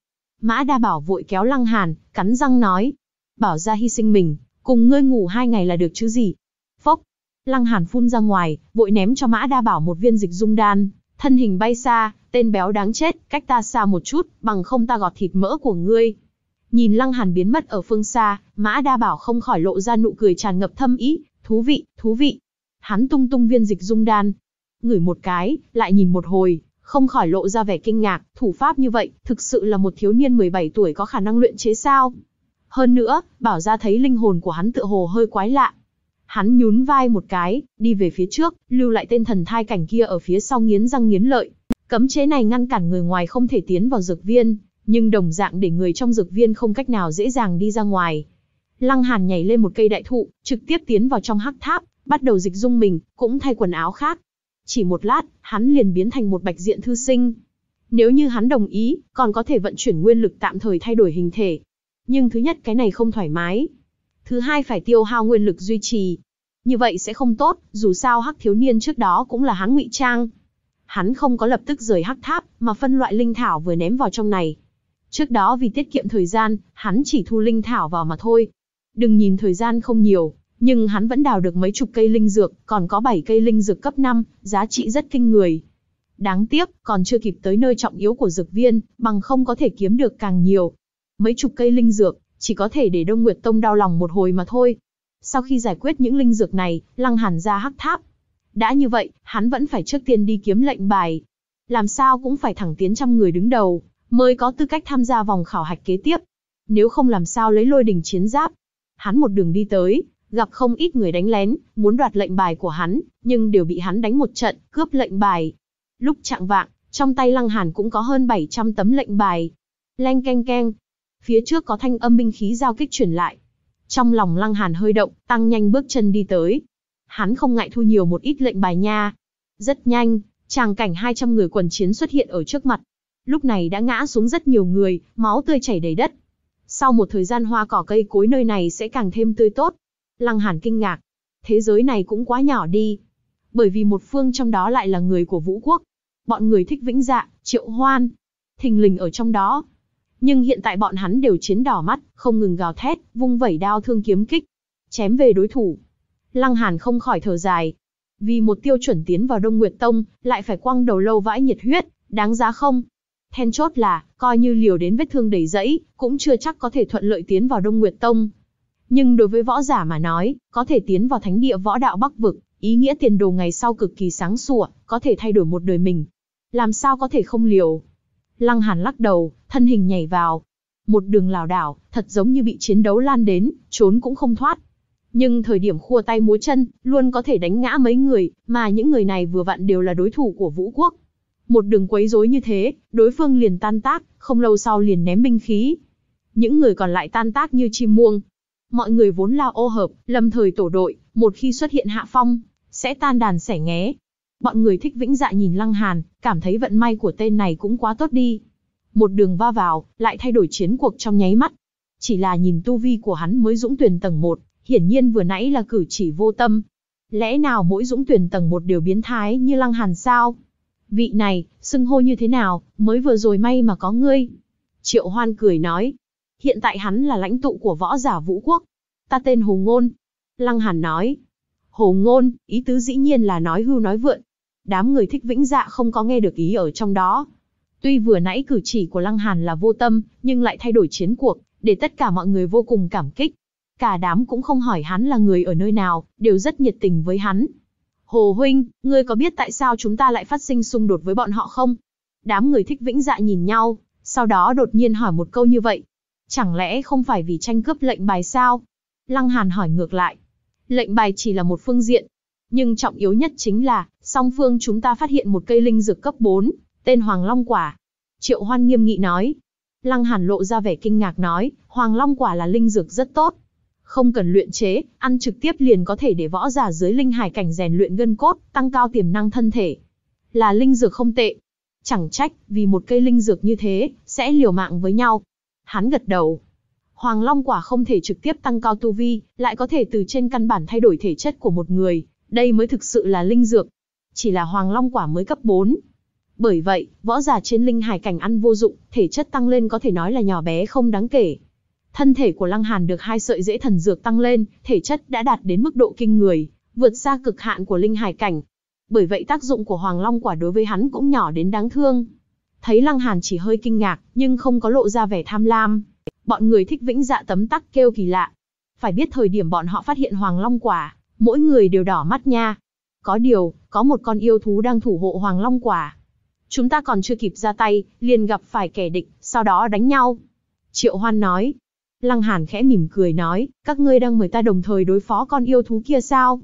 Mã Đa Bảo vội kéo Lăng Hàn, cắn răng nói. Bảo ra hy sinh mình, cùng ngươi ngủ hai ngày là được chứ gì. Phốc, Lăng Hàn phun ra ngoài, vội ném cho Mã Đa Bảo một viên dịch dung đan, thân hình bay xa, tên béo đáng chết, cách ta xa một chút, bằng không ta gọt thịt mỡ của ngươi. Nhìn Lăng Hàn biến mất ở phương xa, Mã Đa Bảo không khỏi lộ ra nụ cười tràn ngập thâm ý, thú vị, thú vị. Hắn tung tung viên dịch dung đan, ngửi một cái, lại nhìn một hồi, không khỏi lộ ra vẻ kinh ngạc, thủ pháp như vậy, thực sự là một thiếu niên 17 tuổi có khả năng luyện chế sao? Hơn nữa, bảo ra thấy linh hồn của hắn tựa hồ hơi quái lạ. Hắn nhún vai một cái, đi về phía trước, lưu lại tên thần thai cảnh kia ở phía sau nghiến răng nghiến lợi. Cấm chế này ngăn cản người ngoài không thể tiến vào dược viên, nhưng đồng dạng để người trong dược viên không cách nào dễ dàng đi ra ngoài. Lăng Hàn nhảy lên một cây đại thụ, trực tiếp tiến vào trong hắc tháp, bắt đầu dịch dung mình, cũng thay quần áo khác, chỉ một lát, hắn liền biến thành một bạch diện thư sinh. Nếu như hắn đồng ý, còn có thể vận chuyển nguyên lực tạm thời thay đổi hình thể. Nhưng thứ nhất cái này không thoải mái. Thứ hai phải tiêu hao nguyên lực duy trì. Như vậy sẽ không tốt, dù sao hắc thiếu niên trước đó cũng là hắn ngụy trang. Hắn không có lập tức rời hắc tháp, mà phân loại linh thảo vừa ném vào trong này. Trước đó vì tiết kiệm thời gian, hắn chỉ thu linh thảo vào mà thôi. Đừng nhìn thời gian không nhiều, nhưng hắn vẫn đào được mấy chục cây linh dược, còn có 7 cây linh dược cấp 5, giá trị rất kinh người. Đáng tiếc, còn chưa kịp tới nơi trọng yếu của dược viên, bằng không có thể kiếm được càng nhiều. Mấy chục cây linh dược, chỉ có thể để Đông Nguyệt Tông đau lòng một hồi mà thôi. Sau khi giải quyết những linh dược này, Lăng Hàn ra hắc tháp. Đã như vậy, hắn vẫn phải trước tiên đi kiếm lệnh bài. Làm sao cũng phải thẳng tiến trăm người đứng đầu, mới có tư cách tham gia vòng khảo hạch kế tiếp. Nếu không làm sao lấy lôi đỉnh chiến giáp. Hắn một đường đi tới, gặp không ít người đánh lén, muốn đoạt lệnh bài của hắn, nhưng đều bị hắn đánh một trận, cướp lệnh bài. Lúc chạng vạng, trong tay Lăng Hàn cũng có hơn 700 tấm lệnh bài. Leng keng keng. Phía trước có thanh âm binh khí giao kích chuyển lại. Trong lòng Lăng Hàn hơi động, tăng nhanh bước chân đi tới. Hắn không ngại thu nhiều một ít lệnh bài nha. Rất nhanh, tràng cảnh 200 người quần chiến xuất hiện ở trước mặt. Lúc này đã ngã xuống rất nhiều người, máu tươi chảy đầy đất. Sau một thời gian hoa cỏ cây cối nơi này sẽ càng thêm tươi tốt, Lăng Hàn kinh ngạc. Thế giới này cũng quá nhỏ đi. Bởi vì một phương trong đó lại là người của Vũ Quốc. Bọn người thích vĩnh dạ, triệu hoan. Thình lình ở trong đó. Nhưng hiện tại bọn hắn đều chiến đỏ mắt, không ngừng gào thét, vung vẩy đao thương kiếm kích. Chém về đối thủ. Lăng Hàn không khỏi thở dài. Vì một tiêu chuẩn tiến vào Đông Nguyệt Tông, lại phải quăng đầu lâu vãi nhiệt huyết, đáng giá không? Then chốt là, coi như liều đến vết thương đầy rẫy, cũng chưa chắc có thể thuận lợi tiến vào Đông Nguyệt Tông, nhưng đối với võ giả mà nói, có thể tiến vào thánh địa võ đạo Bắc Vực, ý nghĩa tiền đồ ngày sau cực kỳ sáng sủa, có thể thay đổi một đời mình. Làm sao có thể không liều? Lăng Hàn lắc đầu, thân hình nhảy vào. Một đường lảo đảo, thật giống như bị chiến đấu lan đến, trốn cũng không thoát. Nhưng thời điểm khua tay múa chân, luôn có thể đánh ngã mấy người, mà những người này vừa vặn đều là đối thủ của Vũ Quốc. Một đường quấy rối như thế, đối phương liền tan tác, không lâu sau liền ném binh khí. Những người còn lại tan tác như chim muông, mọi người vốn là ô hợp, lâm thời tổ đội, một khi xuất hiện hạ phong, sẽ tan đàn sẻ nghé. Bọn người thích vĩnh dạ nhìn Lăng Hàn, cảm thấy vận may của tên này cũng quá tốt đi. Một đường va vào, lại thay đổi chiến cuộc trong nháy mắt. Chỉ là nhìn tu vi của hắn mới dũng tuyển tầng 1, hiển nhiên vừa nãy là cử chỉ vô tâm. Lẽ nào mỗi dũng tuyển tầng 1 đều biến thái như Lăng Hàn sao? Vị này, xưng hô như thế nào, mới vừa rồi may mà có ngươi. Triệu Hoan cười nói, Hiện tại hắn là lãnh tụ của võ giả vũ quốc. Ta tên Hồ Ngôn. Lăng Hàn nói. Hồ Ngôn, ý tứ dĩ nhiên là nói hưu nói vượn. Đám người thích vĩnh dạ không có nghe được ý ở trong đó. Tuy vừa nãy cử chỉ của Lăng Hàn là vô tâm, nhưng lại thay đổi chiến cuộc, để tất cả mọi người vô cùng cảm kích. Cả đám cũng không hỏi hắn là người ở nơi nào, đều rất nhiệt tình với hắn. Hồ Huynh, ngươi có biết tại sao chúng ta lại phát sinh xung đột với bọn họ không? Đám người thích vĩnh dạ nhìn nhau, sau đó đột nhiên hỏi một câu như vậy, Chẳng lẽ không phải vì tranh cướp lệnh bài sao? Lăng Hàn hỏi ngược lại. Lệnh bài chỉ là một phương diện. Nhưng trọng yếu nhất chính là, song phương chúng ta phát hiện một cây linh dược cấp 4, tên Hoàng Long Quả. Triệu Hoan nghiêm nghị nói. Lăng Hàn lộ ra vẻ kinh ngạc nói, Hoàng Long Quả là linh dược rất tốt. Không cần luyện chế, ăn trực tiếp liền có thể để võ giả dưới linh hải cảnh rèn luyện gân cốt, tăng cao tiềm năng thân thể. Là linh dược không tệ. Chẳng trách, vì một cây linh dược như thế, sẽ liều mạng với nhau. Hắn gật đầu. Hoàng Long quả không thể trực tiếp tăng cao tu vi, lại có thể từ trên căn bản thay đổi thể chất của một người, đây mới thực sự là linh dược. Chỉ là Hoàng Long quả mới cấp 4. Bởi vậy, võ giả trên linh hải cảnh ăn vô dụng, thể chất tăng lên có thể nói là nhỏ bé không đáng kể. Thân thể của Lăng Hàn được hai sợi dễ thần dược tăng lên, thể chất đã đạt đến mức độ kinh người, vượt xa cực hạn của linh hải cảnh. Bởi vậy tác dụng của Hoàng Long quả đối với hắn cũng nhỏ đến đáng thương. Thấy Lăng Hàn chỉ hơi kinh ngạc, nhưng không có lộ ra vẻ tham lam. Bọn người thích vĩnh dạ tấm tắc kêu kỳ lạ. Phải biết thời điểm bọn họ phát hiện Hoàng Long Quả, mỗi người đều đỏ mắt nha. Có điều, có một con yêu thú đang thủ hộ Hoàng Long Quả. Chúng ta còn chưa kịp ra tay, liền gặp phải kẻ địch, sau đó đánh nhau. Triệu Hoan nói. Lăng Hàn khẽ mỉm cười nói, các ngươi đang mời ta đồng thời đối phó con yêu thú kia sao?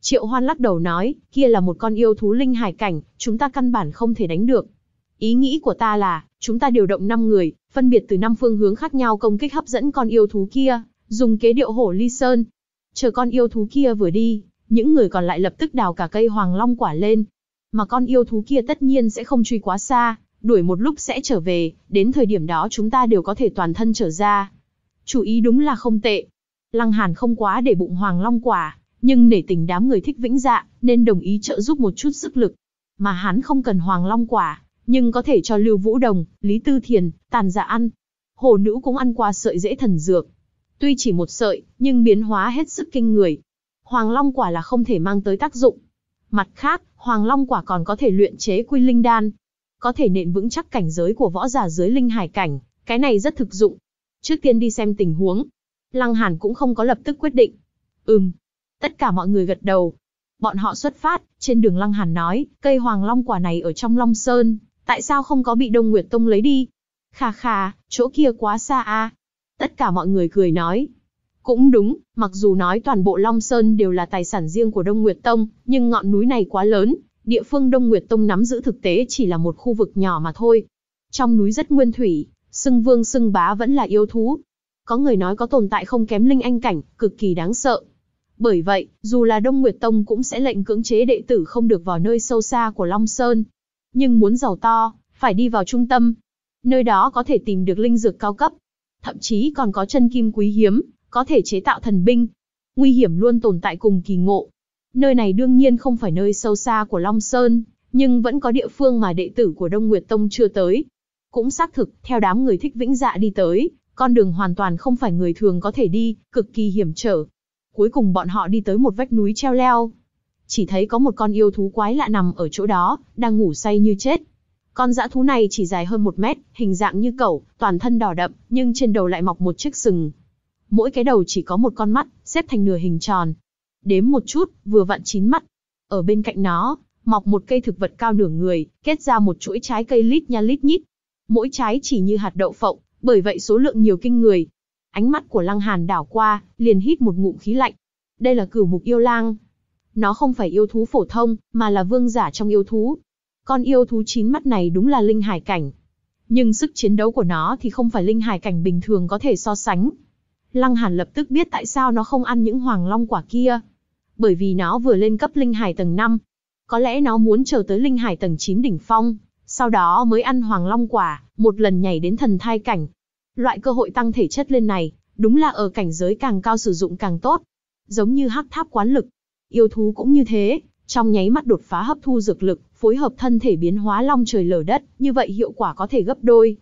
Triệu Hoan lắc đầu nói, kia là một con yêu thú linh hải cảnh, chúng ta căn bản không thể đánh được. Ý nghĩ của ta là, chúng ta điều động 5 người, phân biệt từ 5 phương hướng khác nhau công kích hấp dẫn con yêu thú kia, dùng kế điệu hổ ly sơn. Chờ con yêu thú kia vừa đi, những người còn lại lập tức đào cả cây hoàng long quả lên. Mà con yêu thú kia tất nhiên sẽ không truy quá xa, đuổi một lúc sẽ trở về, đến thời điểm đó chúng ta đều có thể toàn thân trở ra. Chủ ý đúng là không tệ. Lăng Hàn không quá để bụng hoàng long quả, nhưng nể tình đám người thích vĩnh dạ, nên đồng ý trợ giúp một chút sức lực. Mà hắn không cần hoàng long quả, nhưng có thể cho Lưu Vũ Đồng, Lý Tư Thiền, Tàn Dạ ăn. Hồ nữ cũng ăn qua sợi rễ thần dược. Tuy chỉ một sợi, nhưng biến hóa hết sức kinh người. Hoàng Long quả là không thể mang tới tác dụng. Mặt khác, Hoàng Long quả còn có thể luyện chế quy linh đan, có thể nện vững chắc cảnh giới của võ giả dưới linh hải cảnh, cái này rất thực dụng. Trước tiên đi xem tình huống. Lăng Hàn cũng không có lập tức quyết định. Ừm. Tất cả mọi người gật đầu. Bọn họ xuất phát, trên đường Lăng Hàn nói, cây hoàng long quả này ở trong Long Sơn, tại sao không có bị Đông Nguyệt Tông lấy đi? Khà khà, chỗ kia quá xa a. Tất cả mọi người cười nói. Cũng đúng, mặc dù nói toàn bộ Long Sơn đều là tài sản riêng của Đông Nguyệt Tông, nhưng ngọn núi này quá lớn, địa phương Đông Nguyệt Tông nắm giữ thực tế chỉ là một khu vực nhỏ mà thôi. Trong núi rất nguyên thủy, sưng vương sưng bá vẫn là yêu thú. Có người nói có tồn tại không kém linh anh cảnh, cực kỳ đáng sợ. Bởi vậy, dù là Đông Nguyệt Tông cũng sẽ lệnh cưỡng chế đệ tử không được vào nơi sâu xa của Long Sơn, nhưng muốn giàu to, phải đi vào trung tâm. Nơi đó có thể tìm được linh dược cao cấp, thậm chí còn có chân kim quý hiếm, có thể chế tạo thần binh. Nguy hiểm luôn tồn tại cùng kỳ ngộ. Nơi này đương nhiên không phải nơi sâu xa của Long Sơn, nhưng vẫn có địa phương mà đệ tử của Đông Nguyệt Tông chưa tới. Cũng xác thực, theo đám người thích vĩnh dạ đi tới, con đường hoàn toàn không phải người thường có thể đi, cực kỳ hiểm trở. Cuối cùng bọn họ đi tới một vách núi treo leo, chỉ thấy có một con yêu thú quái lạ nằm ở chỗ đó, đang ngủ say như chết. Con dã thú này chỉ dài hơn một mét, hình dạng như cẩu, toàn thân đỏ đậm, nhưng trên đầu lại mọc một chiếc sừng. Mỗi cái đầu chỉ có một con mắt, xếp thành nửa hình tròn. Đếm một chút, vừa vặn chín mắt. Ở bên cạnh nó, mọc một cây thực vật cao nửa người, kết ra một chuỗi trái cây lít nha lít nhít. Mỗi trái chỉ như hạt đậu phộng, bởi vậy số lượng nhiều kinh người. Ánh mắt của Lăng Hàn đảo qua, liền hít một ngụm khí lạnh. Đây là cửu mục yêu lang, nó không phải yêu thú phổ thông, mà là vương giả trong yêu thú. Con yêu thú chín mắt này đúng là linh hải cảnh. Nhưng sức chiến đấu của nó thì không phải linh hải cảnh bình thường có thể so sánh. Lăng Hàn lập tức biết tại sao nó không ăn những hoàng long quả kia. Bởi vì nó vừa lên cấp linh hải tầng 5. Có lẽ nó muốn chờ tới linh hải tầng 9 đỉnh phong, sau đó mới ăn hoàng long quả, một lần nhảy đến thần thai cảnh. Loại cơ hội tăng thể chất lên này, đúng là ở cảnh giới càng cao sử dụng càng tốt. Giống như hắc tháp quán lực, yêu thú cũng như thế, trong nháy mắt đột phá hấp thu dược lực, phối hợp thân thể biến hóa long trời lở đất, như vậy hiệu quả có thể gấp đôi.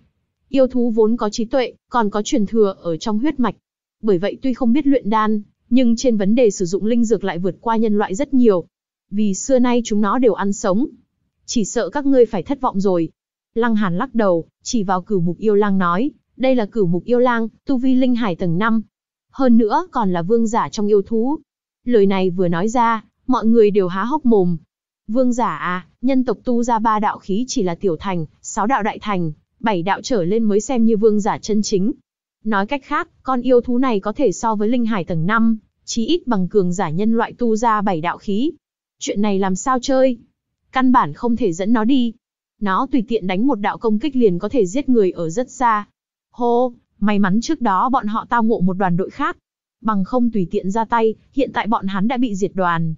Yêu thú vốn có trí tuệ, còn có truyền thừa ở trong huyết mạch. Bởi vậy tuy không biết luyện đan, nhưng trên vấn đề sử dụng linh dược lại vượt qua nhân loại rất nhiều. Vì xưa nay chúng nó đều ăn sống. Chỉ sợ các ngươi phải thất vọng rồi. Lăng Hàn lắc đầu, chỉ vào cửu mục yêu lang nói, đây là cửu mục yêu lang, tu vi linh hải tầng 5. Hơn nữa còn là vương giả trong yêu thú, Lời này vừa nói ra, mọi người đều há hốc mồm. Vương giả à, nhân tộc tu ra ba đạo khí chỉ là tiểu thành, sáu đạo đại thành, bảy đạo trở lên mới xem như vương giả chân chính. Nói cách khác, con yêu thú này có thể so với linh hải tầng 5, chí ít bằng cường giả nhân loại tu ra bảy đạo khí. Chuyện này làm sao chơi? Căn bản không thể dẫn nó đi. Nó tùy tiện đánh một đạo công kích liền có thể giết người ở rất xa. Hô, may mắn trước đó bọn họ tao ngộ một đoàn đội khác, bằng không tùy tiện ra tay, hiện tại bọn hắn đã bị diệt đoàn.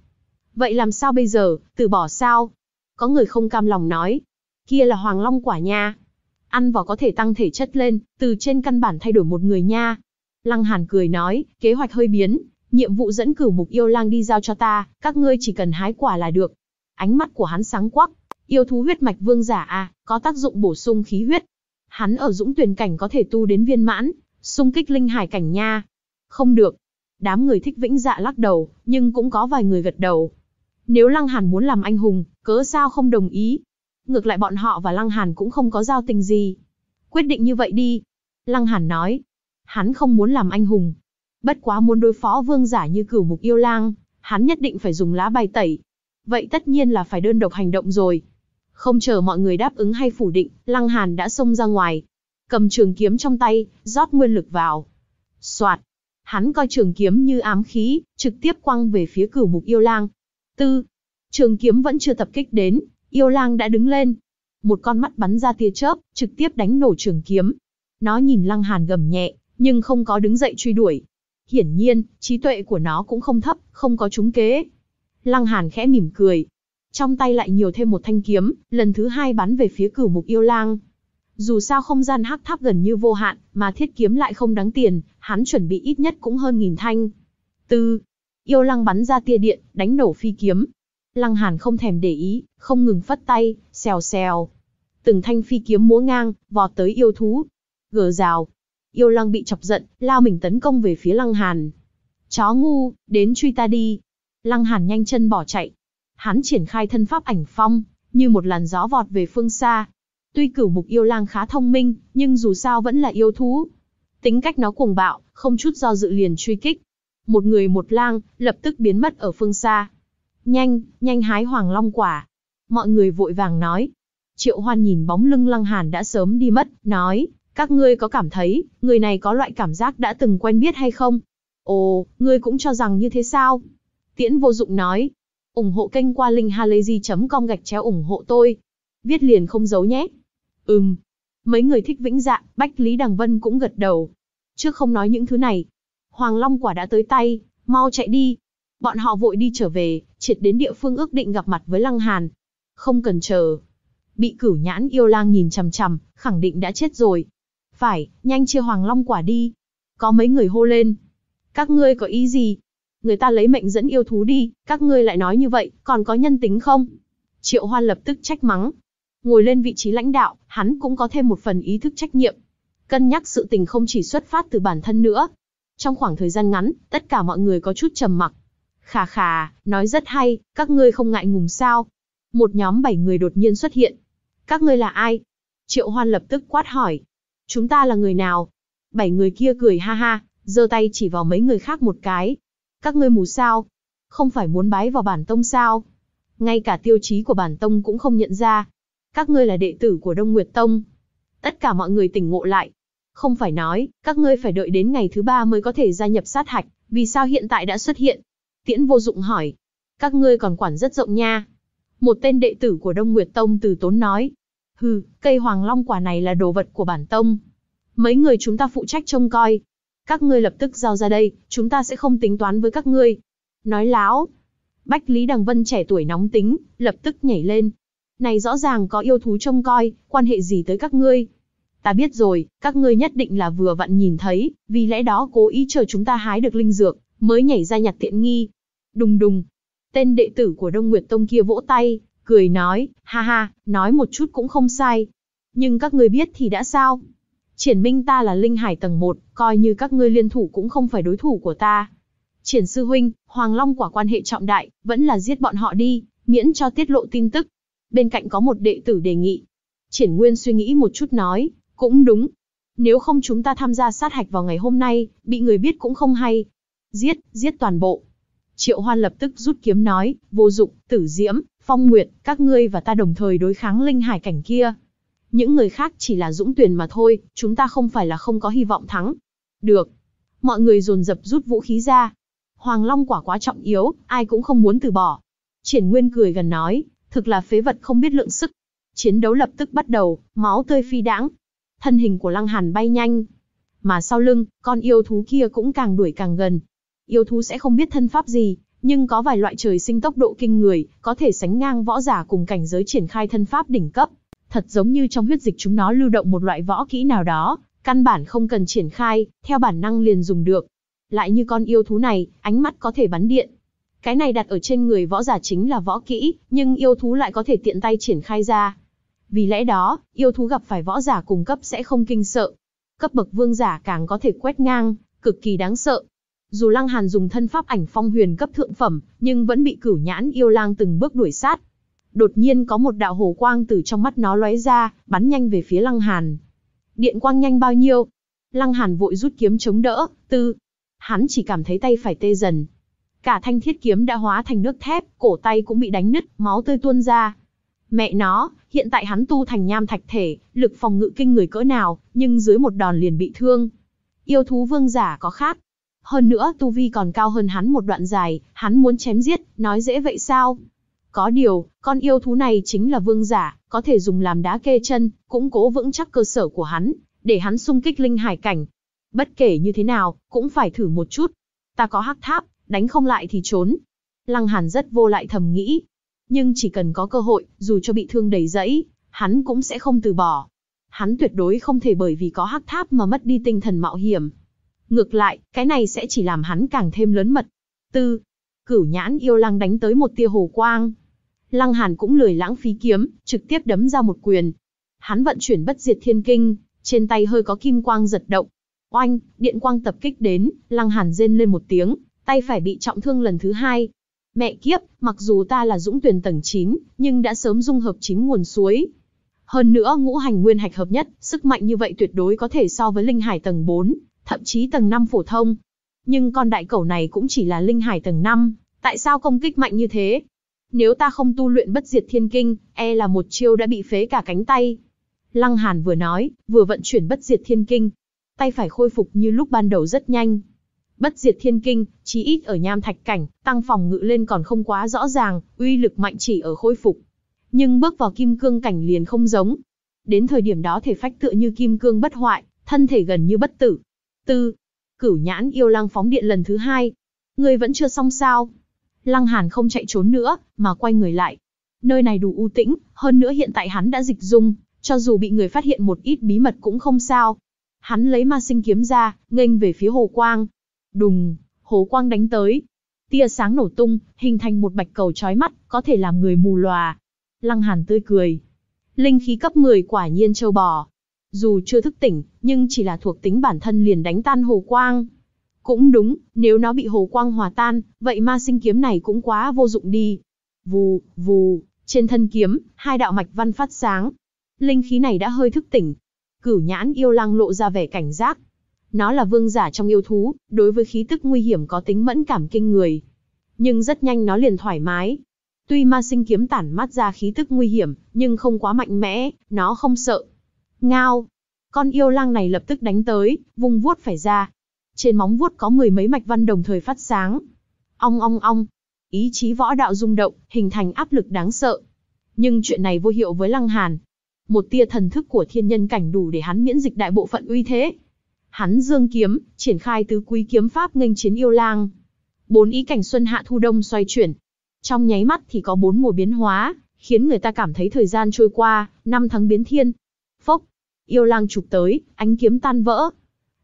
Vậy làm sao bây giờ, từ bỏ sao? Có người không cam lòng nói. Kia là hoàng long quả nha. Ăn vào có thể tăng thể chất lên, từ trên căn bản thay đổi một người nha. Lăng Hàn cười nói, kế hoạch hơi biến, nhiệm vụ dẫn cử mục yêu lang đi giao cho ta, các ngươi chỉ cần hái quả là được. Ánh mắt của hắn sáng quắc, yêu thú huyết mạch vương giả à, có tác dụng bổ sung khí huyết. Hắn ở dũng tuyển cảnh có thể tu đến viên mãn, xung kích linh hải cảnh nha. Không được. Đám người thích vĩnh dạ lắc đầu, nhưng cũng có vài người gật đầu. Nếu Lăng Hàn muốn làm anh hùng, cớ sao không đồng ý? Ngược lại bọn họ và Lăng Hàn cũng không có giao tình gì. Quyết định như vậy đi. Lăng Hàn nói. Hắn không muốn làm anh hùng. Bất quá muốn đối phó vương giả như cửu mục yêu lang, hắn nhất định phải dùng lá bài tẩy. Vậy tất nhiên là phải đơn độc hành động rồi. Không chờ mọi người đáp ứng hay phủ định, Lăng Hàn đã xông ra ngoài. Cầm trường kiếm trong tay, rót nguyên lực vào. Soạt, Hắn coi trường kiếm như ám khí, trực tiếp quăng về phía cửu mục yêu lang. Tư, trường kiếm vẫn chưa tập kích đến, yêu lang đã đứng lên. Một con mắt bắn ra tia chớp, trực tiếp đánh nổ trường kiếm. Nó nhìn lăng hàn gầm nhẹ, nhưng không có đứng dậy truy đuổi. Hiển nhiên, trí tuệ của nó cũng không thấp, không có trúng kế. Lăng hàn khẽ mỉm cười. Trong tay lại nhiều thêm một thanh kiếm, lần thứ hai bắn về phía cửu mục yêu lang. Dù sao không gian hắc tháp gần như vô hạn, mà thiết kiếm lại không đáng tiền, hắn chuẩn bị ít nhất cũng hơn nghìn thanh. Tư, yêu lăng bắn ra tia điện, đánh nổ phi kiếm. Lăng Hàn không thèm để ý, không ngừng phất tay, xèo xèo. Từng thanh phi kiếm múa ngang, vọt tới yêu thú. Gờ rào. Yêu lăng bị chọc giận, lao mình tấn công về phía Lăng Hàn. Chó ngu, đến truy ta đi. Lăng Hàn nhanh chân bỏ chạy. Hắn triển khai thân pháp ảnh phong, như một làn gió vọt về phương xa, Tuy cửu mục yêu lang khá thông minh, nhưng dù sao vẫn là yêu thú. Tính cách nó cuồng bạo, không chút do dự liền truy kích. Một người một lang, lập tức biến mất ở phương xa. Nhanh, nhanh hái hoàng long quả. Mọi người vội vàng nói. Triệu hoan nhìn bóng lưng lăng hàn đã sớm đi mất, nói. Các ngươi có cảm thấy, người này có loại cảm giác đã từng quen biết hay không? Ồ, ngươi cũng cho rằng như thế sao? Tiễn vô dụng nói. ủng hộ kênh qua linkhalazy.com gạch chéo ủng hộ tôi. Viết liền không giấu nhé. Ừm. Mấy người thích vĩnh dạng, Bách Lý Đằng Vân cũng gật đầu. Trước không nói những thứ này. Hoàng Long quả đã tới tay, mau chạy đi. Bọn họ vội đi trở về, triệt đến địa phương ước định gặp mặt với Lăng Hàn. Không cần chờ. Bị cửu nhãn yêu lang nhìn chằm chằm, khẳng định đã chết rồi. Phải, nhanh chia Hoàng Long quả đi. Có mấy người hô lên. Các ngươi có ý gì? Người ta lấy mệnh dẫn yêu thú đi, các ngươi lại nói như vậy, còn có nhân tính không? Triệu Hoan lập tức trách mắng, ngồi lên vị trí lãnh đạo, hắn cũng có thêm một phần ý thức trách nhiệm. Cân nhắc sự tình không chỉ xuất phát từ bản thân nữa. Trong khoảng thời gian ngắn, tất cả mọi người có chút trầm mặc. Khà khà, nói rất hay, các ngươi không ngại ngùng sao. Một nhóm bảy người đột nhiên xuất hiện. Các ngươi là ai? Triệu Hoan lập tức quát hỏi. Chúng ta là người nào? Bảy người kia cười ha ha, giơ tay chỉ vào mấy người khác một cái. Các ngươi mù sao? Không phải muốn bái vào bản tông sao? Ngay cả tiêu chí của bản tông cũng không nhận ra, các ngươi là đệ tử của Đông Nguyệt Tông. Tất cả mọi người tỉnh ngộ lại. Không phải nói, các ngươi phải đợi đến ngày thứ ba mới có thể gia nhập sát hạch, vì sao hiện tại đã xuất hiện? Tiễn vô dụng hỏi. Các ngươi còn quản rất rộng nha. Một tên đệ tử của Đông Nguyệt Tông từ tốn nói. Hừ, cây hoàng long quả này là đồ vật của bản tông. Mấy người chúng ta phụ trách trông coi. Các ngươi lập tức giao ra đây, chúng ta sẽ không tính toán với các ngươi. Nói láo, Bách Lý Đằng Vân trẻ tuổi nóng tính, lập tức nhảy lên, này rõ ràng có yêu thú trông coi, quan hệ gì tới các ngươi? Ta biết rồi, các ngươi nhất định là vừa vặn nhìn thấy, vì lẽ đó cố ý chờ chúng ta hái được linh dược, mới nhảy ra nhặt tiện nghi. Đùng đùng. Tên đệ tử của Đông Nguyệt Tông kia vỗ tay, cười nói, ha ha, nói một chút cũng không sai. Nhưng các ngươi biết thì đã sao? Triển minh ta là linh hải tầng 1, coi như các ngươi liên thủ cũng không phải đối thủ của ta. Triển sư huynh, Hoàng Long quả quan hệ trọng đại, vẫn là giết bọn họ đi, miễn cho tiết lộ tin tức, bên cạnh có một đệ tử đề nghị. Triển Nguyên suy nghĩ một chút nói, cũng đúng. Nếu không chúng ta tham gia sát hạch vào ngày hôm nay, bị người biết cũng không hay. Giết, giết toàn bộ. Triệu Hoan lập tức rút kiếm nói, vô dụng, tử diễm, phong nguyệt, các ngươi và ta đồng thời đối kháng linh hải cảnh kia. Những người khác chỉ là dũng tuyển mà thôi, chúng ta không phải là không có hy vọng thắng. Được. Mọi người dồn dập rút vũ khí ra. Hoàng Long quả quá trọng yếu, ai cũng không muốn từ bỏ. Triển Nguyên cười gần nói, thực là phế vật không biết lượng sức. Chiến đấu lập tức bắt đầu, máu tươi phi đãng. Thân hình của Lăng Hàn bay nhanh, mà sau lưng, con yêu thú kia cũng càng đuổi càng gần. Yêu thú sẽ không biết thân pháp gì, nhưng có vài loại trời sinh tốc độ kinh người, có thể sánh ngang võ giả cùng cảnh giới triển khai thân pháp đỉnh cấp. Thật giống như trong huyết dịch chúng nó lưu động một loại võ kỹ nào đó, căn bản không cần triển khai, theo bản năng liền dùng được. Lại như con yêu thú này, ánh mắt có thể bắn điện, cái này đặt ở trên người võ giả chính là võ kỹ, nhưng yêu thú lại có thể tiện tay triển khai ra. Vì lẽ đó, yêu thú gặp phải võ giả cùng cấp sẽ không kinh sợ. Cấp bậc vương giả càng có thể quét ngang, cực kỳ đáng sợ. Dù Lăng Hàn dùng thân pháp ảnh phong huyền cấp thượng phẩm, nhưng vẫn bị cửu nhãn yêu lang từng bước đuổi sát. Đột nhiên có một đạo hồ quang từ trong mắt nó lóe ra, bắn nhanh về phía Lăng Hàn. Điện quang nhanh bao nhiêu? Lăng Hàn vội rút kiếm chống đỡ, tư. Hắn chỉ cảm thấy tay phải tê dần, Cả thanh thiết kiếm đã hóa thành nước thép, cổ tay cũng bị đánh nứt, máu tươi tuôn ra. Mẹ nó, hiện tại hắn tu thành nham thạch thể, lực phòng ngự kinh người cỡ nào, nhưng dưới một đòn liền bị thương. Yêu thú vương giả có khát. Hơn nữa tu vi còn cao hơn hắn một đoạn dài, hắn muốn chém giết, nói dễ vậy sao? Có điều, con yêu thú này chính là vương giả, có thể dùng làm đá kê chân, cũng cố vững chắc cơ sở của hắn, để hắn xung kích linh hải cảnh. Bất kể như thế nào, cũng phải thử một chút. Ta có hắc tháp, đánh không lại thì trốn. Lăng Hàn rất vô lại thầm nghĩ, nhưng chỉ cần có cơ hội, dù cho bị thương đầy dẫy, hắn cũng sẽ không từ bỏ. Hắn tuyệt đối không thể bởi vì có hắc tháp mà mất đi tinh thần mạo hiểm. Ngược lại, cái này sẽ chỉ làm hắn càng thêm lớn mật. Tư, cửu nhãn yêu lăng đánh tới một tia hồ quang. Lăng Hàn cũng lười lãng phí kiếm, trực tiếp đấm ra một quyền. Hắn vận chuyển bất diệt thiên kinh, trên tay hơi có kim quang giật động. Oanh, điện quang tập kích đến, Lăng Hàn rên lên một tiếng, tay phải bị trọng thương lần thứ hai. Mẹ kiếp, mặc dù ta là dũng tuyển tầng 9, nhưng đã sớm dung hợp chính nguồn suối. Hơn nữa ngũ hành nguyên hạch hợp nhất, sức mạnh như vậy tuyệt đối có thể so với linh hải tầng 4, thậm chí tầng 5 phổ thông. Nhưng con đại cẩu này cũng chỉ là linh hải tầng 5, tại sao công kích mạnh như thế? Nếu ta không tu luyện bất diệt thiên kinh, e là một chiêu đã bị phế cả cánh tay. Lăng Hàn vừa nói, vừa vận chuyển bất diệt thiên kinh. Tay phải khôi phục như lúc ban đầu rất nhanh, bất diệt thiên kinh, chí ít ở nham thạch cảnh, tăng phòng ngự lên còn không quá rõ ràng, uy lực mạnh chỉ ở khôi phục. Nhưng bước vào kim cương cảnh liền không giống. Đến thời điểm đó thể phách tựa như kim cương bất hoại, thân thể gần như bất tử. Tư, cửu nhãn yêu lang phóng điện lần thứ hai. Người vẫn chưa xong sao. Lăng Hàn không chạy trốn nữa, mà quay người lại. Nơi này đủ u tĩnh, hơn nữa hiện tại hắn đã dịch dung, cho dù bị người phát hiện một ít bí mật cũng không sao. Hắn lấy ma sinh kiếm ra, nghênh về phía hồ quang, Đùng, hố quang đánh tới. Tia sáng nổ tung, hình thành một bạch cầu chói mắt, có thể làm người mù lòa. Lăng Hàn tươi cười. Linh khí cấp 10 quả nhiên châu bò. Dù chưa thức tỉnh, nhưng chỉ là thuộc tính bản thân liền đánh tan hồ quang. Cũng đúng, nếu nó bị hồ quang hòa tan, vậy ma sinh kiếm này cũng quá vô dụng đi. Vù, vù, trên thân kiếm, hai đạo mạch văn phát sáng. Linh khí này đã hơi thức tỉnh. Cửu nhãn yêu lăng lộ ra vẻ cảnh giác, nó là vương giả trong yêu thú, đối với khí tức nguy hiểm có tính mẫn cảm kinh người. Nhưng rất nhanh nó liền thoải mái. Tuy ma sinh kiếm tản mát ra khí tức nguy hiểm, nhưng không quá mạnh mẽ, nó không sợ. Ngao! Con yêu lang này lập tức đánh tới, vùng vuốt phải ra. Trên móng vuốt có mười mấy mạch văn đồng thời phát sáng. Ong ong ong! Ý chí võ đạo rung động, hình thành áp lực đáng sợ. Nhưng chuyện này vô hiệu với Lăng Hàn, một tia thần thức của thiên nhân cảnh đủ để hắn miễn dịch đại bộ phận uy thế. Hắn dương kiếm, triển khai tứ quý kiếm pháp nghênh chiến yêu lang. Bốn ý cảnh xuân hạ thu đông xoay chuyển. Trong nháy mắt thì có bốn mùa biến hóa, khiến người ta cảm thấy thời gian trôi qua, năm tháng biến thiên. Phốc, yêu lang chụp tới, ánh kiếm tan vỡ.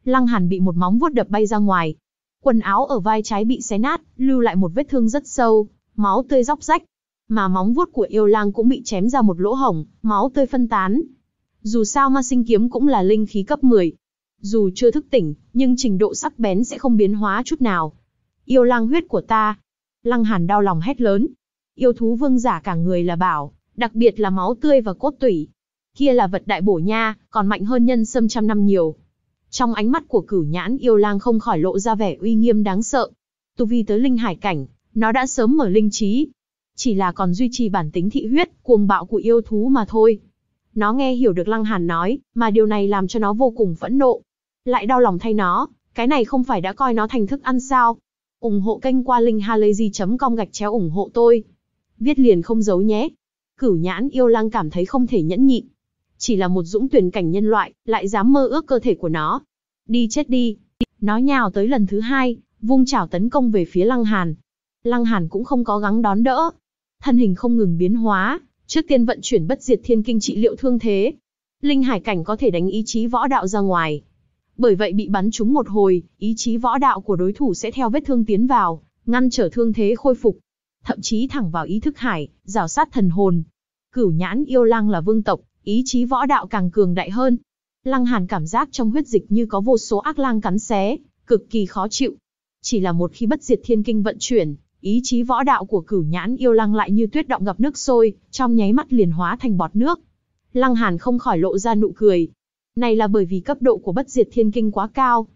Lăng Hàn bị một móng vuốt đập bay ra ngoài. Quần áo ở vai trái bị xé nát, lưu lại một vết thương rất sâu, máu tươi róc rách. Mà móng vuốt của yêu lang cũng bị chém ra một lỗ hổng, máu tươi phân tán. Dù sao ma sinh kiếm cũng là linh khí cấp 10, dù chưa thức tỉnh, nhưng trình độ sắc bén sẽ không biến hóa chút nào. Yêu lang huyết của ta. Lăng hàn đau lòng hét lớn. Yêu thú vương giả cả người là bảo, đặc biệt là máu tươi và cốt tủy. Kia là vật đại bổ nha, còn mạnh hơn nhân sâm trăm năm nhiều. Trong ánh mắt của cửu nhãn yêu lang không khỏi lộ ra vẻ uy nghiêm đáng sợ. Tu vi tới linh hải cảnh, nó đã sớm mở linh trí. Chỉ là còn duy trì bản tính thị huyết, cuồng bạo của yêu thú mà thôi. Nó nghe hiểu được Lăng Hàn nói, mà điều này làm cho nó vô cùng phẫn nộ. Lại đau lòng thay nó, cái này không phải đã coi nó thành thức ăn sao. ủng hộ kênh qua linkhalazy.com gạch chéo ủng hộ tôi. Viết liền không giấu nhé. Cửu nhãn yêu lang cảm thấy không thể nhẫn nhịn. Chỉ là một dũng tuyển cảnh nhân loại, lại dám mơ ước cơ thể của nó. Đi chết đi. Nó nhào tới lần thứ hai, vung chảo tấn công về phía lăng hàn. Lăng hàn cũng không có gắng đón đỡ. Thân hình không ngừng biến hóa, trước tiên vận chuyển bất diệt thiên kinh trị liệu thương thế. Linh hải cảnh có thể đánh ý chí võ đạo ra ngoài, bởi vậy bị bắn trúng một hồi, ý chí võ đạo của đối thủ sẽ theo vết thương tiến vào, ngăn trở thương thế khôi phục, thậm chí thẳng vào ý thức hải, rào sát thần hồn. Cửu nhãn yêu lang là vương tộc, ý chí võ đạo càng cường đại hơn. Lăng Hàn cảm giác trong huyết dịch như có vô số ác lang cắn xé, cực kỳ khó chịu. Chỉ là một khi bất diệt thiên kinh vận chuyển, ý chí võ đạo của cửu nhãn yêu lăng lại như tuyết động gặp nước sôi, trong nháy mắt liền hóa thành bọt nước. Lăng Hàn không khỏi lộ ra nụ cười, này là bởi vì cấp độ của bất diệt thiên kinh quá cao.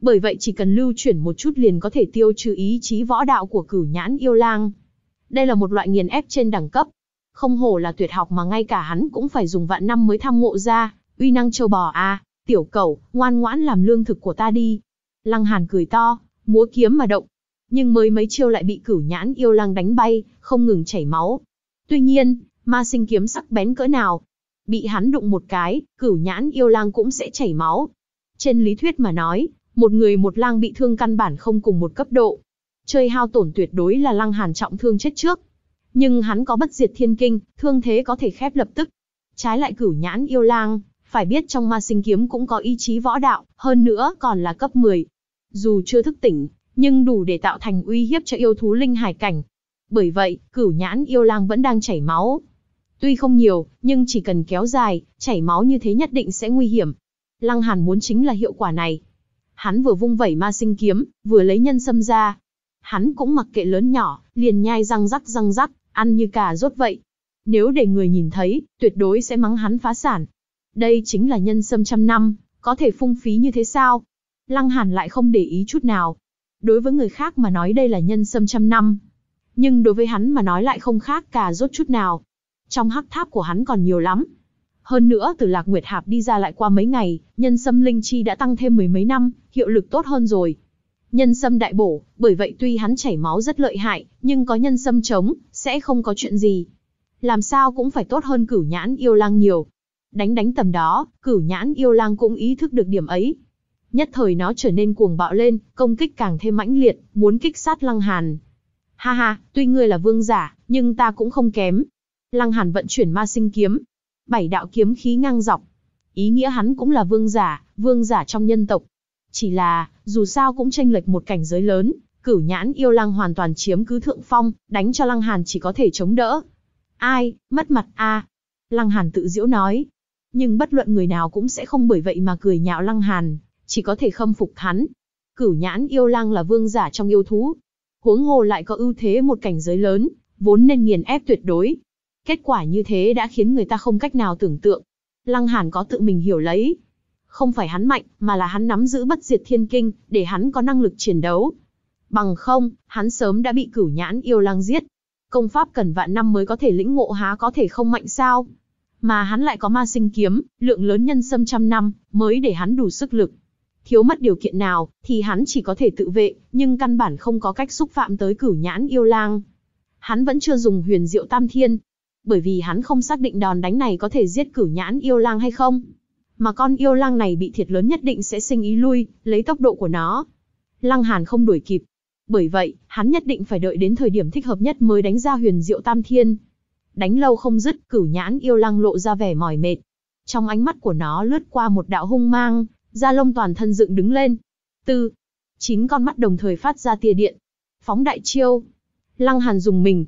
Bởi vậy chỉ cần lưu chuyển một chút liền có thể tiêu trừ ý chí võ đạo của cửu nhãn yêu lang. Đây là một loại nghiền ép trên đẳng cấp. Không hổ là tuyệt học mà ngay cả hắn cũng phải dùng vạn năm mới tham ngộ ra, uy năng châu bò à, tiểu cẩu, ngoan ngoãn làm lương thực của ta đi. Lăng Hàn cười to, múa kiếm mà động. Nhưng mới mấy chiêu lại bị cửu nhãn yêu lang đánh bay, không ngừng chảy máu. Tuy nhiên, ma sinh kiếm sắc bén cỡ nào, bị hắn đụng một cái, cửu nhãn yêu lang cũng sẽ chảy máu. Trên lý thuyết mà nói, một người một lang bị thương căn bản không cùng một cấp độ. Chơi hao tổn tuyệt đối là lang hàn trọng thương chết trước. Nhưng hắn có bất diệt thiên kinh, thương thế có thể khép lập tức. Trái lại cửu nhãn yêu lang, phải biết trong ma sinh kiếm cũng có ý chí võ đạo, hơn nữa còn là cấp 10. Dù chưa thức tỉnh, nhưng đủ để tạo thành uy hiếp cho yêu thú linh hải cảnh. Bởi vậy, cửu nhãn yêu lang vẫn đang chảy máu, Tuy không nhiều, nhưng chỉ cần kéo dài, chảy máu như thế nhất định sẽ nguy hiểm. Lăng Hàn muốn chính là hiệu quả này. Hắn vừa vung vẩy ma sinh kiếm, vừa lấy nhân sâm ra. Hắn cũng mặc kệ lớn nhỏ, liền nhai răng rắc răng rắc, ăn như cà rốt vậy. Nếu để người nhìn thấy, tuyệt đối sẽ mắng hắn phá sản. Đây chính là nhân sâm trăm năm, có thể phung phí như thế sao? Lăng Hàn lại không để ý chút nào. Đối với người khác mà nói đây là nhân sâm trăm năm. Nhưng đối với hắn mà nói lại không khác cà rốt chút nào. Trong hắc tháp của hắn còn nhiều lắm. Hơn nữa từ Lạc Nguyệt Hạp đi ra lại qua mấy ngày, nhân sâm linh chi đã tăng thêm mười mấy năm, hiệu lực tốt hơn rồi. Nhân sâm đại bổ, bởi vậy tuy hắn chảy máu rất lợi hại, nhưng có nhân sâm chống, sẽ không có chuyện gì. Làm sao cũng phải tốt hơn cửu nhãn yêu lang nhiều. Đánh đánh tầm đó, cửu nhãn yêu lang cũng ý thức được điểm ấy. Nhất thời nó trở nên cuồng bạo lên, công kích càng thêm mãnh liệt, muốn kích sát lăng hàn. Ha ha, tuy ngươi là vương giả, nhưng ta cũng không kém, Lăng Hàn vận chuyển ma sinh kiếm, bảy đạo kiếm khí ngang dọc. Ý nghĩa hắn cũng là vương giả, vương giả trong nhân tộc. Chỉ là, dù sao cũng tranh lệch một cảnh giới lớn, cửu nhãn yêu lăng hoàn toàn chiếm cứ thượng phong, đánh cho lăng hàn chỉ có thể chống đỡ. Ai, mất mặt a à? Lăng hàn tự diễu nói. Nhưng bất luận người nào cũng sẽ không bởi vậy mà cười nhạo lăng hàn, chỉ có thể khâm phục hắn. Cửu nhãn yêu lăng là vương giả trong yêu thú. Huống hồ lại có ưu thế một cảnh giới lớn, vốn nên nghiền ép tuyệt đối, Kết quả như thế đã khiến người ta không cách nào tưởng tượng. Lăng Hàn có tự mình hiểu lấy. Không phải hắn mạnh, mà là hắn nắm giữ bất diệt thiên kinh, để hắn có năng lực chiến đấu. Bằng không, hắn sớm đã bị cửu nhãn yêu lang giết. Công pháp cần vạn năm mới có thể lĩnh ngộ há có thể không mạnh sao. Mà hắn lại có ma sinh kiếm, lượng lớn nhân sâm trăm năm, mới để hắn đủ sức lực. Thiếu mất điều kiện nào, thì hắn chỉ có thể tự vệ, nhưng căn bản không có cách xúc phạm tới cửu nhãn yêu lang. Hắn vẫn chưa dùng huyền diệu tam thiên, bởi vì hắn không xác định đòn đánh này có thể giết cửu nhãn yêu lang hay không. Mà con yêu lang này bị thiệt lớn nhất định sẽ sinh ý lui, lấy tốc độ của nó. Lăng Hàn không đuổi kịp. Bởi vậy, hắn nhất định phải đợi đến thời điểm thích hợp nhất mới đánh ra huyền diệu tam thiên. Đánh lâu không dứt, cửu nhãn yêu lang lộ ra vẻ mỏi mệt. Trong ánh mắt của nó lướt qua một đạo hung mang, da lông toàn thân dựng đứng lên. Tư, chín con mắt đồng thời phát ra tia điện. Phóng đại chiêu. Lăng Hàn dùng mình,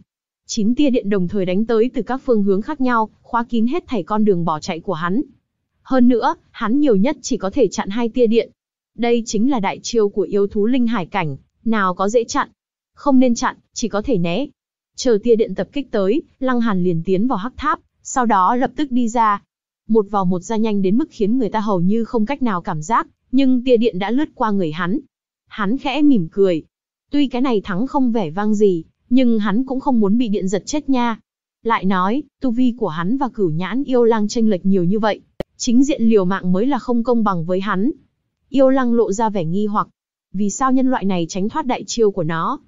Chín tia điện đồng thời đánh tới từ các phương hướng khác nhau, khóa kín hết thảy con đường bỏ chạy của hắn. Hơn nữa, hắn nhiều nhất chỉ có thể chặn hai tia điện. Đây chính là đại chiêu của yêu thú linh hải cảnh, nào có dễ chặn. Không nên chặn, chỉ có thể né. Chờ tia điện tập kích tới, Lăng Hàn liền tiến vào hắc tháp, sau đó lập tức đi ra. Một vào một ra nhanh đến mức khiến người ta hầu như không cách nào cảm giác, nhưng tia điện đã lướt qua người hắn. Hắn khẽ mỉm cười. Tuy cái này thắng không vẻ vang gì, nhưng hắn cũng không muốn bị điện giật chết nha. Lại nói, tu vi của hắn và cửu nhãn yêu lang tranh lệch nhiều như vậy, chính diện liều mạng mới là không công bằng với hắn. Yêu lăng lộ ra vẻ nghi hoặc, vì sao nhân loại này tránh thoát đại chiêu của nó?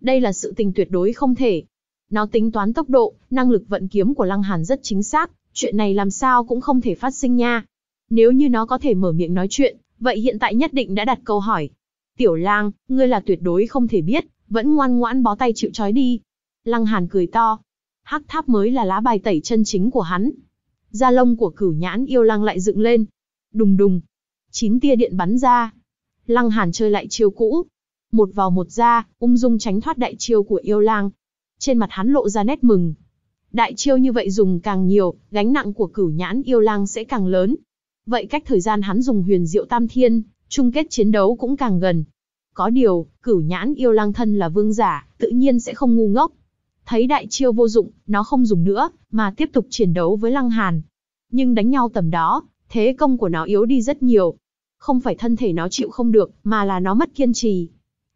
Đây là sự tình tuyệt đối không thể. Nó tính toán tốc độ, năng lực vận kiếm của lăng hàn rất chính xác, chuyện này làm sao cũng không thể phát sinh nha. Nếu như nó có thể mở miệng nói chuyện, vậy hiện tại nhất định đã đặt câu hỏi. Tiểu lang, ngươi là tuyệt đối không thể biết, vẫn ngoan ngoãn bó tay chịu trói đi. Lăng Hàn cười to. Hắc tháp mới là lá bài tẩy chân chính của hắn. Da lông của cửu nhãn yêu lăng lại dựng lên. Đùng đùng. Chín tia điện bắn ra. Lăng Hàn chơi lại chiêu cũ. Một vào một ra, ung dung tránh thoát đại chiêu của yêu lang. Trên mặt hắn lộ ra nét mừng. Đại chiêu như vậy dùng càng nhiều, gánh nặng của cửu nhãn yêu lang sẽ càng lớn. Vậy cách thời gian hắn dùng huyền diệu tam thiên, chung kết chiến đấu cũng càng gần, có điều, cửu nhãn yêu lang thân là vương giả, tự nhiên sẽ không ngu ngốc. Thấy đại chiêu vô dụng, nó không dùng nữa, mà tiếp tục chiến đấu với lăng hàn. Nhưng đánh nhau tầm đó, thế công của nó yếu đi rất nhiều. Không phải thân thể nó chịu không được, mà là nó mất kiên trì.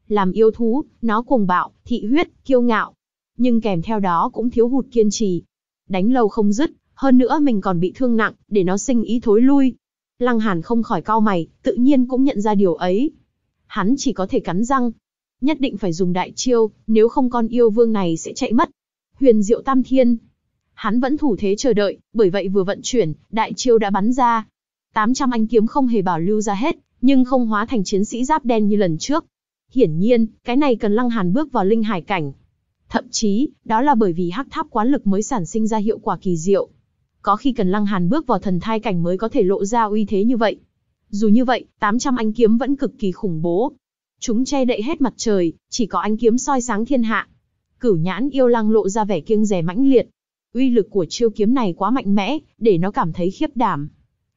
Làm yêu thú, nó cuồng bạo, thị huyết, kiêu ngạo. Nhưng kèm theo đó cũng thiếu hụt kiên trì. Đánh lâu không dứt, hơn nữa mình còn bị thương nặng, để nó sinh ý thối lui. Lăng Hàn không khỏi cao mày, tự nhiên cũng nhận ra điều ấy hắn chỉ có thể cắn răng. Nhất định phải dùng đại chiêu, nếu không con yêu vương này sẽ chạy mất. Huyền diệu tam thiên. Hắn vẫn thủ thế chờ đợi, bởi vậy vừa vận chuyển, đại chiêu đã bắn ra. 800 anh kiếm không hề bảo lưu ra hết, nhưng không hóa thành chiến sĩ giáp đen như lần trước. Hiển nhiên, cái này cần lăng hàn bước vào linh hải cảnh. Thậm chí, đó là bởi vì hắc tháp quán lực mới sản sinh ra hiệu quả kỳ diệu. Có khi cần lăng hàn bước vào thần thai cảnh mới có thể lộ ra uy thế như vậy. Dù như vậy, 800 anh kiếm vẫn cực kỳ khủng bố. Chúng che đậy hết mặt trời, chỉ có anh kiếm soi sáng thiên hạ. Cửu nhãn yêu lăng lộ ra vẻ kiêng rẻ mãnh liệt. Uy lực của chiêu kiếm này quá mạnh mẽ, để nó cảm thấy khiếp đảm.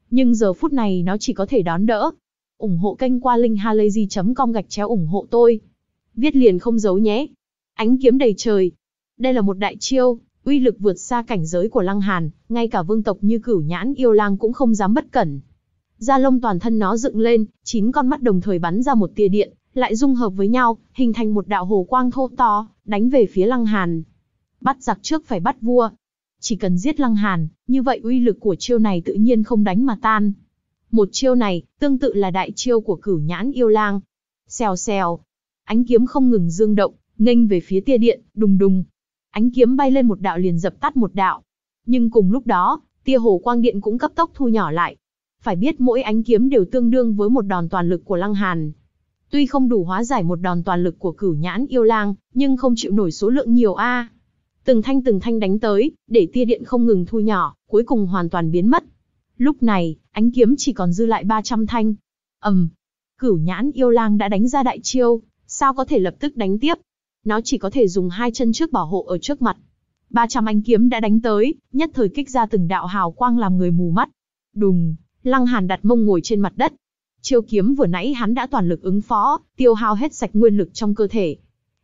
Nhưng giờ phút này nó chỉ có thể đón đỡ. ủng hộ kênh qua linkhalazy.com gạch chéo ủng hộ tôi. Viết liền không giấu nhé. Ánh kiếm đầy trời. Đây là một đại chiêu, uy lực vượt xa cảnh giới của Lăng Hàn, ngay cả vương tộc như Cửu Nhãn Yêu Lang cũng không dám bất cẩn da lông toàn thân nó dựng lên, chín con mắt đồng thời bắn ra một tia điện, lại dung hợp với nhau, hình thành một đạo hồ quang thô to, đánh về phía Lăng Hàn. Bắt giặc trước phải bắt vua. Chỉ cần giết Lăng Hàn, như vậy uy lực của chiêu này tự nhiên không đánh mà tan. Một chiêu này, tương tự là đại chiêu của cửu nhãn yêu lang. Xèo xèo. Ánh kiếm không ngừng dương động, nghênh về phía tia điện, đùng đùng. Ánh kiếm bay lên một đạo liền dập tắt một đạo. Nhưng cùng lúc đó, tia hồ quang điện cũng cấp tốc thu nhỏ lại, phải biết mỗi ánh kiếm đều tương đương với một đòn toàn lực của Lăng Hàn. Tuy không đủ hóa giải một đòn toàn lực của cửu nhãn yêu lang, nhưng không chịu nổi số lượng nhiều a. Từng thanh từng thanh đánh tới, để tia điện không ngừng thu nhỏ, cuối cùng hoàn toàn biến mất. Lúc này, ánh kiếm chỉ còn dư lại 300 thanh. ầm, um, cửu nhãn yêu lang đã đánh ra đại chiêu, sao có thể lập tức đánh tiếp? Nó chỉ có thể dùng hai chân trước bảo hộ ở trước mặt. 300 ánh kiếm đã đánh tới, nhất thời kích ra từng đạo hào quang làm người mù mắt. Đùng, Lăng Hàn đặt mông ngồi trên mặt đất. Chiêu kiếm vừa nãy hắn đã toàn lực ứng phó, tiêu hao hết sạch nguyên lực trong cơ thể.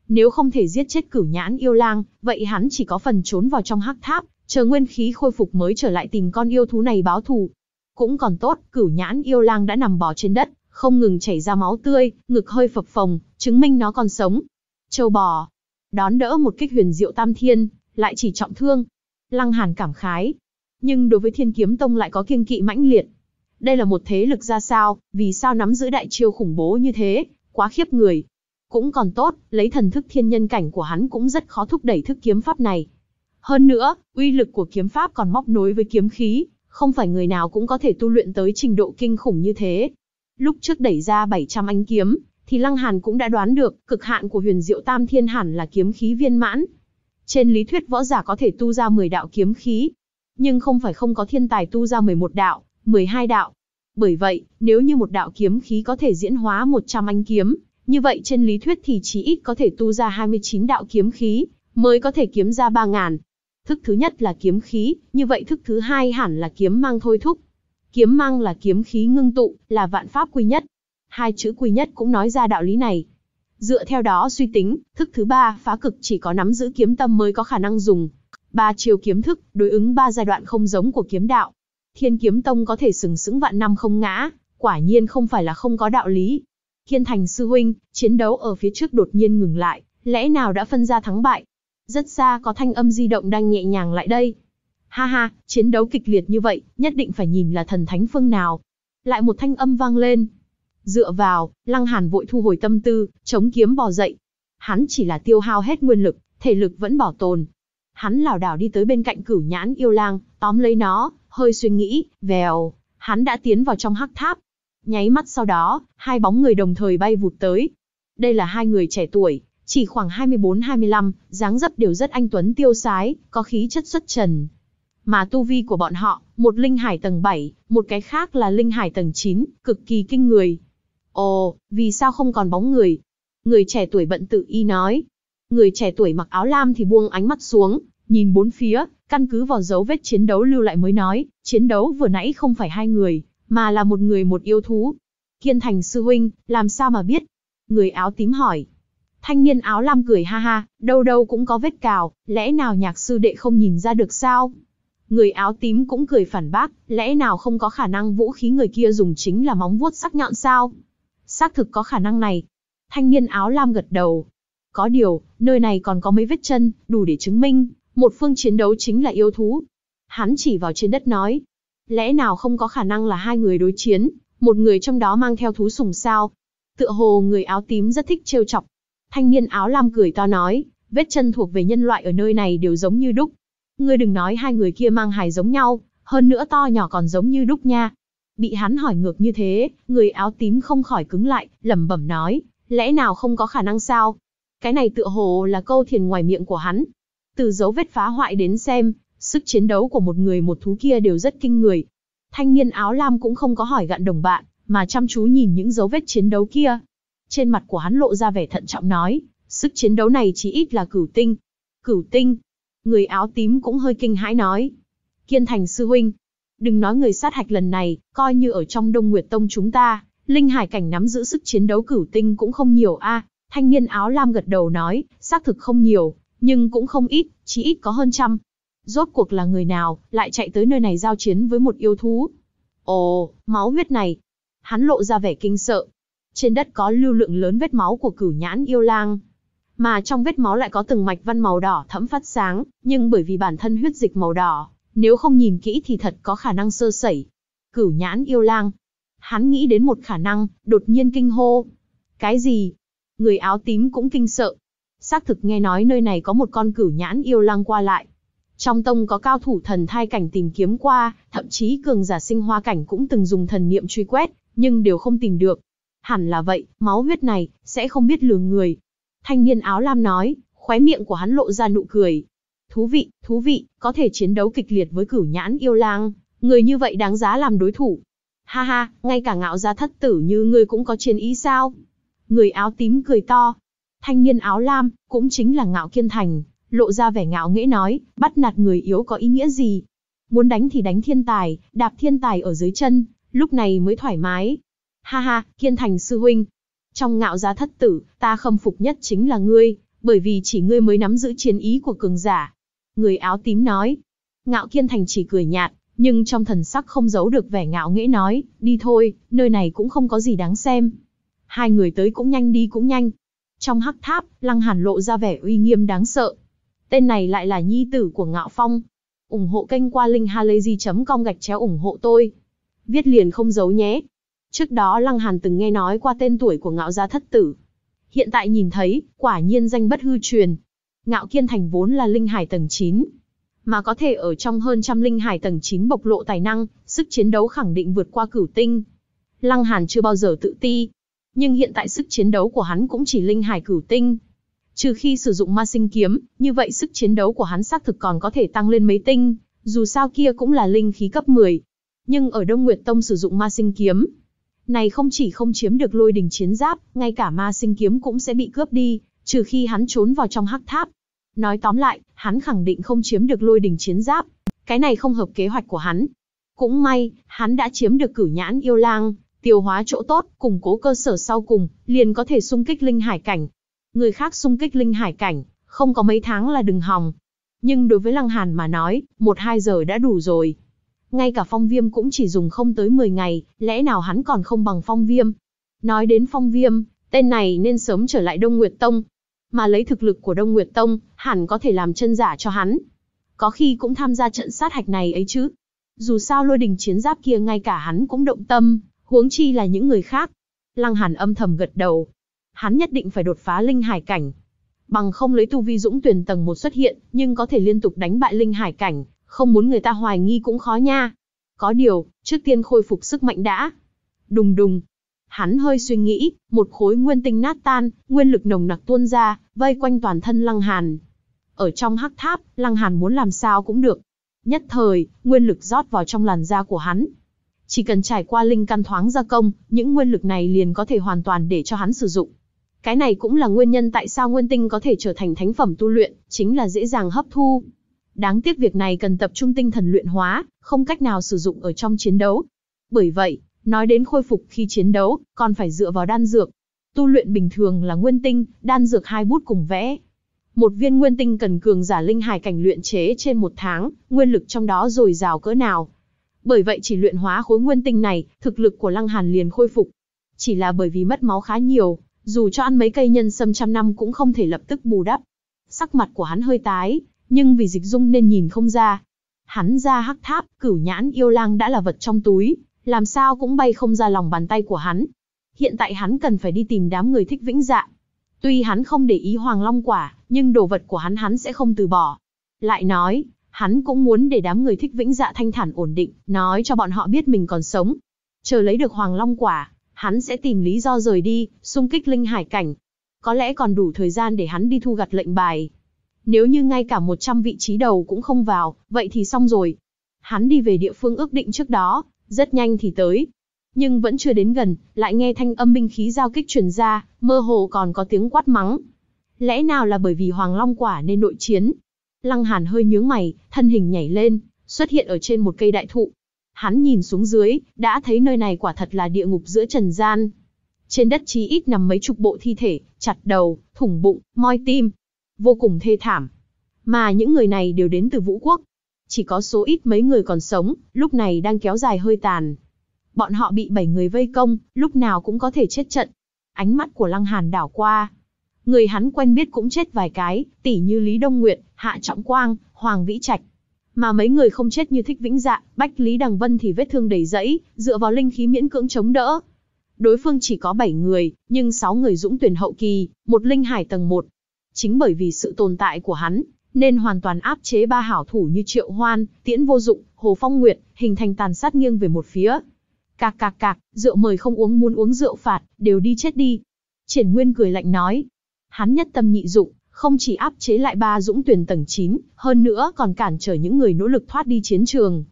Nếu không thể giết chết cửu nhãn yêu lang, vậy hắn chỉ có phần trốn vào trong hắc tháp, chờ nguyên khí khôi phục mới trở lại tìm con yêu thú này báo thù. Cũng còn tốt, cửu nhãn yêu lang đã nằm bò trên đất, không ngừng chảy ra máu tươi, ngực hơi phập phồng, chứng minh nó còn sống. Châu bò, đón đỡ một kích huyền diệu tam thiên, lại chỉ trọng thương. Lăng Hàn cảm khái, nhưng đối với thiên kiếm tông lại có kiên kỵ mãnh liệt. Đây là một thế lực ra sao, vì sao nắm giữ đại chiêu khủng bố như thế, quá khiếp người. Cũng còn tốt, lấy thần thức thiên nhân cảnh của hắn cũng rất khó thúc đẩy thức kiếm pháp này. Hơn nữa, uy lực của kiếm pháp còn móc nối với kiếm khí, không phải người nào cũng có thể tu luyện tới trình độ kinh khủng như thế. Lúc trước đẩy ra 700 anh kiếm, thì Lăng Hàn cũng đã đoán được, cực hạn của huyền diệu tam thiên hẳn là kiếm khí viên mãn. Trên lý thuyết võ giả có thể tu ra 10 đạo kiếm khí, nhưng không phải không có thiên tài tu ra 11 đạo, 12 đạo. Bởi vậy, nếu như một đạo kiếm khí có thể diễn hóa 100 anh kiếm, như vậy trên lý thuyết thì chỉ ít có thể tu ra 29 đạo kiếm khí, mới có thể kiếm ra 3.000. Thức thứ nhất là kiếm khí, như vậy thức thứ hai hẳn là kiếm mang thôi thúc. Kiếm mang là kiếm khí ngưng tụ, là vạn pháp quy nhất. Hai chữ quy nhất cũng nói ra đạo lý này. Dựa theo đó suy tính, thức thứ ba phá cực chỉ có nắm giữ kiếm tâm mới có khả năng dùng. Ba chiều kiếm thức, đối ứng ba giai đoạn không giống của kiếm đạo, Thiên Kiếm Tông có thể sừng sững vạn năm không ngã, quả nhiên không phải là không có đạo lý. Thiên Thành sư huynh, chiến đấu ở phía trước đột nhiên ngừng lại, lẽ nào đã phân ra thắng bại? Rất xa có thanh âm di động đang nhẹ nhàng lại đây. Ha ha, chiến đấu kịch liệt như vậy, nhất định phải nhìn là thần thánh phương nào. Lại một thanh âm vang lên. Dựa vào, Lăng Hàn vội thu hồi tâm tư, chống kiếm bò dậy. Hắn chỉ là tiêu hao hết nguyên lực, thể lực vẫn bảo tồn, Hắn lảo đảo đi tới bên cạnh cửu nhãn yêu lang, tóm lấy nó, hơi suy nghĩ, vèo, hắn đã tiến vào trong hắc tháp. Nháy mắt sau đó, hai bóng người đồng thời bay vụt tới. Đây là hai người trẻ tuổi, chỉ khoảng 24-25, dáng dấp đều rất anh tuấn tiêu sái, có khí chất xuất trần. Mà tu vi của bọn họ, một linh hải tầng 7, một cái khác là linh hải tầng 9, cực kỳ kinh người. Ồ, vì sao không còn bóng người? Người trẻ tuổi bận tự y nói, Người trẻ tuổi mặc áo lam thì buông ánh mắt xuống, nhìn bốn phía, căn cứ vào dấu vết chiến đấu lưu lại mới nói, chiến đấu vừa nãy không phải hai người, mà là một người một yêu thú. Kiên thành sư huynh, làm sao mà biết? Người áo tím hỏi. Thanh niên áo lam cười ha ha, đâu đâu cũng có vết cào, lẽ nào nhạc sư đệ không nhìn ra được sao? Người áo tím cũng cười phản bác, lẽ nào không có khả năng vũ khí người kia dùng chính là móng vuốt sắc nhọn sao? Xác thực có khả năng này. Thanh niên áo lam gật đầu, có điều, nơi này còn có mấy vết chân, đủ để chứng minh, một phương chiến đấu chính là yêu thú. Hắn chỉ vào trên đất nói, lẽ nào không có khả năng là hai người đối chiến, một người trong đó mang theo thú sùng sao? Tựa hồ người áo tím rất thích trêu chọc. Thanh niên áo lam cười to nói, vết chân thuộc về nhân loại ở nơi này đều giống như đúc. Ngươi đừng nói hai người kia mang hài giống nhau, hơn nữa to nhỏ còn giống như đúc nha. Bị hắn hỏi ngược như thế, người áo tím không khỏi cứng lại, lẩm bẩm nói, lẽ nào không có khả năng sao? Cái này tựa hồ là câu thiền ngoài miệng của hắn. Từ dấu vết phá hoại đến xem, sức chiến đấu của một người một thú kia đều rất kinh người. Thanh niên áo lam cũng không có hỏi gặn đồng bạn, mà chăm chú nhìn những dấu vết chiến đấu kia. Trên mặt của hắn lộ ra vẻ thận trọng nói, sức chiến đấu này chỉ ít là cửu tinh. Cửu tinh. Người áo tím cũng hơi kinh hãi nói. Kiên thành sư huynh. Đừng nói người sát hạch lần này, coi như ở trong Đông Nguyệt Tông chúng ta, linh hải cảnh nắm giữ sức chiến đấu cửu tinh cũng không nhiều a. Thanh niên áo lam gật đầu nói, xác thực không nhiều, nhưng cũng không ít, chỉ ít có hơn trăm. Rốt cuộc là người nào, lại chạy tới nơi này giao chiến với một yêu thú. Ồ, máu huyết này. Hắn lộ ra vẻ kinh sợ. Trên đất có lưu lượng lớn vết máu của cửu nhãn yêu lang. Mà trong vết máu lại có từng mạch văn màu đỏ thẫm phát sáng, nhưng bởi vì bản thân huyết dịch màu đỏ, nếu không nhìn kỹ thì thật có khả năng sơ sẩy. Cửu nhãn yêu lang. Hắn nghĩ đến một khả năng, đột nhiên kinh hô. Cái gì, người áo tím cũng kinh sợ. Xác thực nghe nói nơi này có một con cửu nhãn yêu lang qua lại. Trong tông có cao thủ thần thai cảnh tìm kiếm qua, thậm chí cường giả sinh hoa cảnh cũng từng dùng thần niệm truy quét, nhưng đều không tìm được. Hẳn là vậy, máu huyết này, sẽ không biết lừa người. Thanh niên áo lam nói, khóe miệng của hắn lộ ra nụ cười. Thú vị, thú vị, có thể chiến đấu kịch liệt với cửu nhãn yêu lang, người như vậy đáng giá làm đối thủ. Ha ha, ngay cả ngạo gia thất tử như ngươi cũng có chiến ý sao? Người áo tím cười to. Thanh niên áo lam, cũng chính là ngạo kiên thành, lộ ra vẻ ngạo nghễ nói, bắt nạt người yếu có ý nghĩa gì? Muốn đánh thì đánh thiên tài, đạp thiên tài ở dưới chân, lúc này mới thoải mái. Ha ha, kiên thành sư huynh. Trong ngạo gia thất tử, ta khâm phục nhất chính là ngươi, bởi vì chỉ ngươi mới nắm giữ chiến ý của cường giả. Người áo tím nói. Ngạo kiên thành chỉ cười nhạt, nhưng trong thần sắc không giấu được vẻ ngạo nghễ nói, đi thôi, nơi này cũng không có gì đáng xem. Hai người tới cũng nhanh đi cũng nhanh. Trong hắc tháp, Lăng Hàn lộ ra vẻ uy nghiêm đáng sợ. Tên này lại là nhi tử của Ngạo Phong. ủng hộ kênh qua linkhalazy.com gạch chéo ủng hộ tôi. Viết liền không giấu nhé. Trước đó Lăng Hàn từng nghe nói qua tên tuổi của Ngạo gia thất tử. Hiện tại nhìn thấy, quả nhiên danh bất hư truyền. Ngạo Kiên Thành vốn là linh hải tầng 9, mà có thể ở trong hơn trăm linh hải tầng 9 bộc lộ tài năng, sức chiến đấu khẳng định vượt qua cửu tinh. Lăng Hàn chưa bao giờ tự ti, nhưng hiện tại sức chiến đấu của hắn cũng chỉ linh hải cửu tinh. Trừ khi sử dụng ma sinh kiếm, như vậy sức chiến đấu của hắn xác thực còn có thể tăng lên mấy tinh, dù sao kia cũng là linh khí cấp 10. Nhưng ở Đông Nguyệt Tông sử dụng ma sinh kiếm, này không chỉ không chiếm được lôi đình chiến giáp, ngay cả ma sinh kiếm cũng sẽ bị cướp đi, trừ khi hắn trốn vào trong hắc tháp. Nói tóm lại, hắn khẳng định không chiếm được lôi đình chiến giáp. Cái này không hợp kế hoạch của hắn. Cũng may, hắn đã chiếm được cửu nhãn yêu lang, tiêu hóa chỗ tốt, củng cố cơ sở sau cùng, liền có thể xung kích linh hải cảnh. Người khác xung kích linh hải cảnh, không có mấy tháng là đừng hòng. Nhưng đối với Lăng Hàn mà nói, một hai giờ đã đủ rồi. Ngay cả phong viêm cũng chỉ dùng không tới 10 ngày, lẽ nào hắn còn không bằng phong viêm. Nói đến phong viêm, tên này nên sớm trở lại Đông Nguyệt Tông. Mà lấy thực lực của Đông Nguyệt Tông, hẳn có thể làm chân giả cho hắn. Có khi cũng tham gia trận sát hạch này ấy chứ. Dù sao lôi đình chiến giáp kia ngay cả hắn cũng động tâm, huống chi là những người khác. Lăng Hàn âm thầm gật đầu. Hắn nhất định phải đột phá linh hải cảnh. Bằng không lấy tu vi dũng tuyển tầng một xuất hiện, nhưng có thể liên tục đánh bại linh hải cảnh, không muốn người ta hoài nghi cũng khó nha. Có điều, trước tiên khôi phục sức mạnh đã. Đùng đùng. Hắn hơi suy nghĩ, một khối nguyên tinh nát tan, nguyên lực nồng nặc tuôn ra, vây quanh toàn thân Lăng Hàn. Ở trong hắc tháp, Lăng Hàn muốn làm sao cũng được. Nhất thời, nguyên lực rót vào trong làn da của hắn, chỉ cần trải qua linh căn thoáng gia công, những nguyên lực này liền có thể hoàn toàn để cho hắn sử dụng. Cái này cũng là nguyên nhân tại sao nguyên tinh có thể trở thành thánh phẩm tu luyện, chính là dễ dàng hấp thu. Đáng tiếc việc này cần tập trung tinh thần luyện hóa, không cách nào sử dụng ở trong chiến đấu. Bởi vậy, nói đến khôi phục khi chiến đấu, còn phải dựa vào đan dược. Tu luyện bình thường là nguyên tinh, đan dược hai bút cùng vẽ. Một viên nguyên tinh cần cường giả linh hải cảnh luyện chế trên một tháng, nguyên lực trong đó dồi dào cỡ nào, bởi vậy chỉ luyện hóa khối nguyên tinh này, thực lực của Lăng Hàn liền khôi phục. Chỉ là bởi vì mất máu khá nhiều, dù cho ăn mấy cây nhân sâm trăm năm cũng không thể lập tức bù đắp. Sắc mặt của hắn hơi tái, nhưng vì dịch dung nên nhìn không ra. Hắn ra hắc tháp, cửu nhãn yêu lang đã là vật trong túi, làm sao cũng bay không ra lòng bàn tay của hắn. Hiện tại hắn cần phải đi tìm đám người thích vĩnh dạ. Tuy hắn không để ý hoàng long quả, nhưng đồ vật của hắn hắn sẽ không từ bỏ. Lại nói, hắn cũng muốn để đám người thích vĩnh dạ thanh thản ổn định, nói cho bọn họ biết mình còn sống. Chờ lấy được hoàng long quả, hắn sẽ tìm lý do rời đi, xung kích linh hải cảnh. Có lẽ còn đủ thời gian để hắn đi thu gặt lệnh bài. Nếu như ngay cả 100 vị trí đầu cũng không vào, vậy thì xong rồi. Hắn đi về địa phương ước định trước đó, rất nhanh thì tới. Nhưng vẫn chưa đến gần, lại nghe thanh âm binh khí giao kích truyền ra, mơ hồ còn có tiếng quát mắng. Lẽ nào là bởi vì Hoàng Long Quả nên nội chiến, Lăng Hàn hơi nhướng mày, thân hình nhảy lên, xuất hiện ở trên một cây đại thụ. Hắn nhìn xuống dưới, đã thấy nơi này quả thật là địa ngục giữa trần gian. Trên đất chí ít nằm mấy chục bộ thi thể, chặt đầu, thủng bụng, moi tim. Vô cùng thê thảm. Mà những người này đều đến từ vũ quốc. Chỉ có số ít mấy người còn sống, lúc này đang kéo dài hơi tàn. Bọn họ bị bảy người vây công, lúc nào cũng có thể chết trận. Ánh mắt của Lăng Hàn đảo qua, Người hắn quen biết cũng chết vài cái, tỉ như Lý Đông Nguyệt, Hạ Trọng Quang, Hoàng Vĩ Trạch. Mà mấy người không chết như Thích Vĩnh Dạ, Bách Lý Đằng Vân thì vết thương đầy dẫy, dựa vào linh khí miễn cưỡng chống đỡ. Đối phương chỉ có 7 người, nhưng 6 người dũng tuyển hậu kỳ, một linh hải tầng 1. Chính bởi vì sự tồn tại của hắn, nên hoàn toàn áp chế ba hảo thủ như Triệu Hoan, Tiễn Vô Dụng, Hồ Phong Nguyệt, hình thành tàn sát nghiêng về một phía. Cạc cạc cạc, rượu mời không uống muốn uống rượu phạt, đều đi chết đi. Triển Nguyên cười lạnh nói, hắn nhất tâm nhị dụng, không chỉ áp chế lại ba dũng tuyển tầng 9, hơn nữa còn cản trở những người nỗ lực thoát đi chiến trường.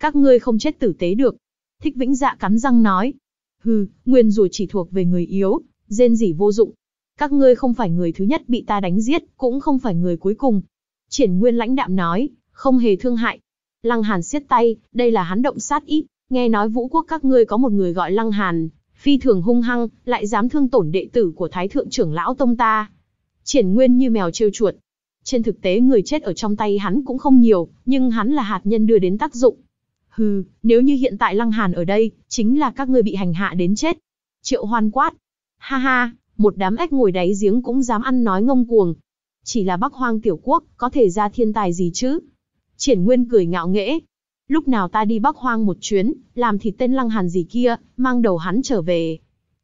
Các ngươi không chết tử tế được. Thích Vĩnh Dạ cắn răng nói. Hừ, nguyên rủa chỉ thuộc về người yếu, dên rỉ vô dụng. Các ngươi không phải người thứ nhất bị ta đánh giết, cũng không phải người cuối cùng. Triển Nguyên lãnh đạm nói, không hề thương hại. Lăng Hàn siết tay, đây là hắn động sát ít, nghe nói vũ quốc các ngươi có một người gọi Lăng Hàn, phi thường hung hăng, lại dám thương tổn đệ tử của thái thượng trưởng lão tông ta. Triển Nguyên như mèo trêu chuột. Trên thực tế người chết ở trong tay hắn cũng không nhiều, nhưng hắn là hạt nhân đưa đến tác dụng. Hừ, nếu như hiện tại Lăng Hàn ở đây, chính là các ngươi bị hành hạ đến chết. Triệu Hoan quát. Ha ha, một đám ếch ngồi đáy giếng cũng dám ăn nói ngông cuồng. Chỉ là Bắc Hoang tiểu quốc, có thể ra thiên tài gì chứ? Triển Nguyên cười ngạo nghễ, lúc nào ta đi Bắc Hoang một chuyến, làm thịt tên Lăng Hàn gì kia, mang đầu hắn trở về.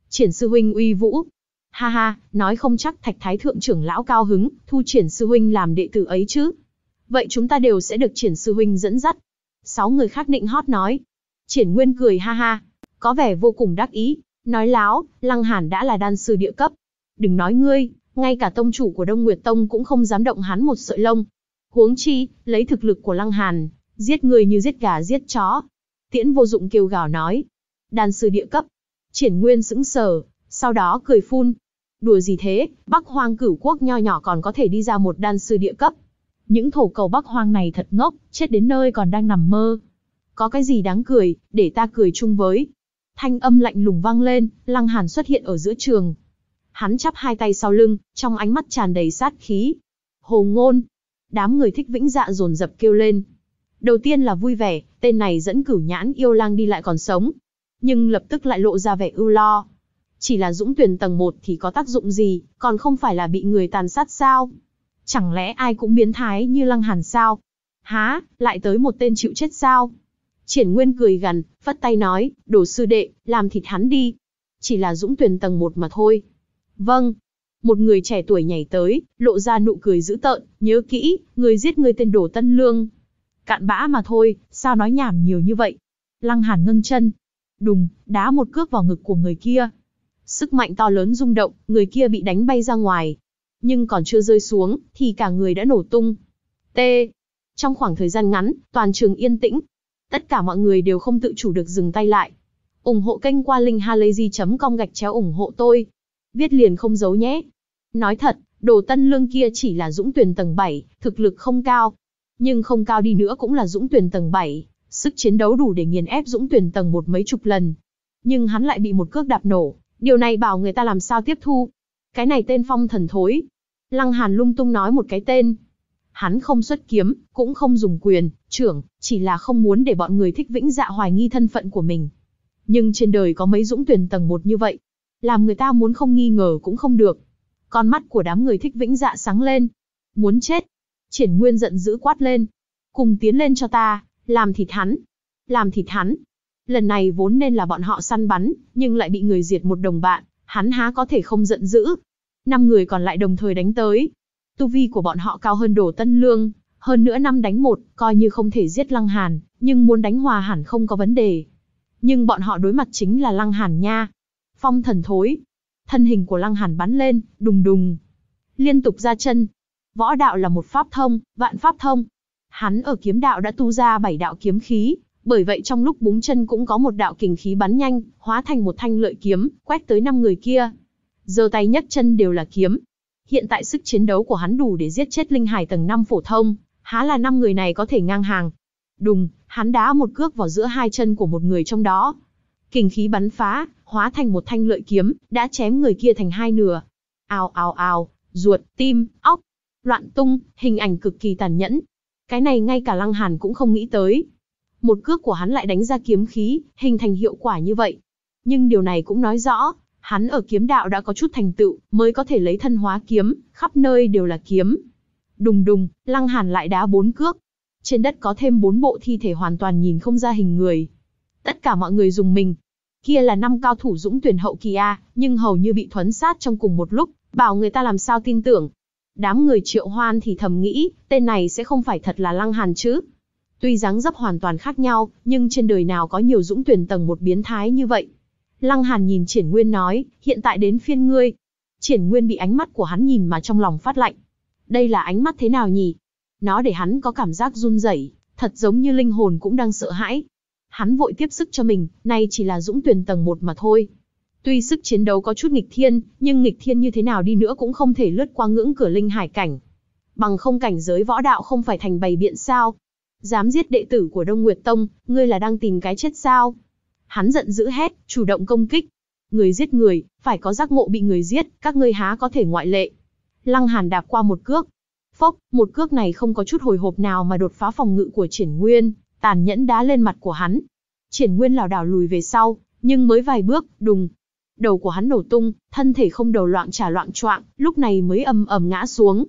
Triển sư huynh uy vũ. Ha ha, nói không chắc Thạch Thái thượng trưởng lão cao hứng, thu Triển sư huynh làm đệ tử ấy chứ. Vậy chúng ta đều sẽ được Triển sư huynh dẫn dắt. Sáu người khác định hót nói. Triển Nguyên cười ha ha, có vẻ vô cùng đắc ý, nói láo, Lăng Hàn đã là đan sư địa cấp. Đừng nói ngươi, ngay cả tông chủ của Đông Nguyệt Tông cũng không dám động hắn một sợi lông. Huống chi, lấy thực lực của Lăng Hàn, Giết người như giết gà giết chó. Tiễn vô dụng kêu gào nói. Đàn sư địa cấp. Triển nguyên sững sờ, sau đó cười phun. Đùa gì thế, Bắc Hoang cửu quốc nho nhỏ còn có thể đi ra một đan sư địa cấp. Những thổ cầu Bắc Hoang này thật ngốc, chết đến nơi còn đang nằm mơ. Có cái gì đáng cười, để ta cười chung với. Thanh âm lạnh lùng vang lên, Lăng Hàn xuất hiện ở giữa trường. Hắn chắp hai tay sau lưng, trong ánh mắt tràn đầy sát khí. Hồ ngôn. Đám người thích vĩnh dạ dồn dập kêu lên, Đầu tiên là vui vẻ, tên này dẫn cửu nhãn yêu lang đi lại còn sống. Nhưng lập tức lại lộ ra vẻ ưu lo. Chỉ là dũng tuyển tầng 1 thì có tác dụng gì, còn không phải là bị người tàn sát sao? Chẳng lẽ ai cũng biến thái như lăng hàn sao? Há, lại tới một tên chịu chết sao? Triển Nguyên cười gằn, phất tay nói, đồ sư đệ, làm thịt hắn đi. Chỉ là dũng tuyển tầng 1 mà thôi. Vâng. Một người trẻ tuổi nhảy tới, lộ ra nụ cười dữ tợn, nhớ kỹ, người giết người tên đồ Tân Lương, Cạn bã mà thôi, sao nói nhảm nhiều như vậy? Lăng Hàn ngưng chân, đùng, đá một cước vào ngực của người kia. Sức mạnh to lớn rung động, người kia bị đánh bay ra ngoài. Nhưng còn chưa rơi xuống, thì cả người đã nổ tung. T. Trong khoảng thời gian ngắn, toàn trường yên tĩnh. Tất cả mọi người đều không tự chủ được dừng tay lại. ủng hộ kênh qua linkhalazy.com gạch chéo ủng hộ tôi. Viết liền không giấu nhé. Nói thật, đồ tân lương kia chỉ là dũng tuyển tầng 7, thực lực không cao, nhưng không cao đi nữa cũng là dũng tuyển tầng 7, sức chiến đấu đủ để nghiền ép dũng tuyển tầng một mấy chục lần. Nhưng hắn lại bị một cước đạp nổ, điều này bảo người ta làm sao tiếp thu. Cái này tên phong thần thối. Lăng Hàn lung tung nói một cái tên. Hắn không xuất kiếm, cũng không dùng quyền, trưởng, chỉ là không muốn để bọn người thích vĩnh dạ hoài nghi thân phận của mình. Nhưng trên đời có mấy dũng tuyển tầng một như vậy. Làm người ta muốn không nghi ngờ cũng không được. Con mắt của đám người thích vĩnh dạ sáng lên. Muốn chết, Triển Nguyên giận dữ quát lên. Cùng tiến lên cho ta, làm thịt hắn. Làm thịt hắn. Lần này vốn nên là bọn họ săn bắn, nhưng lại bị người diệt một đồng bạn, hắn há có thể không giận dữ. Năm người còn lại đồng thời đánh tới. Tu vi của bọn họ cao hơn đồ tân lương, hơn nữa năm đánh một, coi như không thể giết Lăng Hàn, nhưng muốn đánh hòa hẳn không có vấn đề. Nhưng bọn họ đối mặt chính là Lăng Hàn nha. Phong thần thối. Thân hình của Lăng Hàn bắn lên, đùng đùng. Liên tục ra chân, Võ đạo là một pháp thông, vạn pháp thông. Hắn ở kiếm đạo đã tu ra bảy đạo kiếm khí, bởi vậy trong lúc búng chân cũng có một đạo kình khí bắn nhanh, hóa thành một thanh lợi kiếm, quét tới năm người kia. Giơ tay nhấc chân đều là kiếm. Hiện tại sức chiến đấu của hắn đủ để giết chết linh hải tầng 5 phổ thông, há là năm người này có thể ngang hàng. Đùng, hắn đá một cước vào giữa hai chân của một người trong đó. Kình khí bắn phá, hóa thành một thanh lợi kiếm, đã chém người kia thành hai nửa. Ao ao ao, ruột, tim, óc, loạn tung, hình ảnh cực kỳ tàn nhẫn. Cái này ngay cả Lăng Hàn cũng không nghĩ tới. Một cước của hắn lại đánh ra kiếm khí, hình thành hiệu quả như vậy. Nhưng điều này cũng nói rõ, hắn ở kiếm đạo đã có chút thành tựu, mới có thể lấy thân hóa kiếm, khắp nơi đều là kiếm. Đùng đùng, Lăng Hàn lại đá bốn cước. Trên đất có thêm bốn bộ thi thể hoàn toàn nhìn không ra hình người. Tất cả mọi người dùng mình. Kia là năm cao thủ dũng tuyển hậu kỳ A, nhưng hầu như bị thuấn sát trong cùng một lúc, bảo người ta làm sao tin tưởng, Đám người triệu hoan thì thầm nghĩ, tên này sẽ không phải thật là lăng hàn chứ. Tuy dáng dấp hoàn toàn khác nhau, nhưng trên đời nào có nhiều dũng tuyển tầng một biến thái như vậy. Lăng hàn nhìn triển nguyên nói, hiện tại đến phiên ngươi. Triển nguyên bị ánh mắt của hắn nhìn mà trong lòng phát lạnh. Đây là ánh mắt thế nào nhỉ? Nó để hắn có cảm giác run rẩy, thật giống như linh hồn cũng đang sợ hãi. Hắn vội tiếp sức cho mình, nay chỉ là dũng tuyển tầng một mà thôi, Tuy sức chiến đấu có chút nghịch thiên, nhưng nghịch thiên như thế nào đi nữa cũng không thể lướt qua ngưỡng cửa linh hải cảnh. Bằng không cảnh giới võ đạo không phải thành bày biện sao? Dám giết đệ tử của Đông Nguyệt Tông, ngươi là đang tìm cái chết sao? Hắn giận dữ hét, chủ động công kích. Người giết người, phải có giác ngộ bị người giết, các ngươi há có thể ngoại lệ. Lăng Hàn đạp qua một cước. Phốc, một cước này không có chút hồi hộp nào mà đột phá phòng ngự của Triển Nguyên, tàn nhẫn đá lên mặt của hắn. Triển Nguyên lảo đảo lùi về sau, nhưng mới vài bước, đùng, đầu của hắn nổ tung, thân thể không đầu loạn trả loạn choạng, lúc này mới ầm ầm ngã xuống.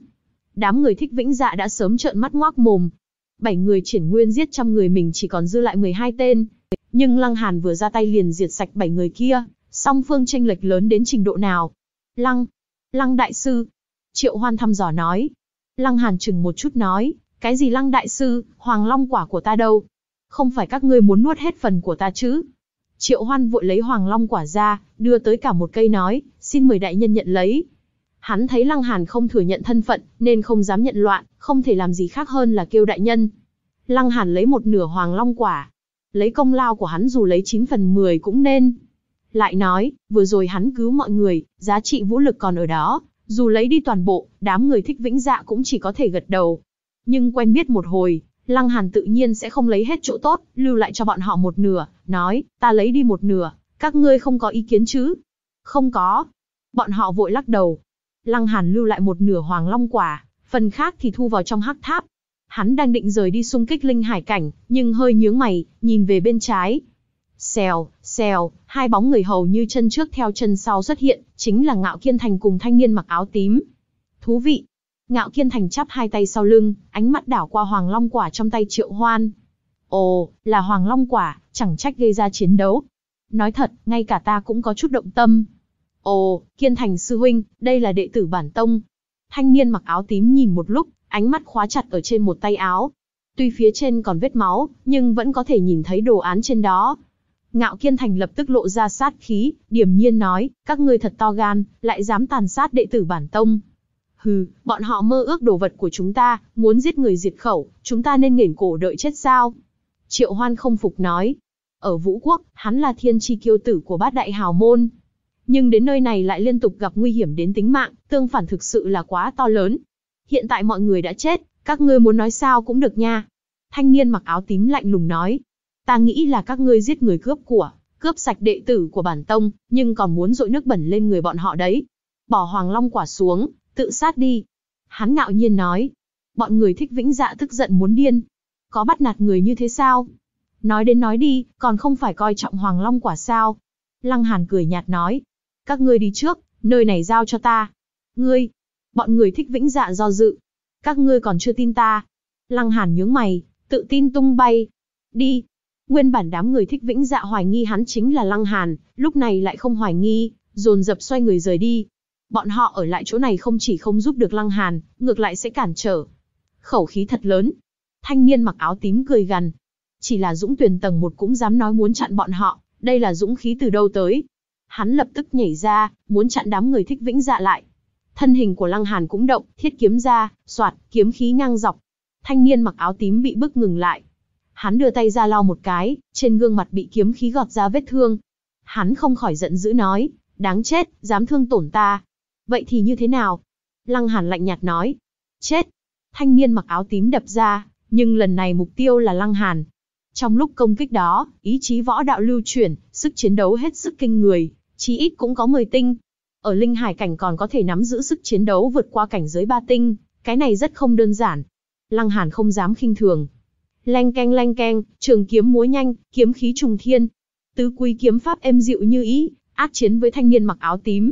Đám người thích vĩnh dạ đã sớm trợn mắt ngoác mồm. Bảy người triển nguyên giết trăm người mình chỉ còn dư lại 12 tên. Nhưng Lăng Hàn vừa ra tay liền diệt sạch bảy người kia, song phương tranh lệch lớn đến trình độ nào. Lăng, Lăng Đại Sư. Triệu Hoan thăm dò nói. Lăng Hàn chừng một chút nói, cái gì Lăng Đại Sư, Hoàng Long quả của ta đâu? Không phải các ngươi muốn nuốt hết phần của ta chứ? Triệu Hoan vội lấy Hoàng Long quả ra, đưa tới cả một cây nói, xin mời đại nhân nhận lấy. Hắn thấy Lăng Hàn không thừa nhận thân phận, nên không dám nhận loạn, không thể làm gì khác hơn là kêu đại nhân. Lăng Hàn lấy một nửa Hoàng Long quả. Lấy công lao của hắn dù lấy 9 phần 10 cũng nên. Lại nói, vừa rồi hắn cứu mọi người, giá trị vũ lực còn ở đó. Dù lấy đi toàn bộ, đám người thích vĩnh dạ cũng chỉ có thể gật đầu. Nhưng quen biết một hồi, Lăng Hàn tự nhiên sẽ không lấy hết chỗ tốt, lưu lại cho bọn họ một nửa, nói, ta lấy đi một nửa, các ngươi không có ý kiến chứ? Không có. Bọn họ vội lắc đầu. Lăng Hàn lưu lại một nửa hoàng long quả, phần khác thì thu vào trong hắc tháp. Hắn đang định rời đi xung kích linh hải cảnh, nhưng hơi nhướng mày, nhìn về bên trái. Xèo, xèo, hai bóng người hầu như chân trước theo chân sau xuất hiện, chính là Ngạo Kiên Thành cùng thanh niên mặc áo tím. Thú vị, Ngạo Kiên Thành chắp hai tay sau lưng, ánh mắt đảo qua Hoàng Long Quả trong tay Triệu Hoan. Ồ, là Hoàng Long Quả, chẳng trách gây ra chiến đấu. Nói thật, ngay cả ta cũng có chút động tâm. Ồ, Kiên Thành Sư Huynh, đây là đệ tử bản tông. Thanh niên mặc áo tím nhìn một lúc, ánh mắt khóa chặt ở trên một tay áo. Tuy phía trên còn vết máu, nhưng vẫn có thể nhìn thấy đồ án trên đó. Ngạo Kiên Thành lập tức lộ ra sát khí, điểm nhiên nói, các ngươi thật to gan, lại dám tàn sát đệ tử bản tông. Hừ, bọn họ mơ ước đồ vật của chúng ta, muốn giết người diệt khẩu, chúng ta nên nghển cổ đợi chết sao? Triệu Hoan không phục nói. Ở Vũ Quốc, hắn là thiên chi kiêu tử của bát đại hào môn. Nhưng đến nơi này lại liên tục gặp nguy hiểm đến tính mạng, tương phản thực sự là quá to lớn. Hiện tại mọi người đã chết, các ngươi muốn nói sao cũng được nha. Thanh niên mặc áo tím lạnh lùng nói. Ta nghĩ là các ngươi giết người cướp của, cướp sạch đệ tử của bản tông, nhưng còn muốn dội nước bẩn lên người bọn họ đấy. Bỏ hoàng long quả xuống, Tự sát đi. Hắn ngạo nhiên nói. Bọn người thích vĩnh dạ tức giận muốn điên. Có bắt nạt người như thế sao? Nói đến nói đi, còn không phải coi trọng hoàng long quả sao? Lăng Hàn cười nhạt nói. Các ngươi đi trước, nơi này giao cho ta. Ngươi. Bọn người thích vĩnh dạ do dự. Các ngươi còn chưa tin ta. Lăng Hàn nhướng mày, tự tin tung bay. Đi. Nguyên bản đám người thích vĩnh dạ hoài nghi hắn chính là Lăng Hàn, lúc này lại không hoài nghi, dồn dập xoay người rời đi bọn họ ở lại chỗ này không chỉ không giúp được Lăng Hàn, ngược lại sẽ cản trở. Khẩu khí thật lớn. Thanh niên mặc áo tím cười gằn. Chỉ là Dũng Tuyền tầng một cũng dám nói muốn chặn bọn họ, đây là dũng khí từ đâu tới? Hắn lập tức nhảy ra, muốn chặn đám người thích vĩnh dạ lại. Thân hình của Lăng Hàn cũng động, thiết kiếm ra, soạt, kiếm khí ngang dọc. Thanh niên mặc áo tím bị bức ngừng lại. Hắn đưa tay ra lau một cái, trên gương mặt bị kiếm khí gọt ra vết thương. Hắn không khỏi giận dữ nói, đáng chết, dám thương tổn ta, Vậy thì như thế nào? Lăng Hàn lạnh nhạt nói. Chết! Thanh niên mặc áo tím đập ra, nhưng lần này mục tiêu là Lăng Hàn. Trong lúc công kích đó, ý chí võ đạo lưu chuyển, sức chiến đấu hết sức kinh người, chí ít cũng có 10 tinh. Ở linh hải cảnh còn có thể nắm giữ sức chiến đấu vượt qua cảnh giới 3 tinh, cái này rất không đơn giản. Lăng Hàn không dám khinh thường. Leng keng leng keng, trường kiếm múa nhanh, kiếm khí trùng thiên. Tứ quý kiếm pháp êm dịu như ý, ác chiến với thanh niên mặc áo tím,